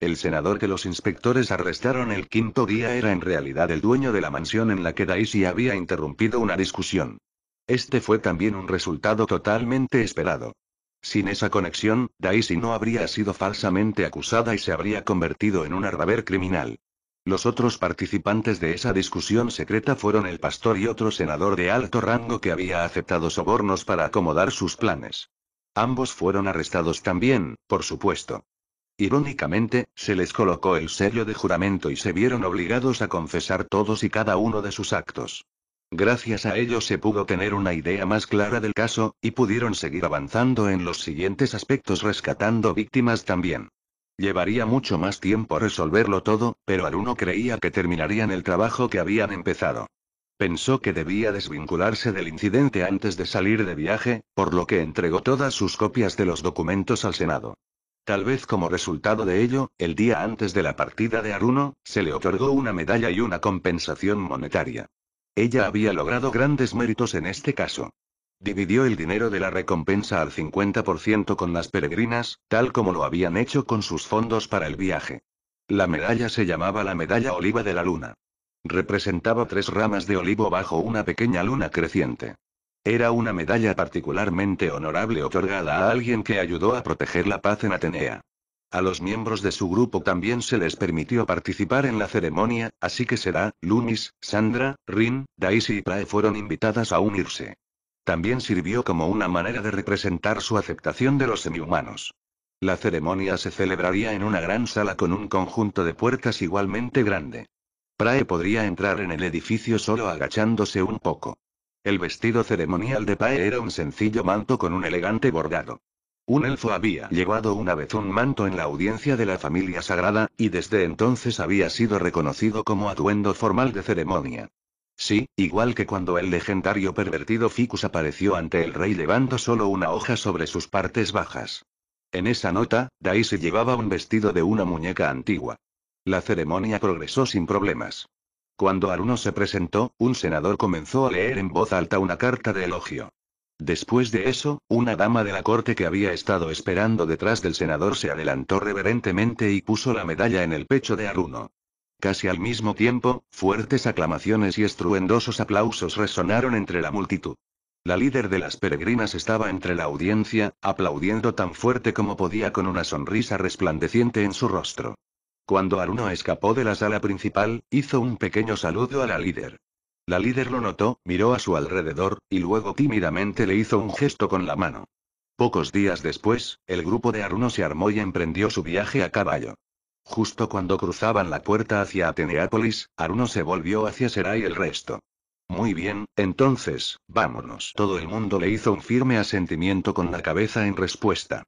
El senador que los inspectores arrestaron el quinto día era en realidad el dueño de la mansión en la que Daisy había interrumpido una discusión. Este fue también un resultado totalmente esperado. Sin esa conexión, Daisy no habría sido falsamente acusada y se habría convertido en un raber criminal. Los otros participantes de esa discusión secreta fueron el pastor y otro senador de alto rango que había aceptado sobornos para acomodar sus planes. Ambos fueron arrestados también, por supuesto. Irónicamente, se les colocó el sello de juramento y se vieron obligados a confesar todos y cada uno de sus actos. Gracias a ello se pudo tener una idea más clara del caso, y pudieron seguir avanzando en los siguientes aspectos rescatando víctimas también. Llevaría mucho más tiempo resolverlo todo, pero Aruno creía que terminarían el trabajo que habían empezado. Pensó que debía desvincularse del incidente antes de salir de viaje, por lo que entregó todas sus copias de los documentos al Senado. Tal vez como resultado de ello, el día antes de la partida de Aruno, se le otorgó una medalla y una compensación monetaria. Ella había logrado grandes méritos en este caso. Dividió el dinero de la recompensa al 50% con las peregrinas, tal como lo habían hecho con sus fondos para el viaje. La medalla se llamaba la medalla oliva de la luna. Representaba tres ramas de olivo bajo una pequeña luna creciente. Era una medalla particularmente honorable otorgada a alguien que ayudó a proteger la paz en Atenea. A los miembros de su grupo también se les permitió participar en la ceremonia, así que Será, Lunis, Sandra, Rin, Daisy y Prae fueron invitadas a unirse. También sirvió como una manera de representar su aceptación de los semihumanos. La ceremonia se celebraría en una gran sala con un conjunto de puertas igualmente grande. Prae podría entrar en el edificio solo agachándose un poco. El vestido ceremonial de Prae era un sencillo manto con un elegante bordado. Un elfo había llevado una vez un manto en la audiencia de la familia sagrada, y desde entonces había sido reconocido como atuendo formal de ceremonia. Sí, igual que cuando el legendario pervertido Ficus apareció ante el rey llevando solo una hoja sobre sus partes bajas. En esa nota, se llevaba un vestido de una muñeca antigua. La ceremonia progresó sin problemas. Cuando Aruno se presentó, un senador comenzó a leer en voz alta una carta de elogio. Después de eso, una dama de la corte que había estado esperando detrás del senador se adelantó reverentemente y puso la medalla en el pecho de Aruno. Casi al mismo tiempo, fuertes aclamaciones y estruendosos aplausos resonaron entre la multitud. La líder de las peregrinas estaba entre la audiencia, aplaudiendo tan fuerte como podía con una sonrisa resplandeciente en su rostro. Cuando Aruno escapó de la sala principal, hizo un pequeño saludo a la líder. La líder lo notó, miró a su alrededor, y luego tímidamente le hizo un gesto con la mano. Pocos días después, el grupo de Aruno se armó y emprendió su viaje a caballo. Justo cuando cruzaban la puerta hacia Ateneápolis, Aruno se volvió hacia Serai y el resto. Muy bien, entonces, vámonos. Todo el mundo le hizo un firme asentimiento con la cabeza en respuesta.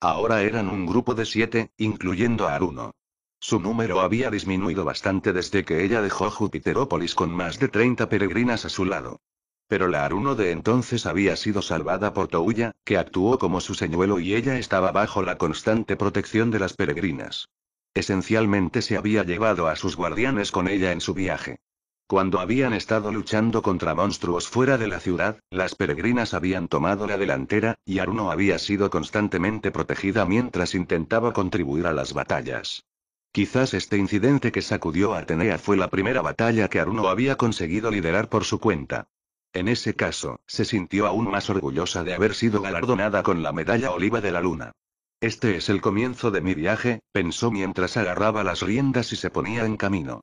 Ahora eran un grupo de siete, incluyendo a Aruno. Su número había disminuido bastante desde que ella dejó Júpiterópolis con más de treinta peregrinas a su lado. Pero la Aruno de entonces había sido salvada por Touya, que actuó como su señuelo y ella estaba bajo la constante protección de las peregrinas. Esencialmente se había llevado a sus guardianes con ella en su viaje. Cuando habían estado luchando contra monstruos fuera de la ciudad, las peregrinas habían tomado la delantera, y Aruno había sido constantemente protegida mientras intentaba contribuir a las batallas. Quizás este incidente que sacudió a Atenea fue la primera batalla que Aruno había conseguido liderar por su cuenta. En ese caso, se sintió aún más orgullosa de haber sido galardonada con la medalla oliva de la luna. Este es el comienzo de mi viaje, pensó mientras agarraba las riendas y se ponía en camino.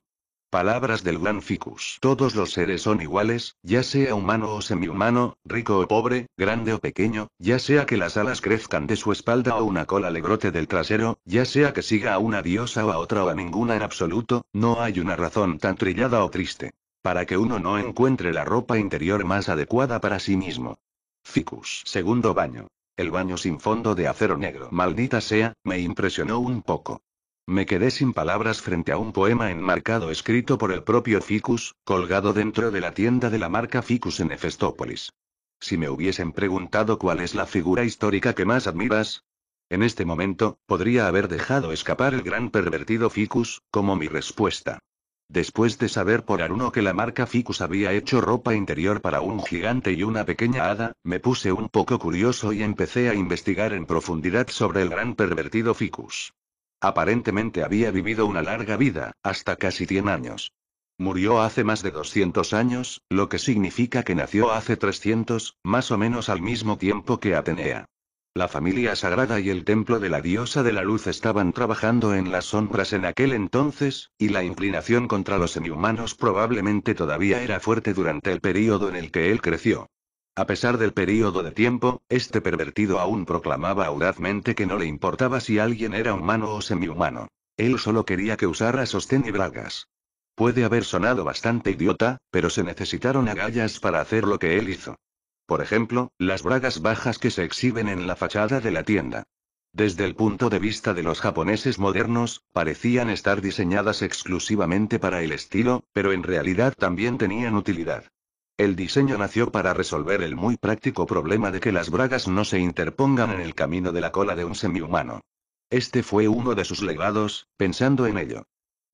Palabras del gran Ficus. Todos los seres son iguales, ya sea humano o semihumano, rico o pobre, grande o pequeño, ya sea que las alas crezcan de su espalda o una cola le brote del trasero, ya sea que siga a una diosa o a otra o a ninguna en absoluto, no hay una razón tan trillada o triste. Para que uno no encuentre la ropa interior más adecuada para sí mismo. Ficus. Segundo baño. El baño sin fondo de acero negro, maldita sea, me impresionó un poco. Me quedé sin palabras frente a un poema enmarcado escrito por el propio Ficus, colgado dentro de la tienda de la marca Ficus en Efestópolis. Si me hubiesen preguntado cuál es la figura histórica que más admiras, en este momento, podría haber dejado escapar el gran pervertido Ficus, como mi respuesta. Después de saber por Aruno que la marca Ficus había hecho ropa interior para un gigante y una pequeña hada, me puse un poco curioso y empecé a investigar en profundidad sobre el gran pervertido Ficus. Aparentemente había vivido una larga vida, hasta casi 100 años. Murió hace más de 200 años, lo que significa que nació hace 300, más o menos al mismo tiempo que Atenea. La familia sagrada y el templo de la diosa de la luz estaban trabajando en las sombras en aquel entonces, y la inclinación contra los semihumanos probablemente todavía era fuerte durante el período en el que él creció. A pesar del período de tiempo, este pervertido aún proclamaba audazmente que no le importaba si alguien era humano o semihumano. Él solo quería que usara sostén y bragas. Puede haber sonado bastante idiota, pero se necesitaron agallas para hacer lo que él hizo por ejemplo, las bragas bajas que se exhiben en la fachada de la tienda. Desde el punto de vista de los japoneses modernos, parecían estar diseñadas exclusivamente para el estilo, pero en realidad también tenían utilidad. El diseño nació para resolver el muy práctico problema de que las bragas no se interpongan en el camino de la cola de un semihumano. Este fue uno de sus legados, pensando en ello.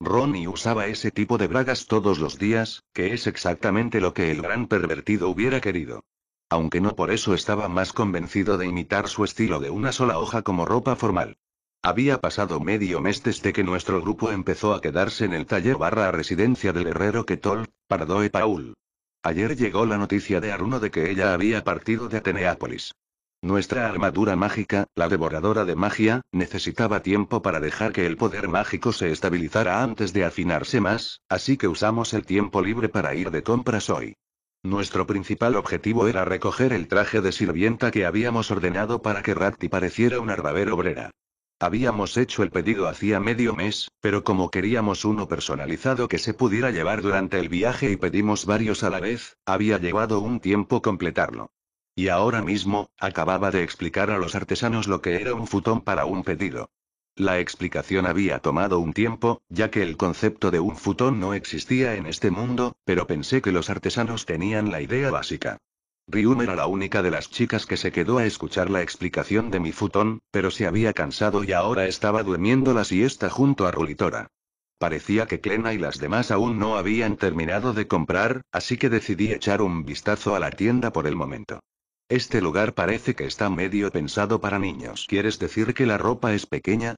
Ronnie usaba ese tipo de bragas todos los días, que es exactamente lo que el gran pervertido hubiera querido aunque no por eso estaba más convencido de imitar su estilo de una sola hoja como ropa formal. Había pasado medio mes desde que nuestro grupo empezó a quedarse en el taller barra residencia del herrero Ketol, Pardoe Paul. Ayer llegó la noticia de Aruno de que ella había partido de Ateneápolis. Nuestra armadura mágica, la devoradora de magia, necesitaba tiempo para dejar que el poder mágico se estabilizara antes de afinarse más, así que usamos el tiempo libre para ir de compras hoy. Nuestro principal objetivo era recoger el traje de sirvienta que habíamos ordenado para que Ratti pareciera una raber obrera. Habíamos hecho el pedido hacía medio mes, pero como queríamos uno personalizado que se pudiera llevar durante el viaje y pedimos varios a la vez, había llevado un tiempo completarlo. Y ahora mismo, acababa de explicar a los artesanos lo que era un futón para un pedido. La explicación había tomado un tiempo, ya que el concepto de un futón no existía en este mundo, pero pensé que los artesanos tenían la idea básica. Ryun era la única de las chicas que se quedó a escuchar la explicación de mi futón, pero se había cansado y ahora estaba durmiendo la siesta junto a Rulitora. Parecía que Klena y las demás aún no habían terminado de comprar, así que decidí echar un vistazo a la tienda por el momento. Este lugar parece que está medio pensado para niños. ¿Quieres decir que la ropa es pequeña?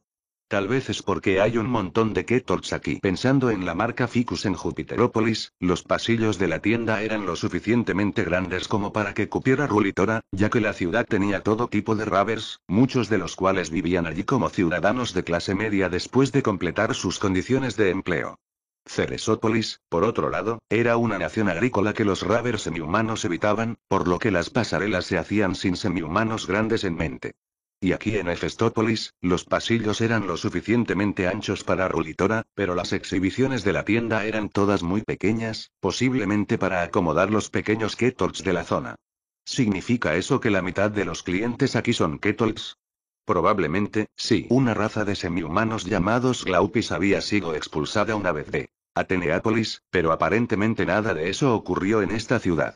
Tal vez es porque hay un montón de Ketorts aquí. Pensando en la marca Ficus en Jupiterópolis, los pasillos de la tienda eran lo suficientemente grandes como para que cupiera Rulitora, ya que la ciudad tenía todo tipo de ravers, muchos de los cuales vivían allí como ciudadanos de clase media después de completar sus condiciones de empleo. Ceresópolis, por otro lado, era una nación agrícola que los ravers semihumanos evitaban, por lo que las pasarelas se hacían sin semihumanos grandes en mente. Y aquí en hefestópolis los pasillos eran lo suficientemente anchos para Rulitora, pero las exhibiciones de la tienda eran todas muy pequeñas, posiblemente para acomodar los pequeños kettles de la zona. ¿Significa eso que la mitad de los clientes aquí son kettles? Probablemente, sí. Una raza de semihumanos llamados Glaupis había sido expulsada una vez de Ateneápolis, pero aparentemente nada de eso ocurrió en esta ciudad.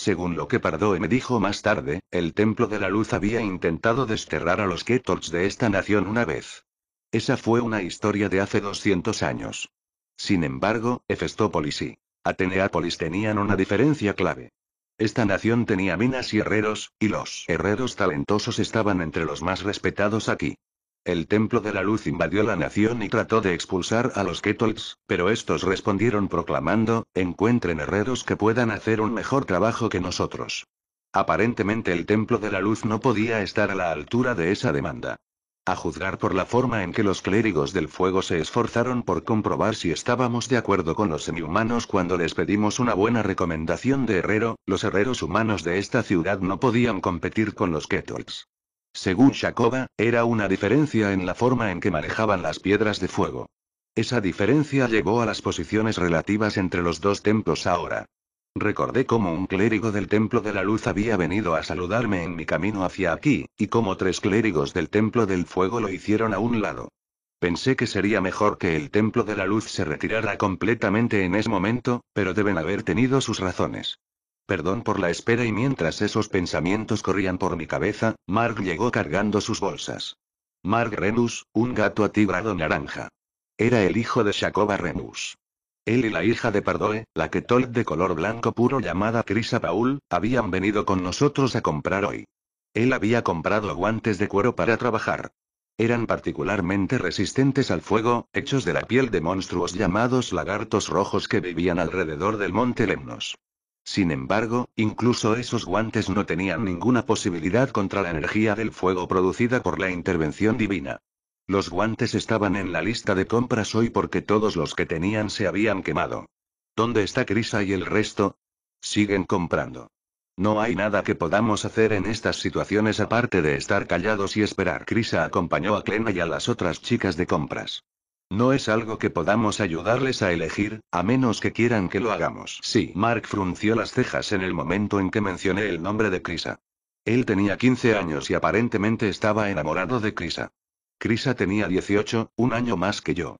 Según lo que Pardoe me dijo más tarde, el Templo de la Luz había intentado desterrar a los Ketorts de esta nación una vez. Esa fue una historia de hace 200 años. Sin embargo, Efestópolis y Ateneápolis tenían una diferencia clave. Esta nación tenía minas y herreros, y los herreros talentosos estaban entre los más respetados aquí. El templo de la luz invadió la nación y trató de expulsar a los Ketols, pero estos respondieron proclamando, encuentren herreros que puedan hacer un mejor trabajo que nosotros. Aparentemente el templo de la luz no podía estar a la altura de esa demanda. A juzgar por la forma en que los clérigos del fuego se esforzaron por comprobar si estábamos de acuerdo con los semihumanos cuando les pedimos una buena recomendación de herrero, los herreros humanos de esta ciudad no podían competir con los Ketols según Jacoba, era una diferencia en la forma en que manejaban las piedras de fuego. Esa diferencia llevó a las posiciones relativas entre los dos templos ahora. Recordé cómo un clérigo del Templo de la Luz había venido a saludarme en mi camino hacia aquí, y cómo tres clérigos del Templo del Fuego lo hicieron a un lado. Pensé que sería mejor que el Templo de la Luz se retirara completamente en ese momento, pero deben haber tenido sus razones. Perdón por la espera y mientras esos pensamientos corrían por mi cabeza, Mark llegó cargando sus bolsas. Mark Remus, un gato atigrado naranja. Era el hijo de Shakova Remus. Él y la hija de Pardoe, la que Told de color blanco puro llamada Crisa Paul, habían venido con nosotros a comprar hoy. Él había comprado guantes de cuero para trabajar. Eran particularmente resistentes al fuego, hechos de la piel de monstruos llamados lagartos rojos que vivían alrededor del monte Lemnos. Sin embargo, incluso esos guantes no tenían ninguna posibilidad contra la energía del fuego producida por la intervención divina. Los guantes estaban en la lista de compras hoy porque todos los que tenían se habían quemado. ¿Dónde está Crisa y el resto? Siguen comprando. No hay nada que podamos hacer en estas situaciones aparte de estar callados y esperar. Crisa acompañó a Clena y a las otras chicas de compras. No es algo que podamos ayudarles a elegir, a menos que quieran que lo hagamos. Sí, Mark frunció las cejas en el momento en que mencioné el nombre de Crisa. Él tenía 15 años y aparentemente estaba enamorado de Crisa. Crisa tenía 18, un año más que yo.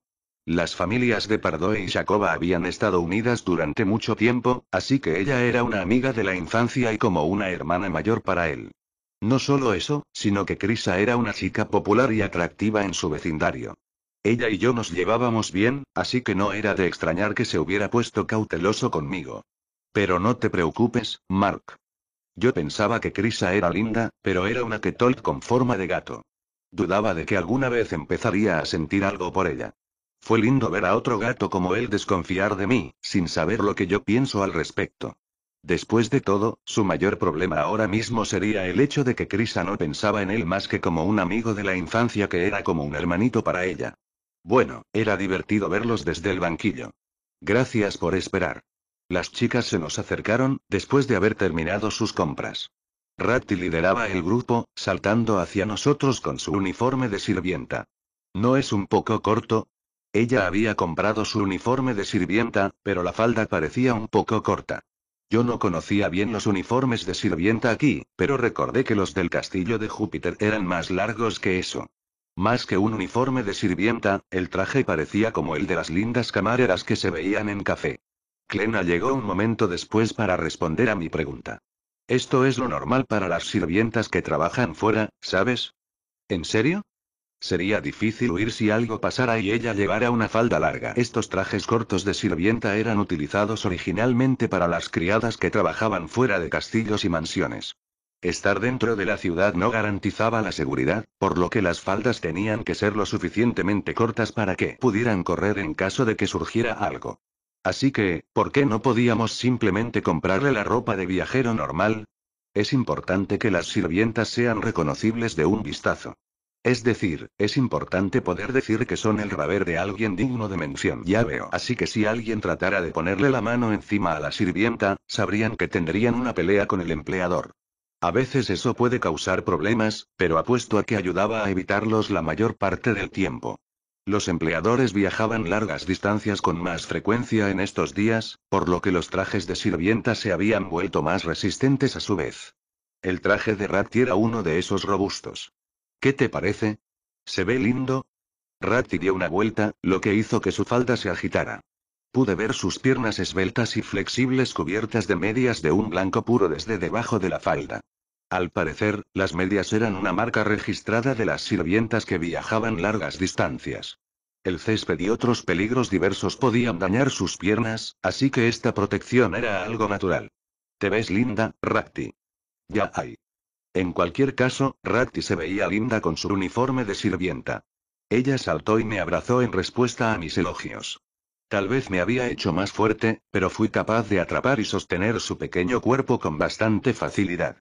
Las familias de Pardoe y Jacoba habían estado unidas durante mucho tiempo, así que ella era una amiga de la infancia y como una hermana mayor para él. No solo eso, sino que Crisa era una chica popular y atractiva en su vecindario. Ella y yo nos llevábamos bien, así que no era de extrañar que se hubiera puesto cauteloso conmigo. Pero no te preocupes, Mark. Yo pensaba que Krisa era linda, pero era una Ketol con forma de gato. Dudaba de que alguna vez empezaría a sentir algo por ella. Fue lindo ver a otro gato como él desconfiar de mí, sin saber lo que yo pienso al respecto. Después de todo, su mayor problema ahora mismo sería el hecho de que Krisa no pensaba en él más que como un amigo de la infancia que era como un hermanito para ella. Bueno, era divertido verlos desde el banquillo. Gracias por esperar. Las chicas se nos acercaron, después de haber terminado sus compras. Ratty lideraba el grupo, saltando hacia nosotros con su uniforme de sirvienta. ¿No es un poco corto? Ella había comprado su uniforme de sirvienta, pero la falda parecía un poco corta. Yo no conocía bien los uniformes de sirvienta aquí, pero recordé que los del castillo de Júpiter eran más largos que eso. Más que un uniforme de sirvienta, el traje parecía como el de las lindas camareras que se veían en café. Clena llegó un momento después para responder a mi pregunta. Esto es lo normal para las sirvientas que trabajan fuera, ¿sabes? ¿En serio? Sería difícil huir si algo pasara y ella llevara una falda larga. Estos trajes cortos de sirvienta eran utilizados originalmente para las criadas que trabajaban fuera de castillos y mansiones. Estar dentro de la ciudad no garantizaba la seguridad, por lo que las faldas tenían que ser lo suficientemente cortas para que pudieran correr en caso de que surgiera algo. Así que, ¿por qué no podíamos simplemente comprarle la ropa de viajero normal? Es importante que las sirvientas sean reconocibles de un vistazo. Es decir, es importante poder decir que son el raver de alguien digno de mención. Ya veo. Así que si alguien tratara de ponerle la mano encima a la sirvienta, sabrían que tendrían una pelea con el empleador. A veces eso puede causar problemas, pero apuesto a que ayudaba a evitarlos la mayor parte del tiempo. Los empleadores viajaban largas distancias con más frecuencia en estos días, por lo que los trajes de sirvienta se habían vuelto más resistentes a su vez. El traje de Ratty era uno de esos robustos. ¿Qué te parece? ¿Se ve lindo? Ratty dio una vuelta, lo que hizo que su falda se agitara pude ver sus piernas esbeltas y flexibles cubiertas de medias de un blanco puro desde debajo de la falda. Al parecer, las medias eran una marca registrada de las sirvientas que viajaban largas distancias. El césped y otros peligros diversos podían dañar sus piernas, así que esta protección era algo natural. Te ves linda, Rakti? Ya hay. En cualquier caso, Ratti se veía linda con su uniforme de sirvienta. Ella saltó y me abrazó en respuesta a mis elogios. Tal vez me había hecho más fuerte, pero fui capaz de atrapar y sostener su pequeño cuerpo con bastante facilidad.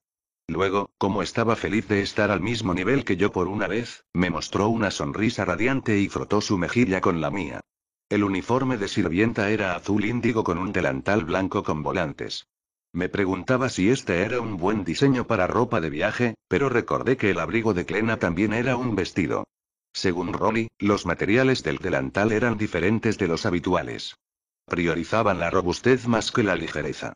Luego, como estaba feliz de estar al mismo nivel que yo por una vez, me mostró una sonrisa radiante y frotó su mejilla con la mía. El uniforme de sirvienta era azul índigo con un delantal blanco con volantes. Me preguntaba si este era un buen diseño para ropa de viaje, pero recordé que el abrigo de Clena también era un vestido. Según Ronnie, los materiales del delantal eran diferentes de los habituales. Priorizaban la robustez más que la ligereza.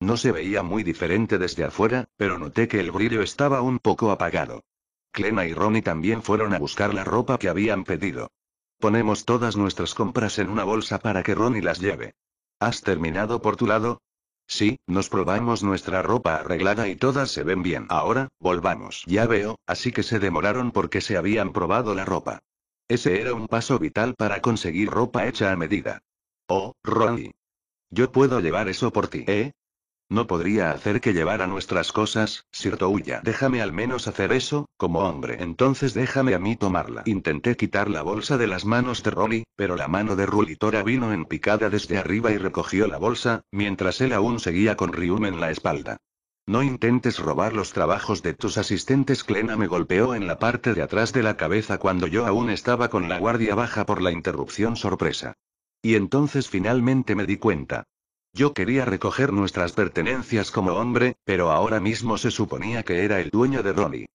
No se veía muy diferente desde afuera, pero noté que el brillo estaba un poco apagado. Clena y Ronnie también fueron a buscar la ropa que habían pedido. Ponemos todas nuestras compras en una bolsa para que Ronnie las lleve. ¿Has terminado por tu lado? Sí, nos probamos nuestra ropa arreglada y todas se ven bien. Ahora, volvamos. Ya veo, así que se demoraron porque se habían probado la ropa. Ese era un paso vital para conseguir ropa hecha a medida. Oh, Ronnie. Yo puedo llevar eso por ti. ¿Eh? No podría hacer que llevara nuestras cosas, Sir Touya. Déjame al menos hacer eso, como hombre. Entonces déjame a mí tomarla. Intenté quitar la bolsa de las manos de Ronnie, pero la mano de Rulitora vino en picada desde arriba y recogió la bolsa, mientras él aún seguía con Ryum en la espalda. No intentes robar los trabajos de tus asistentes. Clena me golpeó en la parte de atrás de la cabeza cuando yo aún estaba con la guardia baja por la interrupción sorpresa. Y entonces finalmente me di cuenta. Yo quería recoger nuestras pertenencias como hombre, pero ahora mismo se suponía que era el dueño de Ronnie.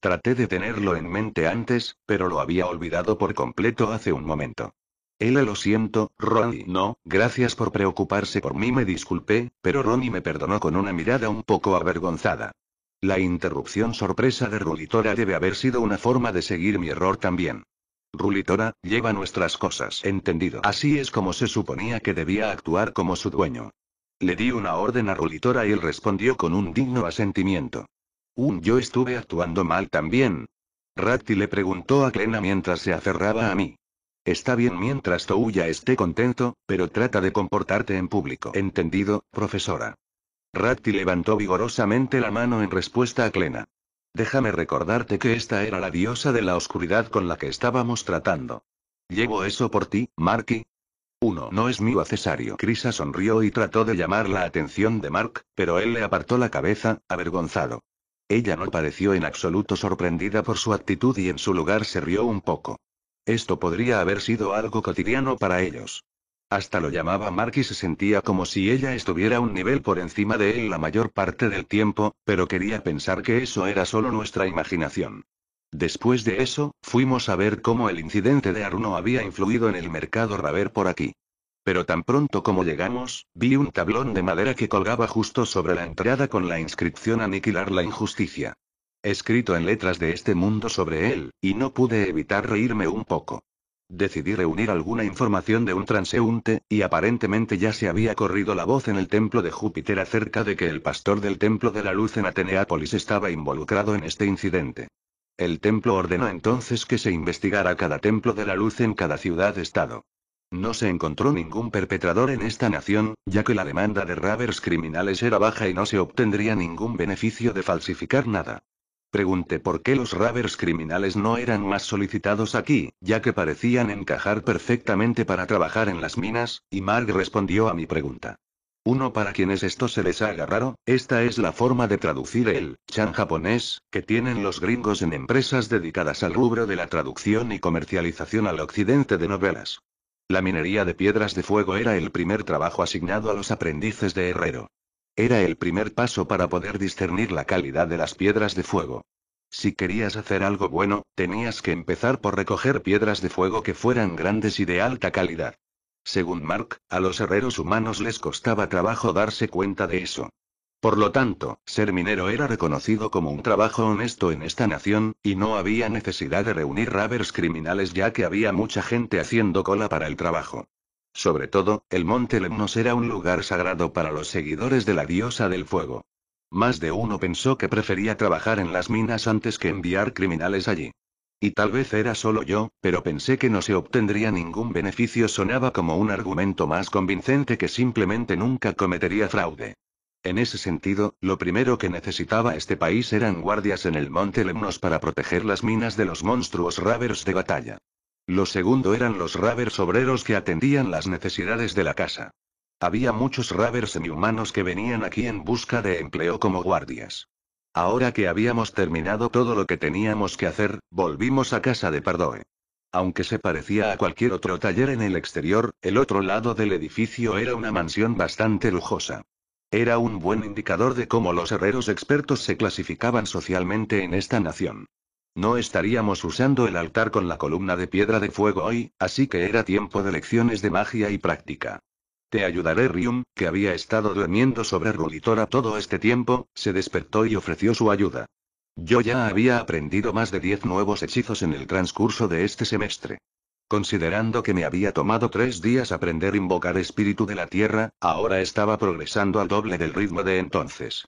Traté de tenerlo en mente antes, pero lo había olvidado por completo hace un momento. Él lo siento, Ronnie. No, gracias por preocuparse por mí, me disculpé, pero Ronnie me perdonó con una mirada un poco avergonzada. La interrupción sorpresa de Rulitora debe haber sido una forma de seguir mi error también. Rulitora, lleva nuestras cosas. Entendido. Así es como se suponía que debía actuar como su dueño. Le di una orden a Rulitora y él respondió con un digno asentimiento. Un yo estuve actuando mal también. Ratti le preguntó a Clena mientras se aferraba a mí. Está bien mientras Touya esté contento, pero trata de comportarte en público. Entendido, profesora. Ratti levantó vigorosamente la mano en respuesta a Clena. Déjame recordarte que esta era la diosa de la oscuridad con la que estábamos tratando. Llevo eso por ti, Marky. Uno no es mío Cesario. Crisa sonrió y trató de llamar la atención de Mark, pero él le apartó la cabeza, avergonzado. Ella no pareció en absoluto sorprendida por su actitud y en su lugar se rió un poco. Esto podría haber sido algo cotidiano para ellos. Hasta lo llamaba Mark y se sentía como si ella estuviera un nivel por encima de él la mayor parte del tiempo, pero quería pensar que eso era solo nuestra imaginación. Después de eso, fuimos a ver cómo el incidente de Aruno había influido en el mercado Raver por aquí. Pero tan pronto como llegamos, vi un tablón de madera que colgaba justo sobre la entrada con la inscripción Aniquilar la injusticia. Escrito en letras de este mundo sobre él, y no pude evitar reírme un poco. Decidí reunir alguna información de un transeúnte, y aparentemente ya se había corrido la voz en el templo de Júpiter acerca de que el pastor del templo de la luz en Ateneápolis estaba involucrado en este incidente. El templo ordenó entonces que se investigara cada templo de la luz en cada ciudad-estado. No se encontró ningún perpetrador en esta nación, ya que la demanda de ravers criminales era baja y no se obtendría ningún beneficio de falsificar nada. Pregunté por qué los ravers criminales no eran más solicitados aquí, ya que parecían encajar perfectamente para trabajar en las minas, y Mark respondió a mi pregunta. Uno para quienes esto se les haga raro, esta es la forma de traducir el chan japonés, que tienen los gringos en empresas dedicadas al rubro de la traducción y comercialización al occidente de novelas. La minería de piedras de fuego era el primer trabajo asignado a los aprendices de herrero. Era el primer paso para poder discernir la calidad de las piedras de fuego. Si querías hacer algo bueno, tenías que empezar por recoger piedras de fuego que fueran grandes y de alta calidad. Según Mark, a los herreros humanos les costaba trabajo darse cuenta de eso. Por lo tanto, ser minero era reconocido como un trabajo honesto en esta nación, y no había necesidad de reunir ravers criminales ya que había mucha gente haciendo cola para el trabajo. Sobre todo, el monte Lemnos era un lugar sagrado para los seguidores de la diosa del fuego. Más de uno pensó que prefería trabajar en las minas antes que enviar criminales allí. Y tal vez era solo yo, pero pensé que no se obtendría ningún beneficio sonaba como un argumento más convincente que simplemente nunca cometería fraude. En ese sentido, lo primero que necesitaba este país eran guardias en el monte Lemnos para proteger las minas de los monstruos ravers de batalla. Lo segundo eran los ravers obreros que atendían las necesidades de la casa. Había muchos ravers semihumanos que venían aquí en busca de empleo como guardias. Ahora que habíamos terminado todo lo que teníamos que hacer, volvimos a casa de Pardoe. Aunque se parecía a cualquier otro taller en el exterior, el otro lado del edificio era una mansión bastante lujosa. Era un buen indicador de cómo los herreros expertos se clasificaban socialmente en esta nación. No estaríamos usando el altar con la columna de piedra de fuego hoy, así que era tiempo de lecciones de magia y práctica. Te ayudaré, Rium, que había estado durmiendo sobre Rulitora todo este tiempo, se despertó y ofreció su ayuda. Yo ya había aprendido más de 10 nuevos hechizos en el transcurso de este semestre. Considerando que me había tomado tres días aprender invocar espíritu de la tierra, ahora estaba progresando al doble del ritmo de entonces.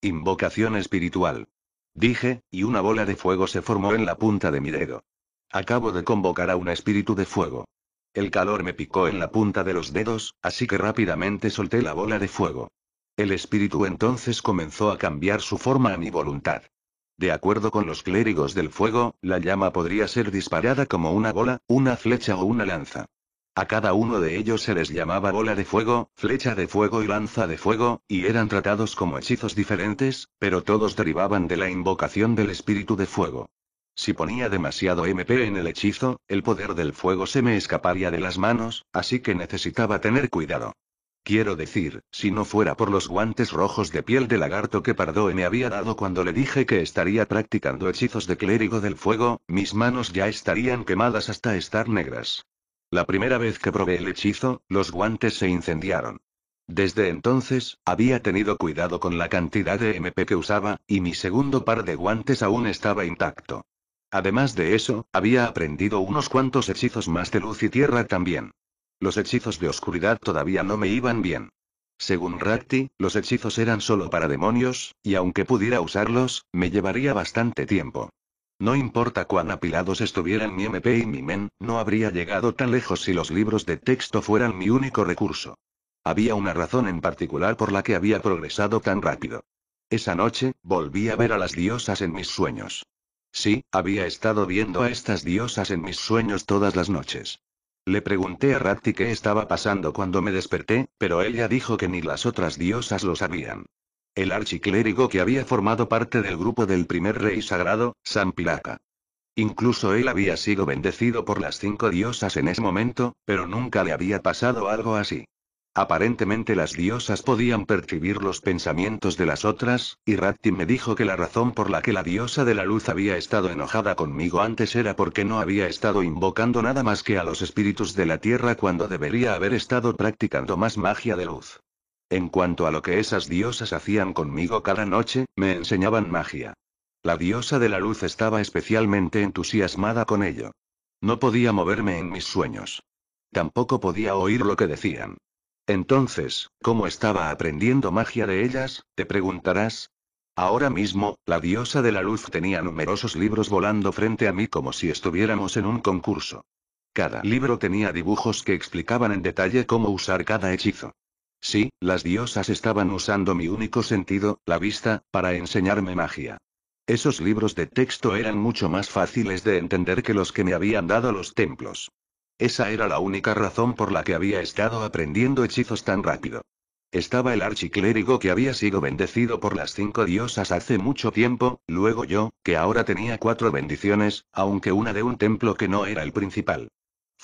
Invocación espiritual dije, y una bola de fuego se formó en la punta de mi dedo. Acabo de convocar a un espíritu de fuego. El calor me picó en la punta de los dedos, así que rápidamente solté la bola de fuego. El espíritu entonces comenzó a cambiar su forma a mi voluntad. De acuerdo con los clérigos del fuego, la llama podría ser disparada como una bola, una flecha o una lanza. A cada uno de ellos se les llamaba bola de fuego, flecha de fuego y lanza de fuego, y eran tratados como hechizos diferentes, pero todos derivaban de la invocación del espíritu de fuego. Si ponía demasiado MP en el hechizo, el poder del fuego se me escaparía de las manos, así que necesitaba tener cuidado. Quiero decir, si no fuera por los guantes rojos de piel de lagarto que Pardoe me había dado cuando le dije que estaría practicando hechizos de clérigo del fuego, mis manos ya estarían quemadas hasta estar negras. La primera vez que probé el hechizo, los guantes se incendiaron. Desde entonces, había tenido cuidado con la cantidad de MP que usaba, y mi segundo par de guantes aún estaba intacto. Además de eso, había aprendido unos cuantos hechizos más de luz y tierra también. Los hechizos de oscuridad todavía no me iban bien. Según Rakti, los hechizos eran solo para demonios, y aunque pudiera usarlos, me llevaría bastante tiempo. No importa cuán apilados estuvieran mi MP y mi MEN, no habría llegado tan lejos si los libros de texto fueran mi único recurso. Había una razón en particular por la que había progresado tan rápido. Esa noche, volví a ver a las diosas en mis sueños. Sí, había estado viendo a estas diosas en mis sueños todas las noches. Le pregunté a Ratti qué estaba pasando cuando me desperté, pero ella dijo que ni las otras diosas lo sabían el archiclérigo que había formado parte del grupo del primer rey sagrado, San Pilaca. Incluso él había sido bendecido por las cinco diosas en ese momento, pero nunca le había pasado algo así. Aparentemente las diosas podían percibir los pensamientos de las otras, y Ratti me dijo que la razón por la que la diosa de la luz había estado enojada conmigo antes era porque no había estado invocando nada más que a los espíritus de la tierra cuando debería haber estado practicando más magia de luz. En cuanto a lo que esas diosas hacían conmigo cada noche, me enseñaban magia. La diosa de la luz estaba especialmente entusiasmada con ello. No podía moverme en mis sueños. Tampoco podía oír lo que decían. Entonces, ¿cómo estaba aprendiendo magia de ellas? Te preguntarás. Ahora mismo, la diosa de la luz tenía numerosos libros volando frente a mí como si estuviéramos en un concurso. Cada libro tenía dibujos que explicaban en detalle cómo usar cada hechizo. Sí, las diosas estaban usando mi único sentido, la vista, para enseñarme magia. Esos libros de texto eran mucho más fáciles de entender que los que me habían dado los templos. Esa era la única razón por la que había estado aprendiendo hechizos tan rápido. Estaba el archiclérigo que había sido bendecido por las cinco diosas hace mucho tiempo, luego yo, que ahora tenía cuatro bendiciones, aunque una de un templo que no era el principal.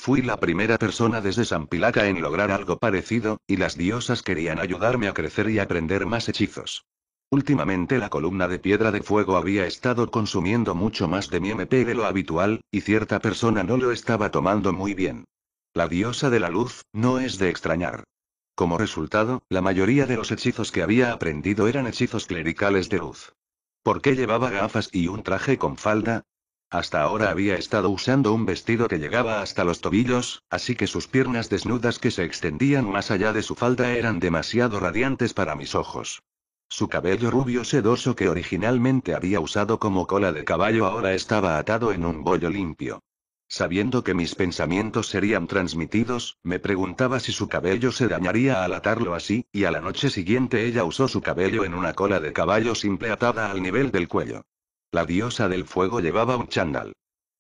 Fui la primera persona desde San Pilaca en lograr algo parecido, y las diosas querían ayudarme a crecer y aprender más hechizos. Últimamente la columna de piedra de fuego había estado consumiendo mucho más de mi MP de lo habitual, y cierta persona no lo estaba tomando muy bien. La diosa de la luz, no es de extrañar. Como resultado, la mayoría de los hechizos que había aprendido eran hechizos clericales de luz. ¿Por qué llevaba gafas y un traje con falda? Hasta ahora había estado usando un vestido que llegaba hasta los tobillos, así que sus piernas desnudas que se extendían más allá de su falda eran demasiado radiantes para mis ojos. Su cabello rubio sedoso que originalmente había usado como cola de caballo ahora estaba atado en un bollo limpio. Sabiendo que mis pensamientos serían transmitidos, me preguntaba si su cabello se dañaría al atarlo así, y a la noche siguiente ella usó su cabello en una cola de caballo simple atada al nivel del cuello. La diosa del fuego llevaba un chandal.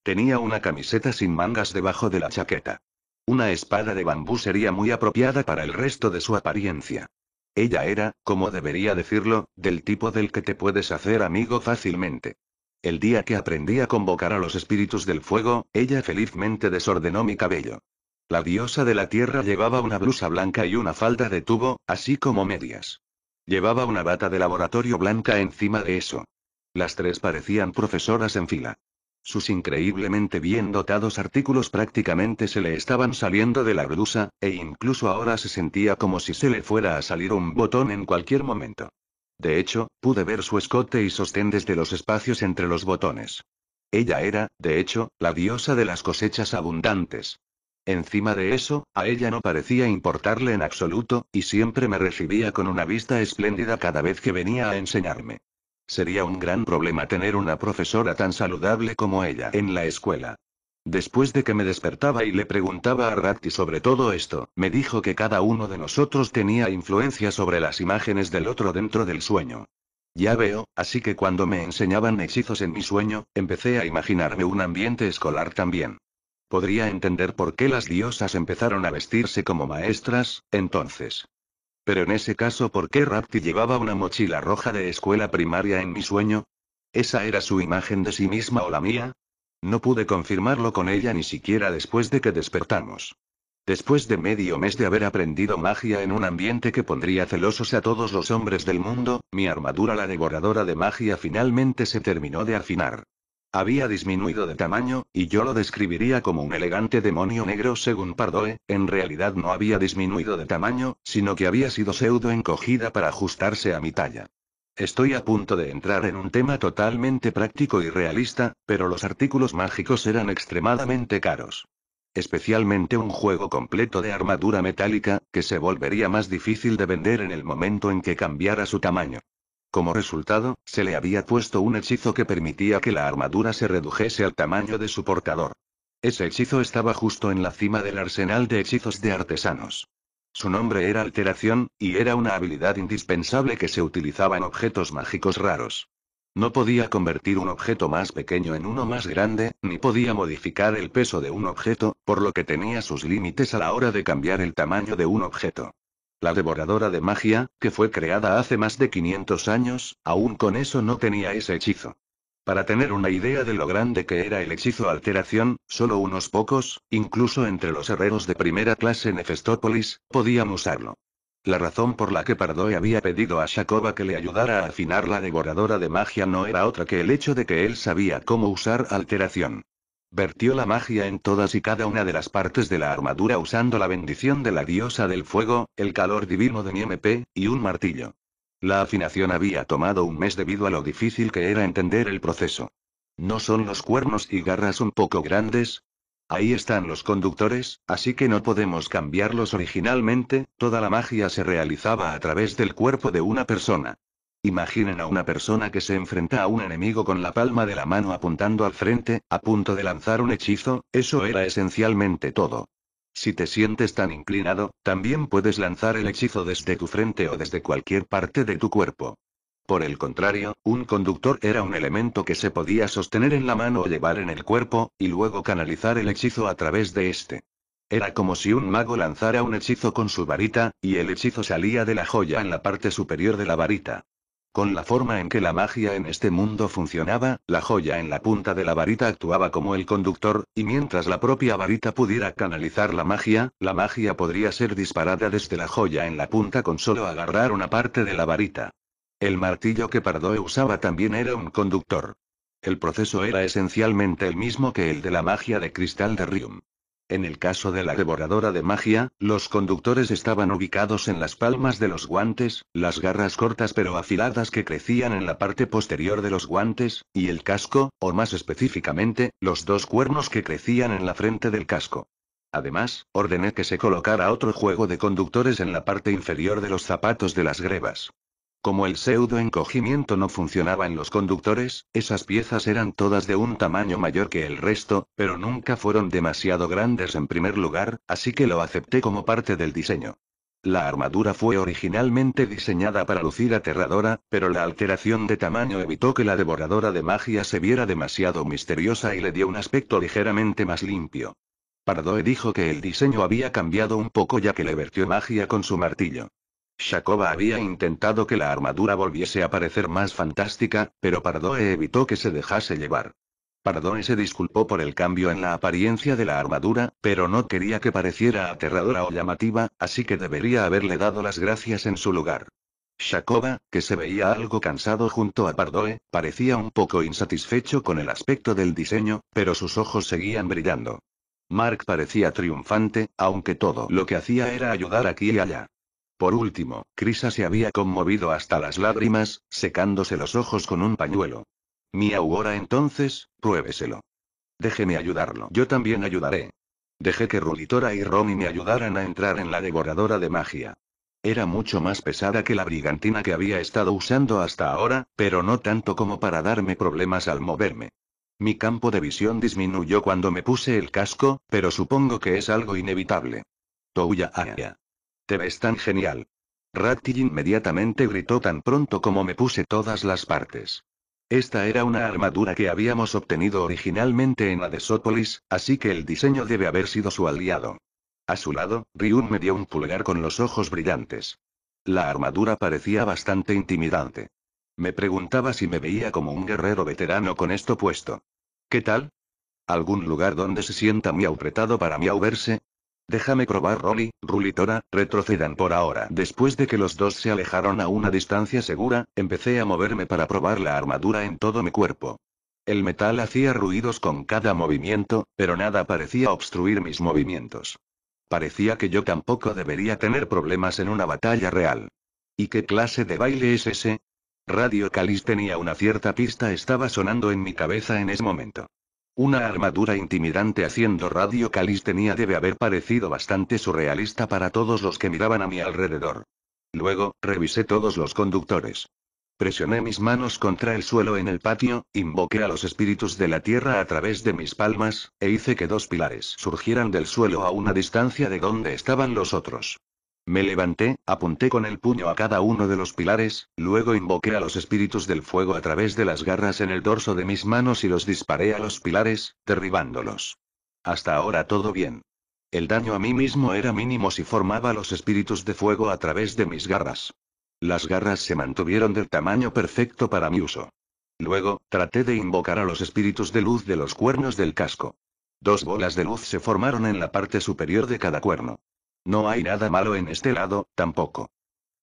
Tenía una camiseta sin mangas debajo de la chaqueta. Una espada de bambú sería muy apropiada para el resto de su apariencia. Ella era, como debería decirlo, del tipo del que te puedes hacer amigo fácilmente. El día que aprendí a convocar a los espíritus del fuego, ella felizmente desordenó mi cabello. La diosa de la tierra llevaba una blusa blanca y una falda de tubo, así como medias. Llevaba una bata de laboratorio blanca encima de eso. Las tres parecían profesoras en fila. Sus increíblemente bien dotados artículos prácticamente se le estaban saliendo de la blusa, e incluso ahora se sentía como si se le fuera a salir un botón en cualquier momento. De hecho, pude ver su escote y sostén desde los espacios entre los botones. Ella era, de hecho, la diosa de las cosechas abundantes. Encima de eso, a ella no parecía importarle en absoluto, y siempre me recibía con una vista espléndida cada vez que venía a enseñarme. Sería un gran problema tener una profesora tan saludable como ella en la escuela. Después de que me despertaba y le preguntaba a Ratti sobre todo esto, me dijo que cada uno de nosotros tenía influencia sobre las imágenes del otro dentro del sueño. Ya veo, así que cuando me enseñaban hechizos en mi sueño, empecé a imaginarme un ambiente escolar también. Podría entender por qué las diosas empezaron a vestirse como maestras, entonces. Pero en ese caso, ¿por qué Rapti llevaba una mochila roja de escuela primaria en mi sueño? ¿Esa era su imagen de sí misma o la mía? No pude confirmarlo con ella ni siquiera después de que despertamos. Después de medio mes de haber aprendido magia en un ambiente que pondría celosos a todos los hombres del mundo, mi armadura la devoradora de magia finalmente se terminó de afinar. Había disminuido de tamaño, y yo lo describiría como un elegante demonio negro según Pardoe, en realidad no había disminuido de tamaño, sino que había sido pseudo encogida para ajustarse a mi talla. Estoy a punto de entrar en un tema totalmente práctico y realista, pero los artículos mágicos eran extremadamente caros. Especialmente un juego completo de armadura metálica, que se volvería más difícil de vender en el momento en que cambiara su tamaño. Como resultado, se le había puesto un hechizo que permitía que la armadura se redujese al tamaño de su portador. Ese hechizo estaba justo en la cima del arsenal de hechizos de artesanos. Su nombre era alteración, y era una habilidad indispensable que se utilizaba en objetos mágicos raros. No podía convertir un objeto más pequeño en uno más grande, ni podía modificar el peso de un objeto, por lo que tenía sus límites a la hora de cambiar el tamaño de un objeto. La devoradora de magia, que fue creada hace más de 500 años, aún con eso no tenía ese hechizo. Para tener una idea de lo grande que era el hechizo alteración, solo unos pocos, incluso entre los herreros de primera clase en Efestópolis, podían usarlo. La razón por la que Pardoe había pedido a Shakova que le ayudara a afinar la devoradora de magia no era otra que el hecho de que él sabía cómo usar alteración. Vertió la magia en todas y cada una de las partes de la armadura usando la bendición de la diosa del fuego, el calor divino de mi y un martillo. La afinación había tomado un mes debido a lo difícil que era entender el proceso. ¿No son los cuernos y garras un poco grandes? Ahí están los conductores, así que no podemos cambiarlos originalmente, toda la magia se realizaba a través del cuerpo de una persona. Imaginen a una persona que se enfrenta a un enemigo con la palma de la mano apuntando al frente, a punto de lanzar un hechizo, eso era esencialmente todo. Si te sientes tan inclinado, también puedes lanzar el hechizo desde tu frente o desde cualquier parte de tu cuerpo. Por el contrario, un conductor era un elemento que se podía sostener en la mano o llevar en el cuerpo, y luego canalizar el hechizo a través de este. Era como si un mago lanzara un hechizo con su varita, y el hechizo salía de la joya en la parte superior de la varita. Con la forma en que la magia en este mundo funcionaba, la joya en la punta de la varita actuaba como el conductor, y mientras la propia varita pudiera canalizar la magia, la magia podría ser disparada desde la joya en la punta con solo agarrar una parte de la varita. El martillo que Pardoe usaba también era un conductor. El proceso era esencialmente el mismo que el de la magia de cristal de Rium. En el caso de la devoradora de magia, los conductores estaban ubicados en las palmas de los guantes, las garras cortas pero afiladas que crecían en la parte posterior de los guantes, y el casco, o más específicamente, los dos cuernos que crecían en la frente del casco. Además, ordené que se colocara otro juego de conductores en la parte inferior de los zapatos de las grebas. Como el pseudo encogimiento no funcionaba en los conductores, esas piezas eran todas de un tamaño mayor que el resto, pero nunca fueron demasiado grandes en primer lugar, así que lo acepté como parte del diseño. La armadura fue originalmente diseñada para lucir aterradora, pero la alteración de tamaño evitó que la devoradora de magia se viera demasiado misteriosa y le dio un aspecto ligeramente más limpio. Pardoe dijo que el diseño había cambiado un poco ya que le vertió magia con su martillo. Shakoba había intentado que la armadura volviese a parecer más fantástica, pero Pardoe evitó que se dejase llevar. Pardoe se disculpó por el cambio en la apariencia de la armadura, pero no quería que pareciera aterradora o llamativa, así que debería haberle dado las gracias en su lugar. Shakoba, que se veía algo cansado junto a Pardoe, parecía un poco insatisfecho con el aspecto del diseño, pero sus ojos seguían brillando. Mark parecía triunfante, aunque todo lo que hacía era ayudar aquí y allá. Por último, Krisa se había conmovido hasta las lágrimas, secándose los ojos con un pañuelo. Mi augura entonces, pruébeselo. Déjeme ayudarlo. Yo también ayudaré. Dejé que Rulitora y Romy me ayudaran a entrar en la devoradora de magia. Era mucho más pesada que la brigantina que había estado usando hasta ahora, pero no tanto como para darme problemas al moverme. Mi campo de visión disminuyó cuando me puse el casco, pero supongo que es algo inevitable. Touya Aya. Ah, te ves tan genial. Ratty inmediatamente gritó tan pronto como me puse todas las partes. Esta era una armadura que habíamos obtenido originalmente en Adesópolis, así que el diseño debe haber sido su aliado. A su lado, Ryun me dio un pulgar con los ojos brillantes. La armadura parecía bastante intimidante. Me preguntaba si me veía como un guerrero veterano con esto puesto. ¿Qué tal? ¿Algún lugar donde se sienta muy apretado para mí verse? Déjame probar Rolly, Rulitora, retrocedan por ahora. Después de que los dos se alejaron a una distancia segura, empecé a moverme para probar la armadura en todo mi cuerpo. El metal hacía ruidos con cada movimiento, pero nada parecía obstruir mis movimientos. Parecía que yo tampoco debería tener problemas en una batalla real. ¿Y qué clase de baile es ese? Radio Calis tenía una cierta pista estaba sonando en mi cabeza en ese momento. Una armadura intimidante haciendo radio tenía debe haber parecido bastante surrealista para todos los que miraban a mi alrededor. Luego, revisé todos los conductores. Presioné mis manos contra el suelo en el patio, invoqué a los espíritus de la tierra a través de mis palmas, e hice que dos pilares surgieran del suelo a una distancia de donde estaban los otros. Me levanté, apunté con el puño a cada uno de los pilares, luego invoqué a los espíritus del fuego a través de las garras en el dorso de mis manos y los disparé a los pilares, derribándolos. Hasta ahora todo bien. El daño a mí mismo era mínimo si formaba los espíritus de fuego a través de mis garras. Las garras se mantuvieron del tamaño perfecto para mi uso. Luego, traté de invocar a los espíritus de luz de los cuernos del casco. Dos bolas de luz se formaron en la parte superior de cada cuerno. No hay nada malo en este lado, tampoco.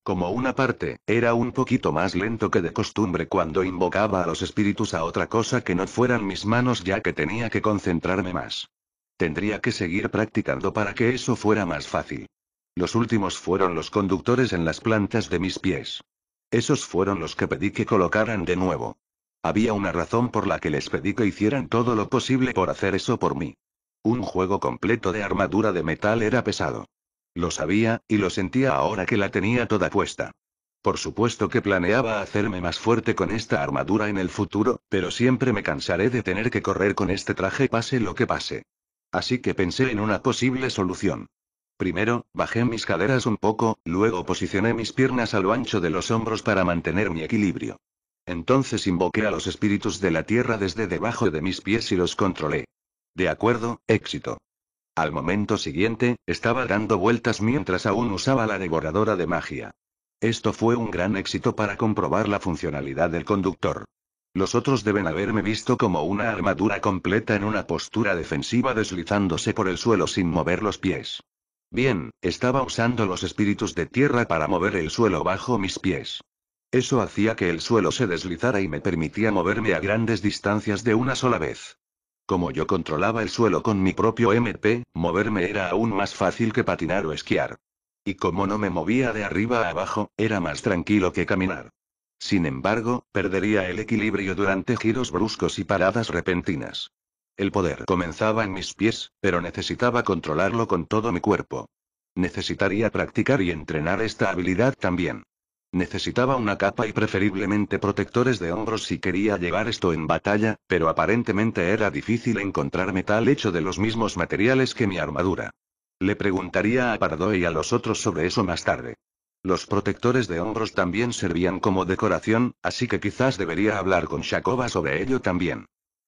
Como una parte, era un poquito más lento que de costumbre cuando invocaba a los espíritus a otra cosa que no fueran mis manos ya que tenía que concentrarme más. Tendría que seguir practicando para que eso fuera más fácil. Los últimos fueron los conductores en las plantas de mis pies. Esos fueron los que pedí que colocaran de nuevo. Había una razón por la que les pedí que hicieran todo lo posible por hacer eso por mí. Un juego completo de armadura de metal era pesado. Lo sabía, y lo sentía ahora que la tenía toda puesta. Por supuesto que planeaba hacerme más fuerte con esta armadura en el futuro, pero siempre me cansaré de tener que correr con este traje pase lo que pase. Así que pensé en una posible solución. Primero, bajé mis caderas un poco, luego posicioné mis piernas a lo ancho de los hombros para mantener mi equilibrio. Entonces invoqué a los espíritus de la tierra desde debajo de mis pies y los controlé. De acuerdo, éxito. Al momento siguiente, estaba dando vueltas mientras aún usaba la devoradora de magia. Esto fue un gran éxito para comprobar la funcionalidad del conductor. Los otros deben haberme visto como una armadura completa en una postura defensiva deslizándose por el suelo sin mover los pies. Bien, estaba usando los espíritus de tierra para mover el suelo bajo mis pies. Eso hacía que el suelo se deslizara y me permitía moverme a grandes distancias de una sola vez. Como yo controlaba el suelo con mi propio MP, moverme era aún más fácil que patinar o esquiar. Y como no me movía de arriba a abajo, era más tranquilo que caminar. Sin embargo, perdería el equilibrio durante giros bruscos y paradas repentinas. El poder comenzaba en mis pies, pero necesitaba controlarlo con todo mi cuerpo. Necesitaría practicar y entrenar esta habilidad también. Necesitaba una capa y preferiblemente protectores de hombros si quería llevar esto en batalla, pero aparentemente era difícil encontrar metal hecho de los mismos materiales que mi armadura. Le preguntaría a Pardo y a los otros sobre eso más tarde. Los protectores de hombros también servían como decoración, así que quizás debería hablar con Shakova sobre ello también.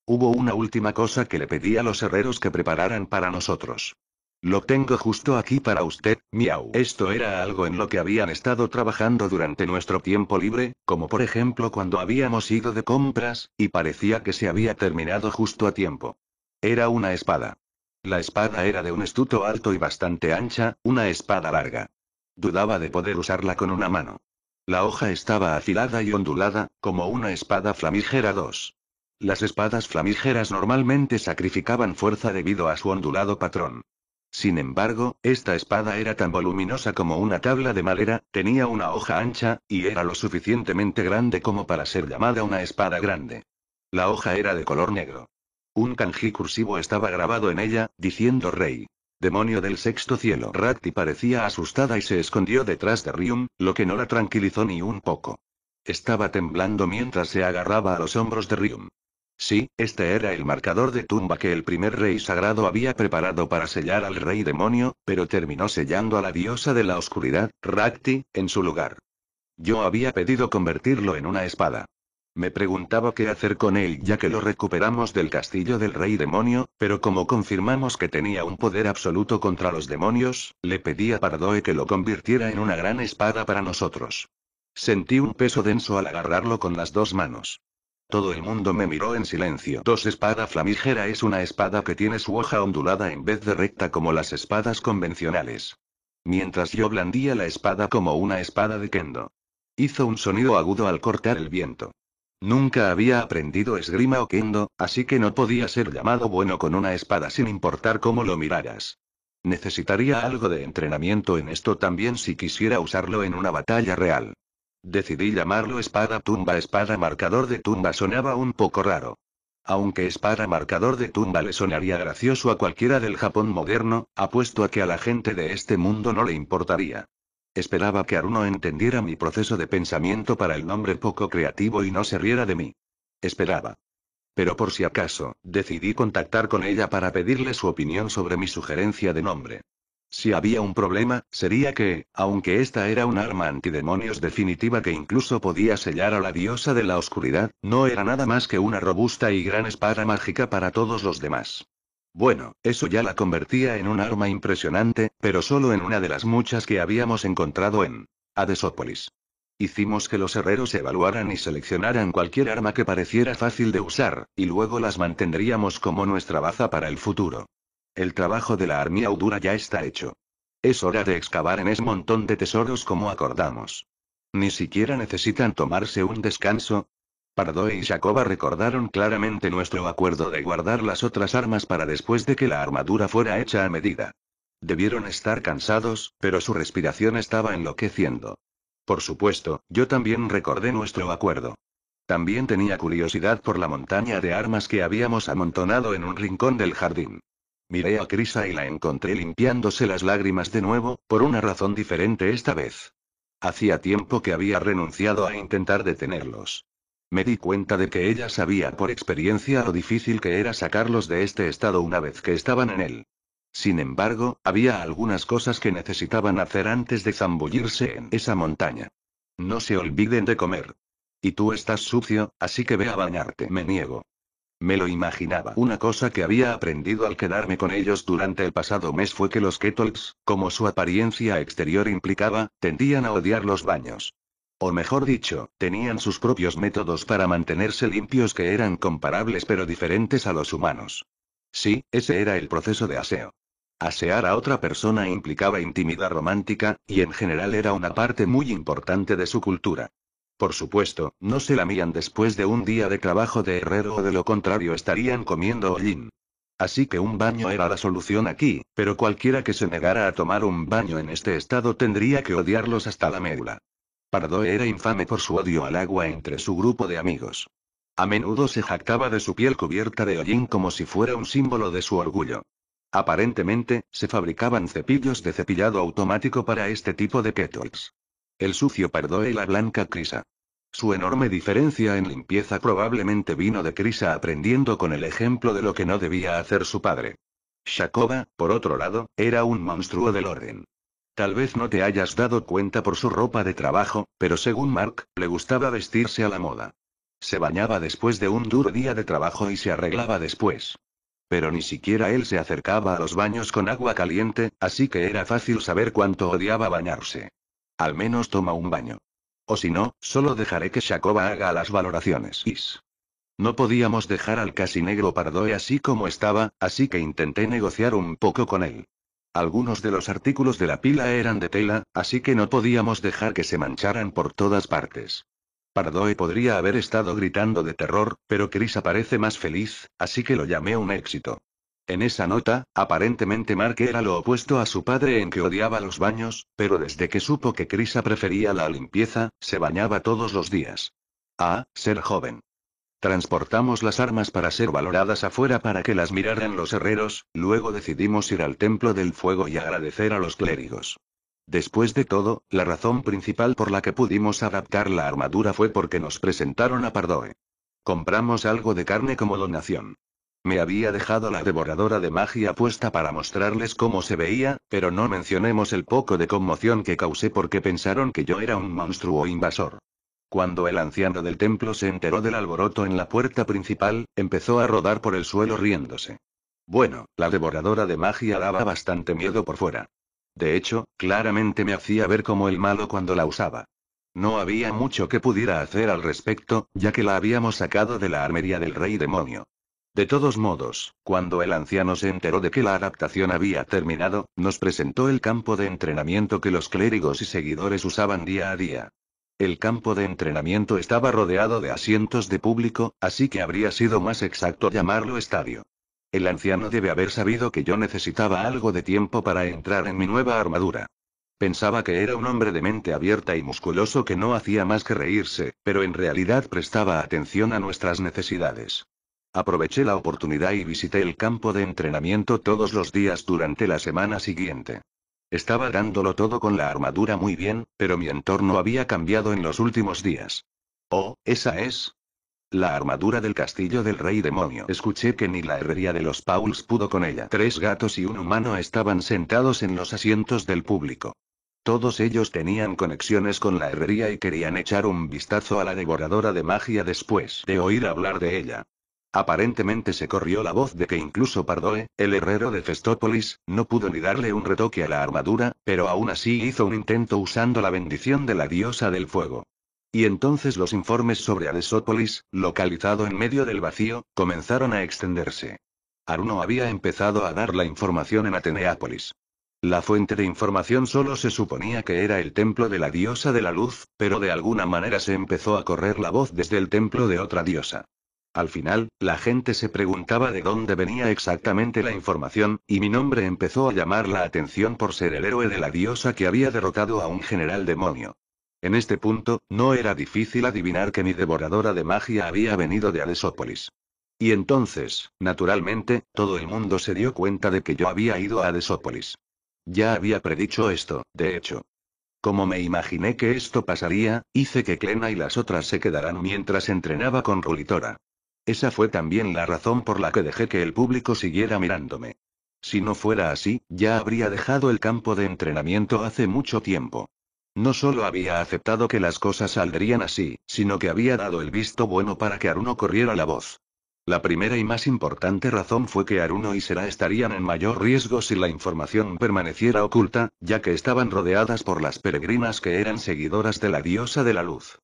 Hubo una última cosa que le pedí a los herreros que prepararan para nosotros. Lo tengo justo aquí para usted, miau. Esto era algo en lo que habían estado trabajando durante nuestro tiempo libre, como por ejemplo cuando habíamos ido de compras, y parecía que se había terminado justo a tiempo. Era una espada. La espada era de un estuto alto y bastante ancha, una espada larga. Dudaba de poder usarla con una mano. La hoja estaba afilada y ondulada, como una espada flamígera 2. Las espadas flamígeras normalmente sacrificaban fuerza debido a su ondulado patrón. Sin embargo, esta espada era tan voluminosa como una tabla de madera, tenía una hoja ancha, y era lo suficientemente grande como para ser llamada una espada grande. La hoja era de color negro. Un kanji cursivo estaba grabado en ella, diciendo rey. Demonio del sexto cielo. Rakti parecía asustada y se escondió detrás de Rium, lo que no la tranquilizó ni un poco. Estaba temblando mientras se agarraba a los hombros de Rium. Sí, este era el marcador de tumba que el primer rey sagrado había preparado para sellar al rey demonio, pero terminó sellando a la diosa de la oscuridad, Rakti, en su lugar. Yo había pedido convertirlo en una espada. Me preguntaba qué hacer con él ya que lo recuperamos del castillo del rey demonio, pero como confirmamos que tenía un poder absoluto contra los demonios, le pedí a Pardoe que lo convirtiera en una gran espada para nosotros. Sentí un peso denso al agarrarlo con las dos manos. Todo el mundo me miró en silencio. Dos espada flamígera es una espada que tiene su hoja ondulada en vez de recta como las espadas convencionales. Mientras yo blandía la espada como una espada de kendo. Hizo un sonido agudo al cortar el viento. Nunca había aprendido esgrima o kendo, así que no podía ser llamado bueno con una espada sin importar cómo lo miraras. Necesitaría algo de entrenamiento en esto también si quisiera usarlo en una batalla real. Decidí llamarlo espada tumba espada marcador de tumba sonaba un poco raro. Aunque espada marcador de tumba le sonaría gracioso a cualquiera del Japón moderno, apuesto a que a la gente de este mundo no le importaría. Esperaba que Aruno entendiera mi proceso de pensamiento para el nombre poco creativo y no se riera de mí. Esperaba. Pero por si acaso, decidí contactar con ella para pedirle su opinión sobre mi sugerencia de nombre. Si había un problema, sería que, aunque esta era un arma antidemonios definitiva que incluso podía sellar a la diosa de la oscuridad, no era nada más que una robusta y gran espada mágica para todos los demás. Bueno, eso ya la convertía en un arma impresionante, pero solo en una de las muchas que habíamos encontrado en Adesópolis. Hicimos que los herreros evaluaran y seleccionaran cualquier arma que pareciera fácil de usar, y luego las mantendríamos como nuestra baza para el futuro. El trabajo de la armía ya está hecho. Es hora de excavar en ese montón de tesoros como acordamos. Ni siquiera necesitan tomarse un descanso. Pardoe y Jacoba recordaron claramente nuestro acuerdo de guardar las otras armas para después de que la armadura fuera hecha a medida. Debieron estar cansados, pero su respiración estaba enloqueciendo. Por supuesto, yo también recordé nuestro acuerdo. También tenía curiosidad por la montaña de armas que habíamos amontonado en un rincón del jardín. Miré a Crisa y la encontré limpiándose las lágrimas de nuevo, por una razón diferente esta vez. Hacía tiempo que había renunciado a intentar detenerlos. Me di cuenta de que ella sabía por experiencia lo difícil que era sacarlos de este estado una vez que estaban en él. Sin embargo, había algunas cosas que necesitaban hacer antes de zambullirse en esa montaña. No se olviden de comer. Y tú estás sucio, así que ve a bañarte. Me niego. Me lo imaginaba. Una cosa que había aprendido al quedarme con ellos durante el pasado mes fue que los Kettles, como su apariencia exterior implicaba, tendían a odiar los baños. O mejor dicho, tenían sus propios métodos para mantenerse limpios que eran comparables pero diferentes a los humanos. Sí, ese era el proceso de aseo. Asear a otra persona implicaba intimidad romántica, y en general era una parte muy importante de su cultura. Por supuesto, no se lamían después de un día de trabajo de herrero o de lo contrario estarían comiendo hollín. Así que un baño era la solución aquí, pero cualquiera que se negara a tomar un baño en este estado tendría que odiarlos hasta la médula. Pardo era infame por su odio al agua entre su grupo de amigos. A menudo se jactaba de su piel cubierta de hollín como si fuera un símbolo de su orgullo. Aparentemente, se fabricaban cepillos de cepillado automático para este tipo de kettles. El sucio pardo y la blanca crisa. Su enorme diferencia en limpieza probablemente vino de Crisa aprendiendo con el ejemplo de lo que no debía hacer su padre. Shakoba, por otro lado, era un monstruo del orden. Tal vez no te hayas dado cuenta por su ropa de trabajo, pero según Mark, le gustaba vestirse a la moda. Se bañaba después de un duro día de trabajo y se arreglaba después. Pero ni siquiera él se acercaba a los baños con agua caliente, así que era fácil saber cuánto odiaba bañarse. Al menos toma un baño. O si no, solo dejaré que Shakova haga las valoraciones. Is. No podíamos dejar al casi negro Pardoe así como estaba, así que intenté negociar un poco con él. Algunos de los artículos de la pila eran de tela, así que no podíamos dejar que se mancharan por todas partes. Pardoe podría haber estado gritando de terror, pero Chris aparece más feliz, así que lo llamé un éxito. En esa nota, aparentemente Mark era lo opuesto a su padre en que odiaba los baños, pero desde que supo que Crisa prefería la limpieza, se bañaba todos los días. A. Ser joven. Transportamos las armas para ser valoradas afuera para que las miraran los herreros, luego decidimos ir al templo del fuego y agradecer a los clérigos. Después de todo, la razón principal por la que pudimos adaptar la armadura fue porque nos presentaron a Pardoe. Compramos algo de carne como donación. Me había dejado la devoradora de magia puesta para mostrarles cómo se veía, pero no mencionemos el poco de conmoción que causé porque pensaron que yo era un monstruo invasor. Cuando el anciano del templo se enteró del alboroto en la puerta principal, empezó a rodar por el suelo riéndose. Bueno, la devoradora de magia daba bastante miedo por fuera. De hecho, claramente me hacía ver como el malo cuando la usaba. No había mucho que pudiera hacer al respecto, ya que la habíamos sacado de la armería del rey demonio. De todos modos, cuando el anciano se enteró de que la adaptación había terminado, nos presentó el campo de entrenamiento que los clérigos y seguidores usaban día a día. El campo de entrenamiento estaba rodeado de asientos de público, así que habría sido más exacto llamarlo estadio. El anciano debe haber sabido que yo necesitaba algo de tiempo para entrar en mi nueva armadura. Pensaba que era un hombre de mente abierta y musculoso que no hacía más que reírse, pero en realidad prestaba atención a nuestras necesidades. Aproveché la oportunidad y visité el campo de entrenamiento todos los días durante la semana siguiente. Estaba dándolo todo con la armadura muy bien, pero mi entorno había cambiado en los últimos días. Oh, esa es. La armadura del castillo del rey demonio. Escuché que ni la herrería de los Pauls pudo con ella. Tres gatos y un humano estaban sentados en los asientos del público. Todos ellos tenían conexiones con la herrería y querían echar un vistazo a la devoradora de magia después de oír hablar de ella. Aparentemente se corrió la voz de que incluso Pardoe, el herrero de Festópolis, no pudo ni darle un retoque a la armadura, pero aún así hizo un intento usando la bendición de la diosa del fuego. Y entonces los informes sobre Adesópolis, localizado en medio del vacío, comenzaron a extenderse. Aruno había empezado a dar la información en Ateneápolis. La fuente de información solo se suponía que era el templo de la diosa de la luz, pero de alguna manera se empezó a correr la voz desde el templo de otra diosa. Al final, la gente se preguntaba de dónde venía exactamente la información, y mi nombre empezó a llamar la atención por ser el héroe de la diosa que había derrotado a un general demonio. En este punto, no era difícil adivinar que mi devoradora de magia había venido de Adesópolis. Y entonces, naturalmente, todo el mundo se dio cuenta de que yo había ido a Adesópolis. Ya había predicho esto, de hecho. Como me imaginé que esto pasaría, hice que Clena y las otras se quedaran mientras entrenaba con Rulitora. Esa fue también la razón por la que dejé que el público siguiera mirándome. Si no fuera así, ya habría dejado el campo de entrenamiento hace mucho tiempo. No solo había aceptado que las cosas saldrían así, sino que había dado el visto bueno para que Aruno corriera la voz. La primera y más importante razón fue que Aruno y Sera estarían en mayor riesgo si la información permaneciera oculta, ya que estaban rodeadas por las peregrinas que eran seguidoras de la diosa de la luz.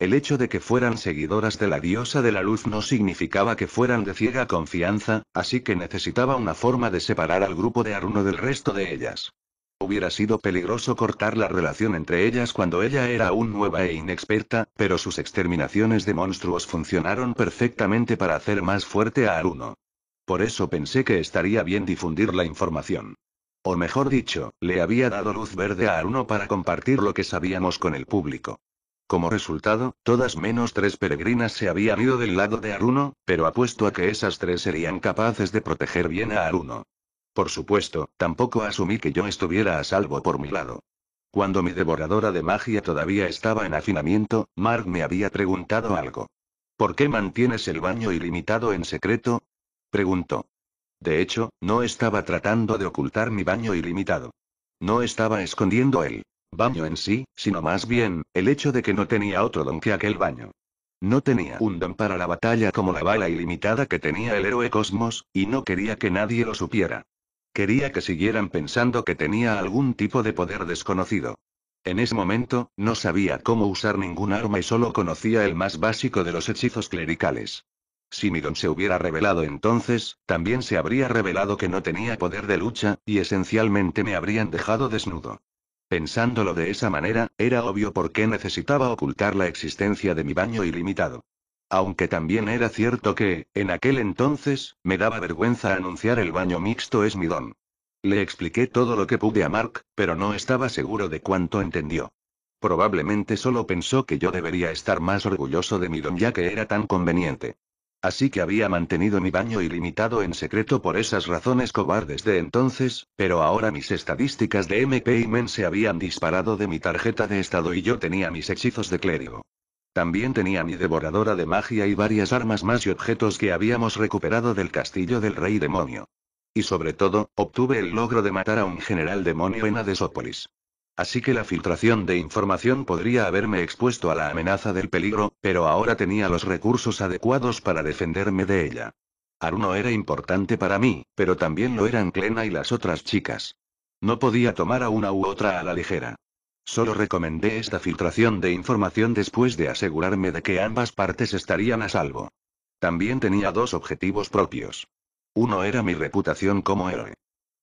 El hecho de que fueran seguidoras de la diosa de la luz no significaba que fueran de ciega confianza, así que necesitaba una forma de separar al grupo de Aruno del resto de ellas. Hubiera sido peligroso cortar la relación entre ellas cuando ella era aún nueva e inexperta, pero sus exterminaciones de monstruos funcionaron perfectamente para hacer más fuerte a Aruno. Por eso pensé que estaría bien difundir la información. O mejor dicho, le había dado luz verde a Aruno para compartir lo que sabíamos con el público. Como resultado, todas menos tres peregrinas se habían ido del lado de Aruno, pero apuesto a que esas tres serían capaces de proteger bien a Aruno. Por supuesto, tampoco asumí que yo estuviera a salvo por mi lado. Cuando mi devoradora de magia todavía estaba en afinamiento, Mark me había preguntado algo. ¿Por qué mantienes el baño ilimitado en secreto? preguntó. De hecho, no estaba tratando de ocultar mi baño ilimitado. No estaba escondiendo él baño en sí, sino más bien, el hecho de que no tenía otro don que aquel baño. No tenía un don para la batalla como la bala ilimitada que tenía el héroe Cosmos, y no quería que nadie lo supiera. Quería que siguieran pensando que tenía algún tipo de poder desconocido. En ese momento, no sabía cómo usar ningún arma y solo conocía el más básico de los hechizos clericales. Si mi don se hubiera revelado entonces, también se habría revelado que no tenía poder de lucha, y esencialmente me habrían dejado desnudo. Pensándolo de esa manera, era obvio por qué necesitaba ocultar la existencia de mi baño ilimitado. Aunque también era cierto que, en aquel entonces, me daba vergüenza anunciar el baño mixto es mi don. Le expliqué todo lo que pude a Mark, pero no estaba seguro de cuánto entendió. Probablemente solo pensó que yo debería estar más orgulloso de mi don ya que era tan conveniente. Así que había mantenido mi baño ilimitado en secreto por esas razones cobardes de entonces, pero ahora mis estadísticas de MP y MEN se habían disparado de mi tarjeta de estado y yo tenía mis hechizos de clérigo. También tenía mi devoradora de magia y varias armas más y objetos que habíamos recuperado del castillo del rey demonio. Y sobre todo, obtuve el logro de matar a un general demonio en Adesópolis. Así que la filtración de información podría haberme expuesto a la amenaza del peligro, pero ahora tenía los recursos adecuados para defenderme de ella. Aruno era importante para mí, pero también lo eran Clena y las otras chicas. No podía tomar a una u otra a la ligera. Solo recomendé esta filtración de información después de asegurarme de que ambas partes estarían a salvo. También tenía dos objetivos propios. Uno era mi reputación como héroe.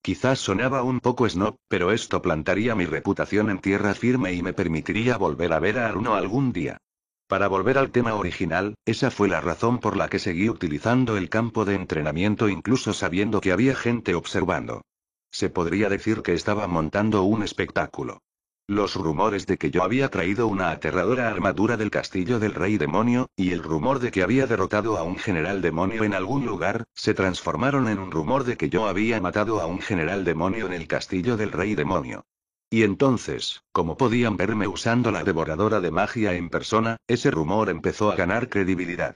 Quizás sonaba un poco snob, pero esto plantaría mi reputación en tierra firme y me permitiría volver a ver a Aruno algún día. Para volver al tema original, esa fue la razón por la que seguí utilizando el campo de entrenamiento incluso sabiendo que había gente observando. Se podría decir que estaba montando un espectáculo. Los rumores de que yo había traído una aterradora armadura del castillo del rey demonio, y el rumor de que había derrotado a un general demonio en algún lugar, se transformaron en un rumor de que yo había matado a un general demonio en el castillo del rey demonio. Y entonces, como podían verme usando la devoradora de magia en persona, ese rumor empezó a ganar credibilidad.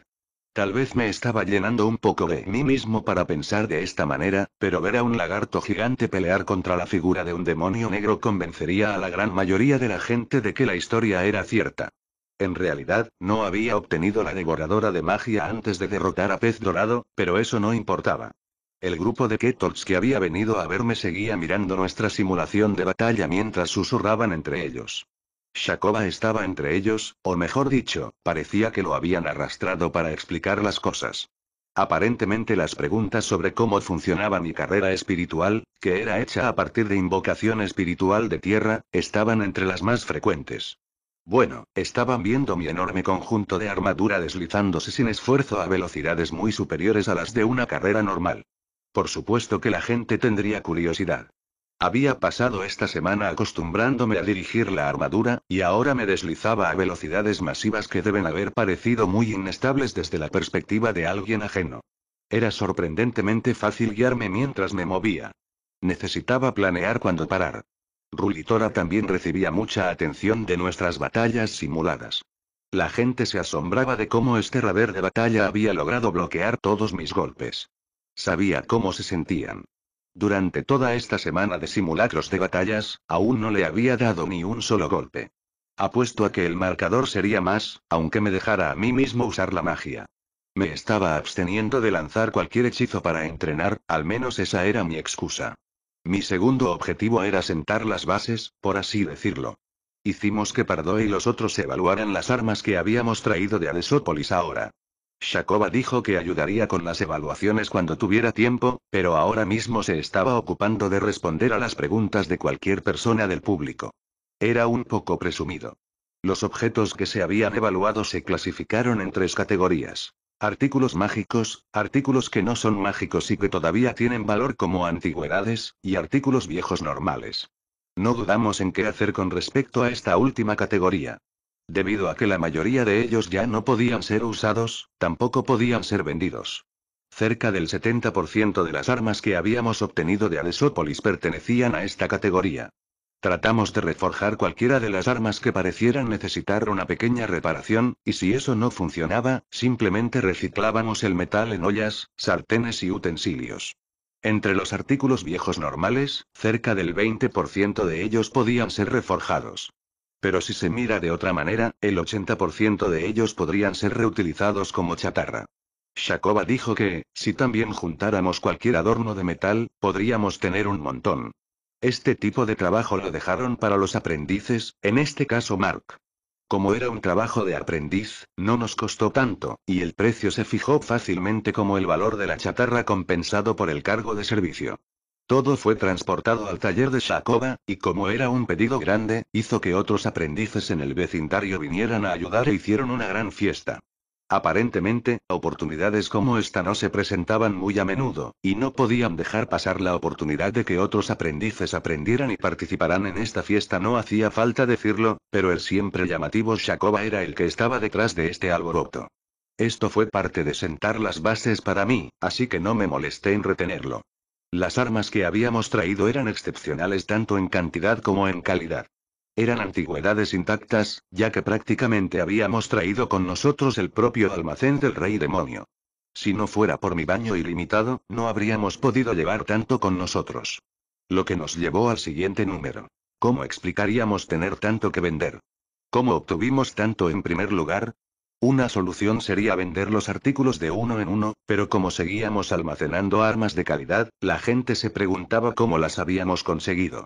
Tal vez me estaba llenando un poco de mí mismo para pensar de esta manera, pero ver a un lagarto gigante pelear contra la figura de un demonio negro convencería a la gran mayoría de la gente de que la historia era cierta. En realidad, no había obtenido la devoradora de magia antes de derrotar a Pez Dorado, pero eso no importaba. El grupo de Ketorts que había venido a verme seguía mirando nuestra simulación de batalla mientras susurraban entre ellos. Shakoba estaba entre ellos, o mejor dicho, parecía que lo habían arrastrado para explicar las cosas. Aparentemente las preguntas sobre cómo funcionaba mi carrera espiritual, que era hecha a partir de invocación espiritual de tierra, estaban entre las más frecuentes. Bueno, estaban viendo mi enorme conjunto de armadura deslizándose sin esfuerzo a velocidades muy superiores a las de una carrera normal. Por supuesto que la gente tendría curiosidad. Había pasado esta semana acostumbrándome a dirigir la armadura, y ahora me deslizaba a velocidades masivas que deben haber parecido muy inestables desde la perspectiva de alguien ajeno. Era sorprendentemente fácil guiarme mientras me movía. Necesitaba planear cuando parar. Rulitora también recibía mucha atención de nuestras batallas simuladas. La gente se asombraba de cómo este raver de batalla había logrado bloquear todos mis golpes. Sabía cómo se sentían. Durante toda esta semana de simulacros de batallas, aún no le había dado ni un solo golpe. Apuesto a que el marcador sería más, aunque me dejara a mí mismo usar la magia. Me estaba absteniendo de lanzar cualquier hechizo para entrenar, al menos esa era mi excusa. Mi segundo objetivo era sentar las bases, por así decirlo. Hicimos que Pardo y los otros evaluaran las armas que habíamos traído de Adesópolis ahora. Shakoba dijo que ayudaría con las evaluaciones cuando tuviera tiempo, pero ahora mismo se estaba ocupando de responder a las preguntas de cualquier persona del público. Era un poco presumido. Los objetos que se habían evaluado se clasificaron en tres categorías. Artículos mágicos, artículos que no son mágicos y que todavía tienen valor como antigüedades, y artículos viejos normales. No dudamos en qué hacer con respecto a esta última categoría. Debido a que la mayoría de ellos ya no podían ser usados, tampoco podían ser vendidos. Cerca del 70% de las armas que habíamos obtenido de Alesópolis pertenecían a esta categoría. Tratamos de reforjar cualquiera de las armas que parecieran necesitar una pequeña reparación, y si eso no funcionaba, simplemente reciclábamos el metal en ollas, sartenes y utensilios. Entre los artículos viejos normales, cerca del 20% de ellos podían ser reforjados. Pero si se mira de otra manera, el 80% de ellos podrían ser reutilizados como chatarra. Shakova dijo que, si también juntáramos cualquier adorno de metal, podríamos tener un montón. Este tipo de trabajo lo dejaron para los aprendices, en este caso Mark. Como era un trabajo de aprendiz, no nos costó tanto, y el precio se fijó fácilmente como el valor de la chatarra compensado por el cargo de servicio. Todo fue transportado al taller de shakoba y como era un pedido grande, hizo que otros aprendices en el vecindario vinieran a ayudar e hicieron una gran fiesta. Aparentemente, oportunidades como esta no se presentaban muy a menudo, y no podían dejar pasar la oportunidad de que otros aprendices aprendieran y participaran en esta fiesta. No hacía falta decirlo, pero el siempre llamativo shakoba era el que estaba detrás de este alboroto. Esto fue parte de sentar las bases para mí, así que no me molesté en retenerlo. Las armas que habíamos traído eran excepcionales tanto en cantidad como en calidad. Eran antigüedades intactas, ya que prácticamente habíamos traído con nosotros el propio almacén del rey demonio. Si no fuera por mi baño ilimitado, no habríamos podido llevar tanto con nosotros. Lo que nos llevó al siguiente número. ¿Cómo explicaríamos tener tanto que vender? ¿Cómo obtuvimos tanto en primer lugar? Una solución sería vender los artículos de uno en uno, pero como seguíamos almacenando armas de calidad, la gente se preguntaba cómo las habíamos conseguido.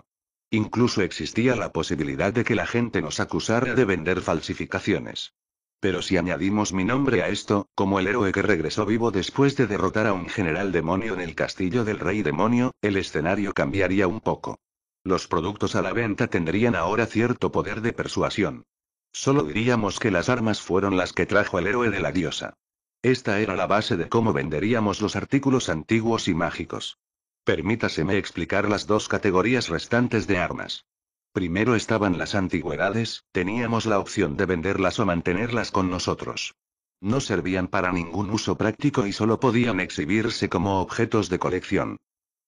Incluso existía la posibilidad de que la gente nos acusara de vender falsificaciones. Pero si añadimos mi nombre a esto, como el héroe que regresó vivo después de derrotar a un general demonio en el castillo del rey demonio, el escenario cambiaría un poco. Los productos a la venta tendrían ahora cierto poder de persuasión. Solo diríamos que las armas fueron las que trajo el héroe de la diosa. Esta era la base de cómo venderíamos los artículos antiguos y mágicos. Permítaseme explicar las dos categorías restantes de armas. Primero estaban las antigüedades, teníamos la opción de venderlas o mantenerlas con nosotros. No servían para ningún uso práctico y solo podían exhibirse como objetos de colección.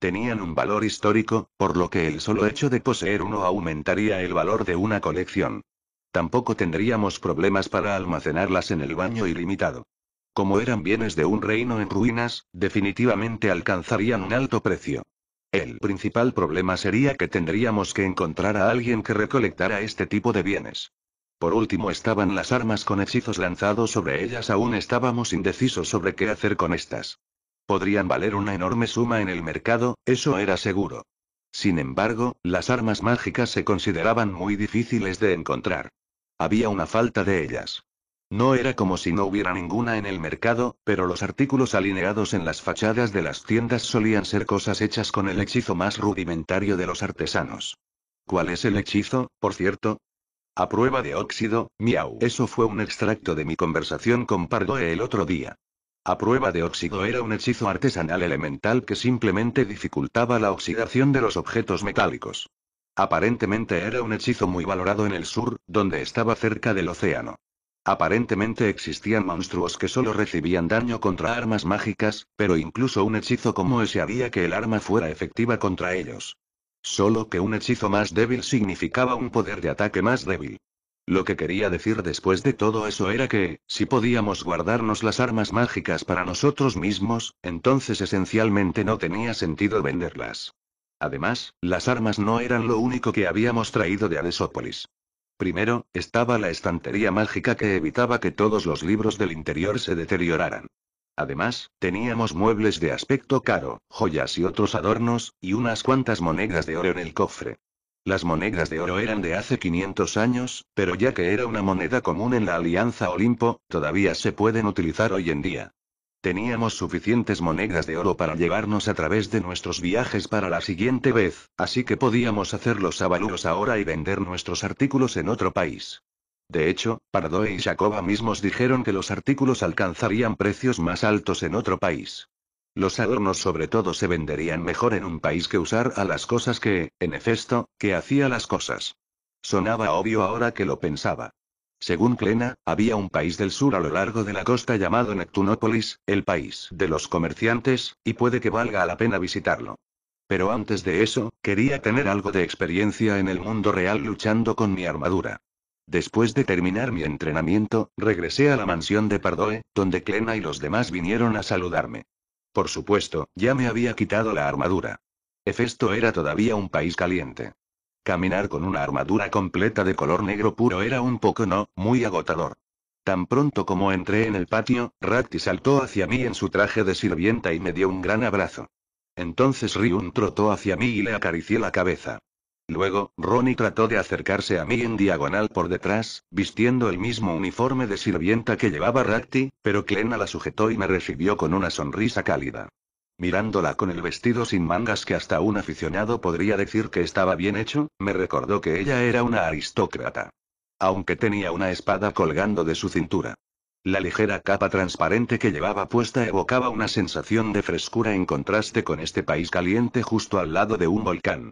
Tenían un valor histórico, por lo que el solo hecho de poseer uno aumentaría el valor de una colección. Tampoco tendríamos problemas para almacenarlas en el baño ilimitado. Como eran bienes de un reino en ruinas, definitivamente alcanzarían un alto precio. El principal problema sería que tendríamos que encontrar a alguien que recolectara este tipo de bienes. Por último estaban las armas con hechizos lanzados sobre ellas, aún estábamos indecisos sobre qué hacer con estas. Podrían valer una enorme suma en el mercado, eso era seguro. Sin embargo, las armas mágicas se consideraban muy difíciles de encontrar. Había una falta de ellas. No era como si no hubiera ninguna en el mercado, pero los artículos alineados en las fachadas de las tiendas solían ser cosas hechas con el hechizo más rudimentario de los artesanos. ¿Cuál es el hechizo, por cierto? A prueba de óxido, miau. Eso fue un extracto de mi conversación con Pardoe el otro día. A prueba de óxido era un hechizo artesanal elemental que simplemente dificultaba la oxidación de los objetos metálicos. Aparentemente era un hechizo muy valorado en el sur, donde estaba cerca del océano. Aparentemente existían monstruos que solo recibían daño contra armas mágicas, pero incluso un hechizo como ese haría que el arma fuera efectiva contra ellos. Solo que un hechizo más débil significaba un poder de ataque más débil. Lo que quería decir después de todo eso era que, si podíamos guardarnos las armas mágicas para nosotros mismos, entonces esencialmente no tenía sentido venderlas. Además, las armas no eran lo único que habíamos traído de Adesópolis. Primero, estaba la estantería mágica que evitaba que todos los libros del interior se deterioraran. Además, teníamos muebles de aspecto caro, joyas y otros adornos, y unas cuantas monedas de oro en el cofre. Las monedas de oro eran de hace 500 años, pero ya que era una moneda común en la Alianza Olimpo, todavía se pueden utilizar hoy en día. Teníamos suficientes monedas de oro para llevarnos a través de nuestros viajes para la siguiente vez, así que podíamos hacer los avalúos ahora y vender nuestros artículos en otro país. De hecho, Pardoe y Jacoba mismos dijeron que los artículos alcanzarían precios más altos en otro país. Los adornos sobre todo se venderían mejor en un país que usar a las cosas que, en efecto, que hacía las cosas. Sonaba obvio ahora que lo pensaba. Según Clena, había un país del sur a lo largo de la costa llamado Neptunópolis, el país de los comerciantes, y puede que valga la pena visitarlo. Pero antes de eso, quería tener algo de experiencia en el mundo real luchando con mi armadura. Después de terminar mi entrenamiento, regresé a la mansión de Pardoe, donde Clena y los demás vinieron a saludarme. Por supuesto, ya me había quitado la armadura. Hefesto era todavía un país caliente. Caminar con una armadura completa de color negro puro era un poco no, muy agotador. Tan pronto como entré en el patio, Rakti saltó hacia mí en su traje de sirvienta y me dio un gran abrazo. Entonces Ryun trotó hacia mí y le acaricié la cabeza. Luego, Ronnie trató de acercarse a mí en diagonal por detrás, vistiendo el mismo uniforme de sirvienta que llevaba Rakti, pero Klena la sujetó y me recibió con una sonrisa cálida. Mirándola con el vestido sin mangas que hasta un aficionado podría decir que estaba bien hecho, me recordó que ella era una aristócrata. Aunque tenía una espada colgando de su cintura. La ligera capa transparente que llevaba puesta evocaba una sensación de frescura en contraste con este país caliente justo al lado de un volcán.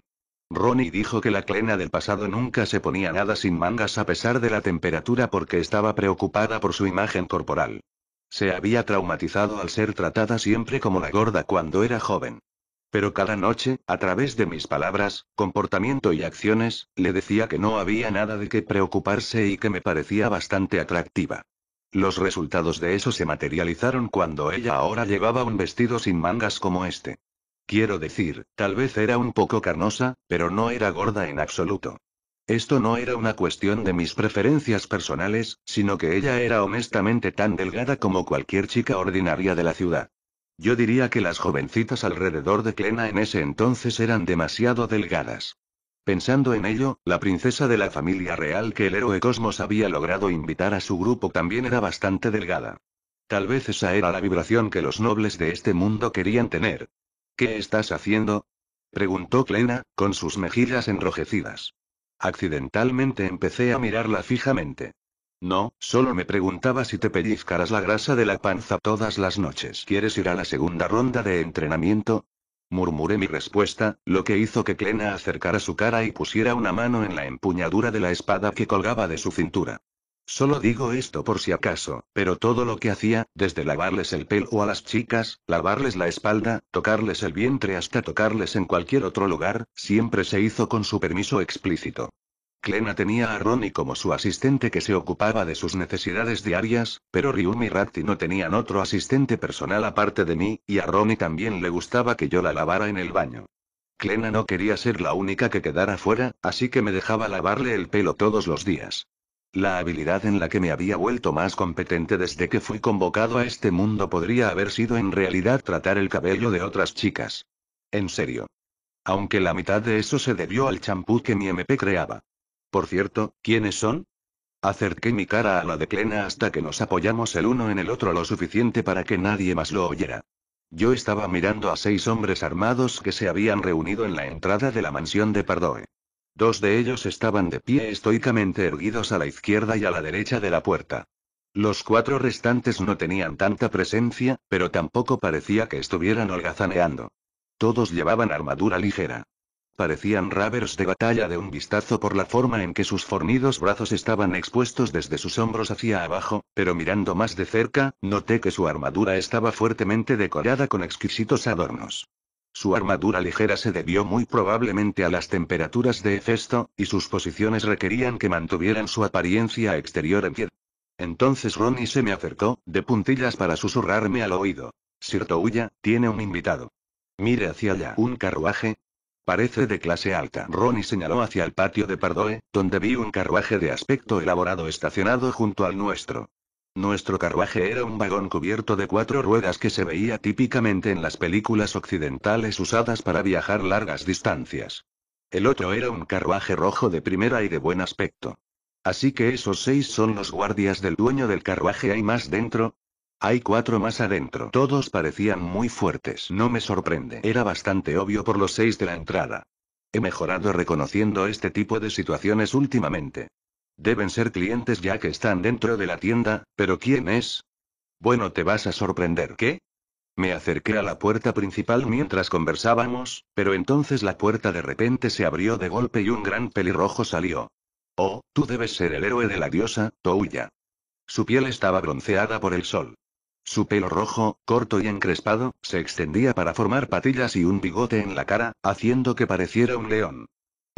Ronnie dijo que la clena del pasado nunca se ponía nada sin mangas a pesar de la temperatura porque estaba preocupada por su imagen corporal. Se había traumatizado al ser tratada siempre como la gorda cuando era joven. Pero cada noche, a través de mis palabras, comportamiento y acciones, le decía que no había nada de qué preocuparse y que me parecía bastante atractiva. Los resultados de eso se materializaron cuando ella ahora llevaba un vestido sin mangas como este. Quiero decir, tal vez era un poco carnosa, pero no era gorda en absoluto. Esto no era una cuestión de mis preferencias personales, sino que ella era honestamente tan delgada como cualquier chica ordinaria de la ciudad. Yo diría que las jovencitas alrededor de Clena en ese entonces eran demasiado delgadas. Pensando en ello, la princesa de la familia real que el héroe Cosmos había logrado invitar a su grupo también era bastante delgada. Tal vez esa era la vibración que los nobles de este mundo querían tener. ¿Qué estás haciendo? preguntó Clena, con sus mejillas enrojecidas. Accidentalmente empecé a mirarla fijamente. No, solo me preguntaba si te pellizcarás la grasa de la panza todas las noches. ¿Quieres ir a la segunda ronda de entrenamiento? Murmuré mi respuesta, lo que hizo que Clena acercara su cara y pusiera una mano en la empuñadura de la espada que colgaba de su cintura. Solo digo esto por si acaso, pero todo lo que hacía, desde lavarles el pelo a las chicas, lavarles la espalda, tocarles el vientre hasta tocarles en cualquier otro lugar, siempre se hizo con su permiso explícito. Clena tenía a Ronnie como su asistente que se ocupaba de sus necesidades diarias, pero Ryumi y Ratti no tenían otro asistente personal aparte de mí, y a Ronnie también le gustaba que yo la lavara en el baño. Clena no quería ser la única que quedara fuera, así que me dejaba lavarle el pelo todos los días. La habilidad en la que me había vuelto más competente desde que fui convocado a este mundo podría haber sido en realidad tratar el cabello de otras chicas. En serio. Aunque la mitad de eso se debió al champú que mi MP creaba. Por cierto, ¿quiénes son? Acerqué mi cara a la de plena hasta que nos apoyamos el uno en el otro lo suficiente para que nadie más lo oyera. Yo estaba mirando a seis hombres armados que se habían reunido en la entrada de la mansión de Pardoe. Dos de ellos estaban de pie estoicamente erguidos a la izquierda y a la derecha de la puerta. Los cuatro restantes no tenían tanta presencia, pero tampoco parecía que estuvieran holgazaneando. Todos llevaban armadura ligera. Parecían ravers de batalla de un vistazo por la forma en que sus fornidos brazos estaban expuestos desde sus hombros hacia abajo, pero mirando más de cerca, noté que su armadura estaba fuertemente decorada con exquisitos adornos. Su armadura ligera se debió muy probablemente a las temperaturas de Hefesto, y sus posiciones requerían que mantuvieran su apariencia exterior en pie. Entonces Ronnie se me acercó, de puntillas para susurrarme al oído. Sir tiene un invitado. Mire hacia allá. ¿Un carruaje? Parece de clase alta. Ronnie señaló hacia el patio de Pardoe, donde vi un carruaje de aspecto elaborado estacionado junto al nuestro. Nuestro carruaje era un vagón cubierto de cuatro ruedas que se veía típicamente en las películas occidentales usadas para viajar largas distancias. El otro era un carruaje rojo de primera y de buen aspecto. Así que esos seis son los guardias del dueño del carruaje. ¿Hay más dentro? Hay cuatro más adentro. Todos parecían muy fuertes. No me sorprende. Era bastante obvio por los seis de la entrada. He mejorado reconociendo este tipo de situaciones últimamente. Deben ser clientes ya que están dentro de la tienda, pero ¿quién es? Bueno, te vas a sorprender, ¿qué? Me acerqué a la puerta principal mientras conversábamos, pero entonces la puerta de repente se abrió de golpe y un gran pelirrojo salió. Oh, tú debes ser el héroe de la diosa, Touya. Su piel estaba bronceada por el sol. Su pelo rojo, corto y encrespado, se extendía para formar patillas y un bigote en la cara, haciendo que pareciera un león.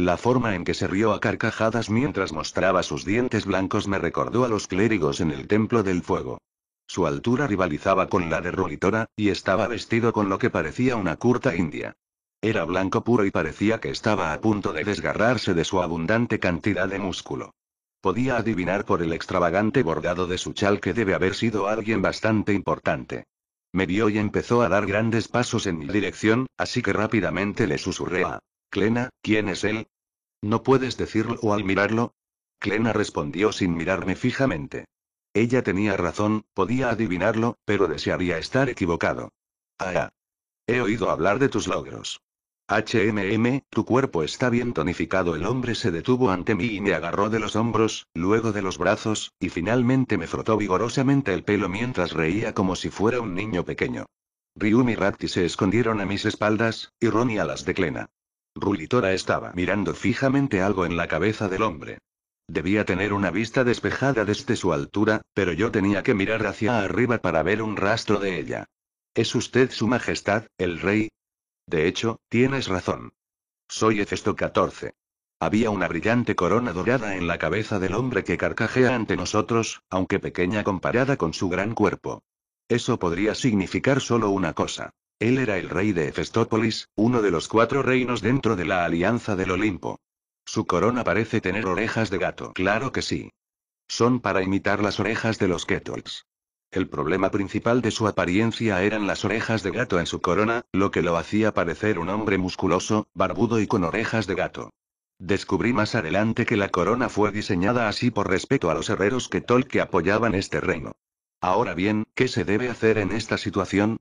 La forma en que se rió a carcajadas mientras mostraba sus dientes blancos me recordó a los clérigos en el Templo del Fuego. Su altura rivalizaba con la de Rolitora, y estaba vestido con lo que parecía una curta india. Era blanco puro y parecía que estaba a punto de desgarrarse de su abundante cantidad de músculo. Podía adivinar por el extravagante bordado de su chal que debe haber sido alguien bastante importante. Me vio y empezó a dar grandes pasos en mi dirección, así que rápidamente le susurré a Clena, ¿quién es él? ¿No puedes decirlo o al mirarlo? Clena respondió sin mirarme fijamente. Ella tenía razón, podía adivinarlo, pero desearía estar equivocado. Ah. He oído hablar de tus logros. HMM, tu cuerpo está bien tonificado. El hombre se detuvo ante mí y me agarró de los hombros, luego de los brazos, y finalmente me frotó vigorosamente el pelo mientras reía como si fuera un niño pequeño. Ryumi y Rakti se escondieron a mis espaldas, y Ronnie a las de Clena. Rulitora estaba mirando fijamente algo en la cabeza del hombre. Debía tener una vista despejada desde su altura, pero yo tenía que mirar hacia arriba para ver un rastro de ella. ¿Es usted su majestad, el rey? De hecho, tienes razón. Soy Hefesto XIV. Había una brillante corona dorada en la cabeza del hombre que carcajea ante nosotros, aunque pequeña comparada con su gran cuerpo. Eso podría significar solo una cosa. Él era el rey de efestópolis uno de los cuatro reinos dentro de la Alianza del Olimpo. Su corona parece tener orejas de gato. Claro que sí. Son para imitar las orejas de los Ketols. El problema principal de su apariencia eran las orejas de gato en su corona, lo que lo hacía parecer un hombre musculoso, barbudo y con orejas de gato. Descubrí más adelante que la corona fue diseñada así por respeto a los herreros Ketol que apoyaban este reino. Ahora bien, ¿qué se debe hacer en esta situación?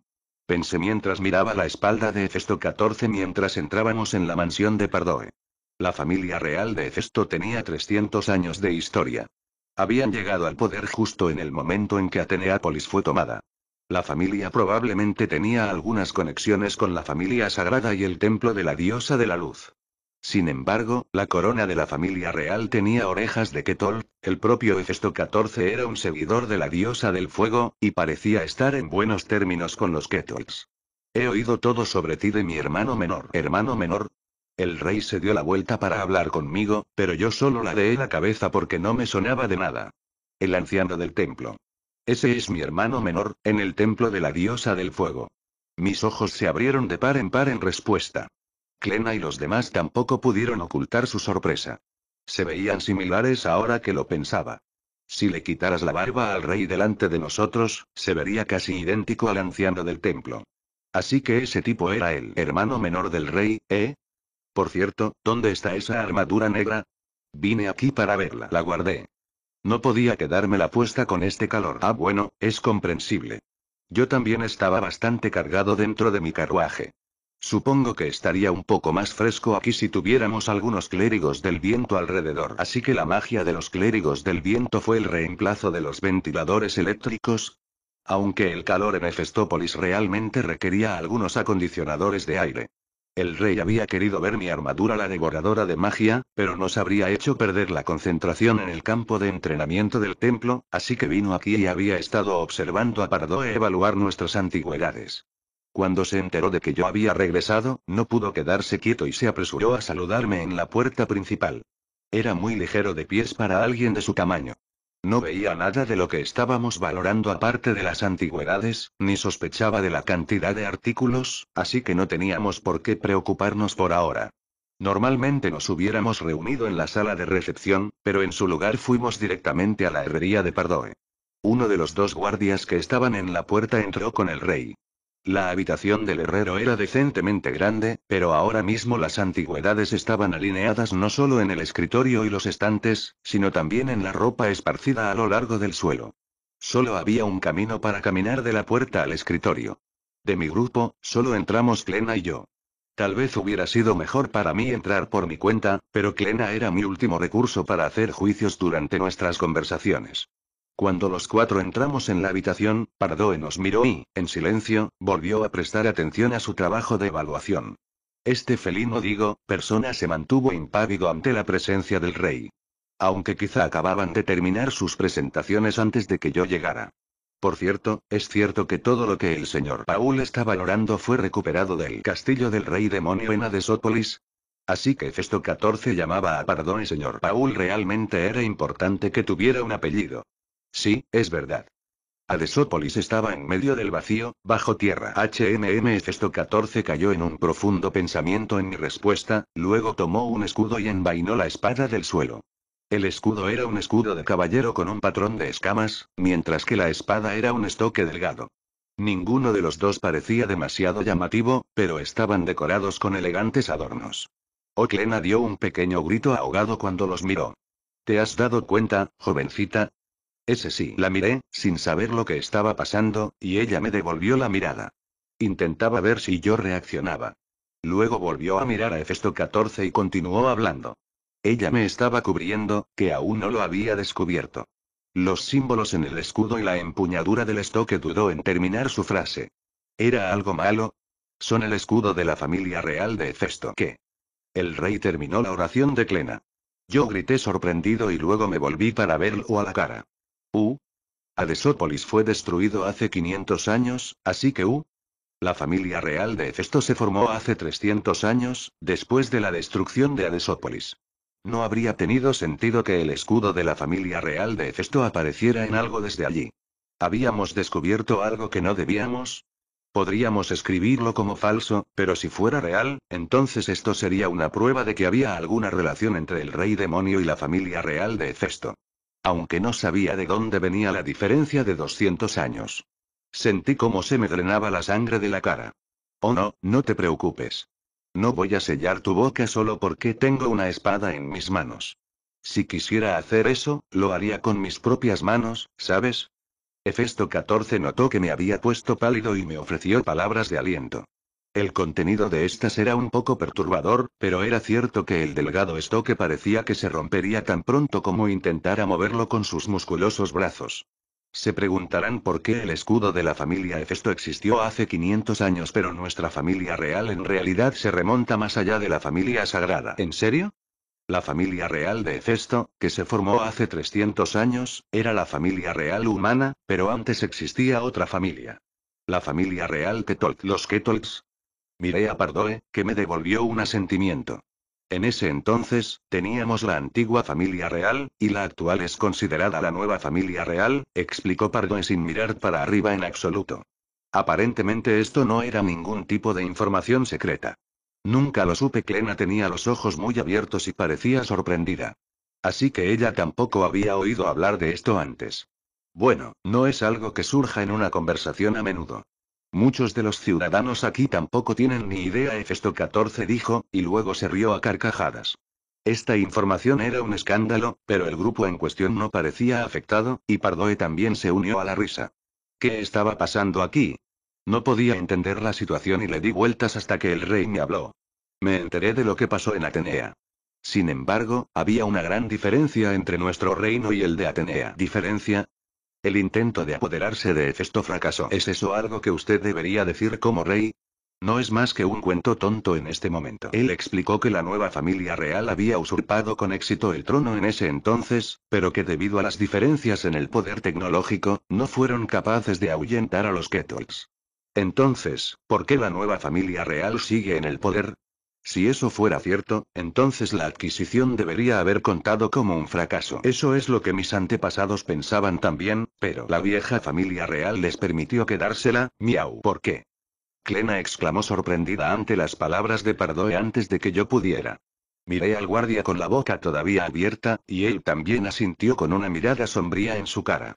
pensé mientras miraba la espalda de Hefesto XIV mientras entrábamos en la mansión de Pardoe. La familia real de Hefesto tenía 300 años de historia. Habían llegado al poder justo en el momento en que Ateneápolis fue tomada. La familia probablemente tenía algunas conexiones con la familia sagrada y el templo de la diosa de la luz. Sin embargo, la corona de la familia real tenía orejas de Ketol, el propio Hefesto XIV era un seguidor de la diosa del fuego, y parecía estar en buenos términos con los Ketols. He oído todo sobre ti de mi hermano menor. ¿Hermano menor? El rey se dio la vuelta para hablar conmigo, pero yo solo la deé la cabeza porque no me sonaba de nada. El anciano del templo. Ese es mi hermano menor, en el templo de la diosa del fuego. Mis ojos se abrieron de par en par en respuesta. Clena y los demás tampoco pudieron ocultar su sorpresa. Se veían similares ahora que lo pensaba. Si le quitaras la barba al rey delante de nosotros, se vería casi idéntico al anciano del templo. Así que ese tipo era el hermano menor del rey, ¿eh? Por cierto, ¿dónde está esa armadura negra? Vine aquí para verla, la guardé. No podía quedarme la puesta con este calor. Ah, bueno, es comprensible. Yo también estaba bastante cargado dentro de mi carruaje. Supongo que estaría un poco más fresco aquí si tuviéramos algunos clérigos del viento alrededor. Así que la magia de los clérigos del viento fue el reemplazo de los ventiladores eléctricos. Aunque el calor en Efestópolis realmente requería algunos acondicionadores de aire. El rey había querido ver mi armadura la devoradora de magia, pero nos habría hecho perder la concentración en el campo de entrenamiento del templo, así que vino aquí y había estado observando a Pardo evaluar nuestras antigüedades. Cuando se enteró de que yo había regresado, no pudo quedarse quieto y se apresuró a saludarme en la puerta principal. Era muy ligero de pies para alguien de su tamaño. No veía nada de lo que estábamos valorando aparte de las antigüedades, ni sospechaba de la cantidad de artículos, así que no teníamos por qué preocuparnos por ahora. Normalmente nos hubiéramos reunido en la sala de recepción, pero en su lugar fuimos directamente a la herrería de Pardoe. Uno de los dos guardias que estaban en la puerta entró con el rey. La habitación del herrero era decentemente grande, pero ahora mismo las antigüedades estaban alineadas no solo en el escritorio y los estantes, sino también en la ropa esparcida a lo largo del suelo. Solo había un camino para caminar de la puerta al escritorio. De mi grupo, solo entramos Clena y yo. Tal vez hubiera sido mejor para mí entrar por mi cuenta, pero Clena era mi último recurso para hacer juicios durante nuestras conversaciones. Cuando los cuatro entramos en la habitación, Pardoe nos miró y, en silencio, volvió a prestar atención a su trabajo de evaluación. Este felino digo, persona se mantuvo impávido ante la presencia del rey. Aunque quizá acababan de terminar sus presentaciones antes de que yo llegara. Por cierto, es cierto que todo lo que el señor Paul está valorando fue recuperado del castillo del rey demonio en Adesópolis, Así que Festo XIV llamaba a Pardoe y señor Paul realmente era importante que tuviera un apellido. Sí, es verdad. Adesópolis estaba en medio del vacío, bajo tierra. HMM Festo 14 cayó en un profundo pensamiento en mi respuesta, luego tomó un escudo y envainó la espada del suelo. El escudo era un escudo de caballero con un patrón de escamas, mientras que la espada era un estoque delgado. Ninguno de los dos parecía demasiado llamativo, pero estaban decorados con elegantes adornos. Oclena dio un pequeño grito ahogado cuando los miró. ¿Te has dado cuenta, jovencita, ese sí, la miré, sin saber lo que estaba pasando, y ella me devolvió la mirada. Intentaba ver si yo reaccionaba. Luego volvió a mirar a Hefesto XIV y continuó hablando. Ella me estaba cubriendo, que aún no lo había descubierto. Los símbolos en el escudo y la empuñadura del estoque dudó en terminar su frase. ¿Era algo malo? Son el escudo de la familia real de Hefesto ¿Qué? El rey terminó la oración de Clena. Yo grité sorprendido y luego me volví para verlo a la cara. U. Adesópolis fue destruido hace 500 años, así que U. La familia real de Hefesto se formó hace 300 años, después de la destrucción de Adesópolis. No habría tenido sentido que el escudo de la familia real de Hefesto apareciera en algo desde allí. ¿Habíamos descubierto algo que no debíamos? Podríamos escribirlo como falso, pero si fuera real, entonces esto sería una prueba de que había alguna relación entre el rey demonio y la familia real de Hefesto aunque no sabía de dónde venía la diferencia de 200 años. Sentí como se me drenaba la sangre de la cara. Oh no, no te preocupes. No voy a sellar tu boca solo porque tengo una espada en mis manos. Si quisiera hacer eso, lo haría con mis propias manos, ¿sabes? Hefesto 14 notó que me había puesto pálido y me ofreció palabras de aliento. El contenido de estas era un poco perturbador, pero era cierto que el delgado estoque parecía que se rompería tan pronto como intentara moverlo con sus musculosos brazos. Se preguntarán por qué el escudo de la familia Hefesto existió hace 500 años, pero nuestra familia real en realidad se remonta más allá de la familia sagrada. ¿En serio? La familia real de Hefesto, que se formó hace 300 años, era la familia real humana, pero antes existía otra familia. La familia real Ketolk. Los Ketolks, Miré a Pardoe, que me devolvió un asentimiento. En ese entonces, teníamos la antigua familia real, y la actual es considerada la nueva familia real, explicó Pardoe sin mirar para arriba en absoluto. Aparentemente esto no era ningún tipo de información secreta. Nunca lo supe, Clena tenía los ojos muy abiertos y parecía sorprendida. Así que ella tampoco había oído hablar de esto antes. Bueno, no es algo que surja en una conversación a menudo. Muchos de los ciudadanos aquí tampoco tienen ni idea Efesto XIV dijo, y luego se rió a carcajadas. Esta información era un escándalo, pero el grupo en cuestión no parecía afectado, y Pardoe también se unió a la risa. ¿Qué estaba pasando aquí? No podía entender la situación y le di vueltas hasta que el rey me habló. Me enteré de lo que pasó en Atenea. Sin embargo, había una gran diferencia entre nuestro reino y el de Atenea. Diferencia, el intento de apoderarse de Hefesto fracasó. ¿Es eso algo que usted debería decir como rey? No es más que un cuento tonto en este momento. Él explicó que la nueva familia real había usurpado con éxito el trono en ese entonces, pero que debido a las diferencias en el poder tecnológico, no fueron capaces de ahuyentar a los Kettles. Entonces, ¿por qué la nueva familia real sigue en el poder? Si eso fuera cierto, entonces la adquisición debería haber contado como un fracaso. Eso es lo que mis antepasados pensaban también, pero la vieja familia real les permitió quedársela, miau. ¿Por qué? Clena exclamó sorprendida ante las palabras de Pardoe antes de que yo pudiera. Miré al guardia con la boca todavía abierta, y él también asintió con una mirada sombría en su cara.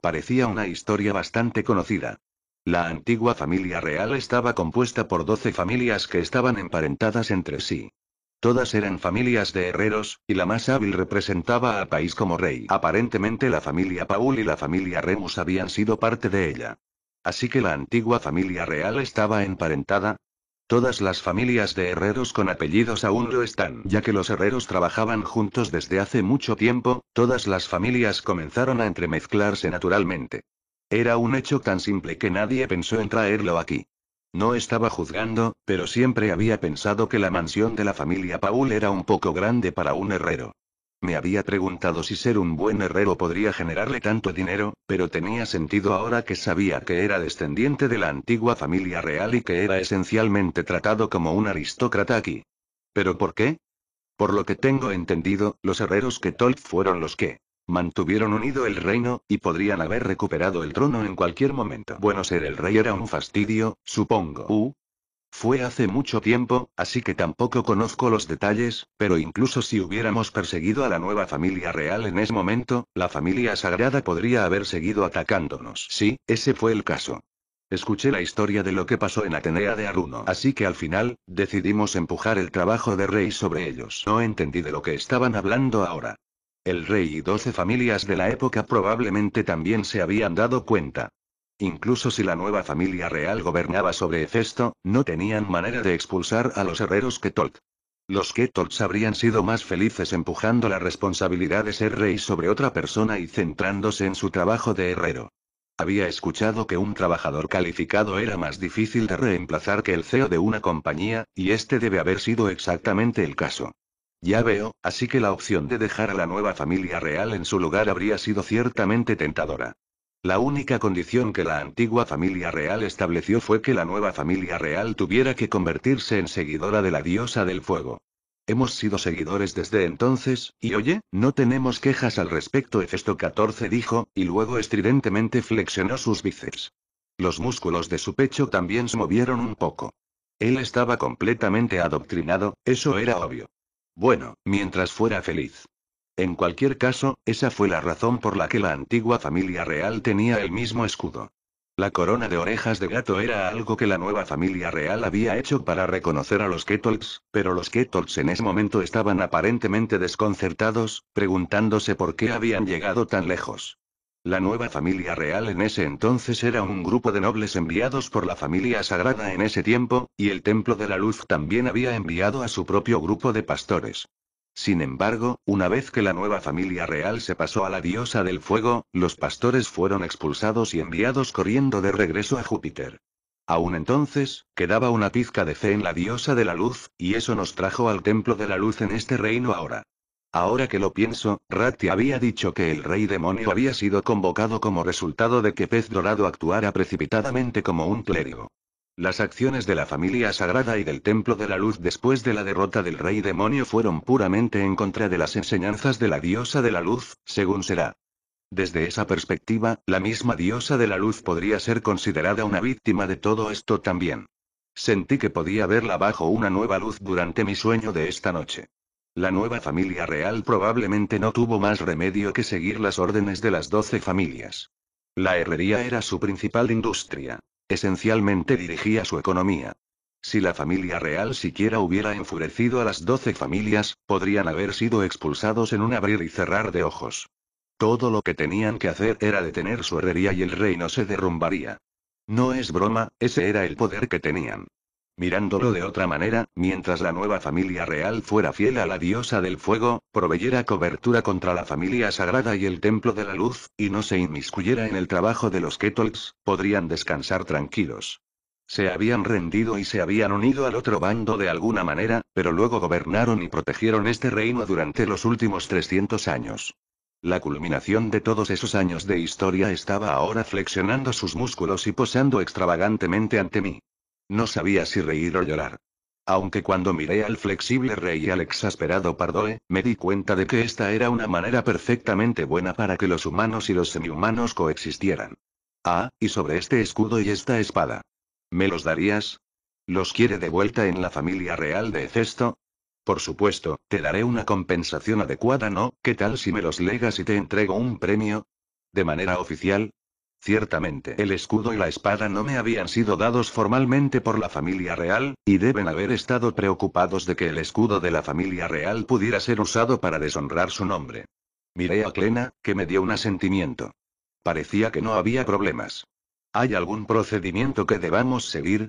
Parecía una historia bastante conocida. La antigua familia real estaba compuesta por doce familias que estaban emparentadas entre sí. Todas eran familias de herreros, y la más hábil representaba a país como rey. Aparentemente la familia Paul y la familia Remus habían sido parte de ella. Así que la antigua familia real estaba emparentada. Todas las familias de herreros con apellidos aún lo están. Ya que los herreros trabajaban juntos desde hace mucho tiempo, todas las familias comenzaron a entremezclarse naturalmente. Era un hecho tan simple que nadie pensó en traerlo aquí. No estaba juzgando, pero siempre había pensado que la mansión de la familia Paul era un poco grande para un herrero. Me había preguntado si ser un buen herrero podría generarle tanto dinero, pero tenía sentido ahora que sabía que era descendiente de la antigua familia real y que era esencialmente tratado como un aristócrata aquí. ¿Pero por qué? Por lo que tengo entendido, los herreros que Tolt fueron los que Mantuvieron unido el reino, y podrían haber recuperado el trono en cualquier momento. Bueno, ser el rey era un fastidio, supongo. Uh, fue hace mucho tiempo, así que tampoco conozco los detalles, pero incluso si hubiéramos perseguido a la nueva familia real en ese momento, la familia sagrada podría haber seguido atacándonos. Sí, ese fue el caso. Escuché la historia de lo que pasó en Atenea de Aruno, así que al final, decidimos empujar el trabajo de rey sobre ellos. No entendí de lo que estaban hablando ahora. El rey y doce familias de la época probablemente también se habían dado cuenta. Incluso si la nueva familia real gobernaba sobre Hefesto, no tenían manera de expulsar a los herreros Ketolt. Los Ketolts habrían sido más felices empujando la responsabilidad de ser rey sobre otra persona y centrándose en su trabajo de herrero. Había escuchado que un trabajador calificado era más difícil de reemplazar que el CEO de una compañía, y este debe haber sido exactamente el caso. Ya veo, así que la opción de dejar a la nueva familia real en su lugar habría sido ciertamente tentadora. La única condición que la antigua familia real estableció fue que la nueva familia real tuviera que convertirse en seguidora de la diosa del fuego. Hemos sido seguidores desde entonces, y oye, no tenemos quejas al respecto. Efesto 14 dijo, y luego estridentemente flexionó sus bíceps. Los músculos de su pecho también se movieron un poco. Él estaba completamente adoctrinado, eso era obvio. Bueno, mientras fuera feliz. En cualquier caso, esa fue la razón por la que la antigua familia real tenía el mismo escudo. La corona de orejas de gato era algo que la nueva familia real había hecho para reconocer a los Kettles, pero los Kettles en ese momento estaban aparentemente desconcertados, preguntándose por qué habían llegado tan lejos. La nueva familia real en ese entonces era un grupo de nobles enviados por la familia sagrada en ese tiempo, y el Templo de la Luz también había enviado a su propio grupo de pastores. Sin embargo, una vez que la nueva familia real se pasó a la diosa del fuego, los pastores fueron expulsados y enviados corriendo de regreso a Júpiter. Aún entonces, quedaba una pizca de fe en la diosa de la luz, y eso nos trajo al templo de la luz en este reino ahora. Ahora que lo pienso, Ratti había dicho que el rey demonio había sido convocado como resultado de que Pez Dorado actuara precipitadamente como un clérigo. Las acciones de la familia sagrada y del Templo de la Luz después de la derrota del rey demonio fueron puramente en contra de las enseñanzas de la diosa de la luz, según será. Desde esa perspectiva, la misma diosa de la luz podría ser considerada una víctima de todo esto también. Sentí que podía verla bajo una nueva luz durante mi sueño de esta noche. La nueva familia real probablemente no tuvo más remedio que seguir las órdenes de las doce familias. La herrería era su principal industria. Esencialmente dirigía su economía. Si la familia real siquiera hubiera enfurecido a las doce familias, podrían haber sido expulsados en un abrir y cerrar de ojos. Todo lo que tenían que hacer era detener su herrería y el reino se derrumbaría. No es broma, ese era el poder que tenían mirándolo de otra manera, mientras la nueva familia real fuera fiel a la diosa del fuego, proveyera cobertura contra la familia sagrada y el templo de la luz, y no se inmiscuyera en el trabajo de los Kettles, podrían descansar tranquilos. Se habían rendido y se habían unido al otro bando de alguna manera, pero luego gobernaron y protegieron este reino durante los últimos 300 años. La culminación de todos esos años de historia estaba ahora flexionando sus músculos y posando extravagantemente ante mí. No sabía si reír o llorar. Aunque cuando miré al flexible rey y al exasperado Pardoe, me di cuenta de que esta era una manera perfectamente buena para que los humanos y los semihumanos coexistieran. Ah, y sobre este escudo y esta espada. ¿Me los darías? ¿Los quiere de vuelta en la familia real de Cesto? Por supuesto, te daré una compensación adecuada, ¿no? ¿Qué tal si me los legas y te entrego un premio? ¿De manera oficial? Ciertamente el escudo y la espada no me habían sido dados formalmente por la familia real, y deben haber estado preocupados de que el escudo de la familia real pudiera ser usado para deshonrar su nombre. Miré a Clena, que me dio un asentimiento. Parecía que no había problemas. ¿Hay algún procedimiento que debamos seguir?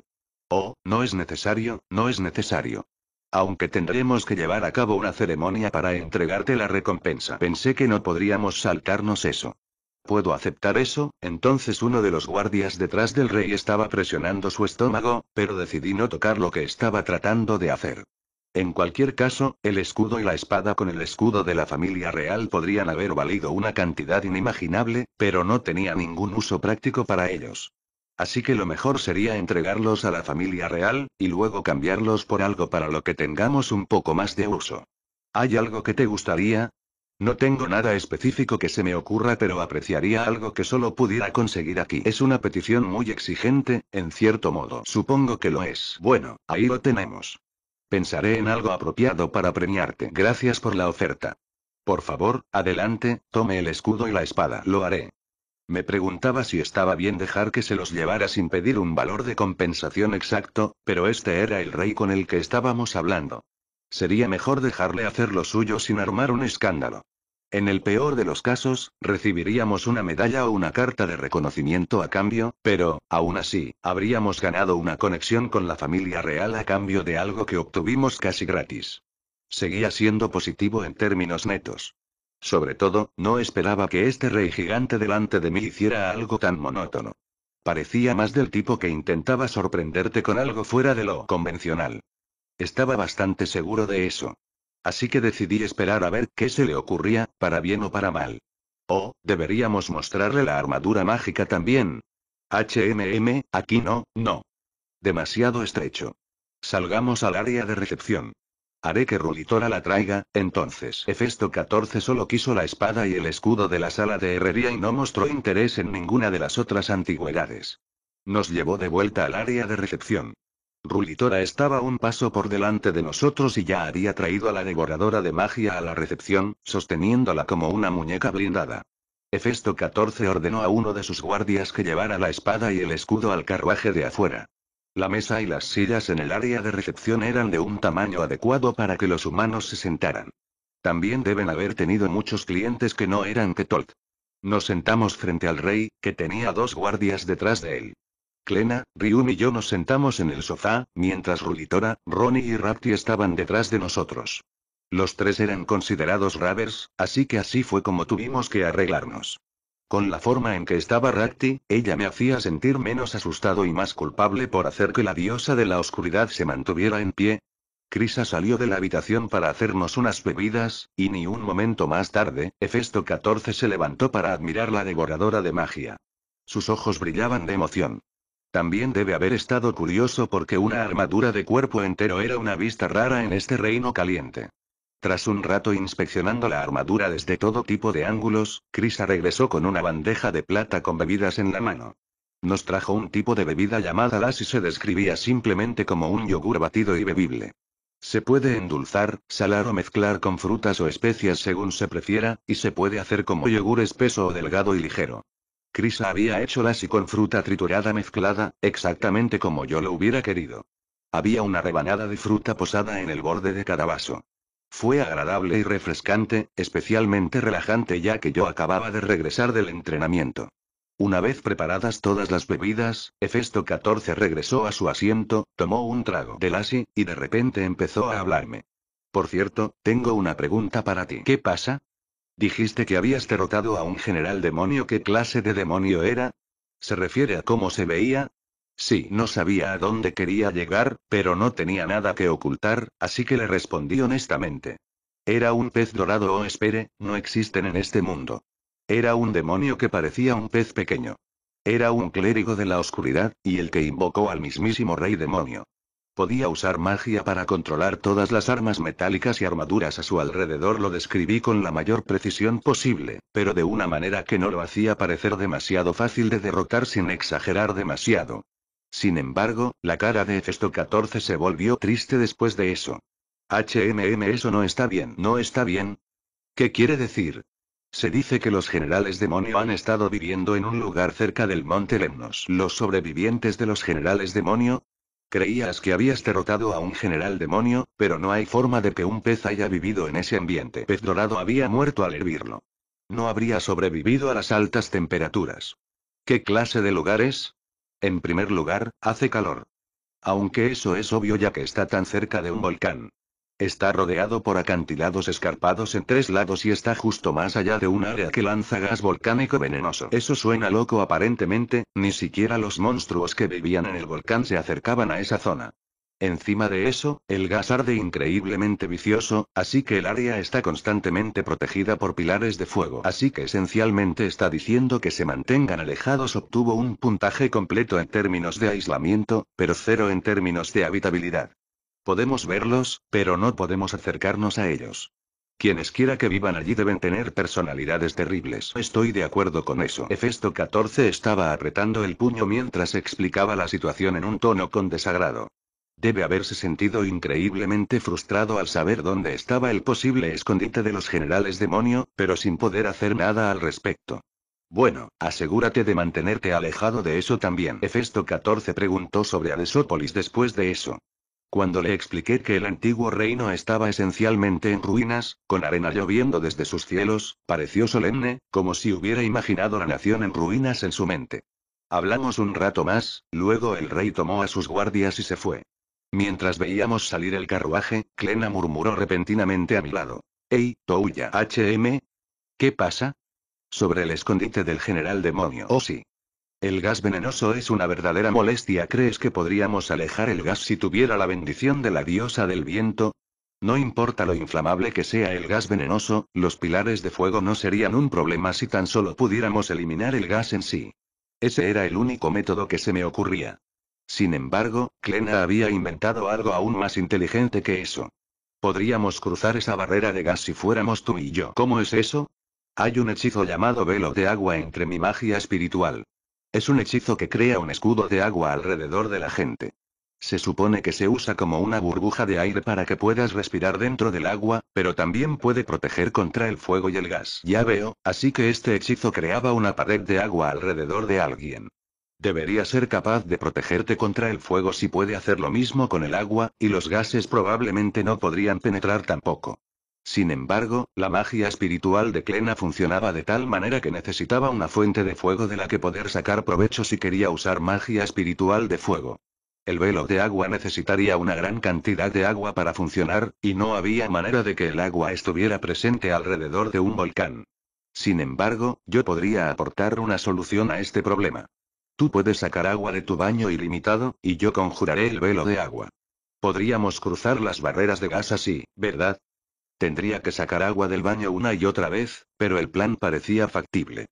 Oh, no es necesario, no es necesario. Aunque tendremos que llevar a cabo una ceremonia para entregarte la recompensa. Pensé que no podríamos saltarnos eso puedo aceptar eso, entonces uno de los guardias detrás del rey estaba presionando su estómago, pero decidí no tocar lo que estaba tratando de hacer. En cualquier caso, el escudo y la espada con el escudo de la familia real podrían haber valido una cantidad inimaginable, pero no tenía ningún uso práctico para ellos. Así que lo mejor sería entregarlos a la familia real, y luego cambiarlos por algo para lo que tengamos un poco más de uso. ¿Hay algo que te gustaría? No tengo nada específico que se me ocurra, pero apreciaría algo que solo pudiera conseguir aquí. Es una petición muy exigente, en cierto modo. Supongo que lo es. Bueno, ahí lo tenemos. Pensaré en algo apropiado para premiarte. Gracias por la oferta. Por favor, adelante, tome el escudo y la espada. Lo haré. Me preguntaba si estaba bien dejar que se los llevara sin pedir un valor de compensación exacto, pero este era el rey con el que estábamos hablando. Sería mejor dejarle hacer lo suyo sin armar un escándalo. En el peor de los casos, recibiríamos una medalla o una carta de reconocimiento a cambio, pero, aún así, habríamos ganado una conexión con la familia real a cambio de algo que obtuvimos casi gratis. Seguía siendo positivo en términos netos. Sobre todo, no esperaba que este rey gigante delante de mí hiciera algo tan monótono. Parecía más del tipo que intentaba sorprenderte con algo fuera de lo convencional. Estaba bastante seguro de eso. Así que decidí esperar a ver qué se le ocurría, para bien o para mal. Oh, deberíamos mostrarle la armadura mágica también. HMM, aquí no, no. Demasiado estrecho. Salgamos al área de recepción. Haré que Rulitora la traiga, entonces. Hefesto 14 solo quiso la espada y el escudo de la sala de herrería y no mostró interés en ninguna de las otras antigüedades. Nos llevó de vuelta al área de recepción. Rulitora estaba un paso por delante de nosotros y ya había traído a la devoradora de magia a la recepción, sosteniéndola como una muñeca blindada. Hefesto XIV ordenó a uno de sus guardias que llevara la espada y el escudo al carruaje de afuera. La mesa y las sillas en el área de recepción eran de un tamaño adecuado para que los humanos se sentaran. También deben haber tenido muchos clientes que no eran Ketolt. Nos sentamos frente al rey, que tenía dos guardias detrás de él. Clena, Ryum y yo nos sentamos en el sofá, mientras Ruditora, Ronnie y Rapti estaban detrás de nosotros. Los tres eran considerados ravers, así que así fue como tuvimos que arreglarnos. Con la forma en que estaba rapti ella me hacía sentir menos asustado y más culpable por hacer que la diosa de la oscuridad se mantuviera en pie. Crisa salió de la habitación para hacernos unas bebidas, y ni un momento más tarde, Hefesto 14 se levantó para admirar la devoradora de magia. Sus ojos brillaban de emoción. También debe haber estado curioso porque una armadura de cuerpo entero era una vista rara en este reino caliente. Tras un rato inspeccionando la armadura desde todo tipo de ángulos, Krisa regresó con una bandeja de plata con bebidas en la mano. Nos trajo un tipo de bebida llamada las y se describía simplemente como un yogur batido y bebible. Se puede endulzar, salar o mezclar con frutas o especias según se prefiera, y se puede hacer como yogur espeso o delgado y ligero. Crisa había hecho lassi con fruta triturada mezclada, exactamente como yo lo hubiera querido. Había una rebanada de fruta posada en el borde de cada vaso. Fue agradable y refrescante, especialmente relajante ya que yo acababa de regresar del entrenamiento. Una vez preparadas todas las bebidas, Hefesto 14 regresó a su asiento, tomó un trago de si y de repente empezó a hablarme. Por cierto, tengo una pregunta para ti. ¿Qué pasa? Dijiste que habías derrotado a un general demonio. ¿Qué clase de demonio era? ¿Se refiere a cómo se veía? Sí, no sabía a dónde quería llegar, pero no tenía nada que ocultar, así que le respondí honestamente. Era un pez dorado o oh, espere, no existen en este mundo. Era un demonio que parecía un pez pequeño. Era un clérigo de la oscuridad, y el que invocó al mismísimo rey demonio. Podía usar magia para controlar todas las armas metálicas y armaduras a su alrededor, lo describí con la mayor precisión posible, pero de una manera que no lo hacía parecer demasiado fácil de derrotar sin exagerar demasiado. Sin embargo, la cara de Hefesto XIV se volvió triste después de eso. HMM eso no está bien. No está bien. ¿Qué quiere decir? Se dice que los generales demonio han estado viviendo en un lugar cerca del monte Lemnos. Los sobrevivientes de los generales demonio, Creías que habías derrotado a un general demonio, pero no hay forma de que un pez haya vivido en ese ambiente. Pez dorado había muerto al hervirlo. No habría sobrevivido a las altas temperaturas. ¿Qué clase de lugares? En primer lugar, hace calor. Aunque eso es obvio ya que está tan cerca de un volcán. Está rodeado por acantilados escarpados en tres lados y está justo más allá de un área que lanza gas volcánico venenoso. Eso suena loco aparentemente, ni siquiera los monstruos que vivían en el volcán se acercaban a esa zona. Encima de eso, el gas arde increíblemente vicioso, así que el área está constantemente protegida por pilares de fuego. Así que esencialmente está diciendo que se mantengan alejados. Obtuvo un puntaje completo en términos de aislamiento, pero cero en términos de habitabilidad. Podemos verlos, pero no podemos acercarnos a ellos. Quienes quiera que vivan allí deben tener personalidades terribles. Estoy de acuerdo con eso. Hefesto XIV estaba apretando el puño mientras explicaba la situación en un tono con desagrado. Debe haberse sentido increíblemente frustrado al saber dónde estaba el posible escondite de los generales demonio, pero sin poder hacer nada al respecto. Bueno, asegúrate de mantenerte alejado de eso también. Hefesto XIV preguntó sobre Adesópolis después de eso. Cuando le expliqué que el antiguo reino estaba esencialmente en ruinas, con arena lloviendo desde sus cielos, pareció solemne, como si hubiera imaginado la nación en ruinas en su mente. Hablamos un rato más, luego el rey tomó a sus guardias y se fue. Mientras veíamos salir el carruaje, Clena murmuró repentinamente a mi lado. «Ey, Touya HM. ¿Qué pasa? Sobre el escondite del general demonio. Oh sí. El gas venenoso es una verdadera molestia. ¿Crees que podríamos alejar el gas si tuviera la bendición de la diosa del viento? No importa lo inflamable que sea el gas venenoso, los pilares de fuego no serían un problema si tan solo pudiéramos eliminar el gas en sí. Ese era el único método que se me ocurría. Sin embargo, Klena había inventado algo aún más inteligente que eso. Podríamos cruzar esa barrera de gas si fuéramos tú y yo. ¿Cómo es eso? Hay un hechizo llamado velo de agua entre mi magia espiritual. Es un hechizo que crea un escudo de agua alrededor de la gente. Se supone que se usa como una burbuja de aire para que puedas respirar dentro del agua, pero también puede proteger contra el fuego y el gas. Ya veo, así que este hechizo creaba una pared de agua alrededor de alguien. Debería ser capaz de protegerte contra el fuego si puede hacer lo mismo con el agua, y los gases probablemente no podrían penetrar tampoco. Sin embargo, la magia espiritual de Klena funcionaba de tal manera que necesitaba una fuente de fuego de la que poder sacar provecho si quería usar magia espiritual de fuego. El velo de agua necesitaría una gran cantidad de agua para funcionar, y no había manera de que el agua estuviera presente alrededor de un volcán. Sin embargo, yo podría aportar una solución a este problema. Tú puedes sacar agua de tu baño ilimitado, y yo conjuraré el velo de agua. Podríamos cruzar las barreras de gas así, ¿verdad? Tendría que sacar agua del baño una y otra vez, pero el plan parecía factible.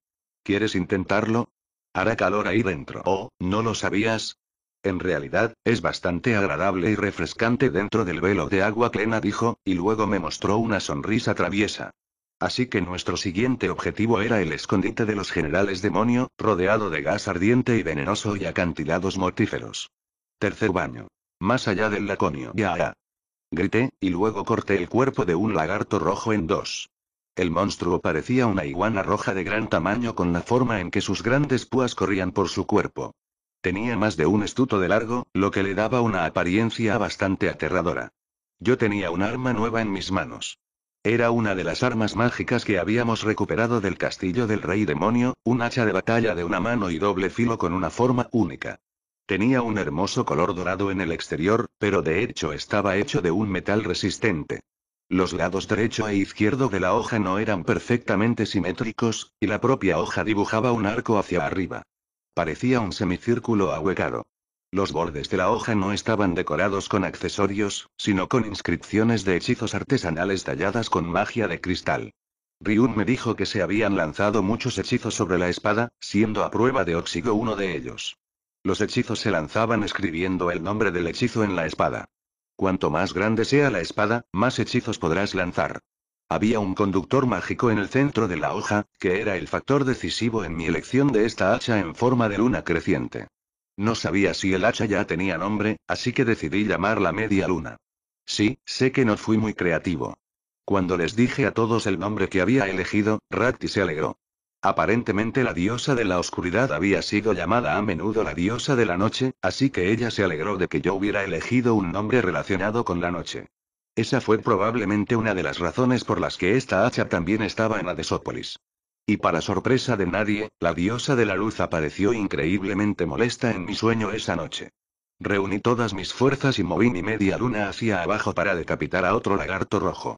¿Quieres intentarlo? Hará calor ahí dentro. Oh, ¿no lo sabías? En realidad, es bastante agradable y refrescante dentro del velo de agua plena, dijo, y luego me mostró una sonrisa traviesa. Así que nuestro siguiente objetivo era el escondite de los generales demonio, rodeado de gas ardiente y venenoso y acantilados mortíferos. Tercer baño. Más allá del laconio. Ya, ya grité, y luego corté el cuerpo de un lagarto rojo en dos. El monstruo parecía una iguana roja de gran tamaño con la forma en que sus grandes púas corrían por su cuerpo. Tenía más de un estuto de largo, lo que le daba una apariencia bastante aterradora. Yo tenía un arma nueva en mis manos. Era una de las armas mágicas que habíamos recuperado del castillo del rey demonio, un hacha de batalla de una mano y doble filo con una forma única. Tenía un hermoso color dorado en el exterior, pero de hecho estaba hecho de un metal resistente. Los lados derecho e izquierdo de la hoja no eran perfectamente simétricos, y la propia hoja dibujaba un arco hacia arriba. Parecía un semicírculo ahuecado. Los bordes de la hoja no estaban decorados con accesorios, sino con inscripciones de hechizos artesanales talladas con magia de cristal. Ryun me dijo que se habían lanzado muchos hechizos sobre la espada, siendo a prueba de óxido uno de ellos. Los hechizos se lanzaban escribiendo el nombre del hechizo en la espada. Cuanto más grande sea la espada, más hechizos podrás lanzar. Había un conductor mágico en el centro de la hoja, que era el factor decisivo en mi elección de esta hacha en forma de luna creciente. No sabía si el hacha ya tenía nombre, así que decidí llamarla media luna. Sí, sé que no fui muy creativo. Cuando les dije a todos el nombre que había elegido, Ratti se alegró. Aparentemente la diosa de la oscuridad había sido llamada a menudo la diosa de la noche, así que ella se alegró de que yo hubiera elegido un nombre relacionado con la noche. Esa fue probablemente una de las razones por las que esta hacha también estaba en Adesópolis. Y para sorpresa de nadie, la diosa de la luz apareció increíblemente molesta en mi sueño esa noche. Reuní todas mis fuerzas y moví mi media luna hacia abajo para decapitar a otro lagarto rojo.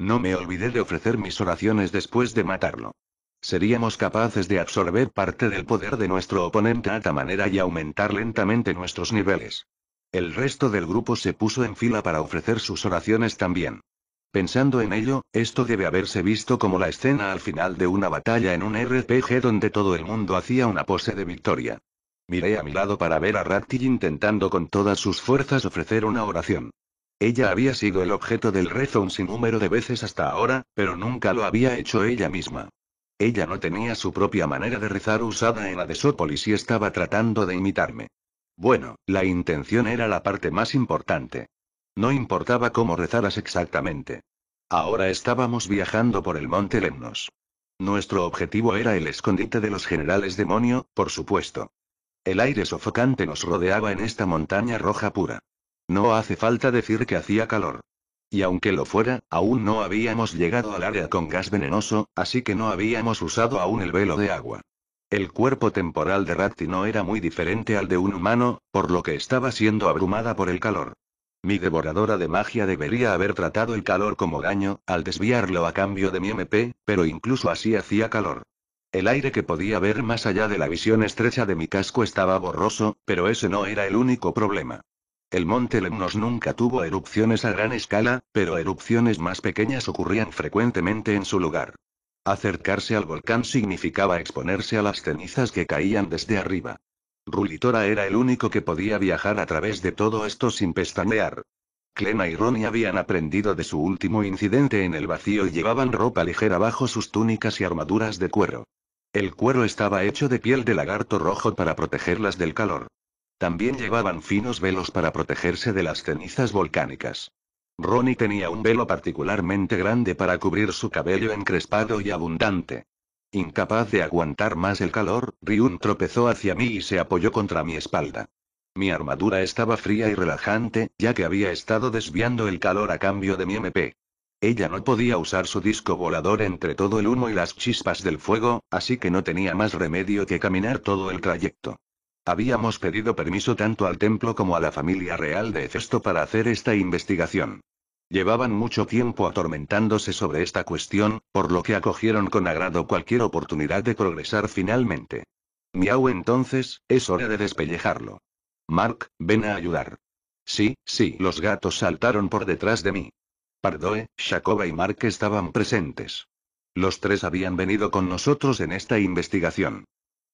No me olvidé de ofrecer mis oraciones después de matarlo. Seríamos capaces de absorber parte del poder de nuestro oponente a esta manera y aumentar lentamente nuestros niveles. El resto del grupo se puso en fila para ofrecer sus oraciones también. Pensando en ello, esto debe haberse visto como la escena al final de una batalla en un RPG donde todo el mundo hacía una pose de victoria. Miré a mi lado para ver a Ratty intentando con todas sus fuerzas ofrecer una oración. Ella había sido el objeto del rezo un sinnúmero de veces hasta ahora, pero nunca lo había hecho ella misma. Ella no tenía su propia manera de rezar usada en la desópolis y estaba tratando de imitarme. Bueno, la intención era la parte más importante. No importaba cómo rezaras exactamente. Ahora estábamos viajando por el monte Lemnos. Nuestro objetivo era el escondite de los generales demonio, por supuesto. El aire sofocante nos rodeaba en esta montaña roja pura. No hace falta decir que hacía calor. Y aunque lo fuera, aún no habíamos llegado al área con gas venenoso, así que no habíamos usado aún el velo de agua. El cuerpo temporal de Ratti no era muy diferente al de un humano, por lo que estaba siendo abrumada por el calor. Mi devoradora de magia debería haber tratado el calor como daño, al desviarlo a cambio de mi MP, pero incluso así hacía calor. El aire que podía ver más allá de la visión estrecha de mi casco estaba borroso, pero ese no era el único problema. El monte Lemnos nunca tuvo erupciones a gran escala, pero erupciones más pequeñas ocurrían frecuentemente en su lugar. Acercarse al volcán significaba exponerse a las cenizas que caían desde arriba. Rulitora era el único que podía viajar a través de todo esto sin pestanear. Clena y Ronnie habían aprendido de su último incidente en el vacío y llevaban ropa ligera bajo sus túnicas y armaduras de cuero. El cuero estaba hecho de piel de lagarto rojo para protegerlas del calor. También llevaban finos velos para protegerse de las cenizas volcánicas. Ronnie tenía un velo particularmente grande para cubrir su cabello encrespado y abundante. Incapaz de aguantar más el calor, Ryun tropezó hacia mí y se apoyó contra mi espalda. Mi armadura estaba fría y relajante, ya que había estado desviando el calor a cambio de mi MP. Ella no podía usar su disco volador entre todo el humo y las chispas del fuego, así que no tenía más remedio que caminar todo el trayecto. Habíamos pedido permiso tanto al templo como a la familia real de Hefesto para hacer esta investigación. Llevaban mucho tiempo atormentándose sobre esta cuestión, por lo que acogieron con agrado cualquier oportunidad de progresar finalmente. Miau entonces, es hora de despellejarlo. Mark, ven a ayudar. Sí, sí, los gatos saltaron por detrás de mí. Pardoe, Shakoba y Mark estaban presentes. Los tres habían venido con nosotros en esta investigación.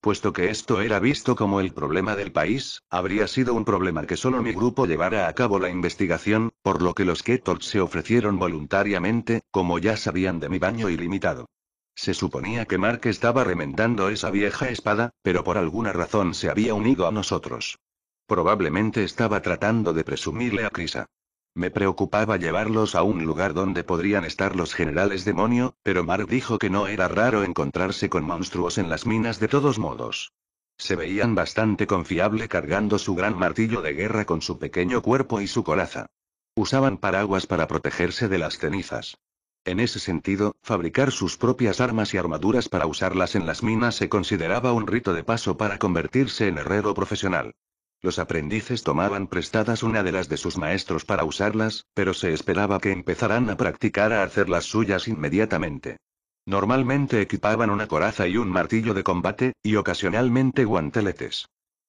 Puesto que esto era visto como el problema del país, habría sido un problema que solo mi grupo llevara a cabo la investigación, por lo que los Kettles se ofrecieron voluntariamente, como ya sabían de mi baño ilimitado. Se suponía que Mark estaba remendando esa vieja espada, pero por alguna razón se había unido a nosotros. Probablemente estaba tratando de presumirle a Crisa. Me preocupaba llevarlos a un lugar donde podrían estar los generales demonio, pero Mark dijo que no era raro encontrarse con monstruos en las minas de todos modos. Se veían bastante confiable cargando su gran martillo de guerra con su pequeño cuerpo y su coraza. Usaban paraguas para protegerse de las cenizas. En ese sentido, fabricar sus propias armas y armaduras para usarlas en las minas se consideraba un rito de paso para convertirse en herrero profesional. Los aprendices tomaban prestadas una de las de sus maestros para usarlas, pero se esperaba que empezaran a practicar a hacer las suyas inmediatamente. Normalmente equipaban una coraza y un martillo de combate, y ocasionalmente guanteletes.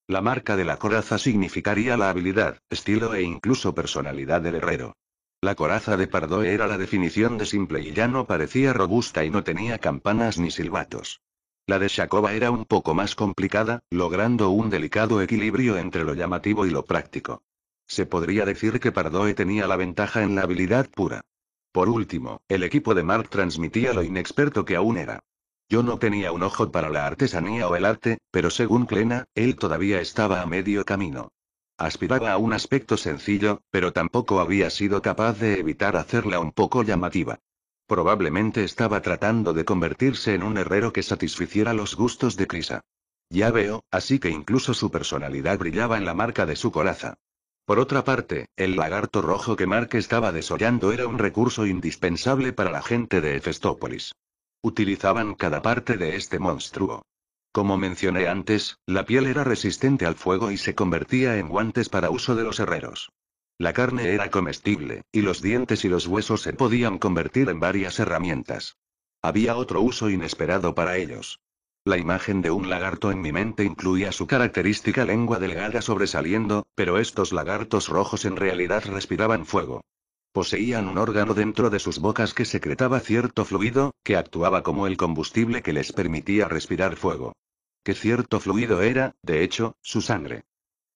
La marca de la coraza significaría la habilidad, estilo e incluso personalidad del herrero. La coraza de Pardo era la definición de simple y ya no parecía robusta y no tenía campanas ni silbatos. La de Shakova era un poco más complicada, logrando un delicado equilibrio entre lo llamativo y lo práctico. Se podría decir que Pardoe tenía la ventaja en la habilidad pura. Por último, el equipo de Mark transmitía lo inexperto que aún era. Yo no tenía un ojo para la artesanía o el arte, pero según Klena, él todavía estaba a medio camino. Aspiraba a un aspecto sencillo, pero tampoco había sido capaz de evitar hacerla un poco llamativa. Probablemente estaba tratando de convertirse en un herrero que satisficiera los gustos de Krisa. Ya veo, así que incluso su personalidad brillaba en la marca de su coraza. Por otra parte, el lagarto rojo que Mark estaba desollando era un recurso indispensable para la gente de Hefestópolis. Utilizaban cada parte de este monstruo. Como mencioné antes, la piel era resistente al fuego y se convertía en guantes para uso de los herreros. La carne era comestible, y los dientes y los huesos se podían convertir en varias herramientas. Había otro uso inesperado para ellos. La imagen de un lagarto en mi mente incluía su característica lengua delgada sobresaliendo, pero estos lagartos rojos en realidad respiraban fuego. Poseían un órgano dentro de sus bocas que secretaba cierto fluido, que actuaba como el combustible que les permitía respirar fuego. Que cierto fluido era, de hecho, su sangre.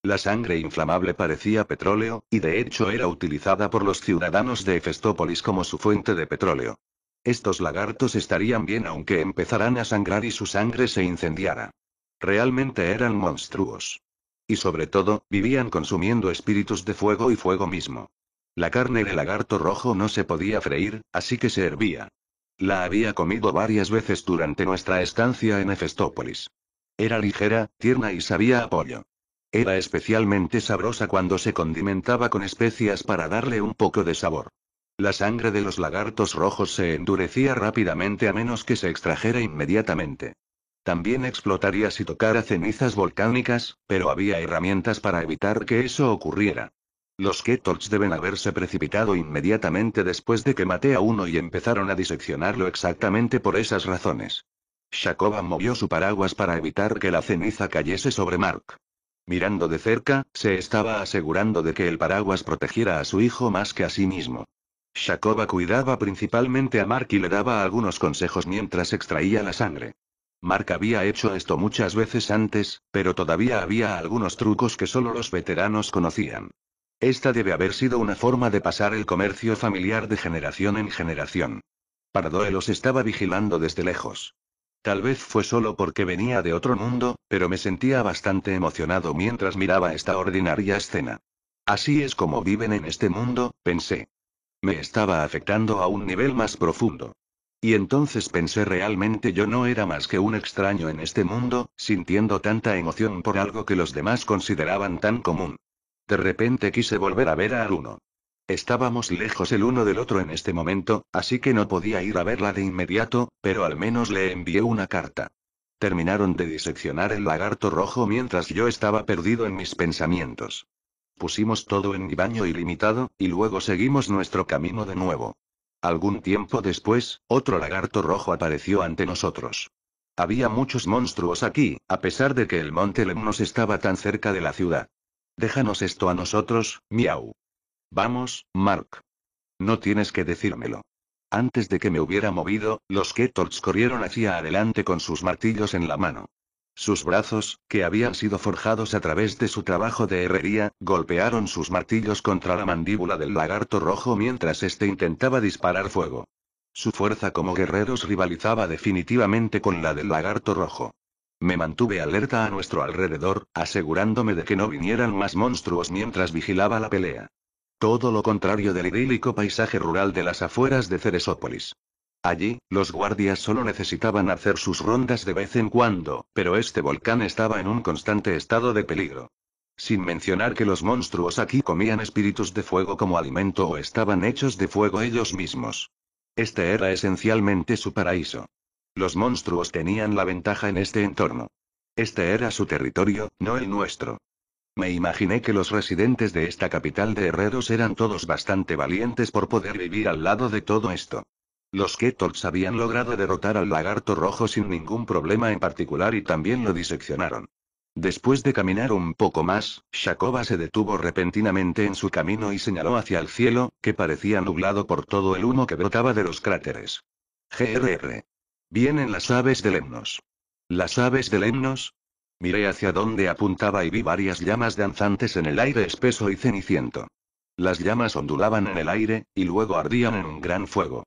La sangre inflamable parecía petróleo, y de hecho era utilizada por los ciudadanos de Efestópolis como su fuente de petróleo. Estos lagartos estarían bien aunque empezaran a sangrar y su sangre se incendiara. Realmente eran monstruos. Y sobre todo, vivían consumiendo espíritus de fuego y fuego mismo. La carne del lagarto rojo no se podía freír, así que se hervía. La había comido varias veces durante nuestra estancia en Efestópolis. Era ligera, tierna y sabía a pollo. Era especialmente sabrosa cuando se condimentaba con especias para darle un poco de sabor. La sangre de los lagartos rojos se endurecía rápidamente a menos que se extrajera inmediatamente. También explotaría si tocara cenizas volcánicas, pero había herramientas para evitar que eso ocurriera. Los Ketorch deben haberse precipitado inmediatamente después de que maté a uno y empezaron a diseccionarlo exactamente por esas razones. Shakoba movió su paraguas para evitar que la ceniza cayese sobre Mark. Mirando de cerca, se estaba asegurando de que el paraguas protegiera a su hijo más que a sí mismo. Shakova cuidaba principalmente a Mark y le daba algunos consejos mientras extraía la sangre. Mark había hecho esto muchas veces antes, pero todavía había algunos trucos que solo los veteranos conocían. Esta debe haber sido una forma de pasar el comercio familiar de generación en generación. Pardoelos estaba vigilando desde lejos. Tal vez fue solo porque venía de otro mundo, pero me sentía bastante emocionado mientras miraba esta ordinaria escena. Así es como viven en este mundo, pensé. Me estaba afectando a un nivel más profundo. Y entonces pensé realmente yo no era más que un extraño en este mundo, sintiendo tanta emoción por algo que los demás consideraban tan común. De repente quise volver a ver a Aruno. Estábamos lejos el uno del otro en este momento, así que no podía ir a verla de inmediato, pero al menos le envié una carta. Terminaron de diseccionar el lagarto rojo mientras yo estaba perdido en mis pensamientos. Pusimos todo en mi baño ilimitado, y luego seguimos nuestro camino de nuevo. Algún tiempo después, otro lagarto rojo apareció ante nosotros. Había muchos monstruos aquí, a pesar de que el monte Lemnos estaba tan cerca de la ciudad. Déjanos esto a nosotros, miau. Vamos, Mark. No tienes que decírmelo. Antes de que me hubiera movido, los Kettles corrieron hacia adelante con sus martillos en la mano. Sus brazos, que habían sido forjados a través de su trabajo de herrería, golpearon sus martillos contra la mandíbula del lagarto rojo mientras éste intentaba disparar fuego. Su fuerza como guerreros rivalizaba definitivamente con la del lagarto rojo. Me mantuve alerta a nuestro alrededor, asegurándome de que no vinieran más monstruos mientras vigilaba la pelea. Todo lo contrario del idílico paisaje rural de las afueras de Ceresópolis. Allí, los guardias solo necesitaban hacer sus rondas de vez en cuando, pero este volcán estaba en un constante estado de peligro. Sin mencionar que los monstruos aquí comían espíritus de fuego como alimento o estaban hechos de fuego ellos mismos. Este era esencialmente su paraíso. Los monstruos tenían la ventaja en este entorno. Este era su territorio, no el nuestro. Me imaginé que los residentes de esta capital de herreros eran todos bastante valientes por poder vivir al lado de todo esto. Los Ketorks habían logrado derrotar al lagarto rojo sin ningún problema en particular y también lo diseccionaron. Después de caminar un poco más, Shakoba se detuvo repentinamente en su camino y señaló hacia el cielo, que parecía nublado por todo el humo que brotaba de los cráteres. GRR. Vienen las aves de Lemnos. Las aves de Lemnos, Miré hacia donde apuntaba y vi varias llamas danzantes en el aire espeso y ceniciento. Las llamas ondulaban en el aire, y luego ardían en un gran fuego.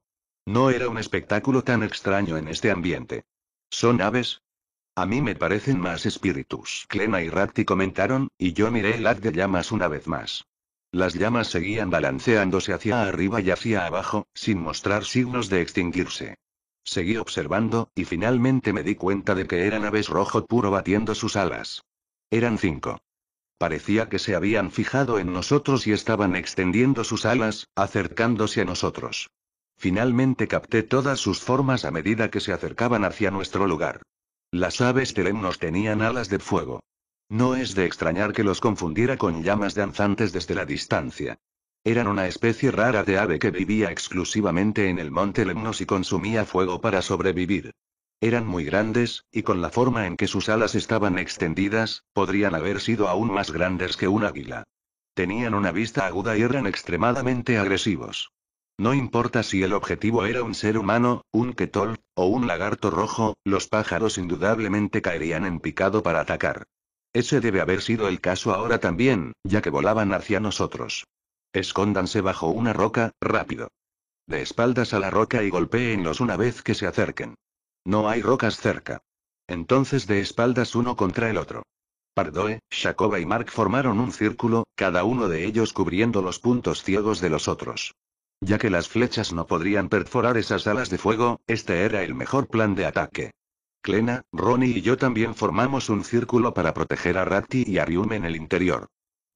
No era un espectáculo tan extraño en este ambiente. ¿Son aves? A mí me parecen más espíritus. Clena y Ratti comentaron, y yo miré el haz de llamas una vez más. Las llamas seguían balanceándose hacia arriba y hacia abajo, sin mostrar signos de extinguirse. Seguí observando, y finalmente me di cuenta de que eran aves rojo puro batiendo sus alas. Eran cinco. Parecía que se habían fijado en nosotros y estaban extendiendo sus alas, acercándose a nosotros. Finalmente capté todas sus formas a medida que se acercaban hacia nuestro lugar. Las aves telemnos tenían alas de fuego. No es de extrañar que los confundiera con llamas danzantes desde la distancia. Eran una especie rara de ave que vivía exclusivamente en el monte Lemnos y consumía fuego para sobrevivir. Eran muy grandes, y con la forma en que sus alas estaban extendidas, podrían haber sido aún más grandes que un águila. Tenían una vista aguda y eran extremadamente agresivos. No importa si el objetivo era un ser humano, un ketol, o un lagarto rojo, los pájaros indudablemente caerían en picado para atacar. Ese debe haber sido el caso ahora también, ya que volaban hacia nosotros. Escóndanse bajo una roca, rápido. De espaldas a la roca y golpéenlos una vez que se acerquen. No hay rocas cerca. Entonces de espaldas uno contra el otro. Pardoe, Shakoba y Mark formaron un círculo, cada uno de ellos cubriendo los puntos ciegos de los otros. Ya que las flechas no podrían perforar esas alas de fuego, este era el mejor plan de ataque. Klena, Ronnie y yo también formamos un círculo para proteger a Ratty y a Ryum en el interior.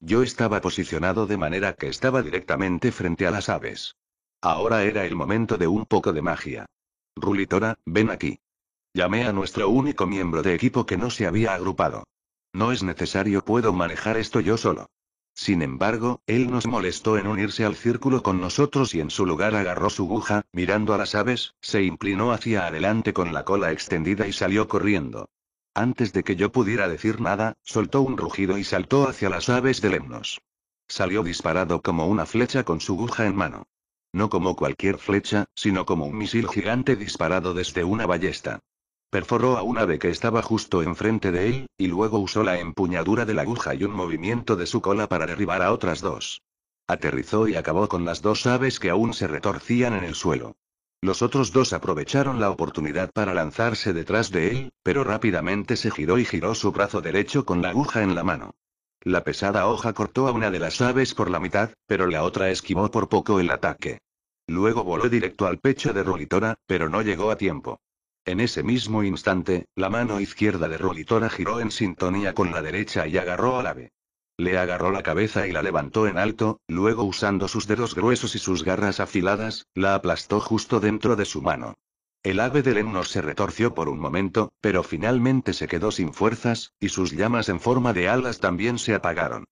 Yo estaba posicionado de manera que estaba directamente frente a las aves. Ahora era el momento de un poco de magia. Rulitora, ven aquí. Llamé a nuestro único miembro de equipo que no se había agrupado. No es necesario, puedo manejar esto yo solo. Sin embargo, él nos molestó en unirse al círculo con nosotros y en su lugar agarró su aguja, mirando a las aves, se inclinó hacia adelante con la cola extendida y salió corriendo. Antes de que yo pudiera decir nada, soltó un rugido y saltó hacia las aves de Lemnos. Salió disparado como una flecha con su aguja en mano. No como cualquier flecha, sino como un misil gigante disparado desde una ballesta. Perforó a un ave que estaba justo enfrente de él, y luego usó la empuñadura de la aguja y un movimiento de su cola para derribar a otras dos. Aterrizó y acabó con las dos aves que aún se retorcían en el suelo. Los otros dos aprovecharon la oportunidad para lanzarse detrás de él, pero rápidamente se giró y giró su brazo derecho con la aguja en la mano. La pesada hoja cortó a una de las aves por la mitad, pero la otra esquivó por poco el ataque. Luego voló directo al pecho de Rolitora, pero no llegó a tiempo. En ese mismo instante, la mano izquierda de Rolitora giró en sintonía con la derecha y agarró al ave. Le agarró la cabeza y la levantó en alto, luego usando sus dedos gruesos y sus garras afiladas, la aplastó justo dentro de su mano. El ave de Lemnos se retorció por un momento, pero finalmente se quedó sin fuerzas, y sus llamas en forma de alas también se apagaron.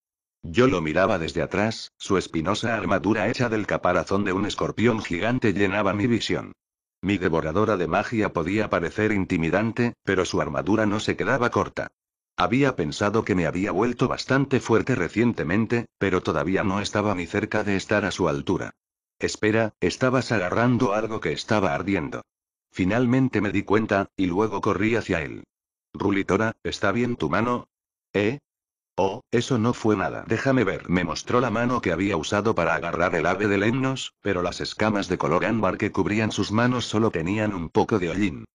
Yo lo miraba desde atrás, su espinosa armadura hecha del caparazón de un escorpión gigante llenaba mi visión. Mi devoradora de magia podía parecer intimidante, pero su armadura no se quedaba corta. Había pensado que me había vuelto bastante fuerte recientemente, pero todavía no estaba ni cerca de estar a su altura. Espera, estabas agarrando algo que estaba ardiendo. Finalmente me di cuenta, y luego corrí hacia él. Rulitora, ¿está bien tu mano? ¿Eh? Oh, eso no fue nada. Déjame ver. Me mostró la mano que había usado para agarrar el ave de Lemnos, pero las escamas de color ámbar que cubrían sus manos solo tenían un poco de hollín.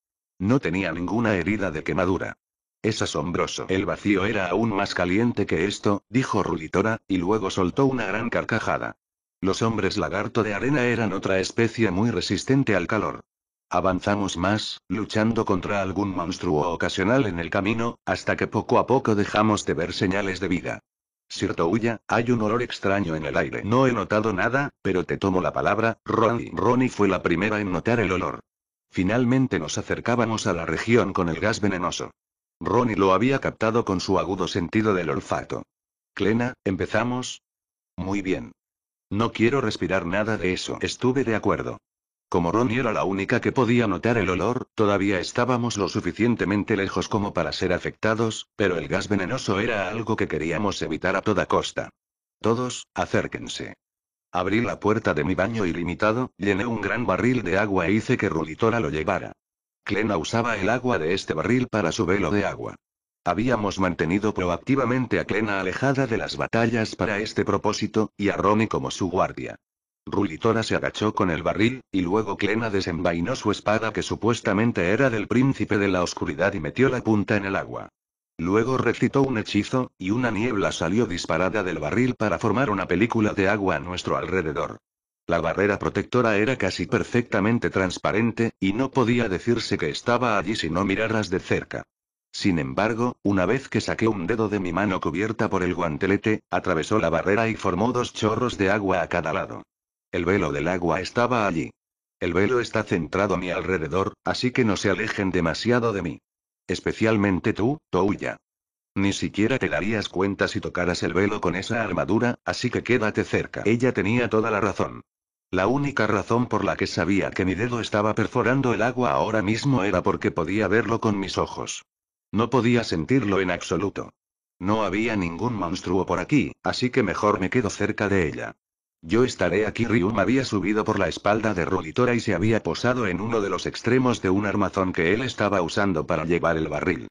No tenía ninguna herida de quemadura. Es asombroso. El vacío era aún más caliente que esto, dijo Rulitora, y luego soltó una gran carcajada. Los hombres lagarto de arena eran otra especie muy resistente al calor. Avanzamos más, luchando contra algún monstruo ocasional en el camino, hasta que poco a poco dejamos de ver señales de vida. Cierto, Huya, hay un olor extraño en el aire. No he notado nada, pero te tomo la palabra, Ronnie. Ronnie fue la primera en notar el olor. Finalmente nos acercábamos a la región con el gas venenoso. Ronnie lo había captado con su agudo sentido del olfato. Clena, empezamos. Muy bien. No quiero respirar nada de eso. Estuve de acuerdo. Como Ronnie era la única que podía notar el olor, todavía estábamos lo suficientemente lejos como para ser afectados, pero el gas venenoso era algo que queríamos evitar a toda costa. Todos, acérquense. Abrí la puerta de mi baño ilimitado, llené un gran barril de agua e hice que Rulitora lo llevara. Clena usaba el agua de este barril para su velo de agua. Habíamos mantenido proactivamente a Clena alejada de las batallas para este propósito, y a Ronnie como su guardia. Rulitora se agachó con el barril, y luego Clena desenvainó su espada que supuestamente era del príncipe de la oscuridad y metió la punta en el agua. Luego recitó un hechizo, y una niebla salió disparada del barril para formar una película de agua a nuestro alrededor. La barrera protectora era casi perfectamente transparente, y no podía decirse que estaba allí si no miraras de cerca. Sin embargo, una vez que saqué un dedo de mi mano cubierta por el guantelete, atravesó la barrera y formó dos chorros de agua a cada lado. El velo del agua estaba allí. El velo está centrado a mi alrededor, así que no se alejen demasiado de mí. Especialmente tú, Touya. Ni siquiera te darías cuenta si tocaras el velo con esa armadura, así que quédate cerca. Ella tenía toda la razón. La única razón por la que sabía que mi dedo estaba perforando el agua ahora mismo era porque podía verlo con mis ojos. No podía sentirlo en absoluto. No había ningún monstruo por aquí, así que mejor me quedo cerca de ella. Yo estaré aquí. Ryum había subido por la espalda de Roditora y se había posado en uno de los extremos de un armazón que él estaba usando para llevar el barril.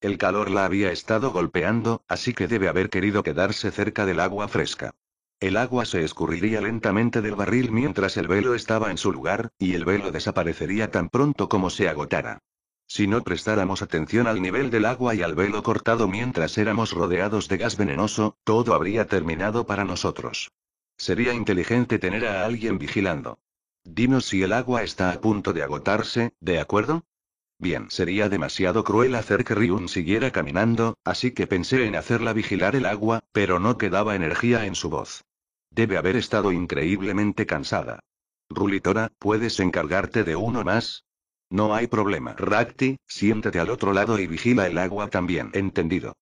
El calor la había estado golpeando, así que debe haber querido quedarse cerca del agua fresca. El agua se escurriría lentamente del barril mientras el velo estaba en su lugar, y el velo desaparecería tan pronto como se agotara. Si no prestáramos atención al nivel del agua y al velo cortado mientras éramos rodeados de gas venenoso, todo habría terminado para nosotros. Sería inteligente tener a alguien vigilando. Dinos si el agua está a punto de agotarse, ¿de acuerdo? Bien, sería demasiado cruel hacer que Ryun siguiera caminando, así que pensé en hacerla vigilar el agua, pero no quedaba energía en su voz. Debe haber estado increíblemente cansada. Rulitora, ¿puedes encargarte de uno más? No hay problema. Rakti, siéntate al otro lado y vigila el agua también. Entendido.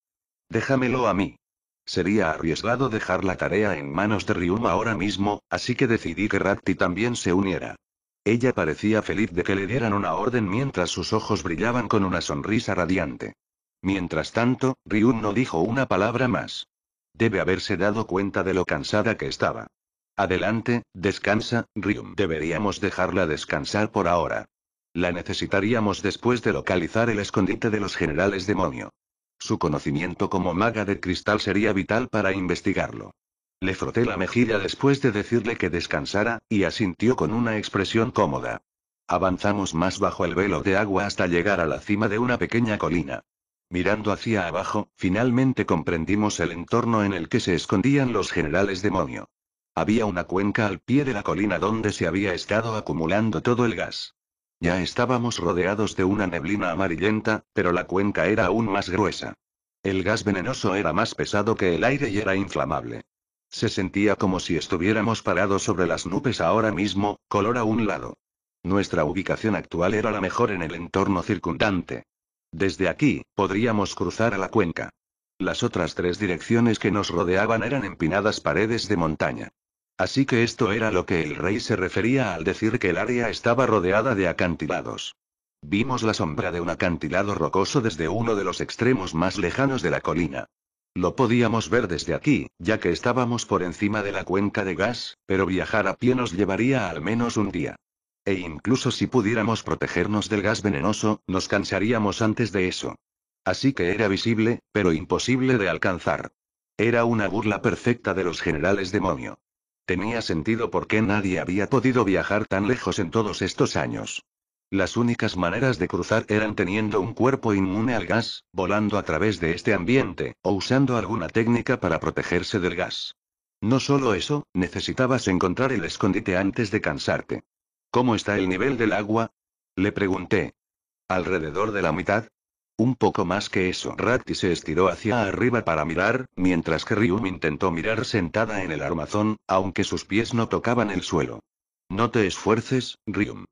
Déjamelo a mí. Sería arriesgado dejar la tarea en manos de Ryum ahora mismo, así que decidí que Rakti también se uniera. Ella parecía feliz de que le dieran una orden mientras sus ojos brillaban con una sonrisa radiante. Mientras tanto, Ryun no dijo una palabra más. Debe haberse dado cuenta de lo cansada que estaba. Adelante, descansa, Rium. Deberíamos dejarla descansar por ahora. La necesitaríamos después de localizar el escondite de los generales demonio. Su conocimiento como maga de cristal sería vital para investigarlo. Le froté la mejilla después de decirle que descansara, y asintió con una expresión cómoda. Avanzamos más bajo el velo de agua hasta llegar a la cima de una pequeña colina. Mirando hacia abajo, finalmente comprendimos el entorno en el que se escondían los generales demonio. Había una cuenca al pie de la colina donde se había estado acumulando todo el gas. Ya estábamos rodeados de una neblina amarillenta, pero la cuenca era aún más gruesa. El gas venenoso era más pesado que el aire y era inflamable. Se sentía como si estuviéramos parados sobre las nubes ahora mismo, color a un lado. Nuestra ubicación actual era la mejor en el entorno circundante. Desde aquí, podríamos cruzar a la cuenca. Las otras tres direcciones que nos rodeaban eran empinadas paredes de montaña. Así que esto era lo que el rey se refería al decir que el área estaba rodeada de acantilados. Vimos la sombra de un acantilado rocoso desde uno de los extremos más lejanos de la colina. Lo podíamos ver desde aquí, ya que estábamos por encima de la cuenca de gas, pero viajar a pie nos llevaría al menos un día e incluso si pudiéramos protegernos del gas venenoso, nos cansaríamos antes de eso. Así que era visible, pero imposible de alcanzar. Era una burla perfecta de los generales demonio. Tenía sentido porque nadie había podido viajar tan lejos en todos estos años. Las únicas maneras de cruzar eran teniendo un cuerpo inmune al gas, volando a través de este ambiente, o usando alguna técnica para protegerse del gas. No solo eso, necesitabas encontrar el escondite antes de cansarte. ¿Cómo está el nivel del agua? Le pregunté. ¿Alrededor de la mitad? Un poco más que eso. Ratti se estiró hacia arriba para mirar, mientras que Ryum intentó mirar sentada en el armazón, aunque sus pies no tocaban el suelo. No te esfuerces, Ryum.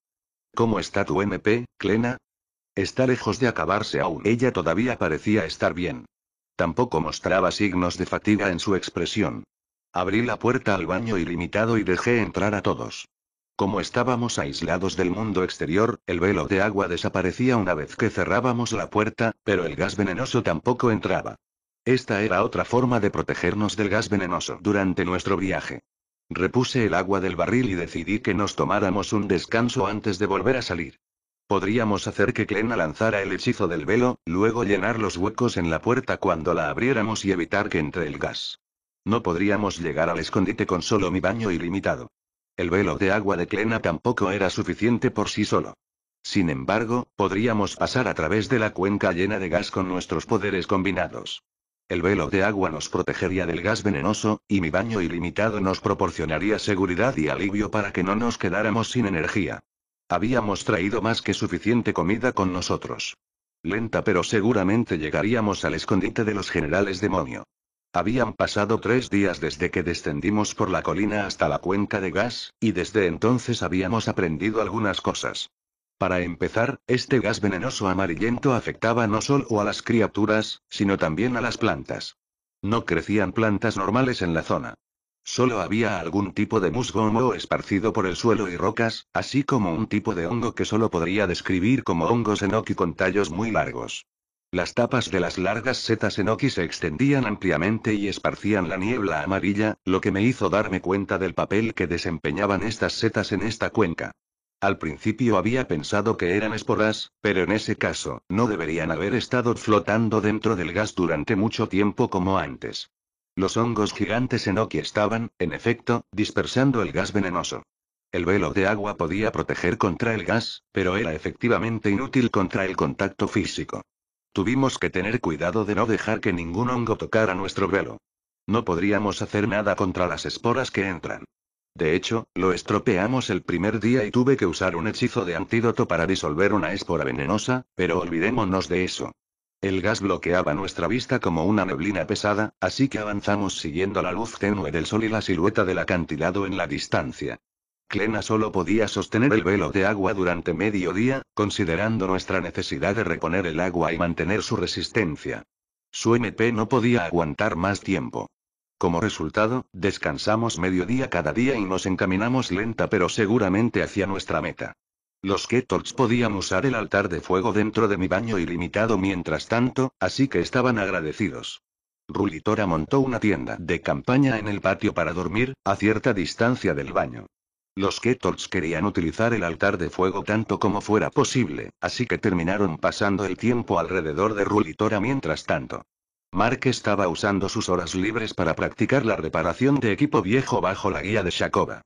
¿Cómo está tu MP, Clena? Está lejos de acabarse aún. Ella todavía parecía estar bien. Tampoco mostraba signos de fatiga en su expresión. Abrí la puerta al baño ilimitado y dejé entrar a todos. Como estábamos aislados del mundo exterior, el velo de agua desaparecía una vez que cerrábamos la puerta, pero el gas venenoso tampoco entraba. Esta era otra forma de protegernos del gas venenoso durante nuestro viaje. Repuse el agua del barril y decidí que nos tomáramos un descanso antes de volver a salir. Podríamos hacer que Clena lanzara el hechizo del velo, luego llenar los huecos en la puerta cuando la abriéramos y evitar que entre el gas. No podríamos llegar al escondite con solo mi baño ilimitado. El velo de agua de Clena tampoco era suficiente por sí solo. Sin embargo, podríamos pasar a través de la cuenca llena de gas con nuestros poderes combinados. El velo de agua nos protegería del gas venenoso, y mi baño ilimitado nos proporcionaría seguridad y alivio para que no nos quedáramos sin energía. Habíamos traído más que suficiente comida con nosotros. Lenta pero seguramente llegaríamos al escondite de los generales demonio. Habían pasado tres días desde que descendimos por la colina hasta la cuenca de gas, y desde entonces habíamos aprendido algunas cosas. Para empezar, este gas venenoso amarillento afectaba no solo a las criaturas, sino también a las plantas. No crecían plantas normales en la zona. Solo había algún tipo de musgo esparcido por el suelo y rocas, así como un tipo de hongo que solo podría describir como hongos enoki con tallos muy largos. Las tapas de las largas setas enoki se extendían ampliamente y esparcían la niebla amarilla, lo que me hizo darme cuenta del papel que desempeñaban estas setas en esta cuenca. Al principio había pensado que eran esporas, pero en ese caso, no deberían haber estado flotando dentro del gas durante mucho tiempo como antes. Los hongos gigantes enoki estaban, en efecto, dispersando el gas venenoso. El velo de agua podía proteger contra el gas, pero era efectivamente inútil contra el contacto físico. Tuvimos que tener cuidado de no dejar que ningún hongo tocara nuestro velo. No podríamos hacer nada contra las esporas que entran. De hecho, lo estropeamos el primer día y tuve que usar un hechizo de antídoto para disolver una espora venenosa, pero olvidémonos de eso. El gas bloqueaba nuestra vista como una neblina pesada, así que avanzamos siguiendo la luz tenue del sol y la silueta del acantilado en la distancia. Clena solo podía sostener el velo de agua durante medio día, considerando nuestra necesidad de reponer el agua y mantener su resistencia. Su MP no podía aguantar más tiempo. Como resultado, descansamos mediodía cada día y nos encaminamos lenta pero seguramente hacia nuestra meta. Los Ketorts podían usar el altar de fuego dentro de mi baño ilimitado mientras tanto, así que estaban agradecidos. Rulitora montó una tienda de campaña en el patio para dormir, a cierta distancia del baño. Los Ketorts querían utilizar el altar de fuego tanto como fuera posible, así que terminaron pasando el tiempo alrededor de Rulitora mientras tanto. Mark estaba usando sus horas libres para practicar la reparación de equipo viejo bajo la guía de Shakova.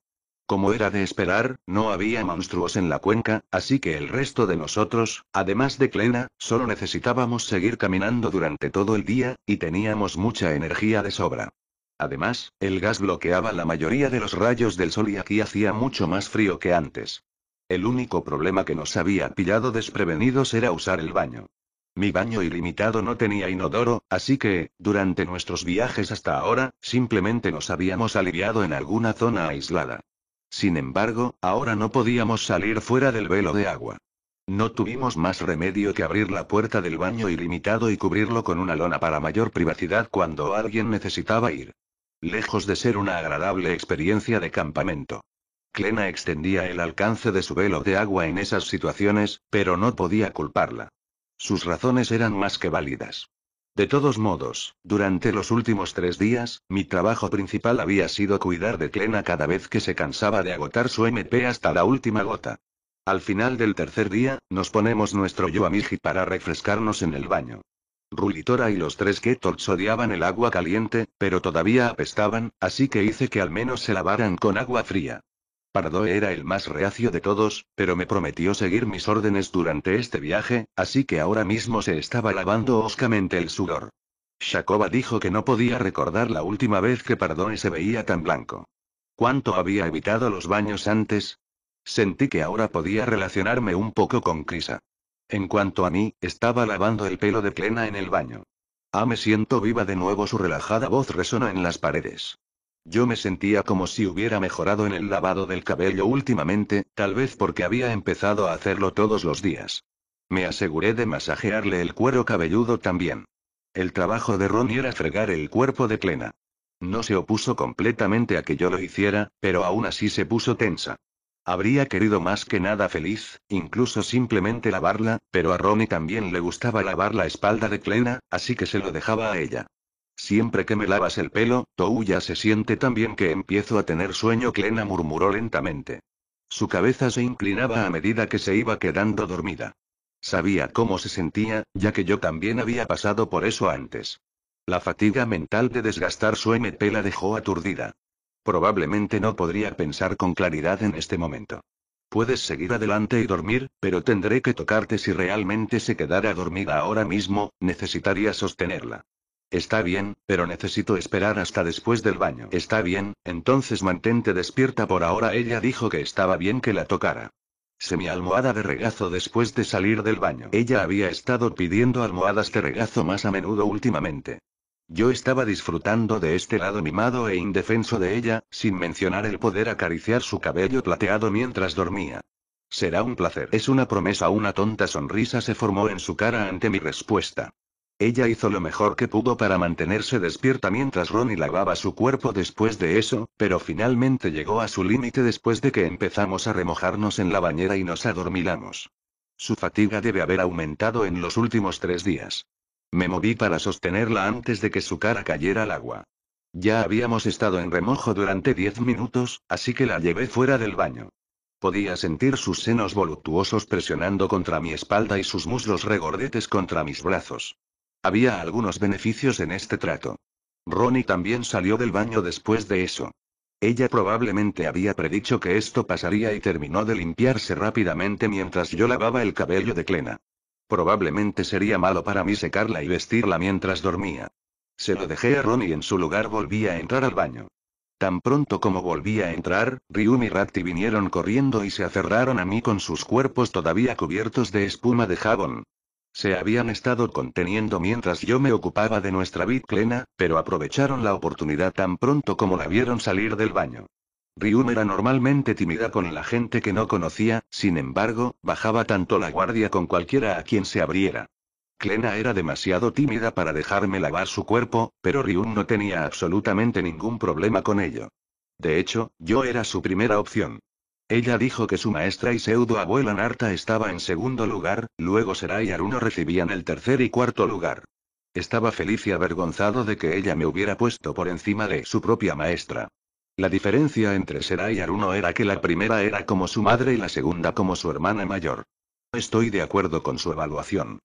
Como era de esperar, no había monstruos en la cuenca, así que el resto de nosotros, además de Clena, solo necesitábamos seguir caminando durante todo el día, y teníamos mucha energía de sobra. Además, el gas bloqueaba la mayoría de los rayos del sol y aquí hacía mucho más frío que antes. El único problema que nos había pillado desprevenidos era usar el baño. Mi baño ilimitado no tenía inodoro, así que, durante nuestros viajes hasta ahora, simplemente nos habíamos aliviado en alguna zona aislada. Sin embargo, ahora no podíamos salir fuera del velo de agua. No tuvimos más remedio que abrir la puerta del baño ilimitado y cubrirlo con una lona para mayor privacidad cuando alguien necesitaba ir. Lejos de ser una agradable experiencia de campamento. Clena extendía el alcance de su velo de agua en esas situaciones, pero no podía culparla. Sus razones eran más que válidas. De todos modos, durante los últimos tres días, mi trabajo principal había sido cuidar de Clena cada vez que se cansaba de agotar su MP hasta la última gota. Al final del tercer día, nos ponemos nuestro Yuamiji para refrescarnos en el baño. Rulitora y los tres que odiaban el agua caliente, pero todavía apestaban, así que hice que al menos se lavaran con agua fría. Pardoe era el más reacio de todos, pero me prometió seguir mis órdenes durante este viaje, así que ahora mismo se estaba lavando oscamente el sudor. Shakoba dijo que no podía recordar la última vez que Pardoe se veía tan blanco. ¿Cuánto había evitado los baños antes? Sentí que ahora podía relacionarme un poco con Krisa. En cuanto a mí, estaba lavando el pelo de Clena en el baño. Ah, me siento viva de nuevo, su relajada voz resonó en las paredes. Yo me sentía como si hubiera mejorado en el lavado del cabello últimamente, tal vez porque había empezado a hacerlo todos los días. Me aseguré de masajearle el cuero cabelludo también. El trabajo de Ronnie era fregar el cuerpo de Clena. No se opuso completamente a que yo lo hiciera, pero aún así se puso tensa. Habría querido más que nada feliz, incluso simplemente lavarla, pero a Ronnie también le gustaba lavar la espalda de Clena, así que se lo dejaba a ella. Siempre que me lavas el pelo, Touya se siente tan bien que empiezo a tener sueño, Clena murmuró lentamente. Su cabeza se inclinaba a medida que se iba quedando dormida. Sabía cómo se sentía, ya que yo también había pasado por eso antes. La fatiga mental de desgastar su MP la dejó aturdida. Probablemente no podría pensar con claridad en este momento. Puedes seguir adelante y dormir, pero tendré que tocarte si realmente se quedara dormida ahora mismo, necesitaría sostenerla. Está bien, pero necesito esperar hasta después del baño. Está bien, entonces mantente despierta por ahora. Ella dijo que estaba bien que la tocara. Semi almohada de regazo después de salir del baño. Ella había estado pidiendo almohadas de regazo más a menudo últimamente. Yo estaba disfrutando de este lado mimado e indefenso de ella, sin mencionar el poder acariciar su cabello plateado mientras dormía. Será un placer. Es una promesa. Una tonta sonrisa se formó en su cara ante mi respuesta. Ella hizo lo mejor que pudo para mantenerse despierta mientras Ronnie lavaba su cuerpo después de eso, pero finalmente llegó a su límite después de que empezamos a remojarnos en la bañera y nos adormilamos. Su fatiga debe haber aumentado en los últimos tres días. Me moví para sostenerla antes de que su cara cayera al agua. Ya habíamos estado en remojo durante diez minutos, así que la llevé fuera del baño. Podía sentir sus senos voluptuosos presionando contra mi espalda y sus muslos regordetes contra mis brazos. Había algunos beneficios en este trato. Ronnie también salió del baño después de eso. Ella probablemente había predicho que esto pasaría y terminó de limpiarse rápidamente mientras yo lavaba el cabello de Clena. Probablemente sería malo para mí secarla y vestirla mientras dormía. Se lo dejé a Ron y en su lugar volví a entrar al baño. Tan pronto como volví a entrar, Ryum y Ratty vinieron corriendo y se aferraron a mí con sus cuerpos todavía cubiertos de espuma de jabón. Se habían estado conteniendo mientras yo me ocupaba de nuestra plena pero aprovecharon la oportunidad tan pronto como la vieron salir del baño. Ryun era normalmente tímida con la gente que no conocía, sin embargo, bajaba tanto la guardia con cualquiera a quien se abriera. Klena era demasiado tímida para dejarme lavar su cuerpo, pero Ryun no tenía absolutamente ningún problema con ello. De hecho, yo era su primera opción. Ella dijo que su maestra y pseudo-abuela Narta estaba en segundo lugar, luego Sera y Aruno recibían el tercer y cuarto lugar. Estaba feliz y avergonzado de que ella me hubiera puesto por encima de su propia maestra. La diferencia entre Sera y Aruno era que la primera era como su madre y la segunda como su hermana mayor. Estoy de acuerdo con su evaluación.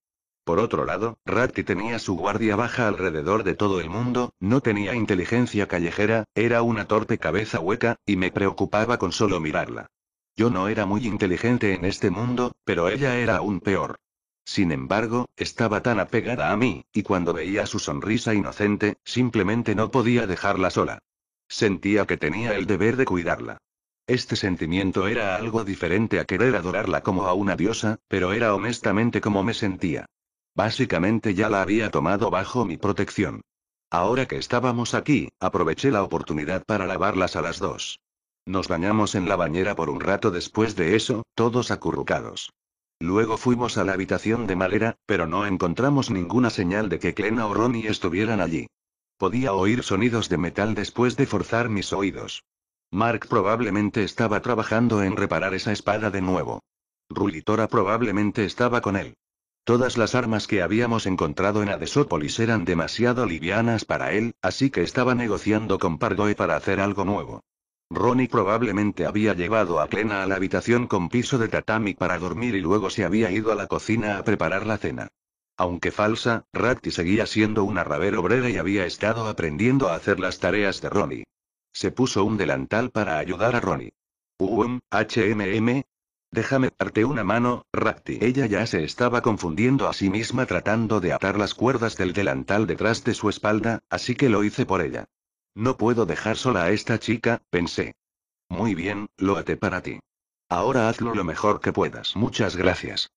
Por otro lado, Ratti tenía su guardia baja alrededor de todo el mundo, no tenía inteligencia callejera, era una torpe cabeza hueca, y me preocupaba con solo mirarla. Yo no era muy inteligente en este mundo, pero ella era aún peor. Sin embargo, estaba tan apegada a mí, y cuando veía su sonrisa inocente, simplemente no podía dejarla sola. Sentía que tenía el deber de cuidarla. Este sentimiento era algo diferente a querer adorarla como a una diosa, pero era honestamente como me sentía. Básicamente ya la había tomado bajo mi protección. Ahora que estábamos aquí, aproveché la oportunidad para lavarlas a las dos. Nos bañamos en la bañera por un rato después de eso, todos acurrucados. Luego fuimos a la habitación de madera, pero no encontramos ninguna señal de que Clena o Ronnie estuvieran allí. Podía oír sonidos de metal después de forzar mis oídos. Mark probablemente estaba trabajando en reparar esa espada de nuevo. Rulitora probablemente estaba con él. Todas las armas que habíamos encontrado en Adesópolis eran demasiado livianas para él, así que estaba negociando con Pardoe para hacer algo nuevo. Ronnie probablemente había llevado a Plena a la habitación con piso de tatami para dormir y luego se había ido a la cocina a preparar la cena. Aunque falsa, Rakti seguía siendo una raber obrera y había estado aprendiendo a hacer las tareas de Ronnie. Se puso un delantal para ayudar a Ronnie. ¡Uum, HMM. Déjame darte una mano, Rakti. Ella ya se estaba confundiendo a sí misma tratando de atar las cuerdas del delantal detrás de su espalda, así que lo hice por ella. No puedo dejar sola a esta chica, pensé. Muy bien, lo até para ti. Ahora hazlo lo mejor que puedas. Muchas gracias.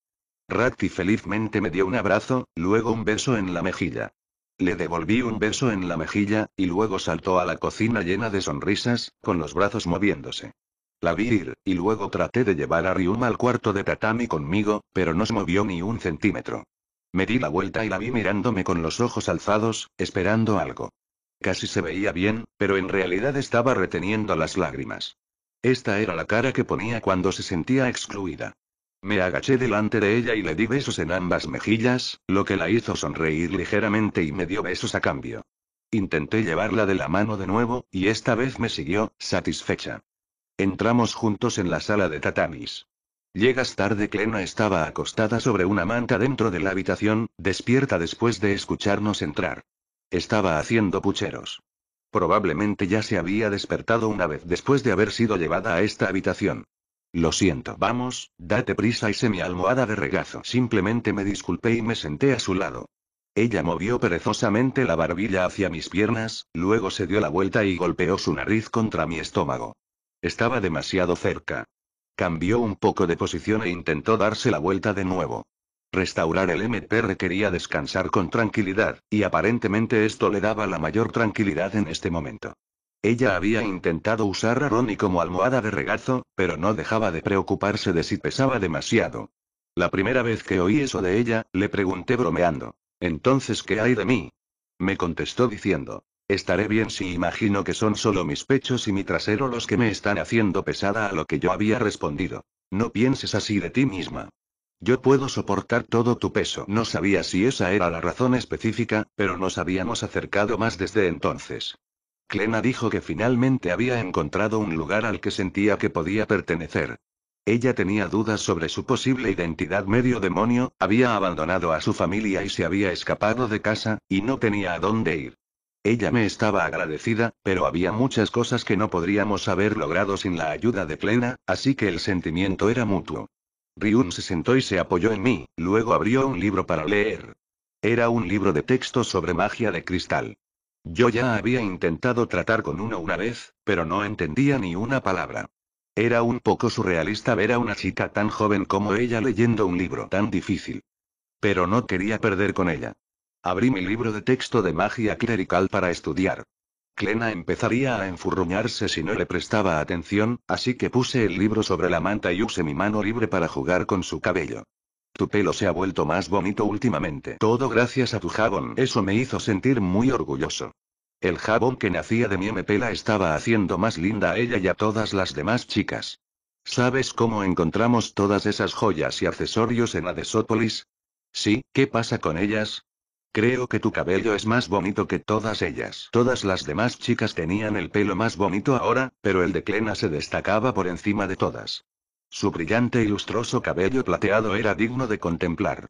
Ratti felizmente me dio un abrazo, luego un beso en la mejilla. Le devolví un beso en la mejilla, y luego saltó a la cocina llena de sonrisas, con los brazos moviéndose. La vi ir, y luego traté de llevar a Ryuma al cuarto de tatami conmigo, pero no se movió ni un centímetro. Me di la vuelta y la vi mirándome con los ojos alzados, esperando algo. Casi se veía bien, pero en realidad estaba reteniendo las lágrimas. Esta era la cara que ponía cuando se sentía excluida. Me agaché delante de ella y le di besos en ambas mejillas, lo que la hizo sonreír ligeramente y me dio besos a cambio. Intenté llevarla de la mano de nuevo, y esta vez me siguió, satisfecha. Entramos juntos en la sala de tatamis. Llegas tarde, Clena estaba acostada sobre una manta dentro de la habitación, despierta después de escucharnos entrar. Estaba haciendo pucheros. Probablemente ya se había despertado una vez después de haber sido llevada a esta habitación. Lo siento, vamos, date prisa. y sé mi almohada de regazo. Simplemente me disculpé y me senté a su lado. Ella movió perezosamente la barbilla hacia mis piernas, luego se dio la vuelta y golpeó su nariz contra mi estómago. Estaba demasiado cerca. Cambió un poco de posición e intentó darse la vuelta de nuevo. Restaurar el MP requería descansar con tranquilidad, y aparentemente esto le daba la mayor tranquilidad en este momento. Ella había intentado usar a Ronnie como almohada de regazo, pero no dejaba de preocuparse de si pesaba demasiado. La primera vez que oí eso de ella, le pregunté bromeando. Entonces, ¿qué hay de mí? Me contestó diciendo, estaré bien si imagino que son solo mis pechos y mi trasero los que me están haciendo pesada a lo que yo había respondido. No pienses así de ti misma. Yo puedo soportar todo tu peso. No sabía si esa era la razón específica, pero nos habíamos acercado más desde entonces. Clena dijo que finalmente había encontrado un lugar al que sentía que podía pertenecer. Ella tenía dudas sobre su posible identidad medio demonio, había abandonado a su familia y se había escapado de casa, y no tenía a dónde ir. Ella me estaba agradecida, pero había muchas cosas que no podríamos haber logrado sin la ayuda de Clena, así que el sentimiento era mutuo. Ryun se sentó y se apoyó en mí, luego abrió un libro para leer. Era un libro de texto sobre magia de cristal. Yo ya había intentado tratar con uno una vez, pero no entendía ni una palabra. Era un poco surrealista ver a una chica tan joven como ella leyendo un libro tan difícil. Pero no quería perder con ella. Abrí mi libro de texto de magia clerical para estudiar. Clena empezaría a enfurruñarse si no le prestaba atención, así que puse el libro sobre la manta y usé mi mano libre para jugar con su cabello. Tu pelo se ha vuelto más bonito últimamente. Todo gracias a tu jabón. Eso me hizo sentir muy orgulloso. El jabón que nacía de mi MP estaba haciendo más linda a ella y a todas las demás chicas. ¿Sabes cómo encontramos todas esas joyas y accesorios en Adesópolis? Sí, ¿qué pasa con ellas? Creo que tu cabello es más bonito que todas ellas. Todas las demás chicas tenían el pelo más bonito ahora, pero el de Clena se destacaba por encima de todas. Su brillante y lustroso cabello plateado era digno de contemplar.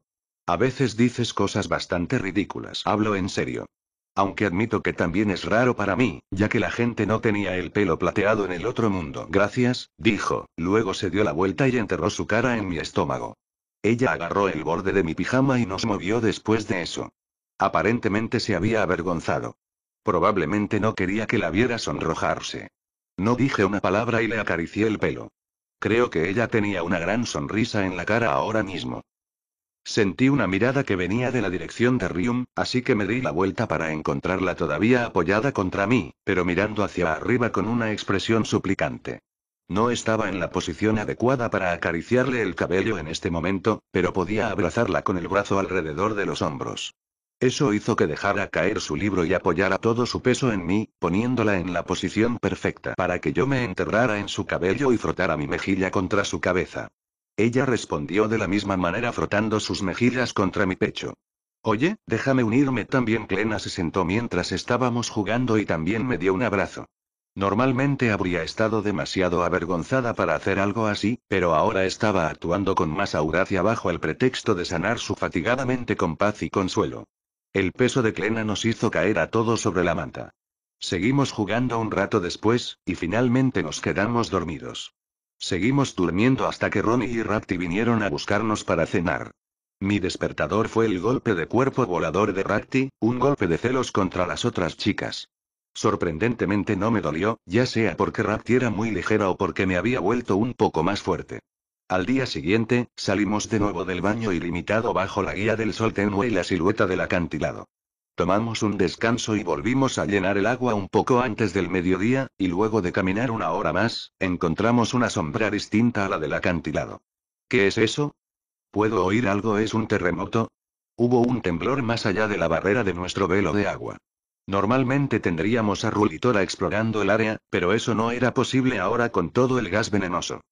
A veces dices cosas bastante ridículas. Hablo en serio. Aunque admito que también es raro para mí, ya que la gente no tenía el pelo plateado en el otro mundo. Gracias, dijo, luego se dio la vuelta y enterró su cara en mi estómago. Ella agarró el borde de mi pijama y nos movió después de eso. Aparentemente se había avergonzado. Probablemente no quería que la viera sonrojarse. No dije una palabra y le acaricié el pelo. Creo que ella tenía una gran sonrisa en la cara ahora mismo. Sentí una mirada que venía de la dirección de Rium, así que me di la vuelta para encontrarla todavía apoyada contra mí, pero mirando hacia arriba con una expresión suplicante. No estaba en la posición adecuada para acariciarle el cabello en este momento, pero podía abrazarla con el brazo alrededor de los hombros. Eso hizo que dejara caer su libro y apoyara todo su peso en mí, poniéndola en la posición perfecta para que yo me enterrara en su cabello y frotara mi mejilla contra su cabeza. Ella respondió de la misma manera frotando sus mejillas contra mi pecho. Oye, déjame unirme también. Clena se sentó mientras estábamos jugando y también me dio un abrazo. Normalmente habría estado demasiado avergonzada para hacer algo así, pero ahora estaba actuando con más audacia bajo el pretexto de sanar su fatigadamente con paz y consuelo. El peso de Clena nos hizo caer a todos sobre la manta. Seguimos jugando un rato después, y finalmente nos quedamos dormidos. Seguimos durmiendo hasta que Ronnie y Rapti vinieron a buscarnos para cenar. Mi despertador fue el golpe de cuerpo volador de Rapti, un golpe de celos contra las otras chicas. Sorprendentemente no me dolió, ya sea porque Rapti era muy ligera o porque me había vuelto un poco más fuerte. Al día siguiente, salimos de nuevo del baño ilimitado bajo la guía del sol tenue y la silueta del acantilado. Tomamos un descanso y volvimos a llenar el agua un poco antes del mediodía, y luego de caminar una hora más, encontramos una sombra distinta a la del acantilado. ¿Qué es eso? ¿Puedo oír algo? ¿Es un terremoto? Hubo un temblor más allá de la barrera de nuestro velo de agua. Normalmente tendríamos a Rulitora explorando el área, pero eso no era posible ahora con todo el gas venenoso.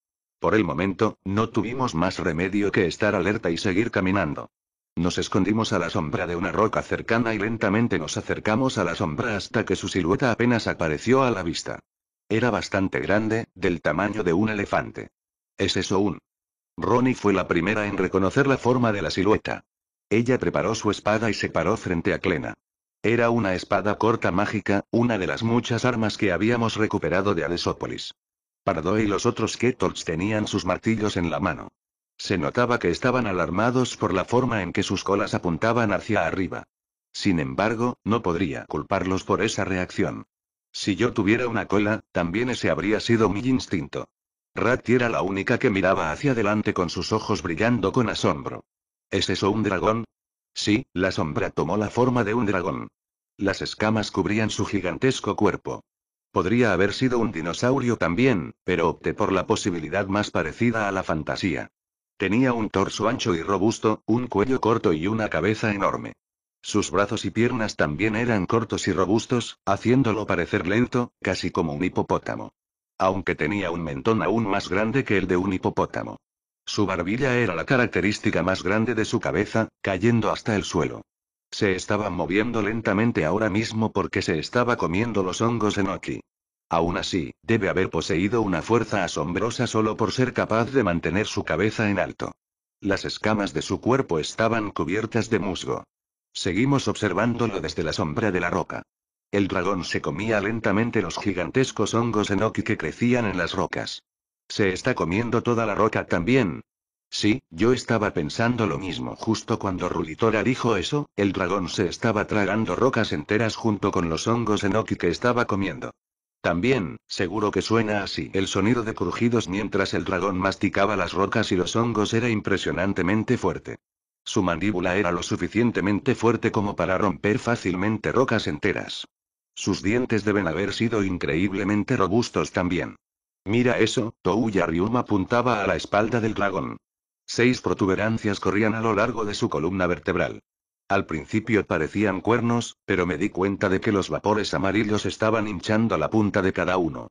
Por el momento, no tuvimos más remedio que estar alerta y seguir caminando. Nos escondimos a la sombra de una roca cercana y lentamente nos acercamos a la sombra hasta que su silueta apenas apareció a la vista. Era bastante grande, del tamaño de un elefante. ¿Es eso un? Ronnie fue la primera en reconocer la forma de la silueta. Ella preparó su espada y se paró frente a Clena. Era una espada corta mágica, una de las muchas armas que habíamos recuperado de Adesópolis. Pardo y los otros Ketols tenían sus martillos en la mano. Se notaba que estaban alarmados por la forma en que sus colas apuntaban hacia arriba. Sin embargo, no podría culparlos por esa reacción. Si yo tuviera una cola, también ese habría sido mi instinto. Ratty era la única que miraba hacia adelante con sus ojos brillando con asombro. ¿Es eso un dragón? Sí, la sombra tomó la forma de un dragón. Las escamas cubrían su gigantesco cuerpo. Podría haber sido un dinosaurio también, pero opté por la posibilidad más parecida a la fantasía. Tenía un torso ancho y robusto, un cuello corto y una cabeza enorme. Sus brazos y piernas también eran cortos y robustos, haciéndolo parecer lento, casi como un hipopótamo. Aunque tenía un mentón aún más grande que el de un hipopótamo. Su barbilla era la característica más grande de su cabeza, cayendo hasta el suelo. Se estaba moviendo lentamente ahora mismo porque se estaba comiendo los hongos Enoki. Aún así, debe haber poseído una fuerza asombrosa solo por ser capaz de mantener su cabeza en alto. Las escamas de su cuerpo estaban cubiertas de musgo. Seguimos observándolo desde la sombra de la roca. El dragón se comía lentamente los gigantescos hongos Enoki que crecían en las rocas. Se está comiendo toda la roca también, Sí, yo estaba pensando lo mismo justo cuando Rulitora dijo eso, el dragón se estaba tragando rocas enteras junto con los hongos Enoki que estaba comiendo. También, seguro que suena así. El sonido de crujidos mientras el dragón masticaba las rocas y los hongos era impresionantemente fuerte. Su mandíbula era lo suficientemente fuerte como para romper fácilmente rocas enteras. Sus dientes deben haber sido increíblemente robustos también. Mira eso, Touya Ryuma apuntaba a la espalda del dragón. Seis protuberancias corrían a lo largo de su columna vertebral. Al principio parecían cuernos, pero me di cuenta de que los vapores amarillos estaban hinchando la punta de cada uno.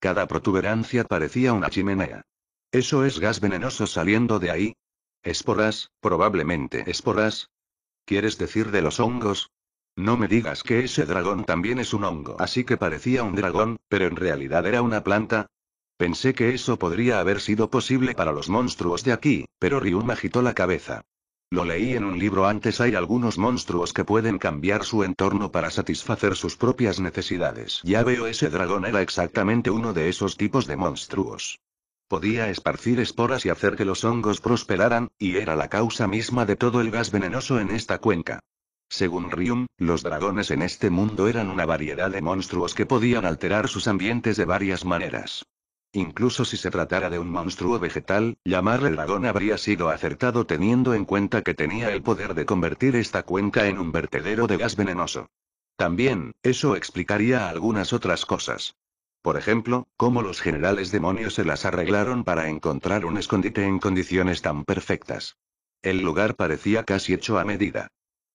Cada protuberancia parecía una chimenea. ¿Eso es gas venenoso saliendo de ahí? Esporas, probablemente esporas. ¿Quieres decir de los hongos? No me digas que ese dragón también es un hongo. Así que parecía un dragón, pero en realidad era una planta, Pensé que eso podría haber sido posible para los monstruos de aquí, pero Ryum agitó la cabeza. Lo leí en un libro antes hay algunos monstruos que pueden cambiar su entorno para satisfacer sus propias necesidades. Ya veo ese dragón era exactamente uno de esos tipos de monstruos. Podía esparcir esporas y hacer que los hongos prosperaran, y era la causa misma de todo el gas venenoso en esta cuenca. Según Ryum, los dragones en este mundo eran una variedad de monstruos que podían alterar sus ambientes de varias maneras. Incluso si se tratara de un monstruo vegetal, llamarle dragón habría sido acertado teniendo en cuenta que tenía el poder de convertir esta cuenca en un vertedero de gas venenoso. También, eso explicaría algunas otras cosas. Por ejemplo, cómo los generales demonios se las arreglaron para encontrar un escondite en condiciones tan perfectas. El lugar parecía casi hecho a medida.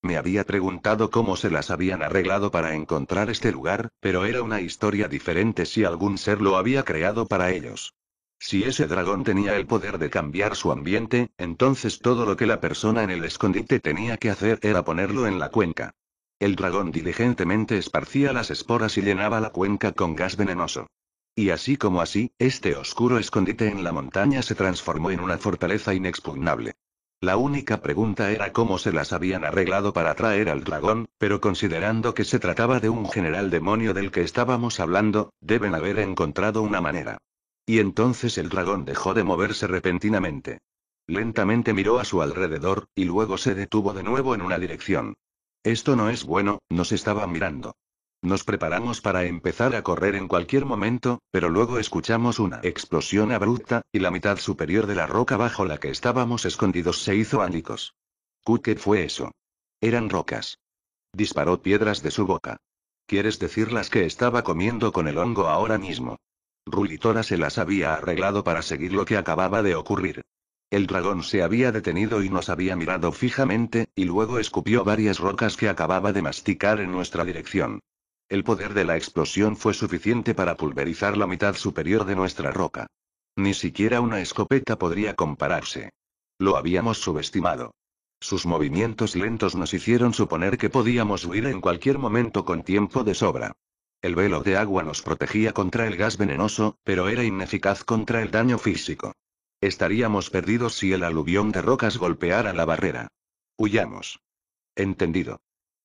Me había preguntado cómo se las habían arreglado para encontrar este lugar, pero era una historia diferente si algún ser lo había creado para ellos. Si ese dragón tenía el poder de cambiar su ambiente, entonces todo lo que la persona en el escondite tenía que hacer era ponerlo en la cuenca. El dragón diligentemente esparcía las esporas y llenaba la cuenca con gas venenoso. Y así como así, este oscuro escondite en la montaña se transformó en una fortaleza inexpugnable. La única pregunta era cómo se las habían arreglado para traer al dragón, pero considerando que se trataba de un general demonio del que estábamos hablando, deben haber encontrado una manera. Y entonces el dragón dejó de moverse repentinamente. Lentamente miró a su alrededor, y luego se detuvo de nuevo en una dirección. Esto no es bueno, nos estaba mirando. Nos preparamos para empezar a correr en cualquier momento, pero luego escuchamos una explosión abrupta, y la mitad superior de la roca bajo la que estábamos escondidos se hizo ánicos. ¿Qué fue eso? Eran rocas. Disparó piedras de su boca. ¿Quieres decir las que estaba comiendo con el hongo ahora mismo? Rulitora se las había arreglado para seguir lo que acababa de ocurrir. El dragón se había detenido y nos había mirado fijamente, y luego escupió varias rocas que acababa de masticar en nuestra dirección. El poder de la explosión fue suficiente para pulverizar la mitad superior de nuestra roca. Ni siquiera una escopeta podría compararse. Lo habíamos subestimado. Sus movimientos lentos nos hicieron suponer que podíamos huir en cualquier momento con tiempo de sobra. El velo de agua nos protegía contra el gas venenoso, pero era ineficaz contra el daño físico. Estaríamos perdidos si el aluvión de rocas golpeara la barrera. Huyamos. Entendido.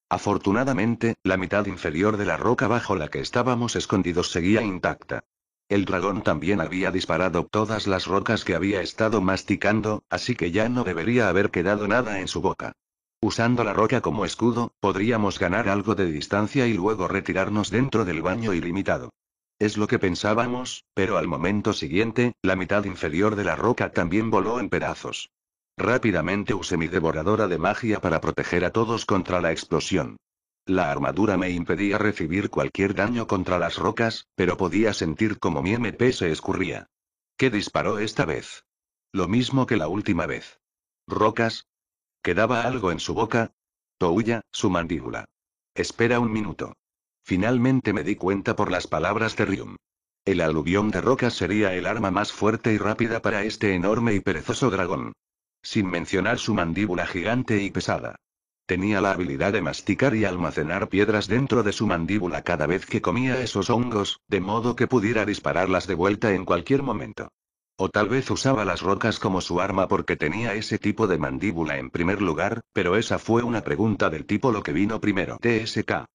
Afortunadamente, la mitad inferior de la roca bajo la que estábamos escondidos seguía intacta. El dragón también había disparado todas las rocas que había estado masticando, así que ya no debería haber quedado nada en su boca. Usando la roca como escudo, podríamos ganar algo de distancia y luego retirarnos dentro del baño ilimitado. Es lo que pensábamos, pero al momento siguiente, la mitad inferior de la roca también voló en pedazos. Rápidamente usé mi devoradora de magia para proteger a todos contra la explosión. La armadura me impedía recibir cualquier daño contra las rocas, pero podía sentir como mi MP se escurría. ¿Qué disparó esta vez? Lo mismo que la última vez. ¿Rocas? ¿Quedaba algo en su boca? Touya, su mandíbula. Espera un minuto. Finalmente me di cuenta por las palabras de Rium. El aluvión de rocas sería el arma más fuerte y rápida para este enorme y perezoso dragón sin mencionar su mandíbula gigante y pesada. Tenía la habilidad de masticar y almacenar piedras dentro de su mandíbula cada vez que comía esos hongos, de modo que pudiera dispararlas de vuelta en cualquier momento. O tal vez usaba las rocas como su arma porque tenía ese tipo de mandíbula en primer lugar, pero esa fue una pregunta del tipo lo que vino primero. TSK.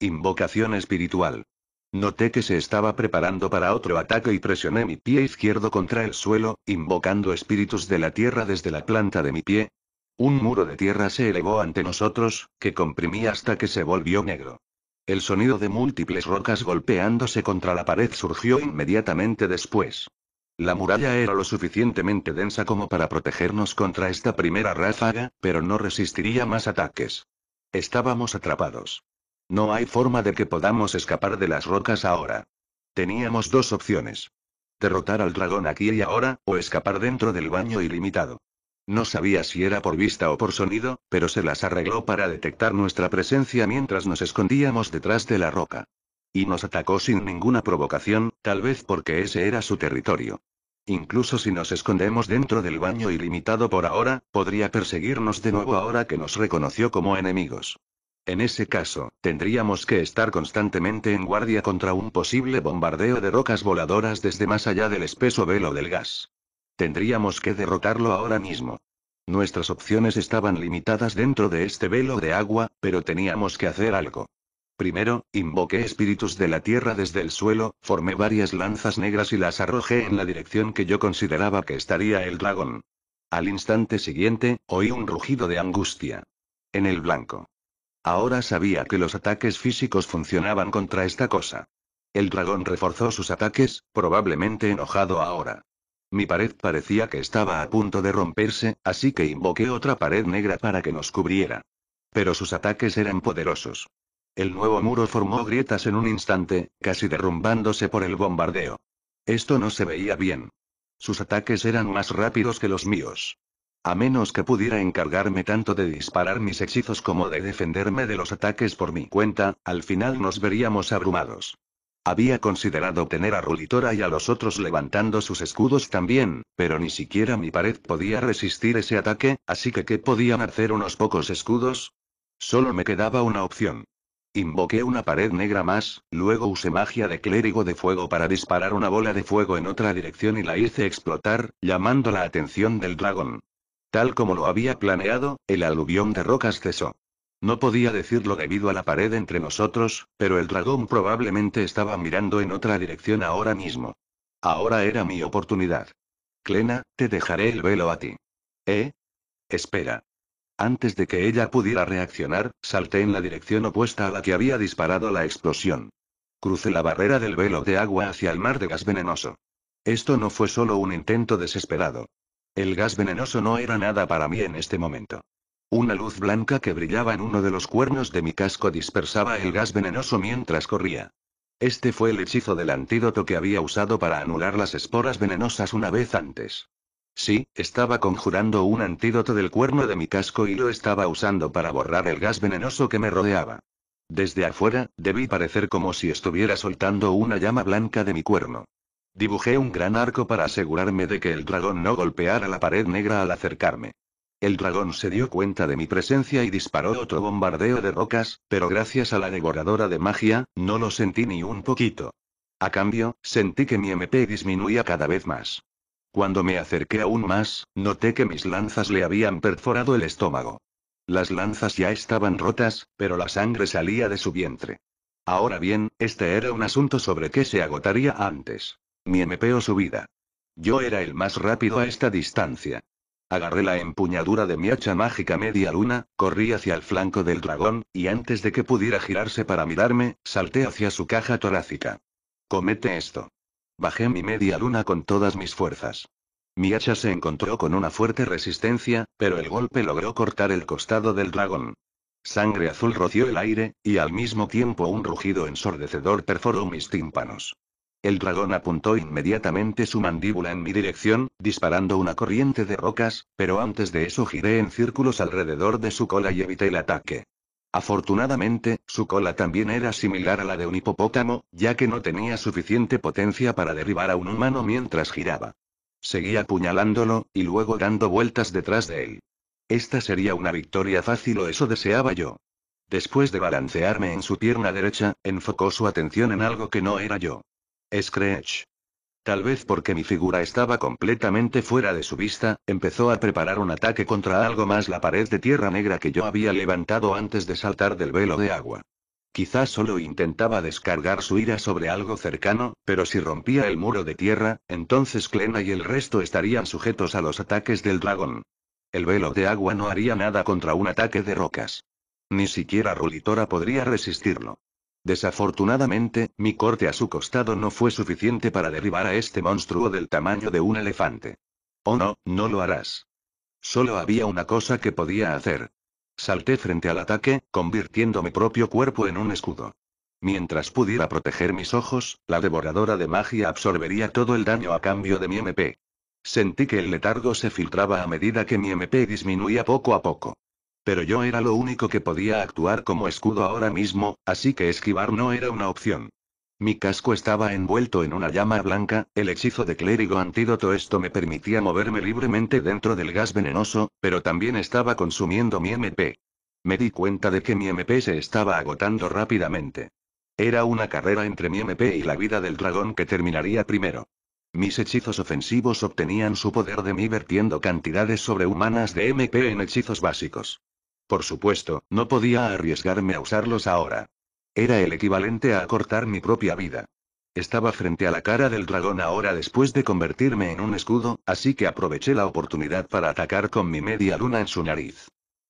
Invocación espiritual. Noté que se estaba preparando para otro ataque y presioné mi pie izquierdo contra el suelo, invocando espíritus de la tierra desde la planta de mi pie. Un muro de tierra se elevó ante nosotros, que comprimí hasta que se volvió negro. El sonido de múltiples rocas golpeándose contra la pared surgió inmediatamente después. La muralla era lo suficientemente densa como para protegernos contra esta primera ráfaga, pero no resistiría más ataques. Estábamos atrapados. No hay forma de que podamos escapar de las rocas ahora. Teníamos dos opciones. Derrotar al dragón aquí y ahora, o escapar dentro del baño ilimitado. No sabía si era por vista o por sonido, pero se las arregló para detectar nuestra presencia mientras nos escondíamos detrás de la roca. Y nos atacó sin ninguna provocación, tal vez porque ese era su territorio. Incluso si nos escondemos dentro del baño ilimitado por ahora, podría perseguirnos de nuevo ahora que nos reconoció como enemigos. En ese caso, tendríamos que estar constantemente en guardia contra un posible bombardeo de rocas voladoras desde más allá del espeso velo del gas. Tendríamos que derrotarlo ahora mismo. Nuestras opciones estaban limitadas dentro de este velo de agua, pero teníamos que hacer algo. Primero, invoqué espíritus de la tierra desde el suelo, formé varias lanzas negras y las arrojé en la dirección que yo consideraba que estaría el dragón. Al instante siguiente, oí un rugido de angustia. En el blanco. Ahora sabía que los ataques físicos funcionaban contra esta cosa. El dragón reforzó sus ataques, probablemente enojado ahora. Mi pared parecía que estaba a punto de romperse, así que invoqué otra pared negra para que nos cubriera. Pero sus ataques eran poderosos. El nuevo muro formó grietas en un instante, casi derrumbándose por el bombardeo. Esto no se veía bien. Sus ataques eran más rápidos que los míos. A menos que pudiera encargarme tanto de disparar mis hechizos como de defenderme de los ataques por mi cuenta, al final nos veríamos abrumados. Había considerado tener a Rulitora y a los otros levantando sus escudos también, pero ni siquiera mi pared podía resistir ese ataque, así que ¿qué podían hacer unos pocos escudos? Solo me quedaba una opción. Invoqué una pared negra más, luego usé magia de clérigo de fuego para disparar una bola de fuego en otra dirección y la hice explotar, llamando la atención del dragón. Tal como lo había planeado, el aluvión de rocas cesó. No podía decirlo debido a la pared entre nosotros, pero el dragón probablemente estaba mirando en otra dirección ahora mismo. Ahora era mi oportunidad. Clena, te dejaré el velo a ti. ¿Eh? Espera. Antes de que ella pudiera reaccionar, salté en la dirección opuesta a la que había disparado la explosión. Crucé la barrera del velo de agua hacia el mar de gas venenoso. Esto no fue solo un intento desesperado. El gas venenoso no era nada para mí en este momento. Una luz blanca que brillaba en uno de los cuernos de mi casco dispersaba el gas venenoso mientras corría. Este fue el hechizo del antídoto que había usado para anular las esporas venenosas una vez antes. Sí, estaba conjurando un antídoto del cuerno de mi casco y lo estaba usando para borrar el gas venenoso que me rodeaba. Desde afuera, debí parecer como si estuviera soltando una llama blanca de mi cuerno. Dibujé un gran arco para asegurarme de que el dragón no golpeara la pared negra al acercarme. El dragón se dio cuenta de mi presencia y disparó otro bombardeo de rocas, pero gracias a la devoradora de magia, no lo sentí ni un poquito. A cambio, sentí que mi MP disminuía cada vez más. Cuando me acerqué aún más, noté que mis lanzas le habían perforado el estómago. Las lanzas ya estaban rotas, pero la sangre salía de su vientre. Ahora bien, este era un asunto sobre qué se agotaría antes. Mi MP o subida. Yo era el más rápido a esta distancia. Agarré la empuñadura de mi hacha mágica media luna, corrí hacia el flanco del dragón, y antes de que pudiera girarse para mirarme, salté hacia su caja torácica. Comete esto. Bajé mi media luna con todas mis fuerzas. Mi hacha se encontró con una fuerte resistencia, pero el golpe logró cortar el costado del dragón. Sangre azul roció el aire, y al mismo tiempo un rugido ensordecedor perforó mis tímpanos. El dragón apuntó inmediatamente su mandíbula en mi dirección, disparando una corriente de rocas, pero antes de eso giré en círculos alrededor de su cola y evité el ataque. Afortunadamente, su cola también era similar a la de un hipopótamo, ya que no tenía suficiente potencia para derribar a un humano mientras giraba. Seguí apuñalándolo, y luego dando vueltas detrás de él. Esta sería una victoria fácil o eso deseaba yo. Después de balancearme en su pierna derecha, enfocó su atención en algo que no era yo. Scratch. Tal vez porque mi figura estaba completamente fuera de su vista, empezó a preparar un ataque contra algo más la pared de tierra negra que yo había levantado antes de saltar del velo de agua. Quizás solo intentaba descargar su ira sobre algo cercano, pero si rompía el muro de tierra, entonces Klena y el resto estarían sujetos a los ataques del dragón. El velo de agua no haría nada contra un ataque de rocas. Ni siquiera Rulitora podría resistirlo. Desafortunadamente, mi corte a su costado no fue suficiente para derribar a este monstruo del tamaño de un elefante. Oh no, no lo harás. Solo había una cosa que podía hacer. Salté frente al ataque, convirtiendo mi propio cuerpo en un escudo. Mientras pudiera proteger mis ojos, la devoradora de magia absorbería todo el daño a cambio de mi MP. Sentí que el letargo se filtraba a medida que mi MP disminuía poco a poco. Pero yo era lo único que podía actuar como escudo ahora mismo, así que esquivar no era una opción. Mi casco estaba envuelto en una llama blanca, el hechizo de clérigo antídoto esto me permitía moverme libremente dentro del gas venenoso, pero también estaba consumiendo mi MP. Me di cuenta de que mi MP se estaba agotando rápidamente. Era una carrera entre mi MP y la vida del dragón que terminaría primero. Mis hechizos ofensivos obtenían su poder de mí vertiendo cantidades sobrehumanas de MP en hechizos básicos. Por supuesto, no podía arriesgarme a usarlos ahora. Era el equivalente a cortar mi propia vida. Estaba frente a la cara del dragón ahora después de convertirme en un escudo, así que aproveché la oportunidad para atacar con mi media luna en su nariz.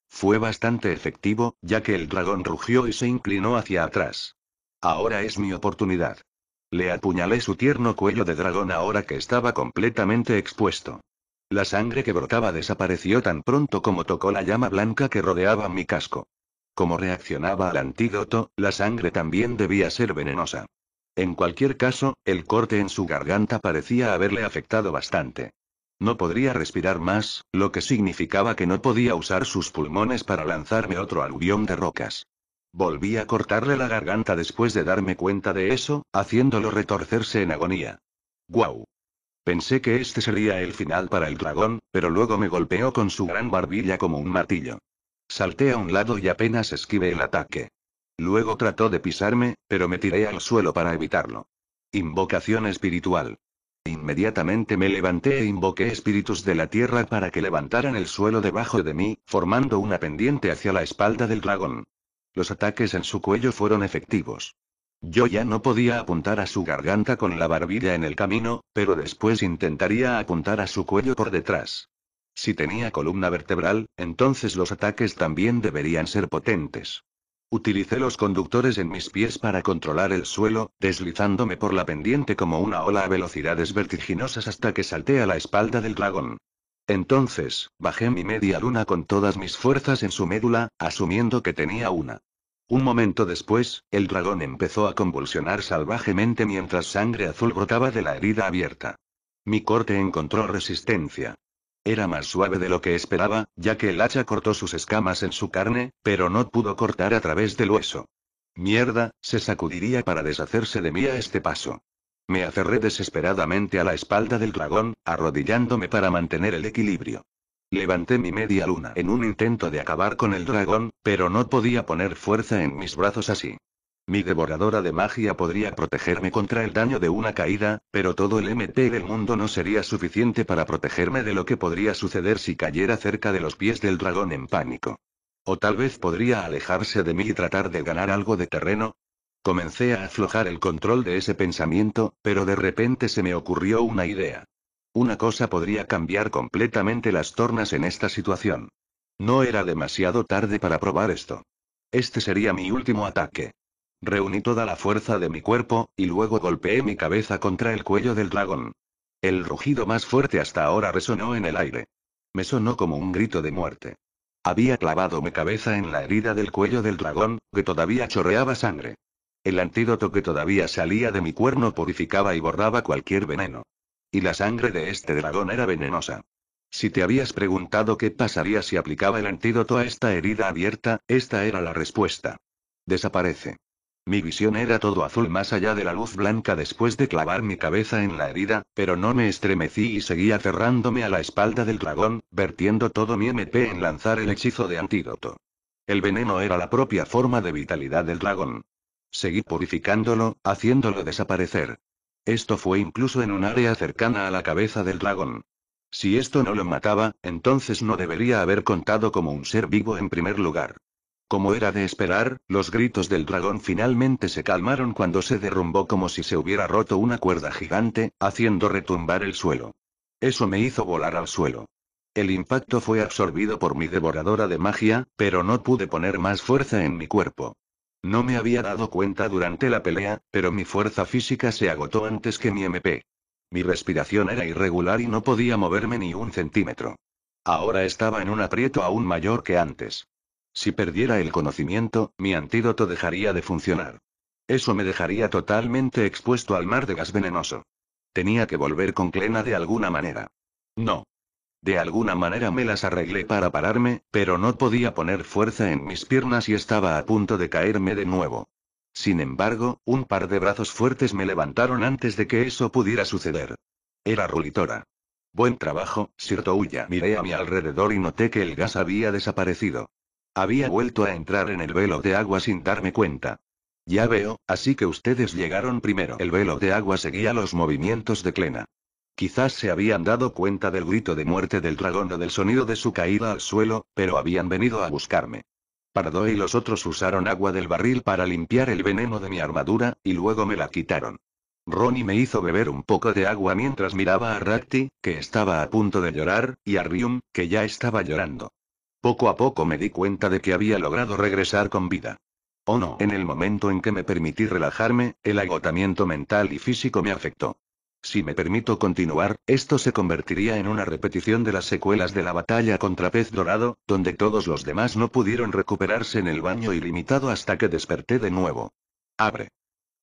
Fue bastante efectivo, ya que el dragón rugió y se inclinó hacia atrás. Ahora es mi oportunidad. Le apuñalé su tierno cuello de dragón ahora que estaba completamente expuesto. La sangre que brotaba desapareció tan pronto como tocó la llama blanca que rodeaba mi casco. Como reaccionaba al antídoto, la sangre también debía ser venenosa. En cualquier caso, el corte en su garganta parecía haberle afectado bastante. No podría respirar más, lo que significaba que no podía usar sus pulmones para lanzarme otro aluvión de rocas. Volví a cortarle la garganta después de darme cuenta de eso, haciéndolo retorcerse en agonía. ¡Guau! Pensé que este sería el final para el dragón, pero luego me golpeó con su gran barbilla como un martillo. Salté a un lado y apenas esquivé el ataque. Luego trató de pisarme, pero me tiré al suelo para evitarlo. Invocación espiritual. Inmediatamente me levanté e invoqué espíritus de la tierra para que levantaran el suelo debajo de mí, formando una pendiente hacia la espalda del dragón. Los ataques en su cuello fueron efectivos. Yo ya no podía apuntar a su garganta con la barbilla en el camino, pero después intentaría apuntar a su cuello por detrás. Si tenía columna vertebral, entonces los ataques también deberían ser potentes. Utilicé los conductores en mis pies para controlar el suelo, deslizándome por la pendiente como una ola a velocidades vertiginosas hasta que salté a la espalda del dragón. Entonces, bajé mi media luna con todas mis fuerzas en su médula, asumiendo que tenía una. Un momento después, el dragón empezó a convulsionar salvajemente mientras sangre azul brotaba de la herida abierta. Mi corte encontró resistencia. Era más suave de lo que esperaba, ya que el hacha cortó sus escamas en su carne, pero no pudo cortar a través del hueso. Mierda, se sacudiría para deshacerse de mí a este paso. Me aferré desesperadamente a la espalda del dragón, arrodillándome para mantener el equilibrio. Levanté mi media luna en un intento de acabar con el dragón, pero no podía poner fuerza en mis brazos así. Mi devoradora de magia podría protegerme contra el daño de una caída, pero todo el MT del mundo no sería suficiente para protegerme de lo que podría suceder si cayera cerca de los pies del dragón en pánico. O tal vez podría alejarse de mí y tratar de ganar algo de terreno. Comencé a aflojar el control de ese pensamiento, pero de repente se me ocurrió una idea. Una cosa podría cambiar completamente las tornas en esta situación. No era demasiado tarde para probar esto. Este sería mi último ataque. Reuní toda la fuerza de mi cuerpo, y luego golpeé mi cabeza contra el cuello del dragón. El rugido más fuerte hasta ahora resonó en el aire. Me sonó como un grito de muerte. Había clavado mi cabeza en la herida del cuello del dragón, que todavía chorreaba sangre. El antídoto que todavía salía de mi cuerno purificaba y borraba cualquier veneno. Y la sangre de este dragón era venenosa. Si te habías preguntado qué pasaría si aplicaba el antídoto a esta herida abierta, esta era la respuesta. Desaparece. Mi visión era todo azul más allá de la luz blanca después de clavar mi cabeza en la herida, pero no me estremecí y seguí aferrándome a la espalda del dragón, vertiendo todo mi MP en lanzar el hechizo de antídoto. El veneno era la propia forma de vitalidad del dragón. Seguí purificándolo, haciéndolo desaparecer. Esto fue incluso en un área cercana a la cabeza del dragón. Si esto no lo mataba, entonces no debería haber contado como un ser vivo en primer lugar. Como era de esperar, los gritos del dragón finalmente se calmaron cuando se derrumbó como si se hubiera roto una cuerda gigante, haciendo retumbar el suelo. Eso me hizo volar al suelo. El impacto fue absorbido por mi devoradora de magia, pero no pude poner más fuerza en mi cuerpo. No me había dado cuenta durante la pelea, pero mi fuerza física se agotó antes que mi MP. Mi respiración era irregular y no podía moverme ni un centímetro. Ahora estaba en un aprieto aún mayor que antes. Si perdiera el conocimiento, mi antídoto dejaría de funcionar. Eso me dejaría totalmente expuesto al mar de gas venenoso. Tenía que volver con Clena de alguna manera. No. De alguna manera me las arreglé para pararme, pero no podía poner fuerza en mis piernas y estaba a punto de caerme de nuevo. Sin embargo, un par de brazos fuertes me levantaron antes de que eso pudiera suceder. Era Rulitora. Buen trabajo, Sir Touya. Miré a mi alrededor y noté que el gas había desaparecido. Había vuelto a entrar en el velo de agua sin darme cuenta. Ya veo, así que ustedes llegaron primero. El velo de agua seguía los movimientos de Klena. Quizás se habían dado cuenta del grito de muerte del dragón o del sonido de su caída al suelo, pero habían venido a buscarme. Pardo y los otros usaron agua del barril para limpiar el veneno de mi armadura, y luego me la quitaron. Ronnie me hizo beber un poco de agua mientras miraba a Rakti, que estaba a punto de llorar, y a Ryum, que ya estaba llorando. Poco a poco me di cuenta de que había logrado regresar con vida. Oh no, en el momento en que me permití relajarme, el agotamiento mental y físico me afectó. Si me permito continuar, esto se convertiría en una repetición de las secuelas de la batalla contra Pez Dorado, donde todos los demás no pudieron recuperarse en el baño ilimitado hasta que desperté de nuevo. Abre.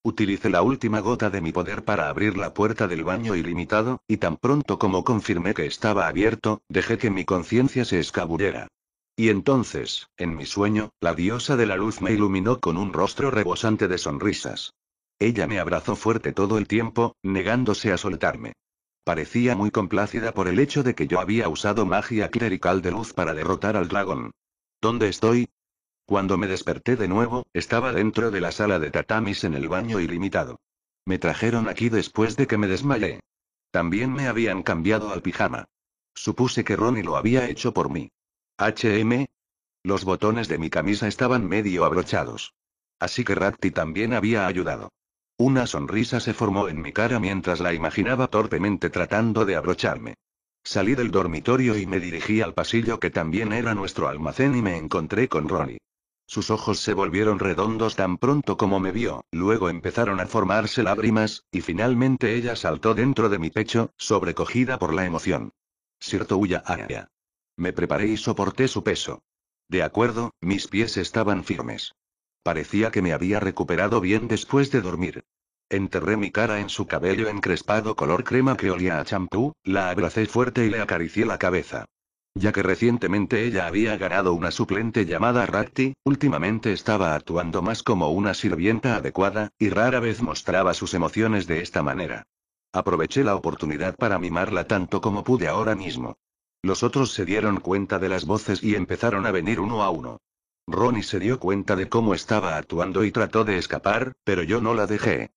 Utilicé la última gota de mi poder para abrir la puerta del baño ilimitado, y tan pronto como confirmé que estaba abierto, dejé que mi conciencia se escabullera. Y entonces, en mi sueño, la diosa de la luz me iluminó con un rostro rebosante de sonrisas. Ella me abrazó fuerte todo el tiempo, negándose a soltarme. Parecía muy complacida por el hecho de que yo había usado magia clerical de luz para derrotar al dragón. ¿Dónde estoy? Cuando me desperté de nuevo, estaba dentro de la sala de tatamis en el baño ilimitado. Me trajeron aquí después de que me desmayé. También me habían cambiado al pijama. Supuse que Ronnie lo había hecho por mí. HM. Los botones de mi camisa estaban medio abrochados. Así que Ratti también había ayudado. Una sonrisa se formó en mi cara mientras la imaginaba torpemente tratando de abrocharme. Salí del dormitorio y me dirigí al pasillo que también era nuestro almacén y me encontré con Ronnie. Sus ojos se volvieron redondos tan pronto como me vio, luego empezaron a formarse lágrimas, y finalmente ella saltó dentro de mi pecho, sobrecogida por la emoción. Cierto huya área. Me preparé y soporté su peso. De acuerdo, mis pies estaban firmes. Parecía que me había recuperado bien después de dormir. Enterré mi cara en su cabello encrespado color crema que olía a champú, la abracé fuerte y le acaricié la cabeza. Ya que recientemente ella había ganado una suplente llamada Rakti, últimamente estaba actuando más como una sirvienta adecuada, y rara vez mostraba sus emociones de esta manera. Aproveché la oportunidad para mimarla tanto como pude ahora mismo. Los otros se dieron cuenta de las voces y empezaron a venir uno a uno. Ronnie se dio cuenta de cómo estaba actuando y trató de escapar, pero yo no la dejé.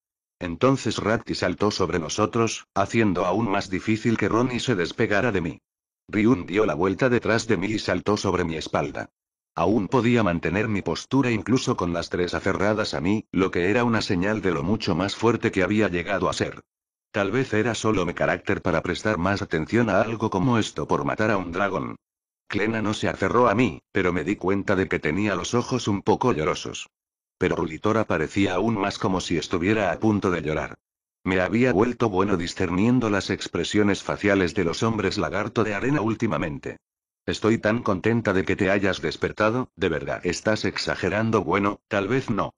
Entonces Ratty saltó sobre nosotros, haciendo aún más difícil que Ronnie se despegara de mí. Ryun dio la vuelta detrás de mí y saltó sobre mi espalda. Aún podía mantener mi postura incluso con las tres aferradas a mí, lo que era una señal de lo mucho más fuerte que había llegado a ser. Tal vez era solo mi carácter para prestar más atención a algo como esto por matar a un dragón. Clena no se aferró a mí, pero me di cuenta de que tenía los ojos un poco llorosos pero Rulitora parecía aún más como si estuviera a punto de llorar. Me había vuelto bueno discerniendo las expresiones faciales de los hombres lagarto de arena últimamente. Estoy tan contenta de que te hayas despertado, de verdad. Estás exagerando, bueno, tal vez no.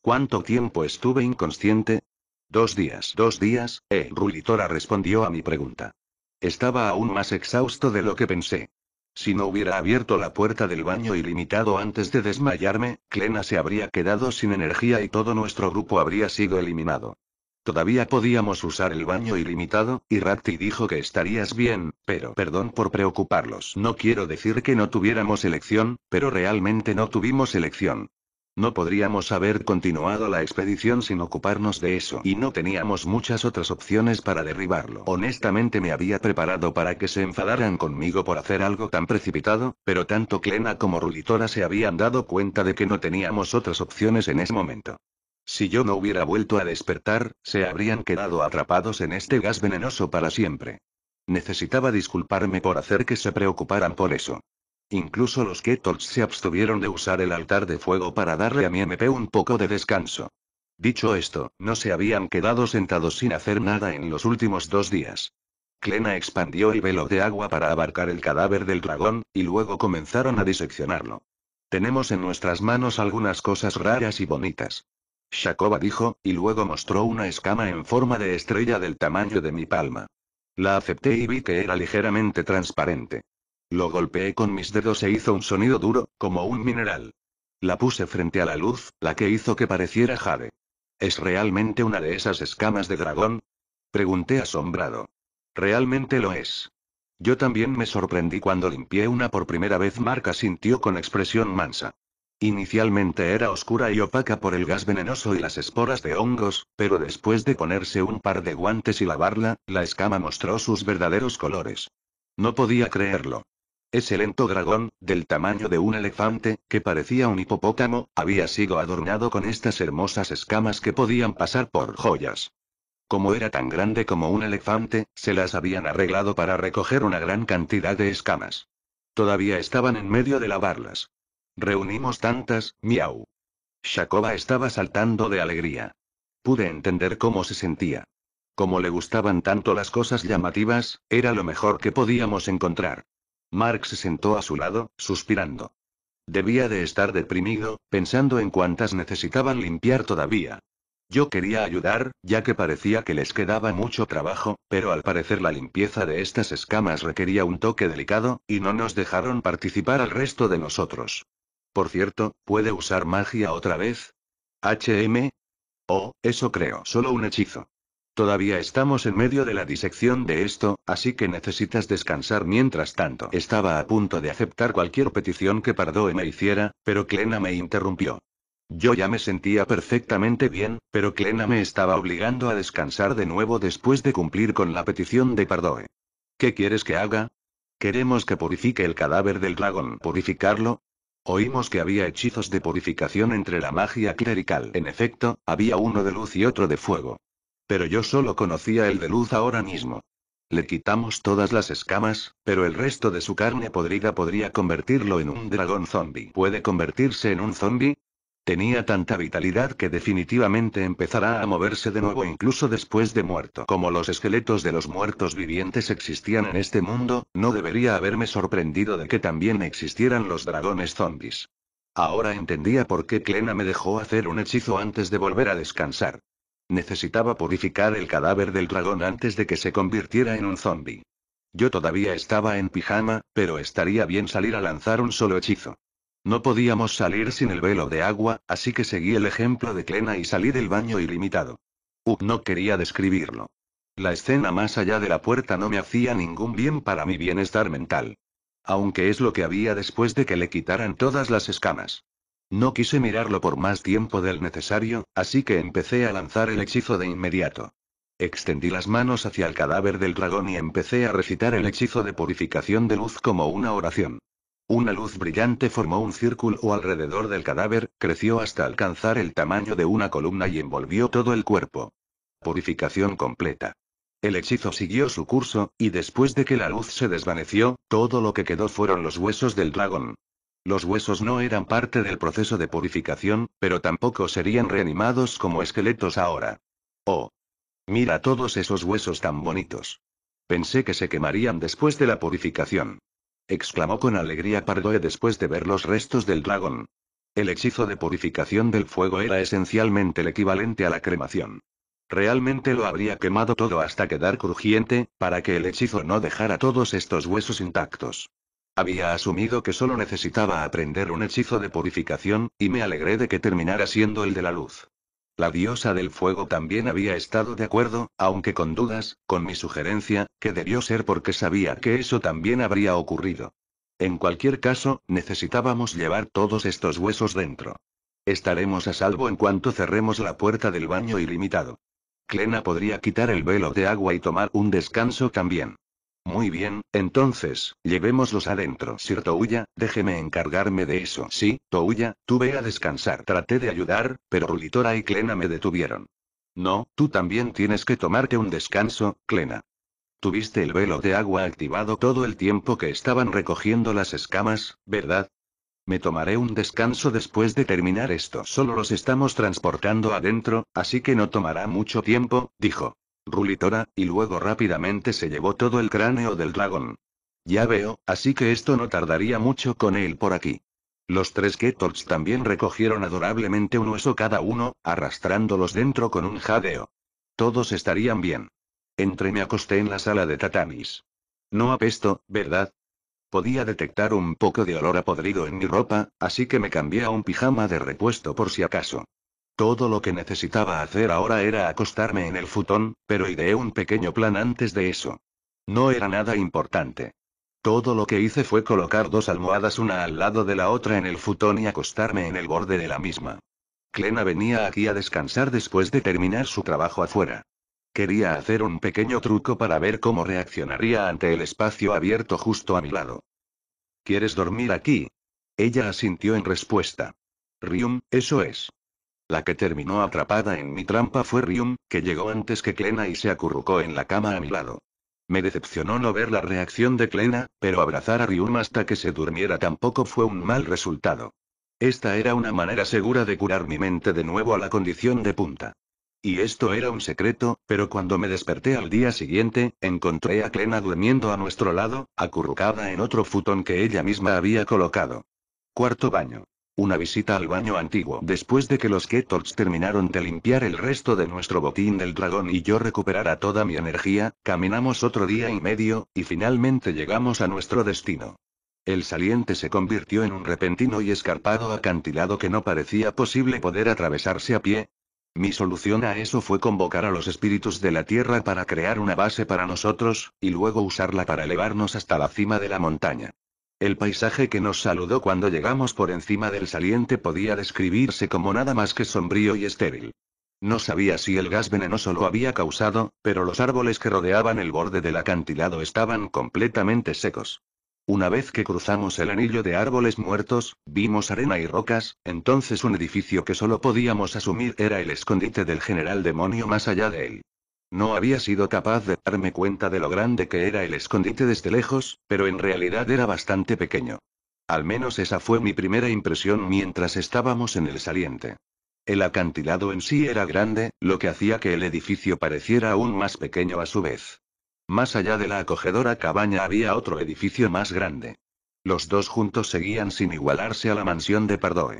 ¿Cuánto tiempo estuve inconsciente? Dos días. Dos días, eh, Rulitora respondió a mi pregunta. Estaba aún más exhausto de lo que pensé. Si no hubiera abierto la puerta del baño ilimitado antes de desmayarme, Clena se habría quedado sin energía y todo nuestro grupo habría sido eliminado. Todavía podíamos usar el baño ilimitado, y Ratti dijo que estarías bien, pero perdón por preocuparlos. No quiero decir que no tuviéramos elección, pero realmente no tuvimos elección. No podríamos haber continuado la expedición sin ocuparnos de eso y no teníamos muchas otras opciones para derribarlo. Honestamente me había preparado para que se enfadaran conmigo por hacer algo tan precipitado, pero tanto Clena como Rulitora se habían dado cuenta de que no teníamos otras opciones en ese momento. Si yo no hubiera vuelto a despertar, se habrían quedado atrapados en este gas venenoso para siempre. Necesitaba disculparme por hacer que se preocuparan por eso. Incluso los kettles se abstuvieron de usar el altar de fuego para darle a mi MP un poco de descanso. Dicho esto, no se habían quedado sentados sin hacer nada en los últimos dos días. Klena expandió el velo de agua para abarcar el cadáver del dragón, y luego comenzaron a diseccionarlo. Tenemos en nuestras manos algunas cosas raras y bonitas. Shakoba dijo, y luego mostró una escama en forma de estrella del tamaño de mi palma. La acepté y vi que era ligeramente transparente. Lo golpeé con mis dedos e hizo un sonido duro, como un mineral. La puse frente a la luz, la que hizo que pareciera jade. ¿Es realmente una de esas escamas de dragón? Pregunté asombrado. Realmente lo es. Yo también me sorprendí cuando limpié una por primera vez. Marca sintió con expresión mansa. Inicialmente era oscura y opaca por el gas venenoso y las esporas de hongos, pero después de ponerse un par de guantes y lavarla, la escama mostró sus verdaderos colores. No podía creerlo. Ese lento dragón, del tamaño de un elefante, que parecía un hipopótamo, había sido adornado con estas hermosas escamas que podían pasar por joyas. Como era tan grande como un elefante, se las habían arreglado para recoger una gran cantidad de escamas. Todavía estaban en medio de lavarlas. Reunimos tantas, miau. Shakoba estaba saltando de alegría. Pude entender cómo se sentía. Como le gustaban tanto las cosas llamativas, era lo mejor que podíamos encontrar. Mark se sentó a su lado, suspirando. Debía de estar deprimido, pensando en cuántas necesitaban limpiar todavía. Yo quería ayudar, ya que parecía que les quedaba mucho trabajo, pero al parecer la limpieza de estas escamas requería un toque delicado, y no nos dejaron participar al resto de nosotros. Por cierto, ¿puede usar magia otra vez? HM? Oh, eso creo, solo un hechizo. Todavía estamos en medio de la disección de esto, así que necesitas descansar mientras tanto. Estaba a punto de aceptar cualquier petición que Pardoe me hiciera, pero Clena me interrumpió. Yo ya me sentía perfectamente bien, pero Clena me estaba obligando a descansar de nuevo después de cumplir con la petición de Pardoe. ¿Qué quieres que haga? Queremos que purifique el cadáver del dragón. ¿Purificarlo? Oímos que había hechizos de purificación entre la magia clerical. En efecto, había uno de luz y otro de fuego. Pero yo solo conocía el de luz ahora mismo. Le quitamos todas las escamas, pero el resto de su carne podrida podría convertirlo en un dragón zombie. ¿Puede convertirse en un zombie? Tenía tanta vitalidad que definitivamente empezará a moverse de nuevo incluso después de muerto. Como los esqueletos de los muertos vivientes existían en este mundo, no debería haberme sorprendido de que también existieran los dragones zombies. Ahora entendía por qué Clena me dejó hacer un hechizo antes de volver a descansar. Necesitaba purificar el cadáver del dragón antes de que se convirtiera en un zombi. Yo todavía estaba en pijama, pero estaría bien salir a lanzar un solo hechizo. No podíamos salir sin el velo de agua, así que seguí el ejemplo de Clena y salí del baño ilimitado. Uh, no quería describirlo. La escena más allá de la puerta no me hacía ningún bien para mi bienestar mental. Aunque es lo que había después de que le quitaran todas las escamas. No quise mirarlo por más tiempo del necesario, así que empecé a lanzar el hechizo de inmediato. Extendí las manos hacia el cadáver del dragón y empecé a recitar el hechizo de purificación de luz como una oración. Una luz brillante formó un círculo alrededor del cadáver, creció hasta alcanzar el tamaño de una columna y envolvió todo el cuerpo. Purificación completa. El hechizo siguió su curso, y después de que la luz se desvaneció, todo lo que quedó fueron los huesos del dragón. Los huesos no eran parte del proceso de purificación, pero tampoco serían reanimados como esqueletos ahora. Oh. Mira todos esos huesos tan bonitos. Pensé que se quemarían después de la purificación. Exclamó con alegría Pardoe después de ver los restos del dragón. El hechizo de purificación del fuego era esencialmente el equivalente a la cremación. Realmente lo habría quemado todo hasta quedar crujiente, para que el hechizo no dejara todos estos huesos intactos. Había asumido que solo necesitaba aprender un hechizo de purificación, y me alegré de que terminara siendo el de la luz. La diosa del fuego también había estado de acuerdo, aunque con dudas, con mi sugerencia, que debió ser porque sabía que eso también habría ocurrido. En cualquier caso, necesitábamos llevar todos estos huesos dentro. Estaremos a salvo en cuanto cerremos la puerta del baño ilimitado. Clena podría quitar el velo de agua y tomar un descanso también. Muy bien, entonces, llevémoslos adentro. Sir Touya, déjeme encargarme de eso. Sí, Touya, tú ve a descansar. Traté de ayudar, pero Rulitora y Clena me detuvieron. No, tú también tienes que tomarte un descanso, Clena. Tuviste el velo de agua activado todo el tiempo que estaban recogiendo las escamas, ¿verdad? Me tomaré un descanso después de terminar esto. Solo los estamos transportando adentro, así que no tomará mucho tiempo, dijo rulitora, y luego rápidamente se llevó todo el cráneo del dragón. Ya veo, así que esto no tardaría mucho con él por aquí. Los tres Ketorts también recogieron adorablemente un hueso cada uno, arrastrándolos dentro con un jadeo. Todos estarían bien. Entre me acosté en la sala de tatamis. No apesto, ¿verdad? Podía detectar un poco de olor a podrido en mi ropa, así que me cambié a un pijama de repuesto por si acaso. Todo lo que necesitaba hacer ahora era acostarme en el futón, pero ideé un pequeño plan antes de eso. No era nada importante. Todo lo que hice fue colocar dos almohadas una al lado de la otra en el futón y acostarme en el borde de la misma. Clena venía aquí a descansar después de terminar su trabajo afuera. Quería hacer un pequeño truco para ver cómo reaccionaría ante el espacio abierto justo a mi lado. ¿Quieres dormir aquí? Ella asintió en respuesta. Rium, eso es. La que terminó atrapada en mi trampa fue Rium, que llegó antes que Clena y se acurrucó en la cama a mi lado. Me decepcionó no ver la reacción de Klena, pero abrazar a Rium hasta que se durmiera tampoco fue un mal resultado. Esta era una manera segura de curar mi mente de nuevo a la condición de punta. Y esto era un secreto, pero cuando me desperté al día siguiente, encontré a Klena durmiendo a nuestro lado, acurrucada en otro futón que ella misma había colocado. Cuarto baño. Una visita al baño antiguo. Después de que los Quetors terminaron de limpiar el resto de nuestro botín del dragón y yo recuperara toda mi energía, caminamos otro día y medio, y finalmente llegamos a nuestro destino. El saliente se convirtió en un repentino y escarpado acantilado que no parecía posible poder atravesarse a pie. Mi solución a eso fue convocar a los espíritus de la tierra para crear una base para nosotros, y luego usarla para elevarnos hasta la cima de la montaña. El paisaje que nos saludó cuando llegamos por encima del saliente podía describirse como nada más que sombrío y estéril. No sabía si el gas venenoso lo había causado, pero los árboles que rodeaban el borde del acantilado estaban completamente secos. Una vez que cruzamos el anillo de árboles muertos, vimos arena y rocas, entonces un edificio que solo podíamos asumir era el escondite del general demonio más allá de él. No había sido capaz de darme cuenta de lo grande que era el escondite desde lejos, pero en realidad era bastante pequeño. Al menos esa fue mi primera impresión mientras estábamos en el saliente. El acantilado en sí era grande, lo que hacía que el edificio pareciera aún más pequeño a su vez. Más allá de la acogedora cabaña había otro edificio más grande. Los dos juntos seguían sin igualarse a la mansión de Pardoe.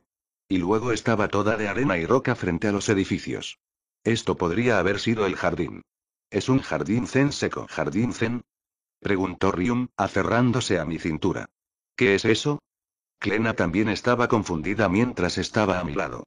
Y luego estaba toda de arena y roca frente a los edificios. Esto podría haber sido el jardín. ¿Es un jardín zen seco? ¿Jardín zen? Preguntó Ryum, aferrándose a mi cintura. ¿Qué es eso? Clena también estaba confundida mientras estaba a mi lado.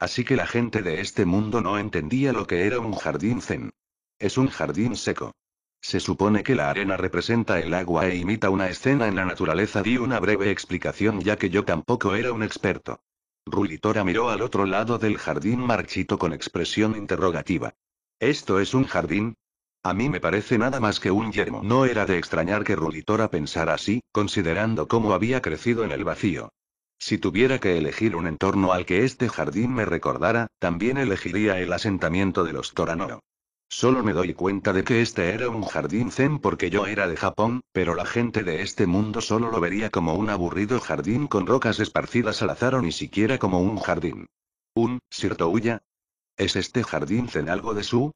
Así que la gente de este mundo no entendía lo que era un jardín zen. Es un jardín seco. Se supone que la arena representa el agua e imita una escena en la naturaleza. Di una breve explicación ya que yo tampoco era un experto. Rulitora miró al otro lado del jardín marchito con expresión interrogativa. ¿Esto es un jardín? A mí me parece nada más que un yermo. No era de extrañar que Rulitora pensara así, considerando cómo había crecido en el vacío. Si tuviera que elegir un entorno al que este jardín me recordara, también elegiría el asentamiento de los Toranoro. Solo me doy cuenta de que este era un jardín zen porque yo era de Japón, pero la gente de este mundo solo lo vería como un aburrido jardín con rocas esparcidas al azar o ni siquiera como un jardín. ¿Un, Sirtohuya. ¿Es este jardín zen algo de su?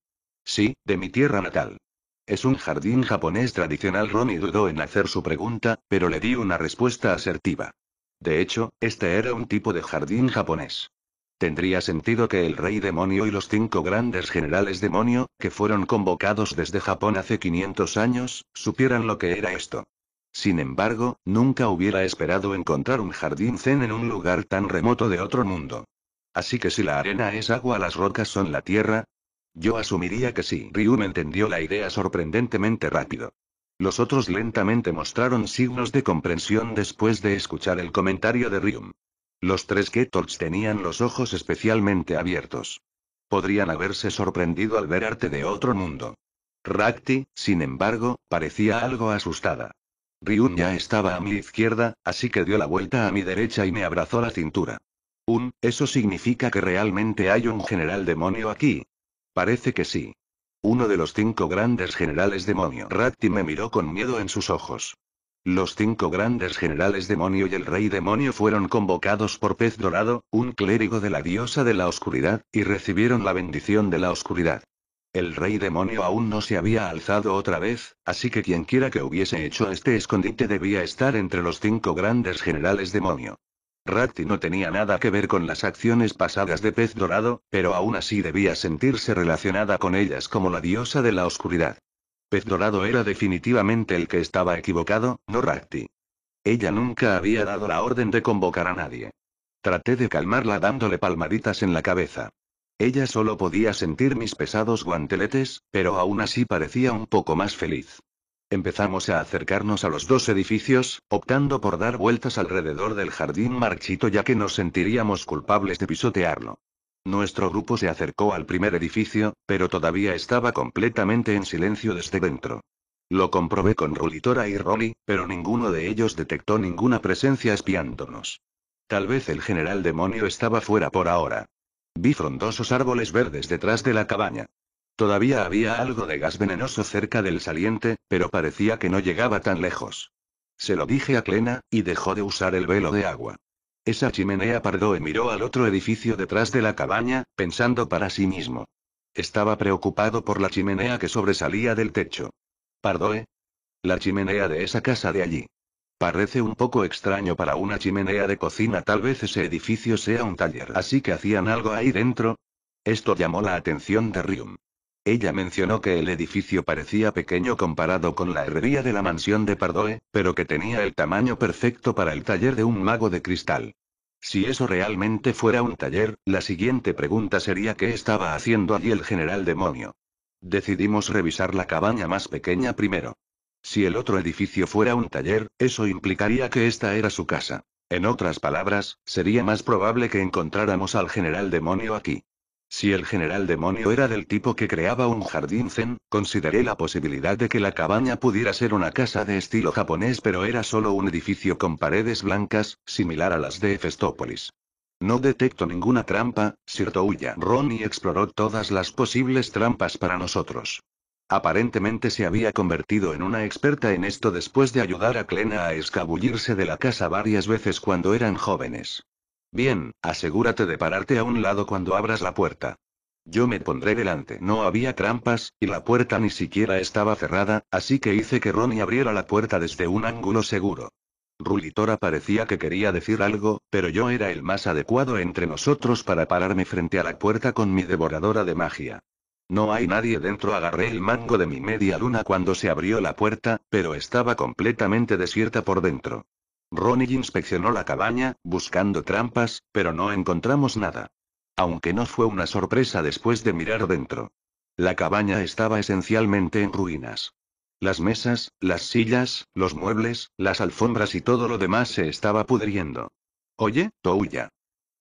Sí, de mi tierra natal. Es un jardín japonés tradicional. Ronnie dudó en hacer su pregunta, pero le di una respuesta asertiva. De hecho, este era un tipo de jardín japonés. Tendría sentido que el rey demonio y los cinco grandes generales demonio, que fueron convocados desde Japón hace 500 años, supieran lo que era esto. Sin embargo, nunca hubiera esperado encontrar un jardín zen en un lugar tan remoto de otro mundo. Así que si la arena es agua, las rocas son la tierra. Yo asumiría que sí. Ryum entendió la idea sorprendentemente rápido. Los otros lentamente mostraron signos de comprensión después de escuchar el comentario de Ryum. Los tres Getols tenían los ojos especialmente abiertos. Podrían haberse sorprendido al ver arte de otro mundo. Rakti, sin embargo, parecía algo asustada. Ryun ya estaba a mi izquierda, así que dio la vuelta a mi derecha y me abrazó la cintura. Un, eso significa que realmente hay un general demonio aquí. Parece que sí. Uno de los cinco grandes generales demonio. Rakti me miró con miedo en sus ojos. Los cinco grandes generales demonio y el rey demonio fueron convocados por Pez Dorado, un clérigo de la diosa de la oscuridad, y recibieron la bendición de la oscuridad. El rey demonio aún no se había alzado otra vez, así que quienquiera que hubiese hecho este escondite debía estar entre los cinco grandes generales demonio. Ratti no tenía nada que ver con las acciones pasadas de Pez Dorado, pero aún así debía sentirse relacionada con ellas como la diosa de la oscuridad. Pez Dorado era definitivamente el que estaba equivocado, no Rakti. Ella nunca había dado la orden de convocar a nadie. Traté de calmarla dándole palmaditas en la cabeza. Ella solo podía sentir mis pesados guanteletes, pero aún así parecía un poco más feliz. Empezamos a acercarnos a los dos edificios, optando por dar vueltas alrededor del jardín marchito ya que nos sentiríamos culpables de pisotearlo. Nuestro grupo se acercó al primer edificio, pero todavía estaba completamente en silencio desde dentro. Lo comprobé con Rulitora y Rolly, pero ninguno de ellos detectó ninguna presencia espiándonos. Tal vez el general demonio estaba fuera por ahora. Vi frondosos árboles verdes detrás de la cabaña. Todavía había algo de gas venenoso cerca del saliente, pero parecía que no llegaba tan lejos. Se lo dije a Clena, y dejó de usar el velo de agua. Esa chimenea Pardoe miró al otro edificio detrás de la cabaña, pensando para sí mismo. Estaba preocupado por la chimenea que sobresalía del techo. Pardoe. La chimenea de esa casa de allí. Parece un poco extraño para una chimenea de cocina, tal vez ese edificio sea un taller, así que hacían algo ahí dentro. Esto llamó la atención de Rium. Ella mencionó que el edificio parecía pequeño comparado con la herrería de la mansión de Pardoe, pero que tenía el tamaño perfecto para el taller de un mago de cristal. Si eso realmente fuera un taller, la siguiente pregunta sería ¿qué estaba haciendo allí el general demonio? Decidimos revisar la cabaña más pequeña primero. Si el otro edificio fuera un taller, eso implicaría que esta era su casa. En otras palabras, sería más probable que encontráramos al general demonio aquí. Si el general demonio era del tipo que creaba un jardín zen, consideré la posibilidad de que la cabaña pudiera ser una casa de estilo japonés, pero era solo un edificio con paredes blancas, similar a las de Festópolis. No detecto ninguna trampa, Sir huya. Ronnie exploró todas las posibles trampas para nosotros. Aparentemente se había convertido en una experta en esto después de ayudar a Clena a escabullirse de la casa varias veces cuando eran jóvenes. Bien, asegúrate de pararte a un lado cuando abras la puerta. Yo me pondré delante. No había trampas, y la puerta ni siquiera estaba cerrada, así que hice que Ronnie abriera la puerta desde un ángulo seguro. Rulitora parecía que quería decir algo, pero yo era el más adecuado entre nosotros para pararme frente a la puerta con mi devoradora de magia. No hay nadie dentro, agarré el mango de mi media luna cuando se abrió la puerta, pero estaba completamente desierta por dentro. Ronnie inspeccionó la cabaña, buscando trampas, pero no encontramos nada. Aunque no fue una sorpresa después de mirar dentro. La cabaña estaba esencialmente en ruinas. Las mesas, las sillas, los muebles, las alfombras y todo lo demás se estaba pudriendo. Oye, Touya.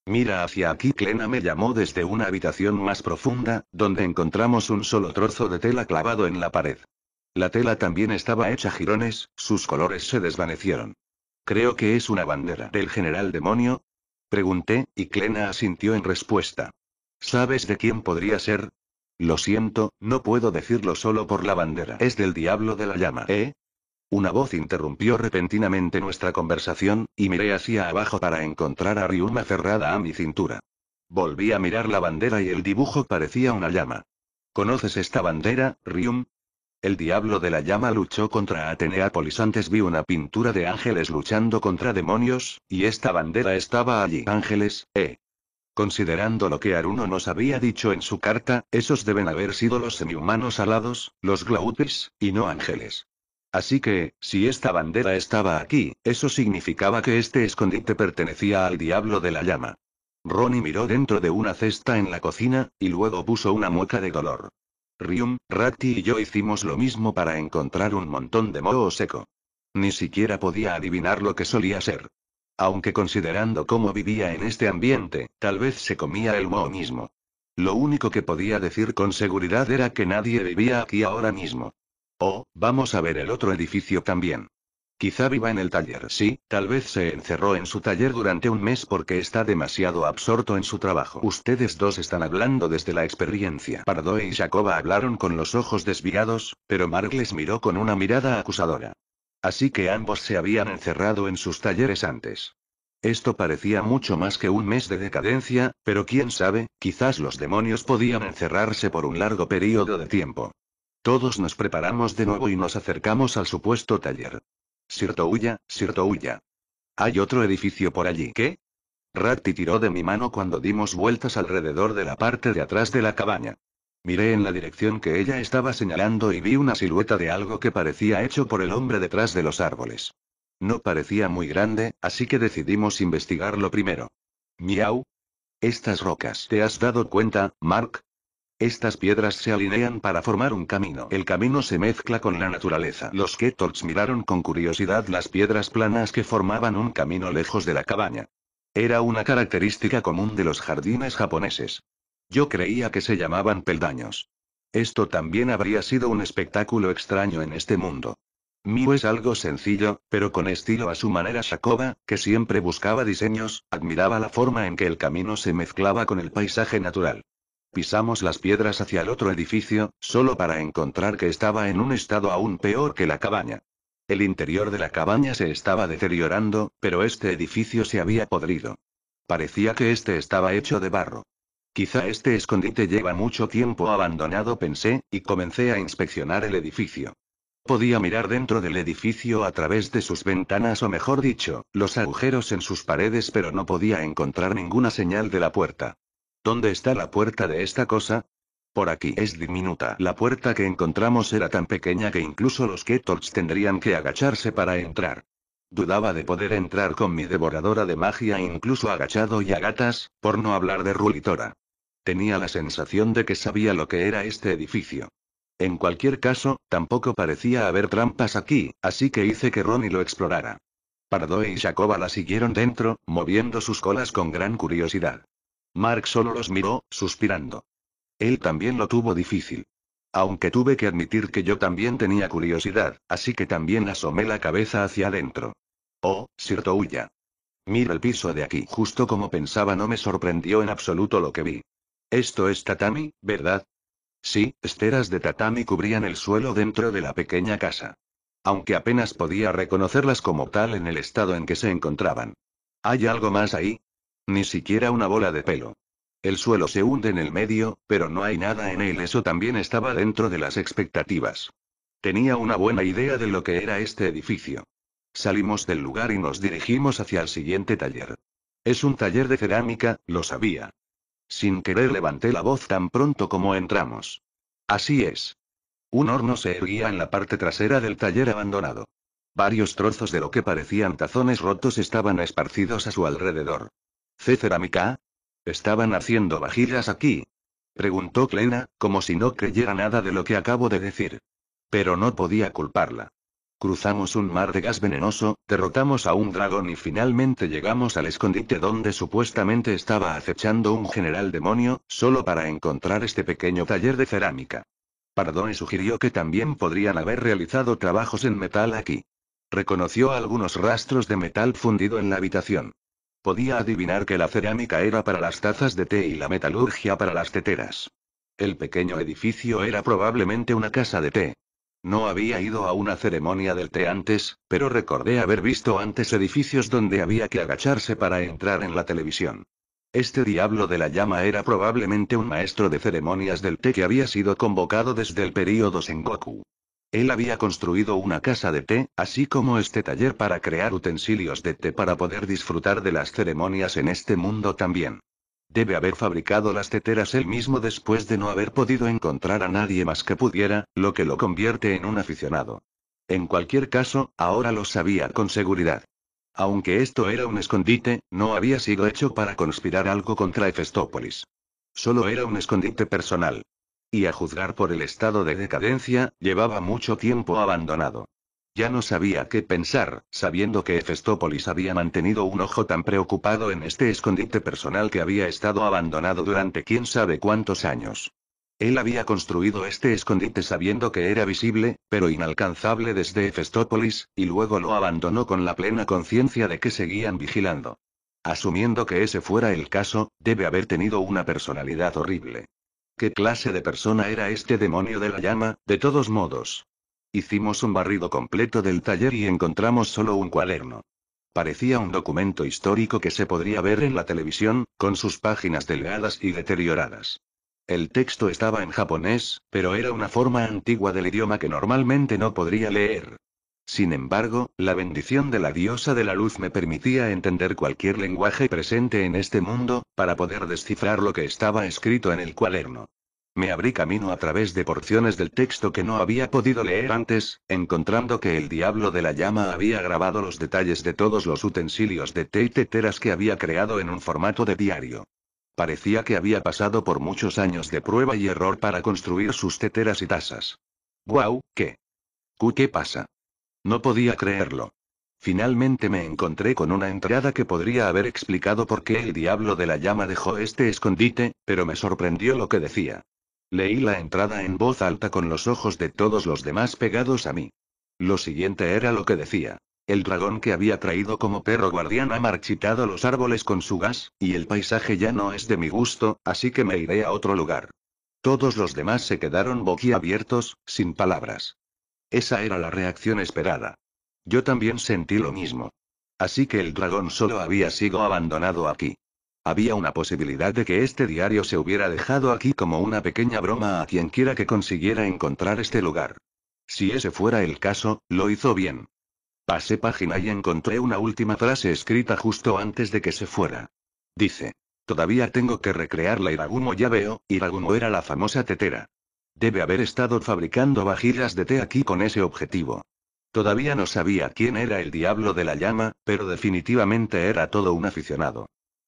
Mira hacia aquí. Clena me llamó desde una habitación más profunda, donde encontramos un solo trozo de tela clavado en la pared. La tela también estaba hecha jirones, sus colores se desvanecieron. Creo que es una bandera del general demonio. Pregunté, y Clena asintió en respuesta. ¿Sabes de quién podría ser? Lo siento, no puedo decirlo solo por la bandera. Es del diablo de la llama, ¿eh? Una voz interrumpió repentinamente nuestra conversación, y miré hacia abajo para encontrar a Ryuma cerrada a mi cintura. Volví a mirar la bandera y el dibujo parecía una llama. ¿Conoces esta bandera, Ryum? El diablo de la llama luchó contra Ateneápolis. Antes vi una pintura de ángeles luchando contra demonios, y esta bandera estaba allí. Ángeles, eh. Considerando lo que Aruno nos había dicho en su carta, esos deben haber sido los semihumanos alados, los glautes, y no ángeles. Así que, si esta bandera estaba aquí, eso significaba que este escondite pertenecía al diablo de la llama. Ronnie miró dentro de una cesta en la cocina, y luego puso una mueca de dolor. Ryum, Rakti y yo hicimos lo mismo para encontrar un montón de moho seco. Ni siquiera podía adivinar lo que solía ser. Aunque considerando cómo vivía en este ambiente, tal vez se comía el moho mismo. Lo único que podía decir con seguridad era que nadie vivía aquí ahora mismo. Oh, vamos a ver el otro edificio también. Quizá viva en el taller, sí, tal vez se encerró en su taller durante un mes porque está demasiado absorto en su trabajo. Ustedes dos están hablando desde la experiencia. Pardoe y Jacoba hablaron con los ojos desviados, pero Mark les miró con una mirada acusadora. Así que ambos se habían encerrado en sus talleres antes. Esto parecía mucho más que un mes de decadencia, pero quién sabe, quizás los demonios podían encerrarse por un largo periodo de tiempo. Todos nos preparamos de nuevo y nos acercamos al supuesto taller. Sir Touya, Hay otro edificio por allí. ¿Qué? Ratti tiró de mi mano cuando dimos vueltas alrededor de la parte de atrás de la cabaña. Miré en la dirección que ella estaba señalando y vi una silueta de algo que parecía hecho por el hombre detrás de los árboles. No parecía muy grande, así que decidimos investigarlo primero. Miau. Estas rocas. ¿Te has dado cuenta, Mark? Estas piedras se alinean para formar un camino. El camino se mezcla con la naturaleza. Los Ketorts miraron con curiosidad las piedras planas que formaban un camino lejos de la cabaña. Era una característica común de los jardines japoneses. Yo creía que se llamaban peldaños. Esto también habría sido un espectáculo extraño en este mundo. Mío es algo sencillo, pero con estilo a su manera Shakoba, que siempre buscaba diseños, admiraba la forma en que el camino se mezclaba con el paisaje natural. Pisamos las piedras hacia el otro edificio, solo para encontrar que estaba en un estado aún peor que la cabaña. El interior de la cabaña se estaba deteriorando, pero este edificio se había podrido. Parecía que este estaba hecho de barro. Quizá este escondite lleva mucho tiempo abandonado, pensé, y comencé a inspeccionar el edificio. Podía mirar dentro del edificio a través de sus ventanas o mejor dicho, los agujeros en sus paredes, pero no podía encontrar ninguna señal de la puerta. ¿Dónde está la puerta de esta cosa? Por aquí es diminuta. La puerta que encontramos era tan pequeña que incluso los Ketorts tendrían que agacharse para entrar. Dudaba de poder entrar con mi devoradora de magia incluso agachado y a gatas, por no hablar de Rulitora. Tenía la sensación de que sabía lo que era este edificio. En cualquier caso, tampoco parecía haber trampas aquí, así que hice que Ronnie lo explorara. Pardoe y Jacoba la siguieron dentro, moviendo sus colas con gran curiosidad. Mark solo los miró, suspirando. Él también lo tuvo difícil. Aunque tuve que admitir que yo también tenía curiosidad, así que también asomé la cabeza hacia adentro. Oh, Sir Touya. Mira el piso de aquí. Justo como pensaba no me sorprendió en absoluto lo que vi. Esto es tatami, ¿verdad? Sí, esteras de tatami cubrían el suelo dentro de la pequeña casa. Aunque apenas podía reconocerlas como tal en el estado en que se encontraban. ¿Hay algo más ahí? Ni siquiera una bola de pelo. El suelo se hunde en el medio, pero no hay nada en él. Eso también estaba dentro de las expectativas. Tenía una buena idea de lo que era este edificio. Salimos del lugar y nos dirigimos hacia el siguiente taller. Es un taller de cerámica, lo sabía. Sin querer levanté la voz tan pronto como entramos. Así es. Un horno se erguía en la parte trasera del taller abandonado. Varios trozos de lo que parecían tazones rotos estaban esparcidos a su alrededor cerámica? ¿Estaban haciendo vajillas aquí? Preguntó Clena, como si no creyera nada de lo que acabo de decir. Pero no podía culparla. Cruzamos un mar de gas venenoso, derrotamos a un dragón y finalmente llegamos al escondite donde supuestamente estaba acechando un general demonio, solo para encontrar este pequeño taller de cerámica. Pardone sugirió que también podrían haber realizado trabajos en metal aquí. Reconoció algunos rastros de metal fundido en la habitación. Podía adivinar que la cerámica era para las tazas de té y la metalurgia para las teteras. El pequeño edificio era probablemente una casa de té. No había ido a una ceremonia del té antes, pero recordé haber visto antes edificios donde había que agacharse para entrar en la televisión. Este diablo de la llama era probablemente un maestro de ceremonias del té que había sido convocado desde el período Sengoku. Él había construido una casa de té, así como este taller para crear utensilios de té para poder disfrutar de las ceremonias en este mundo también. Debe haber fabricado las teteras él mismo después de no haber podido encontrar a nadie más que pudiera, lo que lo convierte en un aficionado. En cualquier caso, ahora lo sabía con seguridad. Aunque esto era un escondite, no había sido hecho para conspirar algo contra Hefestópolis. Solo era un escondite personal y a juzgar por el estado de decadencia, llevaba mucho tiempo abandonado. Ya no sabía qué pensar, sabiendo que Efestópolis había mantenido un ojo tan preocupado en este escondite personal que había estado abandonado durante quién sabe cuántos años. Él había construido este escondite sabiendo que era visible, pero inalcanzable desde Efestópolis, y luego lo abandonó con la plena conciencia de que seguían vigilando. Asumiendo que ese fuera el caso, debe haber tenido una personalidad horrible. ¿Qué clase de persona era este demonio de la llama, de todos modos? Hicimos un barrido completo del taller y encontramos solo un cuaderno. Parecía un documento histórico que se podría ver en la televisión, con sus páginas delgadas y deterioradas. El texto estaba en japonés, pero era una forma antigua del idioma que normalmente no podría leer. Sin embargo, la bendición de la diosa de la luz me permitía entender cualquier lenguaje presente en este mundo, para poder descifrar lo que estaba escrito en el cuaderno. Me abrí camino a través de porciones del texto que no había podido leer antes, encontrando que el diablo de la llama había grabado los detalles de todos los utensilios de té y teteras que había creado en un formato de diario. Parecía que había pasado por muchos años de prueba y error para construir sus teteras y tazas. ¡Guau! ¿Qué? ¿Qué pasa? No podía creerlo. Finalmente me encontré con una entrada que podría haber explicado por qué el diablo de la llama dejó este escondite, pero me sorprendió lo que decía. Leí la entrada en voz alta con los ojos de todos los demás pegados a mí. Lo siguiente era lo que decía. El dragón que había traído como perro guardián ha marchitado los árboles con su gas, y el paisaje ya no es de mi gusto, así que me iré a otro lugar. Todos los demás se quedaron boquiabiertos, sin palabras. Esa era la reacción esperada. Yo también sentí lo mismo. Así que el dragón solo había sido abandonado aquí. Había una posibilidad de que este diario se hubiera dejado aquí como una pequeña broma a quienquiera que consiguiera encontrar este lugar. Si ese fuera el caso, lo hizo bien. Pasé página y encontré una última frase escrita justo antes de que se fuera. Dice, todavía tengo que recrear la Iragumo ya veo, Iragumo era la famosa tetera. Debe haber estado fabricando vajillas de té aquí con ese objetivo. Todavía no sabía quién era el diablo de la llama, pero definitivamente era todo un aficionado.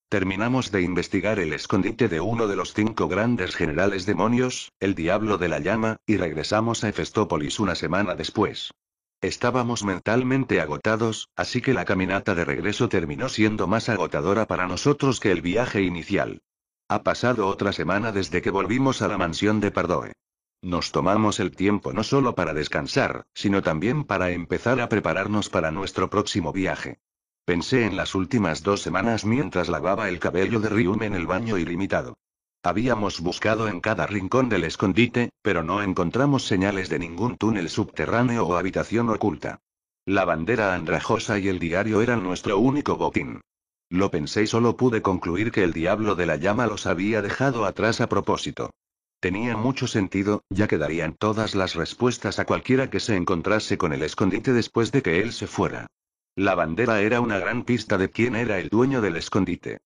Terminamos de investigar el escondite de uno de los cinco grandes generales demonios, el diablo de la llama, y regresamos a Efestópolis una semana después. Estábamos mentalmente agotados, así que la caminata de regreso terminó siendo más agotadora para nosotros que el viaje inicial. Ha pasado otra semana desde que volvimos a la mansión de Pardoe. Nos tomamos el tiempo no solo para descansar, sino también para empezar a prepararnos para nuestro próximo viaje. Pensé en las últimas dos semanas mientras lavaba el cabello de Ryum en el baño ilimitado. Habíamos buscado en cada rincón del escondite, pero no encontramos señales de ningún túnel subterráneo o habitación oculta. La bandera andrajosa y el diario eran nuestro único botín. Lo pensé y solo pude concluir que el diablo de la llama los había dejado atrás a propósito. Tenía mucho sentido, ya que darían todas las respuestas a cualquiera que se encontrase con el escondite después de que él se fuera. La bandera era una gran pista de quién era el dueño del escondite.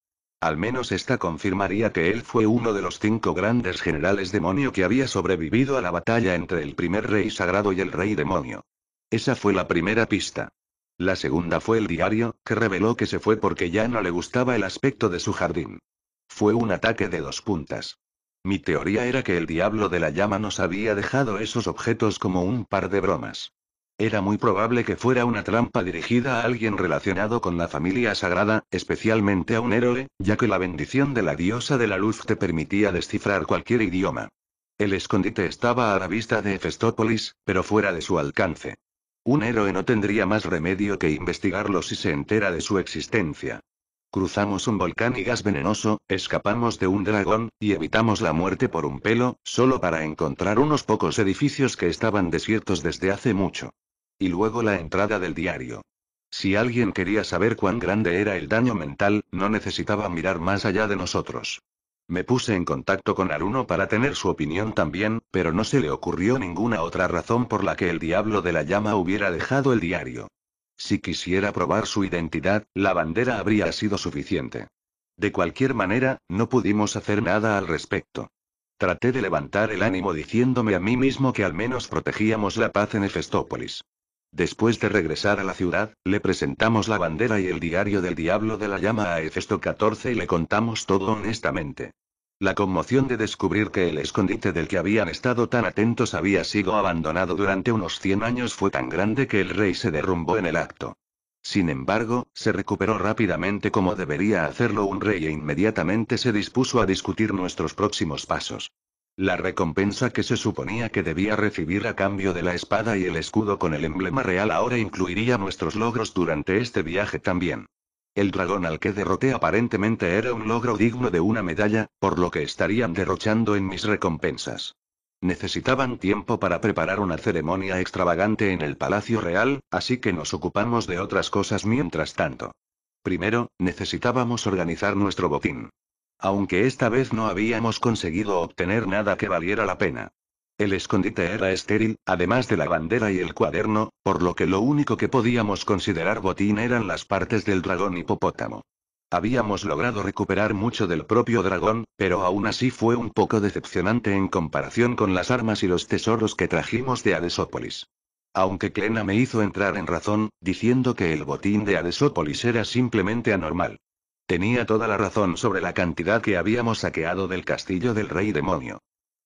Al menos esta confirmaría que él fue uno de los cinco grandes generales demonio que había sobrevivido a la batalla entre el primer rey sagrado y el rey demonio. Esa fue la primera pista. La segunda fue el diario, que reveló que se fue porque ya no le gustaba el aspecto de su jardín. Fue un ataque de dos puntas. Mi teoría era que el diablo de la llama nos había dejado esos objetos como un par de bromas. Era muy probable que fuera una trampa dirigida a alguien relacionado con la familia sagrada, especialmente a un héroe, ya que la bendición de la diosa de la luz te permitía descifrar cualquier idioma. El escondite estaba a la vista de Festópolis, pero fuera de su alcance. Un héroe no tendría más remedio que investigarlo si se entera de su existencia. Cruzamos un volcán y gas venenoso, escapamos de un dragón, y evitamos la muerte por un pelo, solo para encontrar unos pocos edificios que estaban desiertos desde hace mucho. Y luego la entrada del diario. Si alguien quería saber cuán grande era el daño mental, no necesitaba mirar más allá de nosotros. Me puse en contacto con Aruno para tener su opinión también, pero no se le ocurrió ninguna otra razón por la que el diablo de la llama hubiera dejado el diario. Si quisiera probar su identidad, la bandera habría sido suficiente. De cualquier manera, no pudimos hacer nada al respecto. Traté de levantar el ánimo diciéndome a mí mismo que al menos protegíamos la paz en Efestópolis. Después de regresar a la ciudad, le presentamos la bandera y el diario del Diablo de la Llama a Hefesto XIV y le contamos todo honestamente. La conmoción de descubrir que el escondite del que habían estado tan atentos había sido abandonado durante unos 100 años fue tan grande que el rey se derrumbó en el acto. Sin embargo, se recuperó rápidamente como debería hacerlo un rey e inmediatamente se dispuso a discutir nuestros próximos pasos. La recompensa que se suponía que debía recibir a cambio de la espada y el escudo con el emblema real ahora incluiría nuestros logros durante este viaje también. El dragón al que derroté aparentemente era un logro digno de una medalla, por lo que estarían derrochando en mis recompensas. Necesitaban tiempo para preparar una ceremonia extravagante en el Palacio Real, así que nos ocupamos de otras cosas mientras tanto. Primero, necesitábamos organizar nuestro botín. Aunque esta vez no habíamos conseguido obtener nada que valiera la pena. El escondite era estéril, además de la bandera y el cuaderno, por lo que lo único que podíamos considerar botín eran las partes del dragón hipopótamo. Habíamos logrado recuperar mucho del propio dragón, pero aún así fue un poco decepcionante en comparación con las armas y los tesoros que trajimos de Adesópolis. Aunque Clena me hizo entrar en razón, diciendo que el botín de Adesópolis era simplemente anormal. Tenía toda la razón sobre la cantidad que habíamos saqueado del castillo del rey demonio.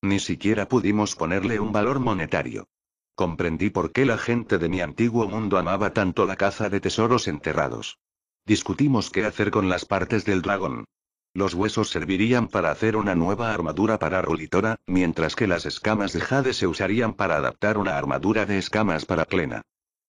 Ni siquiera pudimos ponerle un valor monetario. Comprendí por qué la gente de mi antiguo mundo amaba tanto la caza de tesoros enterrados. Discutimos qué hacer con las partes del dragón. Los huesos servirían para hacer una nueva armadura para Rulitora, mientras que las escamas de Jade se usarían para adaptar una armadura de escamas para Plena.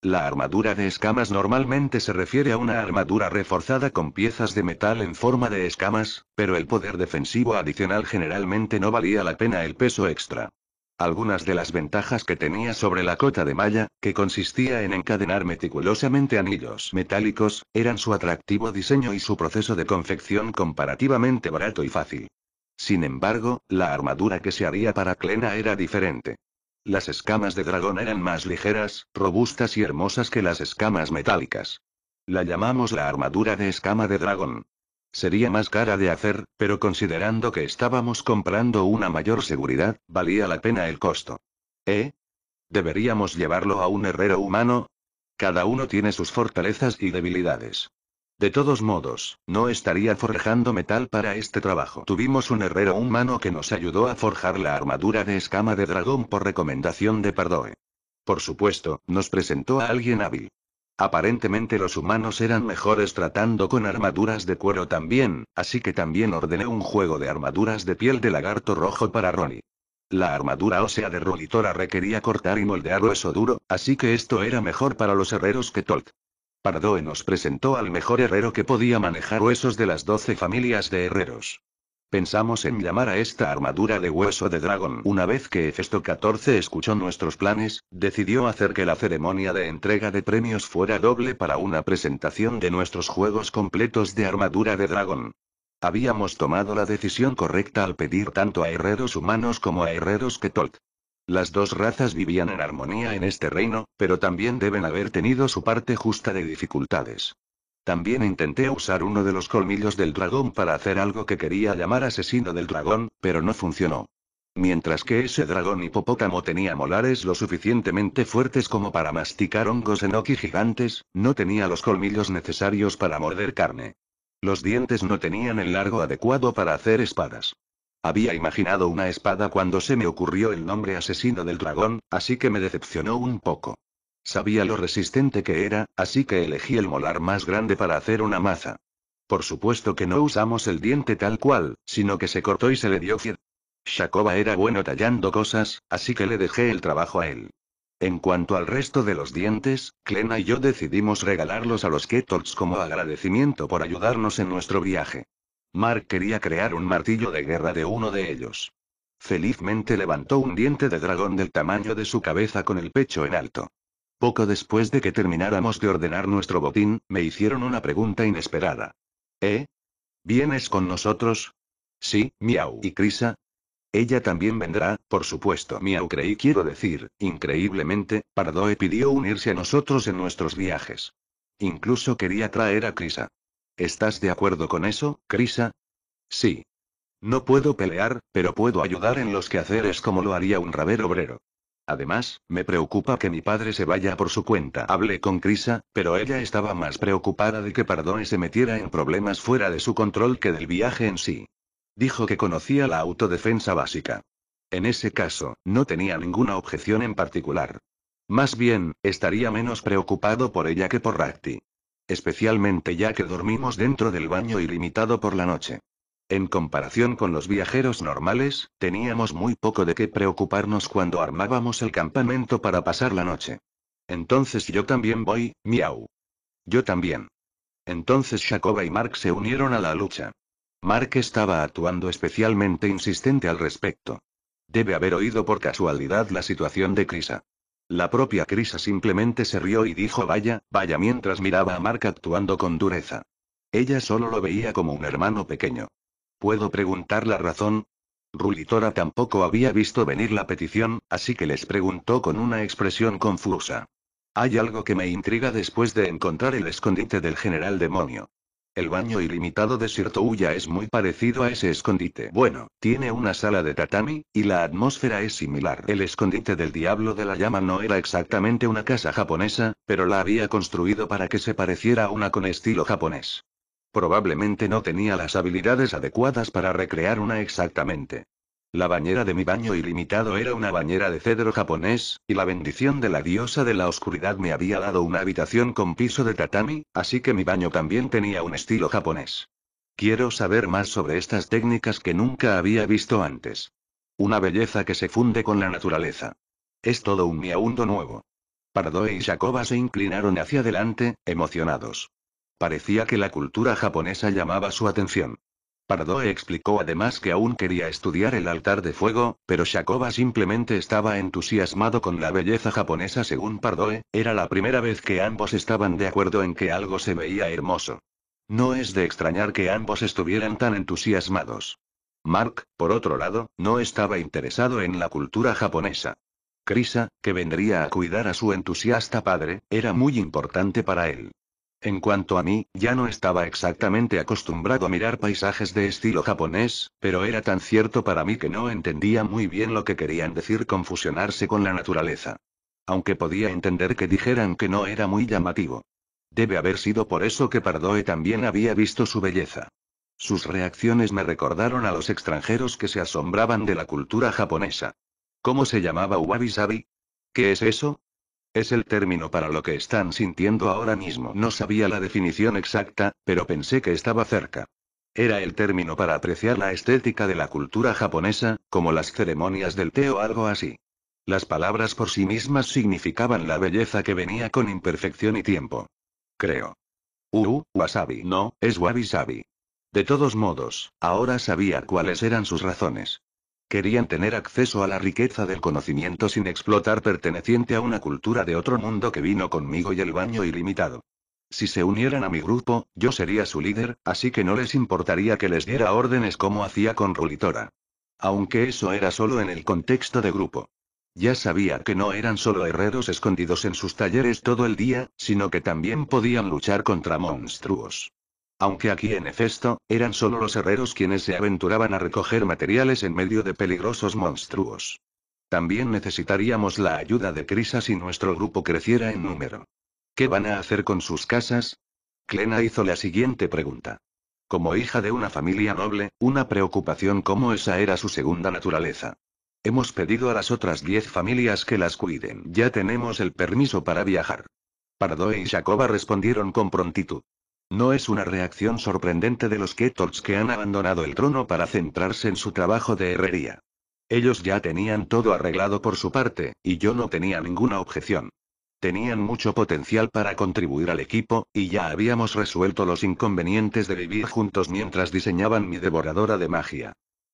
La armadura de escamas normalmente se refiere a una armadura reforzada con piezas de metal en forma de escamas, pero el poder defensivo adicional generalmente no valía la pena el peso extra. Algunas de las ventajas que tenía sobre la cota de malla, que consistía en encadenar meticulosamente anillos metálicos, eran su atractivo diseño y su proceso de confección comparativamente barato y fácil. Sin embargo, la armadura que se haría para Clena era diferente. Las escamas de dragón eran más ligeras, robustas y hermosas que las escamas metálicas. La llamamos la armadura de escama de dragón. Sería más cara de hacer, pero considerando que estábamos comprando una mayor seguridad, valía la pena el costo. ¿Eh? ¿Deberíamos llevarlo a un herrero humano? Cada uno tiene sus fortalezas y debilidades. De todos modos, no estaría forjando metal para este trabajo. Tuvimos un herrero humano que nos ayudó a forjar la armadura de escama de dragón por recomendación de Pardoe. Por supuesto, nos presentó a alguien hábil. Aparentemente los humanos eran mejores tratando con armaduras de cuero también, así que también ordené un juego de armaduras de piel de lagarto rojo para Ronnie. La armadura ósea de Rolitora requería cortar y moldear hueso duro, así que esto era mejor para los herreros que Tolk. Pardoe nos presentó al mejor herrero que podía manejar huesos de las doce familias de herreros. Pensamos en llamar a esta armadura de hueso de dragón. Una vez que Hefesto XIV escuchó nuestros planes, decidió hacer que la ceremonia de entrega de premios fuera doble para una presentación de nuestros juegos completos de armadura de dragón. Habíamos tomado la decisión correcta al pedir tanto a herreros humanos como a herreros Ketolt. Las dos razas vivían en armonía en este reino, pero también deben haber tenido su parte justa de dificultades. También intenté usar uno de los colmillos del dragón para hacer algo que quería llamar asesino del dragón, pero no funcionó. Mientras que ese dragón hipopótamo tenía molares lo suficientemente fuertes como para masticar hongos enoki gigantes, no tenía los colmillos necesarios para morder carne. Los dientes no tenían el largo adecuado para hacer espadas. Había imaginado una espada cuando se me ocurrió el nombre asesino del dragón, así que me decepcionó un poco. Sabía lo resistente que era, así que elegí el molar más grande para hacer una maza. Por supuesto que no usamos el diente tal cual, sino que se cortó y se le dio fiel. Shakoba era bueno tallando cosas, así que le dejé el trabajo a él. En cuanto al resto de los dientes, Clena y yo decidimos regalarlos a los Ketorts como agradecimiento por ayudarnos en nuestro viaje. Mark quería crear un martillo de guerra de uno de ellos. Felizmente levantó un diente de dragón del tamaño de su cabeza con el pecho en alto. Poco después de que termináramos de ordenar nuestro botín, me hicieron una pregunta inesperada. ¿Eh? ¿Vienes con nosotros? Sí, Miau y Crisa. Ella también vendrá, por supuesto. Miau creí, quiero decir, increíblemente, Pardoe pidió unirse a nosotros en nuestros viajes. Incluso quería traer a Crisa. ¿Estás de acuerdo con eso, Crisa? Sí. No puedo pelear, pero puedo ayudar en los quehaceres como lo haría un raber obrero. Además, me preocupa que mi padre se vaya por su cuenta. Hablé con Crisa, pero ella estaba más preocupada de que Pardone se metiera en problemas fuera de su control que del viaje en sí. Dijo que conocía la autodefensa básica. En ese caso, no tenía ninguna objeción en particular. Más bien, estaría menos preocupado por ella que por Rakti especialmente ya que dormimos dentro del baño ilimitado por la noche. En comparación con los viajeros normales, teníamos muy poco de qué preocuparnos cuando armábamos el campamento para pasar la noche. Entonces yo también voy, miau. Yo también. Entonces Shakoba y Mark se unieron a la lucha. Mark estaba actuando especialmente insistente al respecto. Debe haber oído por casualidad la situación de Crisa. La propia Crisa simplemente se rió y dijo vaya, vaya mientras miraba a Mark actuando con dureza. Ella solo lo veía como un hermano pequeño. ¿Puedo preguntar la razón? Rulitora tampoco había visto venir la petición, así que les preguntó con una expresión confusa. Hay algo que me intriga después de encontrar el escondite del general demonio. El baño ilimitado de sirtohuya es muy parecido a ese escondite. Bueno, tiene una sala de tatami, y la atmósfera es similar. El escondite del Diablo de la Llama no era exactamente una casa japonesa, pero la había construido para que se pareciera a una con estilo japonés. Probablemente no tenía las habilidades adecuadas para recrear una exactamente. La bañera de mi baño ilimitado era una bañera de cedro japonés, y la bendición de la diosa de la oscuridad me había dado una habitación con piso de tatami, así que mi baño también tenía un estilo japonés. Quiero saber más sobre estas técnicas que nunca había visto antes. Una belleza que se funde con la naturaleza. Es todo un miaundo nuevo. Pardoe y Jacoba se inclinaron hacia adelante, emocionados. Parecía que la cultura japonesa llamaba su atención. Pardoe explicó además que aún quería estudiar el altar de fuego, pero Shakoba simplemente estaba entusiasmado con la belleza japonesa según Pardoe, era la primera vez que ambos estaban de acuerdo en que algo se veía hermoso. No es de extrañar que ambos estuvieran tan entusiasmados. Mark, por otro lado, no estaba interesado en la cultura japonesa. Krisa, que vendría a cuidar a su entusiasta padre, era muy importante para él. En cuanto a mí, ya no estaba exactamente acostumbrado a mirar paisajes de estilo japonés, pero era tan cierto para mí que no entendía muy bien lo que querían decir confusionarse con la naturaleza. Aunque podía entender que dijeran que no era muy llamativo. Debe haber sido por eso que Pardoe también había visto su belleza. Sus reacciones me recordaron a los extranjeros que se asombraban de la cultura japonesa. ¿Cómo se llamaba Wabi Sabi? ¿Qué es eso? Es el término para lo que están sintiendo ahora mismo. No sabía la definición exacta, pero pensé que estaba cerca. Era el término para apreciar la estética de la cultura japonesa, como las ceremonias del té o algo así. Las palabras por sí mismas significaban la belleza que venía con imperfección y tiempo. Creo. Uh, wasabi. No, es wabi sabi. De todos modos, ahora sabía cuáles eran sus razones querían tener acceso a la riqueza del conocimiento sin explotar perteneciente a una cultura de otro mundo que vino conmigo y el baño ilimitado. Si se unieran a mi grupo, yo sería su líder, así que no les importaría que les diera órdenes como hacía con Rulitora. Aunque eso era solo en el contexto de grupo. Ya sabía que no eran solo herreros escondidos en sus talleres todo el día, sino que también podían luchar contra monstruos aunque aquí en Hefesto, eran solo los herreros quienes se aventuraban a recoger materiales en medio de peligrosos monstruos. También necesitaríamos la ayuda de Crisa si nuestro grupo creciera en número. ¿Qué van a hacer con sus casas? Clena hizo la siguiente pregunta. Como hija de una familia noble, una preocupación como esa era su segunda naturaleza. Hemos pedido a las otras diez familias que las cuiden. Ya tenemos el permiso para viajar. Pardo y Jacoba respondieron con prontitud. No es una reacción sorprendente de los Ketorts que han abandonado el trono para centrarse en su trabajo de herrería. Ellos ya tenían todo arreglado por su parte, y yo no tenía ninguna objeción. Tenían mucho potencial para contribuir al equipo, y ya habíamos resuelto los inconvenientes de vivir juntos mientras diseñaban mi devoradora de magia.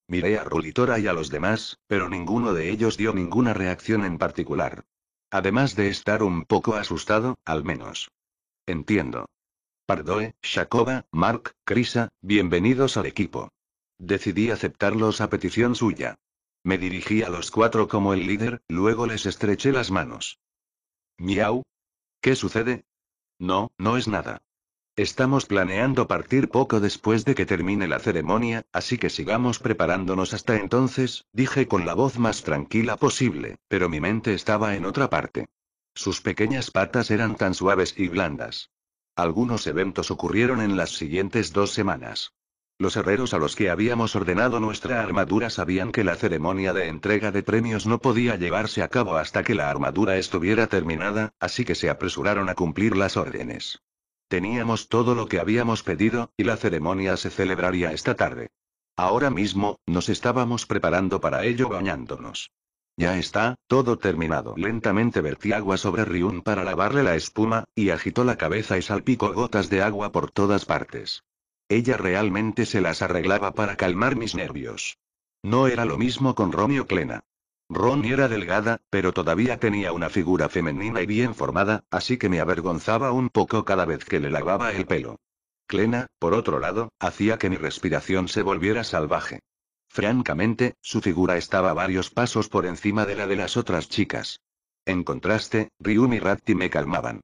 Miré a Rulitora y a los demás, pero ninguno de ellos dio ninguna reacción en particular. Además de estar un poco asustado, al menos. Entiendo. Pardoe, Shakoba, Mark, Krisa, bienvenidos al equipo. Decidí aceptarlos a petición suya. Me dirigí a los cuatro como el líder, luego les estreché las manos. Miau. ¿Qué sucede? No, no es nada. Estamos planeando partir poco después de que termine la ceremonia, así que sigamos preparándonos hasta entonces, dije con la voz más tranquila posible, pero mi mente estaba en otra parte. Sus pequeñas patas eran tan suaves y blandas. Algunos eventos ocurrieron en las siguientes dos semanas. Los herreros a los que habíamos ordenado nuestra armadura sabían que la ceremonia de entrega de premios no podía llevarse a cabo hasta que la armadura estuviera terminada, así que se apresuraron a cumplir las órdenes. Teníamos todo lo que habíamos pedido, y la ceremonia se celebraría esta tarde. Ahora mismo, nos estábamos preparando para ello bañándonos. Ya está, todo terminado. Lentamente vertí agua sobre Ryun para lavarle la espuma, y agitó la cabeza y salpicó gotas de agua por todas partes. Ella realmente se las arreglaba para calmar mis nervios. No era lo mismo con Romeo Clena. Ron era delgada, pero todavía tenía una figura femenina y bien formada, así que me avergonzaba un poco cada vez que le lavaba el pelo. Clena, por otro lado, hacía que mi respiración se volviera salvaje. Francamente, su figura estaba varios pasos por encima de la de las otras chicas. En contraste, Ryum y Rapti me calmaban.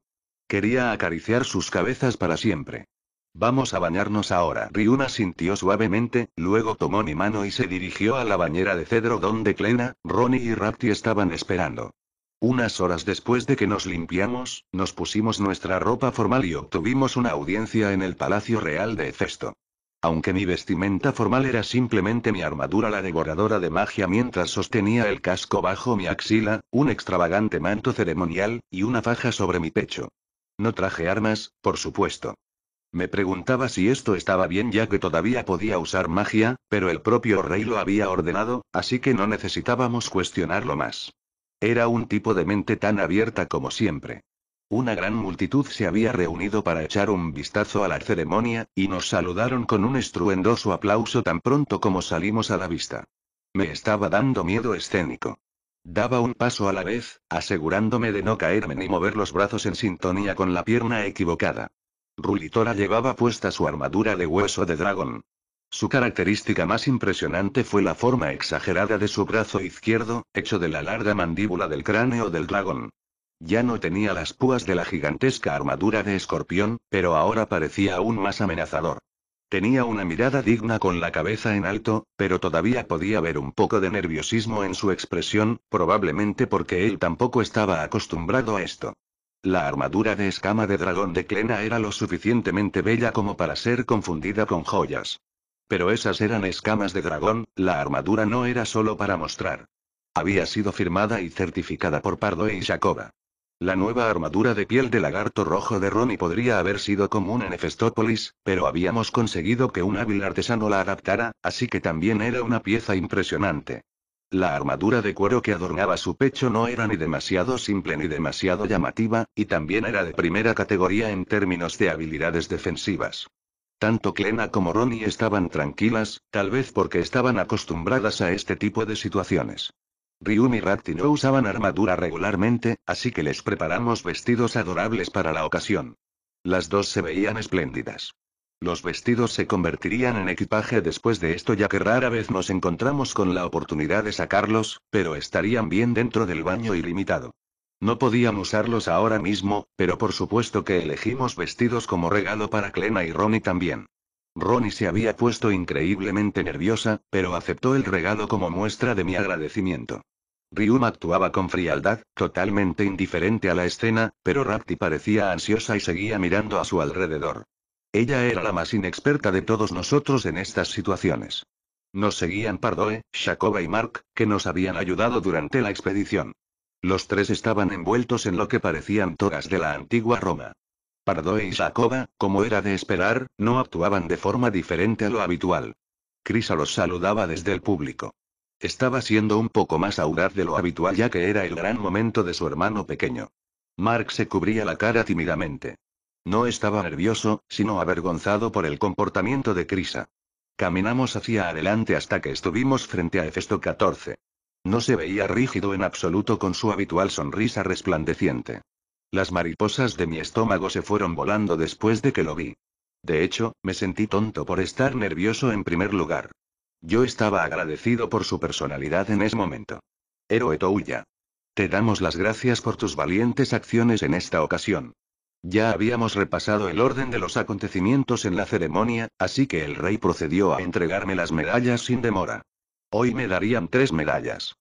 Quería acariciar sus cabezas para siempre. Vamos a bañarnos ahora. Ryun sintió suavemente, luego tomó mi mano y se dirigió a la bañera de cedro donde Clena, Ronnie y Rapti estaban esperando. Unas horas después de que nos limpiamos, nos pusimos nuestra ropa formal y obtuvimos una audiencia en el Palacio Real de Cesto aunque mi vestimenta formal era simplemente mi armadura la devoradora de magia mientras sostenía el casco bajo mi axila, un extravagante manto ceremonial, y una faja sobre mi pecho. No traje armas, por supuesto. Me preguntaba si esto estaba bien ya que todavía podía usar magia, pero el propio rey lo había ordenado, así que no necesitábamos cuestionarlo más. Era un tipo de mente tan abierta como siempre. Una gran multitud se había reunido para echar un vistazo a la ceremonia, y nos saludaron con un estruendoso aplauso tan pronto como salimos a la vista. Me estaba dando miedo escénico. Daba un paso a la vez, asegurándome de no caerme ni mover los brazos en sintonía con la pierna equivocada. Rulitora llevaba puesta su armadura de hueso de dragón. Su característica más impresionante fue la forma exagerada de su brazo izquierdo, hecho de la larga mandíbula del cráneo del dragón. Ya no tenía las púas de la gigantesca armadura de escorpión, pero ahora parecía aún más amenazador. Tenía una mirada digna con la cabeza en alto, pero todavía podía ver un poco de nerviosismo en su expresión, probablemente porque él tampoco estaba acostumbrado a esto. La armadura de escama de dragón de Klena era lo suficientemente bella como para ser confundida con joyas. Pero esas eran escamas de dragón, la armadura no era solo para mostrar. Había sido firmada y certificada por Pardo y Jacoba. La nueva armadura de piel de lagarto rojo de Ronnie podría haber sido común en Nefestópolis, pero habíamos conseguido que un hábil artesano la adaptara, así que también era una pieza impresionante. La armadura de cuero que adornaba su pecho no era ni demasiado simple ni demasiado llamativa, y también era de primera categoría en términos de habilidades defensivas. Tanto Clena como Ronnie estaban tranquilas, tal vez porque estaban acostumbradas a este tipo de situaciones. Ryum y Rakti no usaban armadura regularmente, así que les preparamos vestidos adorables para la ocasión. Las dos se veían espléndidas. Los vestidos se convertirían en equipaje después de esto ya que rara vez nos encontramos con la oportunidad de sacarlos, pero estarían bien dentro del baño ilimitado. No podían usarlos ahora mismo, pero por supuesto que elegimos vestidos como regalo para Clena y Ronnie también. Ronnie se había puesto increíblemente nerviosa, pero aceptó el regalo como muestra de mi agradecimiento. Ryum actuaba con frialdad, totalmente indiferente a la escena, pero Rapti parecía ansiosa y seguía mirando a su alrededor. Ella era la más inexperta de todos nosotros en estas situaciones. Nos seguían Pardoe, Shakoba y Mark, que nos habían ayudado durante la expedición. Los tres estaban envueltos en lo que parecían togas de la antigua Roma. Pardoe y Jacoba, como era de esperar, no actuaban de forma diferente a lo habitual. Crisa los saludaba desde el público. Estaba siendo un poco más audaz de lo habitual ya que era el gran momento de su hermano pequeño. Mark se cubría la cara tímidamente. No estaba nervioso, sino avergonzado por el comportamiento de Crisa. Caminamos hacia adelante hasta que estuvimos frente a Hefesto 14. No se veía rígido en absoluto con su habitual sonrisa resplandeciente. Las mariposas de mi estómago se fueron volando después de que lo vi. De hecho, me sentí tonto por estar nervioso en primer lugar. Yo estaba agradecido por su personalidad en ese momento. Héroe Touya. Te damos las gracias por tus valientes acciones en esta ocasión. Ya habíamos repasado el orden de los acontecimientos en la ceremonia, así que el rey procedió a entregarme las medallas sin demora. Hoy me darían tres medallas.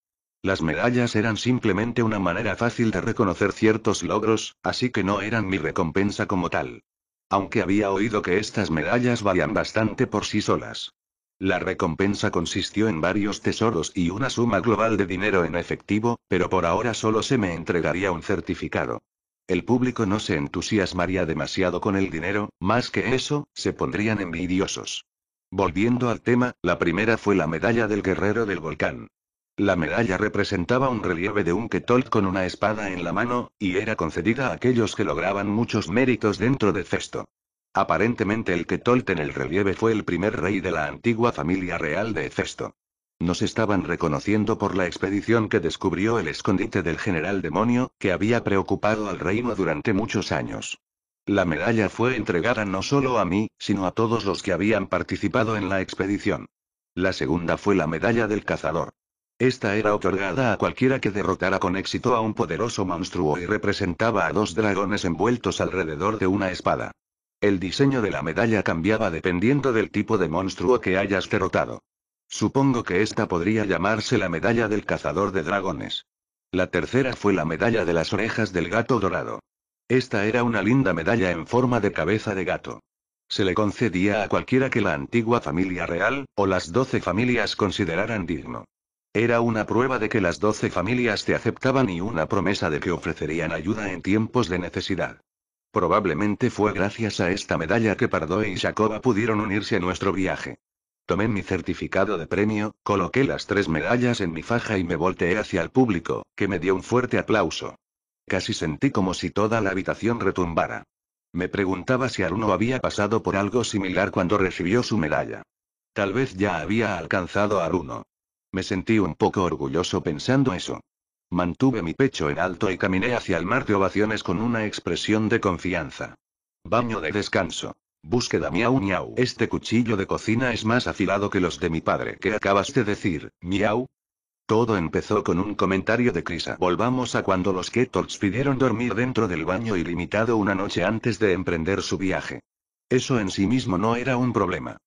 Las medallas eran simplemente una manera fácil de reconocer ciertos logros, así que no eran mi recompensa como tal. Aunque había oído que estas medallas valían bastante por sí solas. La recompensa consistió en varios tesoros y una suma global de dinero en efectivo, pero por ahora solo se me entregaría un certificado. El público no se entusiasmaría demasiado con el dinero, más que eso, se pondrían envidiosos. Volviendo al tema, la primera fue la medalla del guerrero del volcán. La medalla representaba un relieve de un Ketol con una espada en la mano, y era concedida a aquellos que lograban muchos méritos dentro de Cesto. Aparentemente el Ketolt en el relieve fue el primer rey de la antigua familia real de Festo. Nos estaban reconociendo por la expedición que descubrió el escondite del general demonio, que había preocupado al reino durante muchos años. La medalla fue entregada no solo a mí, sino a todos los que habían participado en la expedición. La segunda fue la medalla del cazador. Esta era otorgada a cualquiera que derrotara con éxito a un poderoso monstruo y representaba a dos dragones envueltos alrededor de una espada. El diseño de la medalla cambiaba dependiendo del tipo de monstruo que hayas derrotado. Supongo que esta podría llamarse la medalla del cazador de dragones. La tercera fue la medalla de las orejas del gato dorado. Esta era una linda medalla en forma de cabeza de gato. Se le concedía a cualquiera que la antigua familia real, o las doce familias consideraran digno. Era una prueba de que las doce familias te aceptaban y una promesa de que ofrecerían ayuda en tiempos de necesidad. Probablemente fue gracias a esta medalla que Pardo y Jacoba pudieron unirse a nuestro viaje. Tomé mi certificado de premio, coloqué las tres medallas en mi faja y me volteé hacia el público, que me dio un fuerte aplauso. Casi sentí como si toda la habitación retumbara. Me preguntaba si Aruno había pasado por algo similar cuando recibió su medalla. Tal vez ya había alcanzado a Aruno, me sentí un poco orgulloso pensando eso. Mantuve mi pecho en alto y caminé hacia el mar de ovaciones con una expresión de confianza. Baño de descanso. Búsqueda miau miau. Este cuchillo de cocina es más afilado que los de mi padre. ¿Qué acabas de decir, miau? Todo empezó con un comentario de Crisa. Volvamos a cuando los Ketorts pidieron dormir dentro del baño ilimitado una noche antes de emprender su viaje. Eso en sí mismo no era un problema.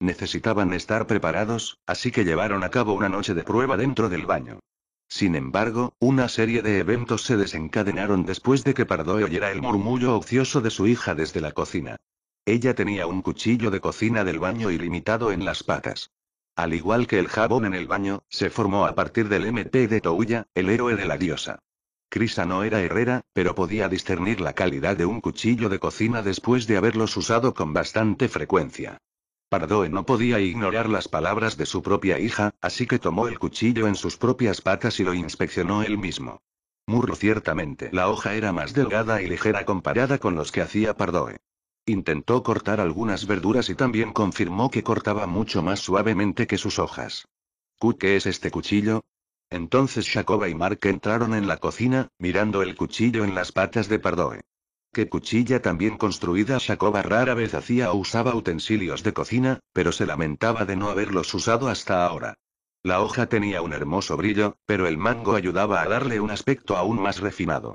Necesitaban estar preparados, así que llevaron a cabo una noche de prueba dentro del baño. Sin embargo, una serie de eventos se desencadenaron después de que Pardo oyera el murmullo ocioso de su hija desde la cocina. Ella tenía un cuchillo de cocina del baño ilimitado en las patas. Al igual que el jabón en el baño, se formó a partir del MT de Touya, el héroe de la diosa. Crisa no era herrera, pero podía discernir la calidad de un cuchillo de cocina después de haberlos usado con bastante frecuencia. Pardoe no podía ignorar las palabras de su propia hija, así que tomó el cuchillo en sus propias patas y lo inspeccionó él mismo. Murro ciertamente. La hoja era más delgada y ligera comparada con los que hacía Pardoe. Intentó cortar algunas verduras y también confirmó que cortaba mucho más suavemente que sus hojas. ¿Qué es este cuchillo? Entonces Jacoba y Mark entraron en la cocina, mirando el cuchillo en las patas de Pardoe. ¿Qué cuchilla también construida Shakova rara vez hacía o usaba utensilios de cocina, pero se lamentaba de no haberlos usado hasta ahora. La hoja tenía un hermoso brillo, pero el mango ayudaba a darle un aspecto aún más refinado.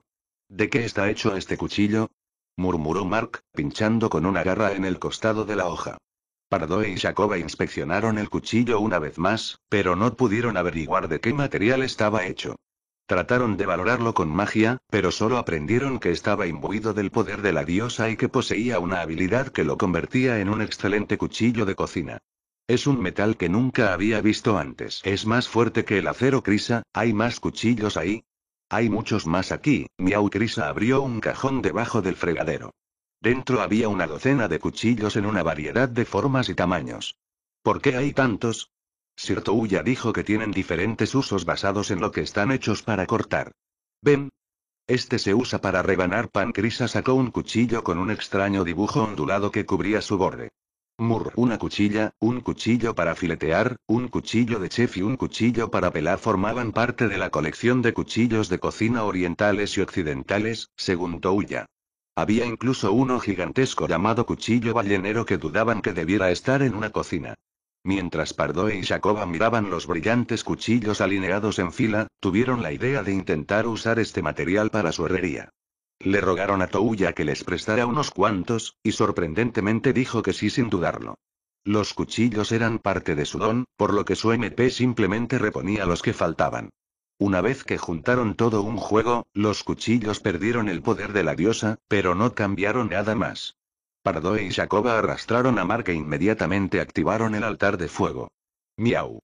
¿De qué está hecho este cuchillo? murmuró Mark, pinchando con una garra en el costado de la hoja. Pardoe y Shakova inspeccionaron el cuchillo una vez más, pero no pudieron averiguar de qué material estaba hecho. Trataron de valorarlo con magia, pero solo aprendieron que estaba imbuido del poder de la diosa y que poseía una habilidad que lo convertía en un excelente cuchillo de cocina. Es un metal que nunca había visto antes. Es más fuerte que el acero crisa, hay más cuchillos ahí. Hay muchos más aquí. Miau Crisa abrió un cajón debajo del fregadero. Dentro había una docena de cuchillos en una variedad de formas y tamaños. ¿Por qué hay tantos? Sir Touya dijo que tienen diferentes usos basados en lo que están hechos para cortar. Ven. Este se usa para rebanar pan. Crisa sacó un cuchillo con un extraño dibujo ondulado que cubría su borde. Mur, una cuchilla, un cuchillo para filetear, un cuchillo de chef y un cuchillo para pelar formaban parte de la colección de cuchillos de cocina orientales y occidentales, según Touya. Había incluso uno gigantesco llamado cuchillo ballenero que dudaban que debiera estar en una cocina. Mientras Pardoe y Jacoba miraban los brillantes cuchillos alineados en fila, tuvieron la idea de intentar usar este material para su herrería. Le rogaron a Touya que les prestara unos cuantos, y sorprendentemente dijo que sí sin dudarlo. Los cuchillos eran parte de su don, por lo que su MP simplemente reponía los que faltaban. Una vez que juntaron todo un juego, los cuchillos perdieron el poder de la diosa, pero no cambiaron nada más. Pardoe y Jacoba arrastraron a Mark e inmediatamente activaron el altar de fuego. Miau.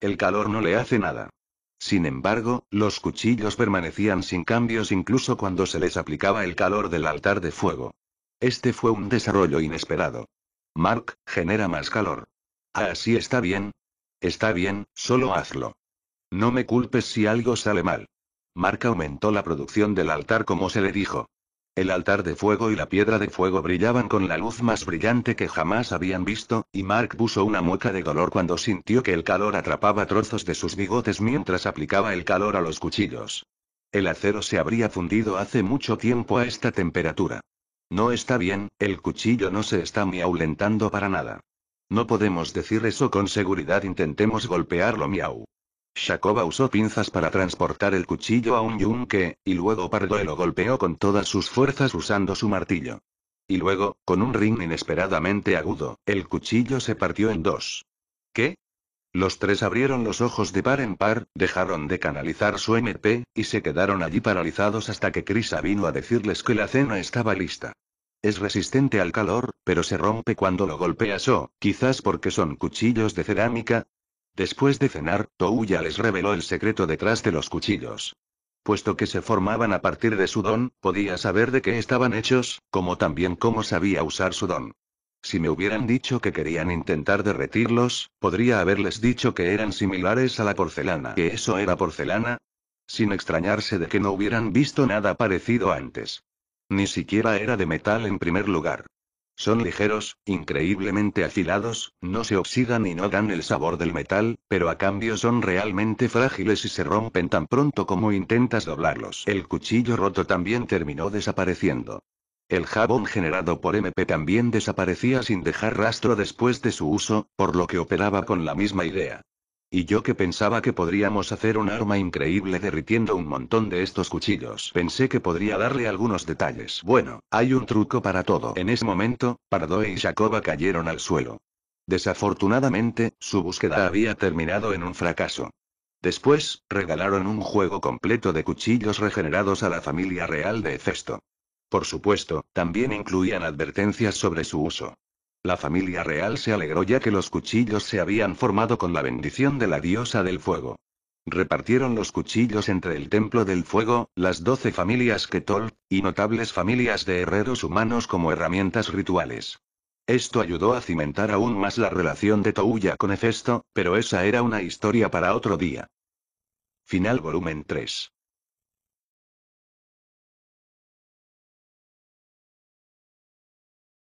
El calor no le hace nada. Sin embargo, los cuchillos permanecían sin cambios incluso cuando se les aplicaba el calor del altar de fuego. Este fue un desarrollo inesperado. Mark, genera más calor. Así ah, sí está bien. Está bien, solo hazlo. No me culpes si algo sale mal. Mark aumentó la producción del altar como se le dijo. El altar de fuego y la piedra de fuego brillaban con la luz más brillante que jamás habían visto, y Mark puso una mueca de dolor cuando sintió que el calor atrapaba trozos de sus bigotes mientras aplicaba el calor a los cuchillos. El acero se habría fundido hace mucho tiempo a esta temperatura. No está bien, el cuchillo no se está miaulentando para nada. No podemos decir eso con seguridad, intentemos golpearlo miau. Shakova usó pinzas para transportar el cuchillo a un yunque, y luego Pardo lo golpeó con todas sus fuerzas usando su martillo. Y luego, con un ring inesperadamente agudo, el cuchillo se partió en dos. ¿Qué? Los tres abrieron los ojos de par en par, dejaron de canalizar su MP, y se quedaron allí paralizados hasta que Krisa vino a decirles que la cena estaba lista. Es resistente al calor, pero se rompe cuando lo golpeas o, quizás porque son cuchillos de cerámica, Después de cenar, Touya les reveló el secreto detrás de los cuchillos. Puesto que se formaban a partir de su don, podía saber de qué estaban hechos, como también cómo sabía usar su don. Si me hubieran dicho que querían intentar derretirlos, podría haberles dicho que eran similares a la porcelana. ¿Que eso era porcelana? Sin extrañarse de que no hubieran visto nada parecido antes. Ni siquiera era de metal en primer lugar. Son ligeros, increíblemente afilados, no se oxidan y no dan el sabor del metal, pero a cambio son realmente frágiles y se rompen tan pronto como intentas doblarlos. El cuchillo roto también terminó desapareciendo. El jabón generado por MP también desaparecía sin dejar rastro después de su uso, por lo que operaba con la misma idea. Y yo que pensaba que podríamos hacer un arma increíble derritiendo un montón de estos cuchillos. Pensé que podría darle algunos detalles. Bueno, hay un truco para todo. En ese momento, Pardoe y Jacoba cayeron al suelo. Desafortunadamente, su búsqueda había terminado en un fracaso. Después, regalaron un juego completo de cuchillos regenerados a la familia real de Hefesto. Por supuesto, también incluían advertencias sobre su uso. La familia real se alegró ya que los cuchillos se habían formado con la bendición de la diosa del fuego. Repartieron los cuchillos entre el Templo del Fuego, las doce familias Ketol, y notables familias de herreros humanos como herramientas rituales. Esto ayudó a cimentar aún más la relación de Touya con Hefesto, pero esa era una historia para otro día. Final volumen 3.